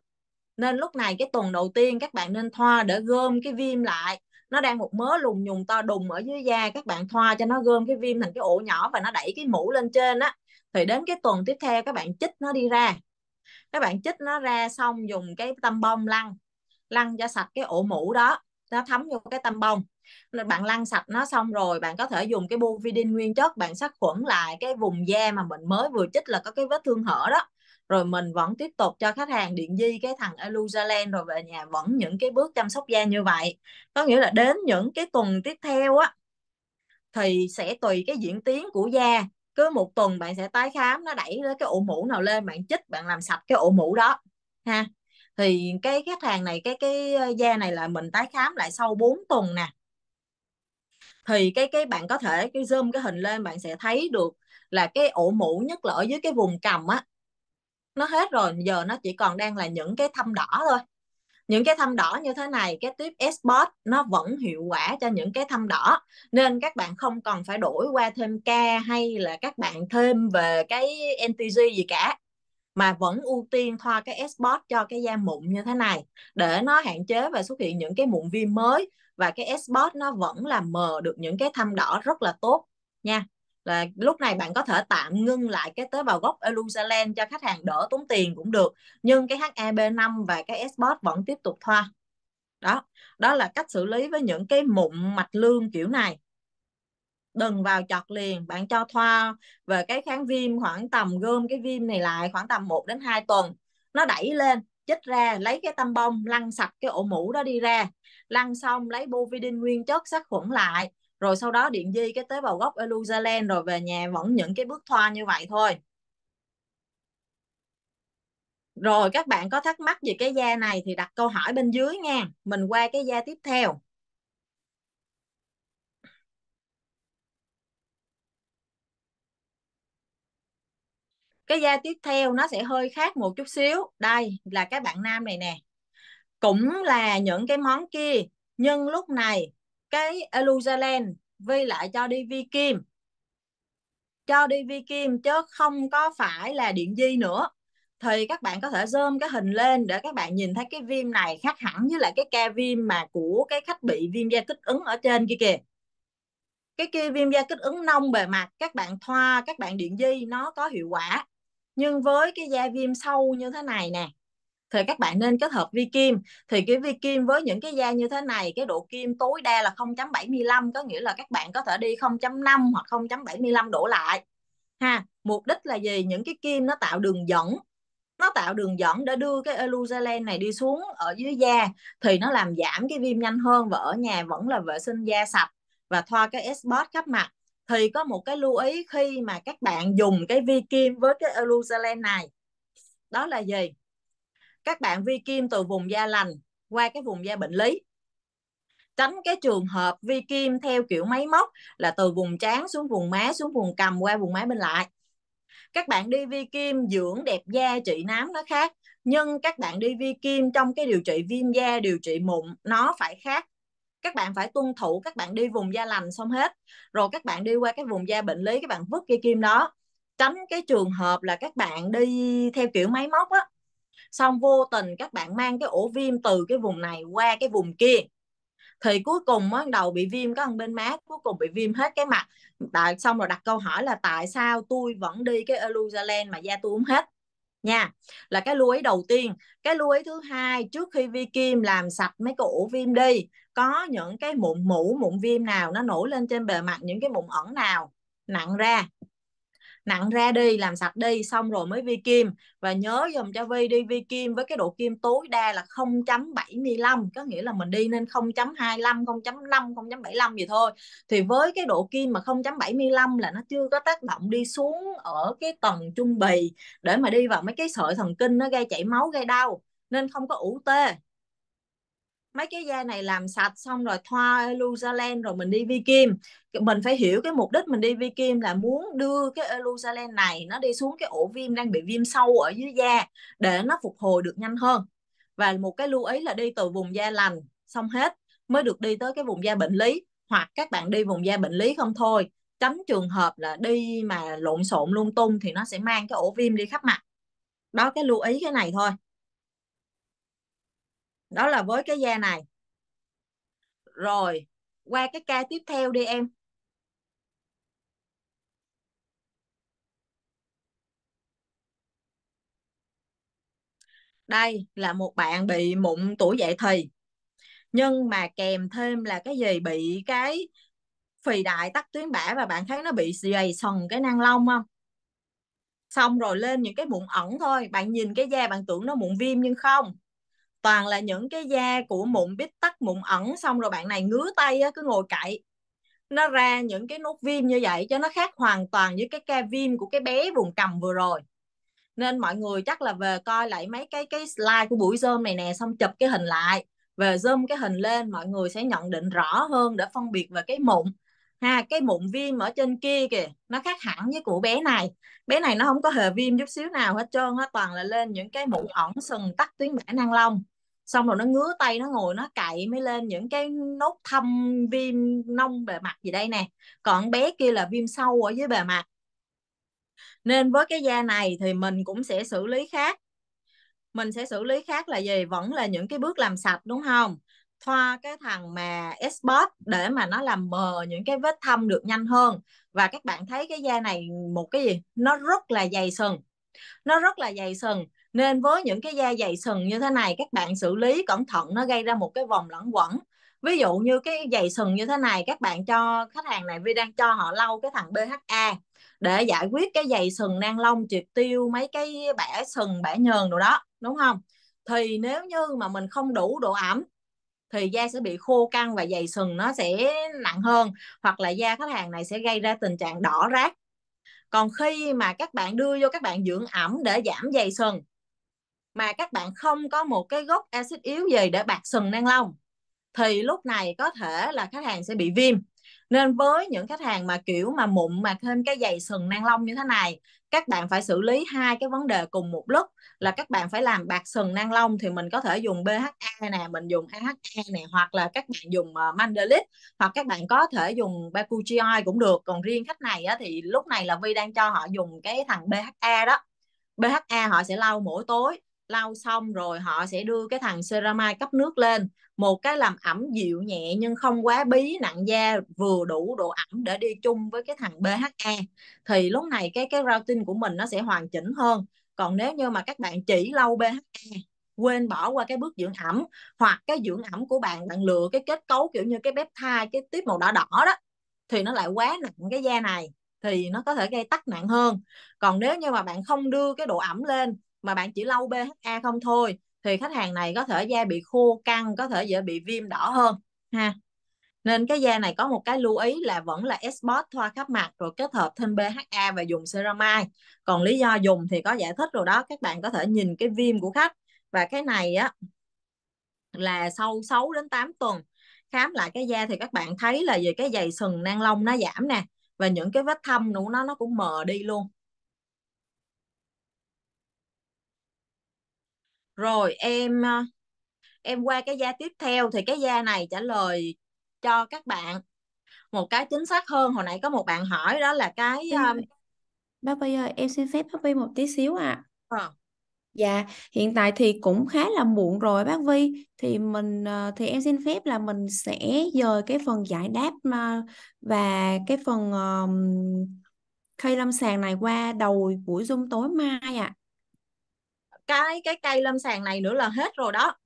nên lúc này cái tuần đầu tiên các bạn nên thoa để gom cái viêm lại nó đang một mớ lùng nhùng to đùng ở dưới da các bạn thoa cho nó gom cái viêm thành cái ổ nhỏ và nó đẩy cái mũ lên trên á thì đến cái tuần tiếp theo các bạn chích nó đi ra các bạn chích nó ra xong dùng cái tăm bông lăn lăn cho sạch cái ổ mũ đó nó thấm vô cái tăm bông bạn lăn sạch nó xong rồi bạn có thể dùng cái bovidin nguyên chất bạn sát khuẩn lại cái vùng da mà mình mới vừa chích là có cái vết thương hở đó rồi mình vẫn tiếp tục cho khách hàng điện di cái thằng Elusaland rồi về nhà vẫn những cái bước chăm sóc da như vậy có nghĩa là đến những cái tuần tiếp theo á thì sẽ tùy cái diễn tiến của da cứ một tuần bạn sẽ tái khám nó đẩy cái ổ mũ nào lên bạn chích bạn làm sạch cái ổ mũ đó ha thì cái khách hàng này cái cái ờ, da này là mình tái khám lại sau 4 tuần nè thì cái cái bạn có thể cái zoom cái hình lên bạn sẽ thấy được là cái ổ mũ nhất là ở dưới cái vùng cầm á nó hết rồi giờ nó chỉ còn đang là những cái thâm đỏ thôi những cái thâm đỏ như thế này cái tuyếp export nó vẫn hiệu quả cho những cái thâm đỏ nên các bạn không cần phải đổi qua thêm K hay là các bạn thêm về cái NTG gì cả mà vẫn ưu tiên thoa cái export cho cái da mụn như thế này để nó hạn chế và xuất hiện những cái mụn viêm mới và cái export nó vẫn làm mờ được những cái thâm đỏ rất là tốt nha là lúc này bạn có thể tạm ngưng lại cái tế bào gốc Elusaland cho khách hàng đỡ tốn tiền cũng được nhưng cái HAB5 e và cái export vẫn tiếp tục thoa đó đó là cách xử lý với những cái mụn mạch lương kiểu này đừng vào chọt liền bạn cho thoa về cái kháng viêm khoảng tầm gom cái viêm này lại khoảng tầm 1 đến 2 tuần nó đẩy lên chích ra lấy cái tăm bông lăn sạch cái ổ mũ đó đi ra lăn xong lấy bovidin nguyên chất sát khuẩn lại rồi sau đó điện di cái tế bào gốc Elusaland rồi về nhà vẫn những cái bước thoa như vậy thôi rồi các bạn có thắc mắc về cái da này thì đặt câu hỏi bên dưới nha mình qua cái da tiếp theo cái da tiếp theo nó sẽ hơi khác một chút xíu đây là các bạn nam này nè cũng là những cái món kia nhưng lúc này cái Jerusalem vi lại cho đi vi kim cho đi vi kim chứ không có phải là điện di nữa thì các bạn có thể zoom cái hình lên để các bạn nhìn thấy cái viêm này khác hẳn với lại cái ca viêm mà của cái khách bị viêm da kích ứng ở trên kia kìa cái kia viêm da kích ứng nông bề mặt các bạn thoa các bạn điện di nó có hiệu quả nhưng với cái da viêm sâu như thế này nè thì các bạn nên kết hợp vi kim thì cái vi kim với những cái da như thế này cái độ kim tối đa là 0.75 có nghĩa là các bạn có thể đi 0.5 hoặc 0.75 đổ lại ha mục đích là gì những cái kim nó tạo đường dẫn nó tạo đường dẫn để đưa cái Eluzalen này đi xuống ở dưới da thì nó làm giảm cái viêm nhanh hơn và ở nhà vẫn là vệ sinh da sạch và thoa cái S-Bot khắp mặt thì có một cái lưu ý khi mà các bạn dùng cái vi kim với cái Eluzalen này đó là gì các bạn vi kim từ vùng da lành qua cái vùng da bệnh lý tránh cái trường hợp vi kim theo kiểu máy móc là từ vùng trán xuống vùng má xuống vùng cầm qua vùng má bên lại các bạn đi vi kim dưỡng đẹp da trị nám nó khác nhưng các bạn đi vi kim trong cái điều trị viêm da điều trị mụn nó phải khác các bạn phải tuân thủ các bạn đi vùng da lành xong hết rồi các bạn đi qua cái vùng da bệnh lý các bạn vứt cái kim đó tránh cái trường hợp là các bạn đi theo kiểu máy móc á xong vô tình các bạn mang cái ổ viêm từ cái vùng này qua cái vùng kia thì cuối cùng mới đầu bị viêm có bên má cuối cùng bị viêm hết cái mặt tại xong rồi đặt câu hỏi là tại sao tôi vẫn đi cái Eluzalen mà da tôi uống hết nha là cái lưu ý đầu tiên cái lưu ý thứ hai trước khi vi kim làm sạch mấy cái ổ viêm đi có những cái mụn mũ mụn viêm nào nó nổi lên trên bề mặt những cái mụn ẩn nào nặng ra nặng ra đi làm sạch đi xong rồi mới vi kim và nhớ dùng cho vi đi vi kim với cái độ kim tối đa là 0.75 có nghĩa là mình đi nên 0.25 0.5 0.75 gì thôi thì với cái độ kim mà 0.75 là nó chưa có tác động đi xuống ở cái tầng trung bì để mà đi vào mấy cái sợi thần kinh nó gây chảy máu gây đau nên không có ủ tê mấy cái da này làm sạch xong rồi thoa Eluzalen rồi mình đi vi kim mình phải hiểu cái mục đích mình đi vi kim là muốn đưa cái Eluzalen này nó đi xuống cái ổ viêm đang bị viêm sâu ở dưới da để nó phục hồi được nhanh hơn và một cái lưu ý là đi từ vùng da lành xong hết mới được đi tới cái vùng da bệnh lý hoặc các bạn đi vùng da bệnh lý không thôi tránh trường hợp là đi mà lộn xộn lung tung thì nó sẽ mang cái ổ viêm đi khắp mặt đó cái lưu ý cái này thôi đó là với cái da này rồi qua cái ca tiếp theo đi em đây là một bạn bị mụn tuổi dậy thì nhưng mà kèm thêm là cái gì bị cái phì đại tắc tuyến bã và bạn thấy nó bị dày sần cái nang lông không xong rồi lên những cái mụn ẩn thôi bạn nhìn cái da bạn tưởng nó mụn viêm nhưng không toàn là những cái da của mụn bít tắc mụn ẩn xong rồi bạn này ngứa tay á, cứ ngồi cậy nó ra những cái nốt viêm như vậy cho nó khác hoàn toàn với cái ca viêm của cái bé vùng cầm vừa rồi nên mọi người chắc là về coi lại mấy cái cái slide của buổi zoom này nè xong chụp cái hình lại về zoom cái hình lên mọi người sẽ nhận định rõ hơn để phân biệt về cái mụn ha cái mụn viêm ở trên kia kìa nó khác hẳn với của bé này bé này nó không có hề viêm chút xíu nào hết trơn hết toàn là lên những cái mụn ẩn sừng tắc tuyến bã năng long xong rồi nó ngứa tay nó ngồi nó cậy mới lên những cái nốt thâm viêm nông bề mặt gì đây nè còn bé kia là viêm sâu ở dưới bề mặt nên với cái da này thì mình cũng sẽ xử lý khác mình sẽ xử lý khác là gì vẫn là những cái bước làm sạch đúng không thoa cái thằng mà export để mà nó làm mờ những cái vết thâm được nhanh hơn và các bạn thấy cái da này một cái gì nó rất là dày sừng nó rất là dày sừng nên với những cái da dày sừng như thế này các bạn xử lý cẩn thận nó gây ra một cái vòng lẫn quẩn ví dụ như cái dày sừng như thế này các bạn cho khách hàng này vi đang cho họ lau cái thằng BHA để giải quyết cái dày sừng nang lông triệt tiêu mấy cái bẻ sừng bẻ nhờn đồ đó đúng không thì nếu như mà mình không đủ độ ẩm thì da sẽ bị khô căng và dày sừng nó sẽ nặng hơn hoặc là da khách hàng này sẽ gây ra tình trạng đỏ rát còn khi mà các bạn đưa vô các bạn dưỡng ẩm để giảm dày sừng mà các bạn không có một cái gốc axit yếu gì để bạc sừng nang lông thì lúc này có thể là khách hàng sẽ bị viêm nên với những khách hàng mà kiểu mà mụn mà thêm cái dày sừng nang lông như thế này các bạn phải xử lý hai cái vấn đề cùng một lúc là các bạn phải làm bạc sừng nang lông thì mình có thể dùng BHA nè mình dùng AHA nè hoặc là các bạn dùng ờ, mandelit hoặc các bạn có thể dùng bakuchioi cũng được còn riêng khách này á, thì lúc này là Vi đang cho họ dùng cái thằng BHA đó BHA họ sẽ lau mỗi tối lau xong rồi họ sẽ đưa cái thằng ceramide cấp nước lên một cái làm ẩm dịu nhẹ nhưng không quá bí nặng da vừa đủ độ ẩm để đi chung với cái thằng BHA e. thì lúc này cái cái routine của mình nó sẽ hoàn chỉnh hơn còn nếu như mà các bạn chỉ lau BHA e, quên bỏ qua cái bước dưỡng ẩm hoặc cái dưỡng ẩm của bạn bạn lựa cái kết cấu kiểu như cái bếp thai cái tiếp màu đỏ đỏ đó thì nó lại quá nặng cái da này thì nó có thể gây tắc nặng hơn còn nếu như mà bạn không đưa cái độ ẩm lên mà bạn chỉ lau BHA không thôi thì khách hàng này có thể da bị khô căng có thể dễ bị viêm đỏ hơn ha nên cái da này có một cái lưu ý là vẫn là export thoa khắp mặt rồi kết hợp thêm BHA và dùng ceramide còn lý do dùng thì có giải thích rồi đó các bạn có thể nhìn cái viêm của khách và cái này á là sau 6 đến 8 tuần khám lại cái da thì các bạn thấy là về cái dày sừng nang lông nó giảm nè và những cái vết thâm nữa nó nó cũng mờ đi luôn rồi em ờ, em qua cái da tiếp theo thì cái da này trả lời cho các bạn một cái chính xác hơn hồi nãy có một bạn hỏi đó là cái um... bác Vy ơi em xin phép bác Vy một tí xíu ạ à. à. Dạ, hiện tại thì cũng khá là muộn rồi bác Vi. Thì mình thì em xin phép là mình sẽ dời cái phần giải đáp và cái phần um, cây lâm sàng này qua đầu buổi Zoom tối mai ạ. À cái cái cây lâm sàng này nữa là hết rồi đó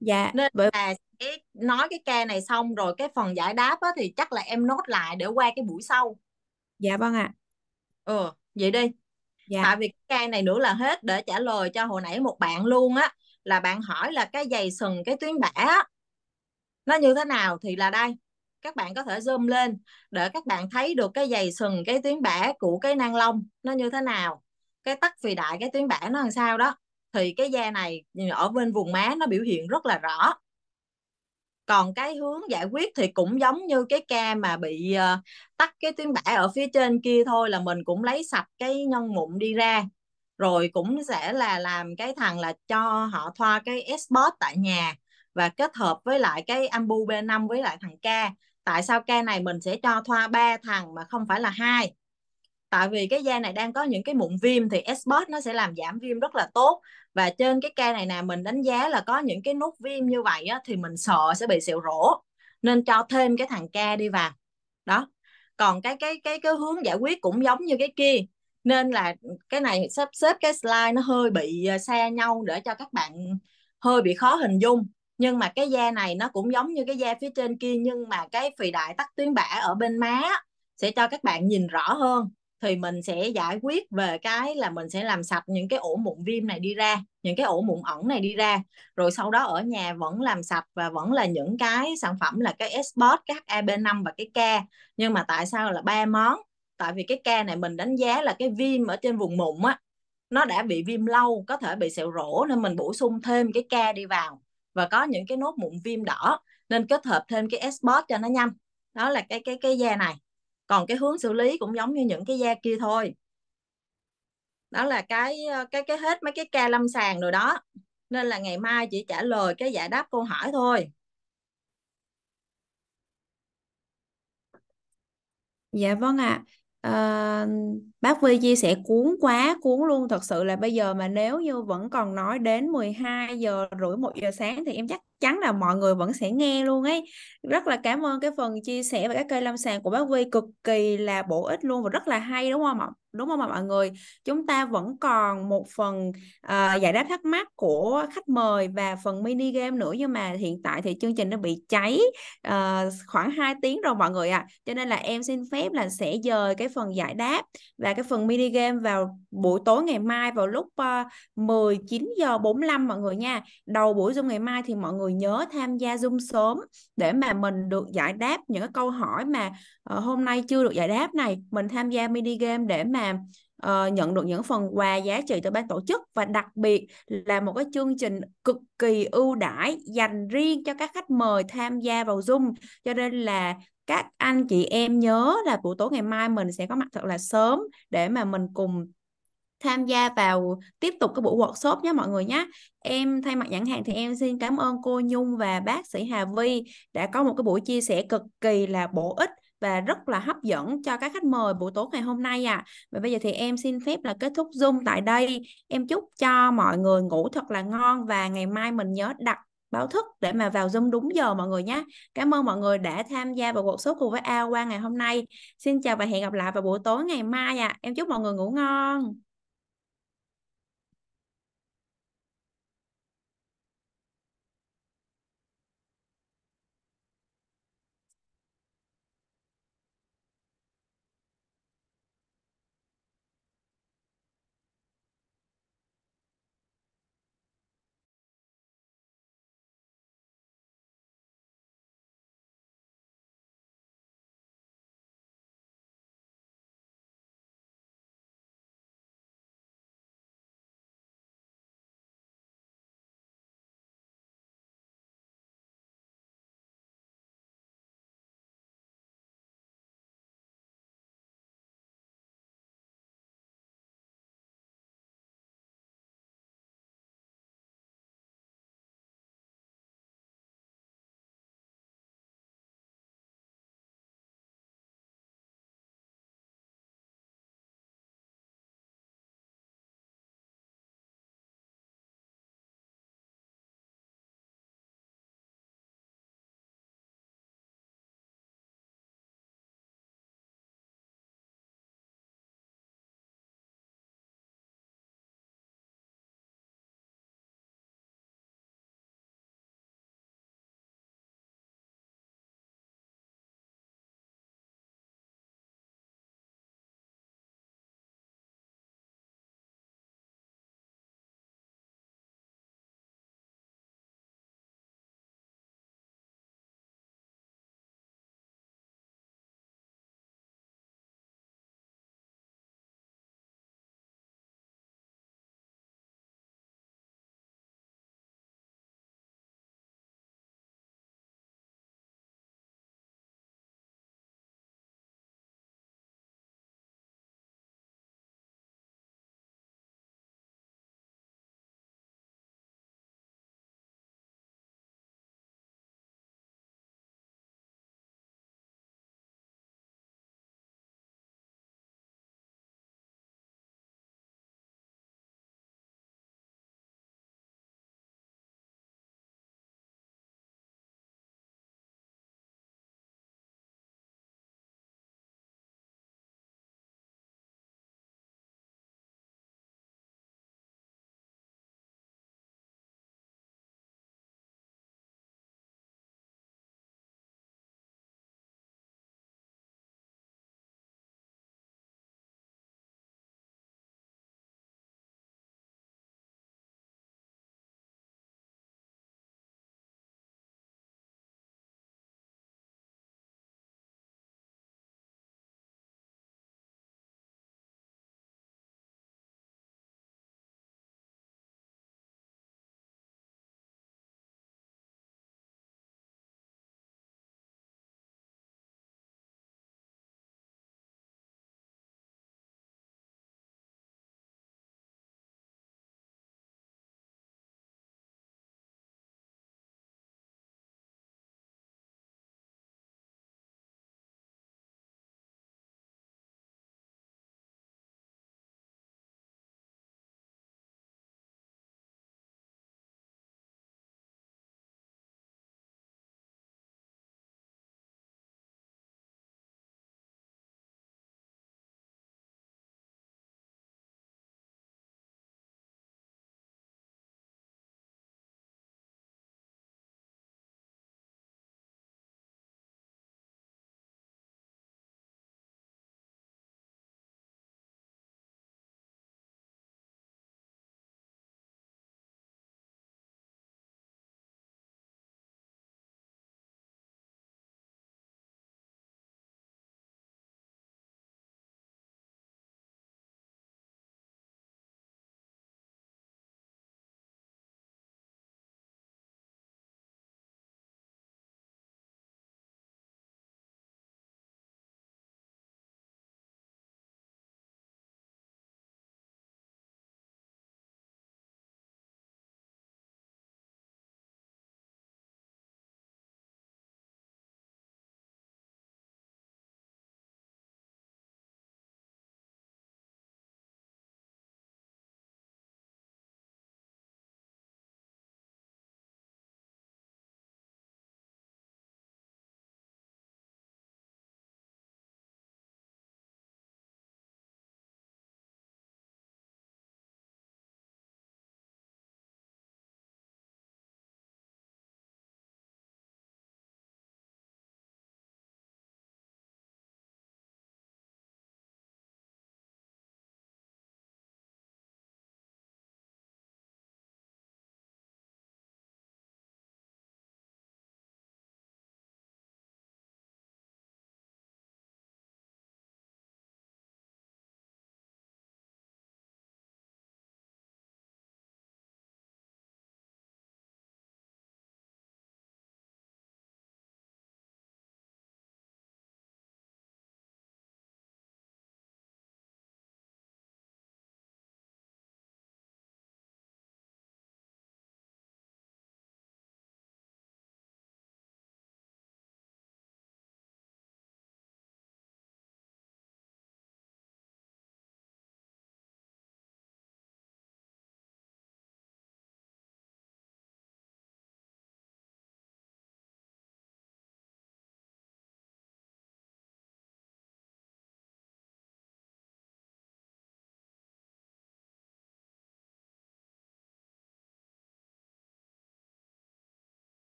dạ nên bởi... là sẽ nói cái ca này xong rồi cái phần giải đáp á, thì chắc là em nốt lại để qua cái buổi sau dạ vâng ạ ừ vậy đi dạ. tại vì cái ca này nữa là hết để trả lời cho hồi nãy một bạn luôn á là bạn hỏi là cái dày sừng cái tuyến bã á, nó như thế nào thì là đây các bạn có thể zoom lên để các bạn thấy được cái dày sừng cái tuyến bã của cái nang long nó như thế nào cái tắc phì đại cái tuyến bã nó làm sao đó thì cái da này ở bên vùng má nó biểu hiện rất là rõ còn cái hướng giải quyết thì cũng giống như cái ca mà bị ờ, tắt cái tuyến bã ở phía trên kia thôi là mình cũng lấy sạch cái nhân mụn đi ra rồi cũng sẽ là làm cái thằng là cho họ thoa cái export tại nhà và kết hợp với lại cái ambu B5 với lại thằng K. Tại sao K này mình sẽ cho thoa ba thằng mà không phải là hai? Tại vì cái da này đang có những cái mụn viêm thì export nó sẽ làm giảm viêm rất là tốt và trên cái ca này nè mình đánh giá là có những cái nút viêm như vậy á, thì mình sợ sẽ bị sẹo rỗ nên cho thêm cái thằng ca đi vào đó còn cái cái cái cái hướng giải quyết cũng giống như cái kia nên là cái này sắp xếp cái slide nó hơi bị ờ, xa nhau để cho các bạn hơi bị khó hình dung nhưng mà cái da này nó cũng giống như cái da phía trên kia nhưng mà cái phì đại tắc tuyến bã ở bên má sẽ cho các bạn nhìn rõ hơn thì mình sẽ giải quyết về cái là mình sẽ làm sạch những cái ổ mụn viêm này đi ra những cái ổ mụn ẩn này đi ra rồi sau đó ở nhà vẫn làm sạch và vẫn là những cái sản phẩm là cái export cái HAB5 và cái K nhưng mà tại sao là ba món tại vì cái K này mình đánh giá là cái viêm ở trên vùng mụn á nó đã bị viêm lâu có thể bị sẹo rỗ nên mình bổ sung thêm cái K đi vào và có những cái nốt mụn viêm đỏ nên kết hợp thêm cái export cho nó nhanh đó là cái cái cái da này còn cái hướng xử lý cũng giống như những cái da kia thôi đó là cái ờ, cái cái hết mấy cái ca lâm sàng rồi đó nên là ngày mai chỉ trả lời cái giải đáp câu hỏi thôi dạ vâng ạ à. uh Bác Vi chia sẻ cuốn quá, cuốn luôn thật sự là bây giờ mà nếu như vẫn còn nói đến 12 giờ rưỡi 1 giờ sáng thì em chắc chắn là mọi người vẫn sẽ nghe luôn ấy. Rất là cảm ơn cái phần chia sẻ và các cây lâm sàng của bác Vi cực kỳ là bổ ích luôn và rất là hay đúng không ạ? Đúng không ạ mọi người? Chúng ta vẫn còn một phần uh, giải đáp thắc mắc của khách mời và phần mini game nữa nhưng mà hiện tại thì chương trình nó bị cháy uh, khoảng 2 tiếng rồi mọi người ạ. À. Cho nên là em xin phép là sẽ dời cái phần giải đáp và cái phần mini game vào buổi tối ngày mai vào lúc 19 ờ, giờ 45 mọi người nha. Đầu buổi Zoom ngày mai thì mọi người nhớ tham gia Zoom sớm để mà mình được giải đáp những cái câu hỏi mà ờ, hôm nay chưa được giải đáp này, mình tham gia mini game để mà Uh, nhận được những phần quà giá trị từ ban tổ chức và đặc biệt là một cái chương trình cực kỳ ưu đãi dành riêng cho các khách mời tham gia vào Zoom cho nên là các anh chị em nhớ là buổi tối ngày mai mình sẽ có mặt thật là sớm để mà mình cùng tham gia vào tiếp tục cái buổi workshop nhé mọi người nhé. Em thay mặt nhãn hàng thì em xin cảm ơn cô Nhung và bác sĩ Hà Vi đã có một cái buổi chia sẻ cực kỳ là bổ ích và rất là hấp dẫn cho các khách mời buổi tối ngày hôm nay à. Và bây giờ thì em xin phép là kết thúc Zoom tại đây. Em chúc cho mọi người ngủ thật là ngon và ngày mai mình nhớ đặt báo thức để mà vào Zoom đúng giờ mọi người nhé. Cảm ơn mọi người đã tham gia vào cuộc số cùng với A qua ngày hôm nay. Xin chào và hẹn gặp lại vào buổi tối ngày mai ạ. À. Em chúc mọi người ngủ ngon.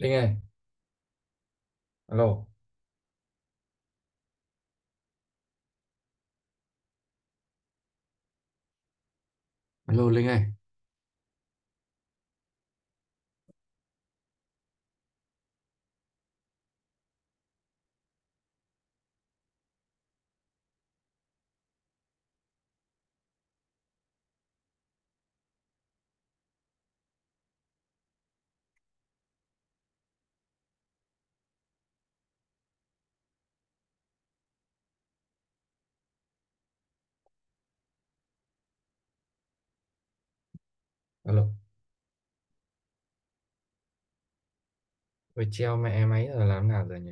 Linh ơi alo alo Linh ơi Alo. Ôi treo mẹ máy rồi làm nào rồi nhỉ?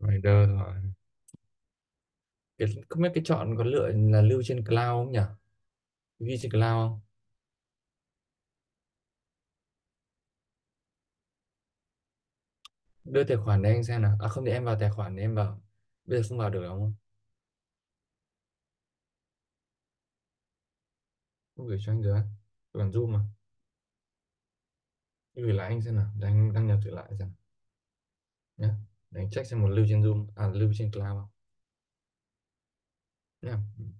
Mày đơ rồi cái không biết cái chọn có lựa là lưu trên cloud không nhỉ ghi trên cloud không đưa tài khoản đây anh xem nào à không thì em vào tài khoản thì em vào bây giờ không vào được đúng không không gửi cho anh được còn zoom mà gửi lại anh xem nào đang anh đăng nhập thử lại xem nhé để anh check xem một lưu trên zoom à lưu trên cloud không yeah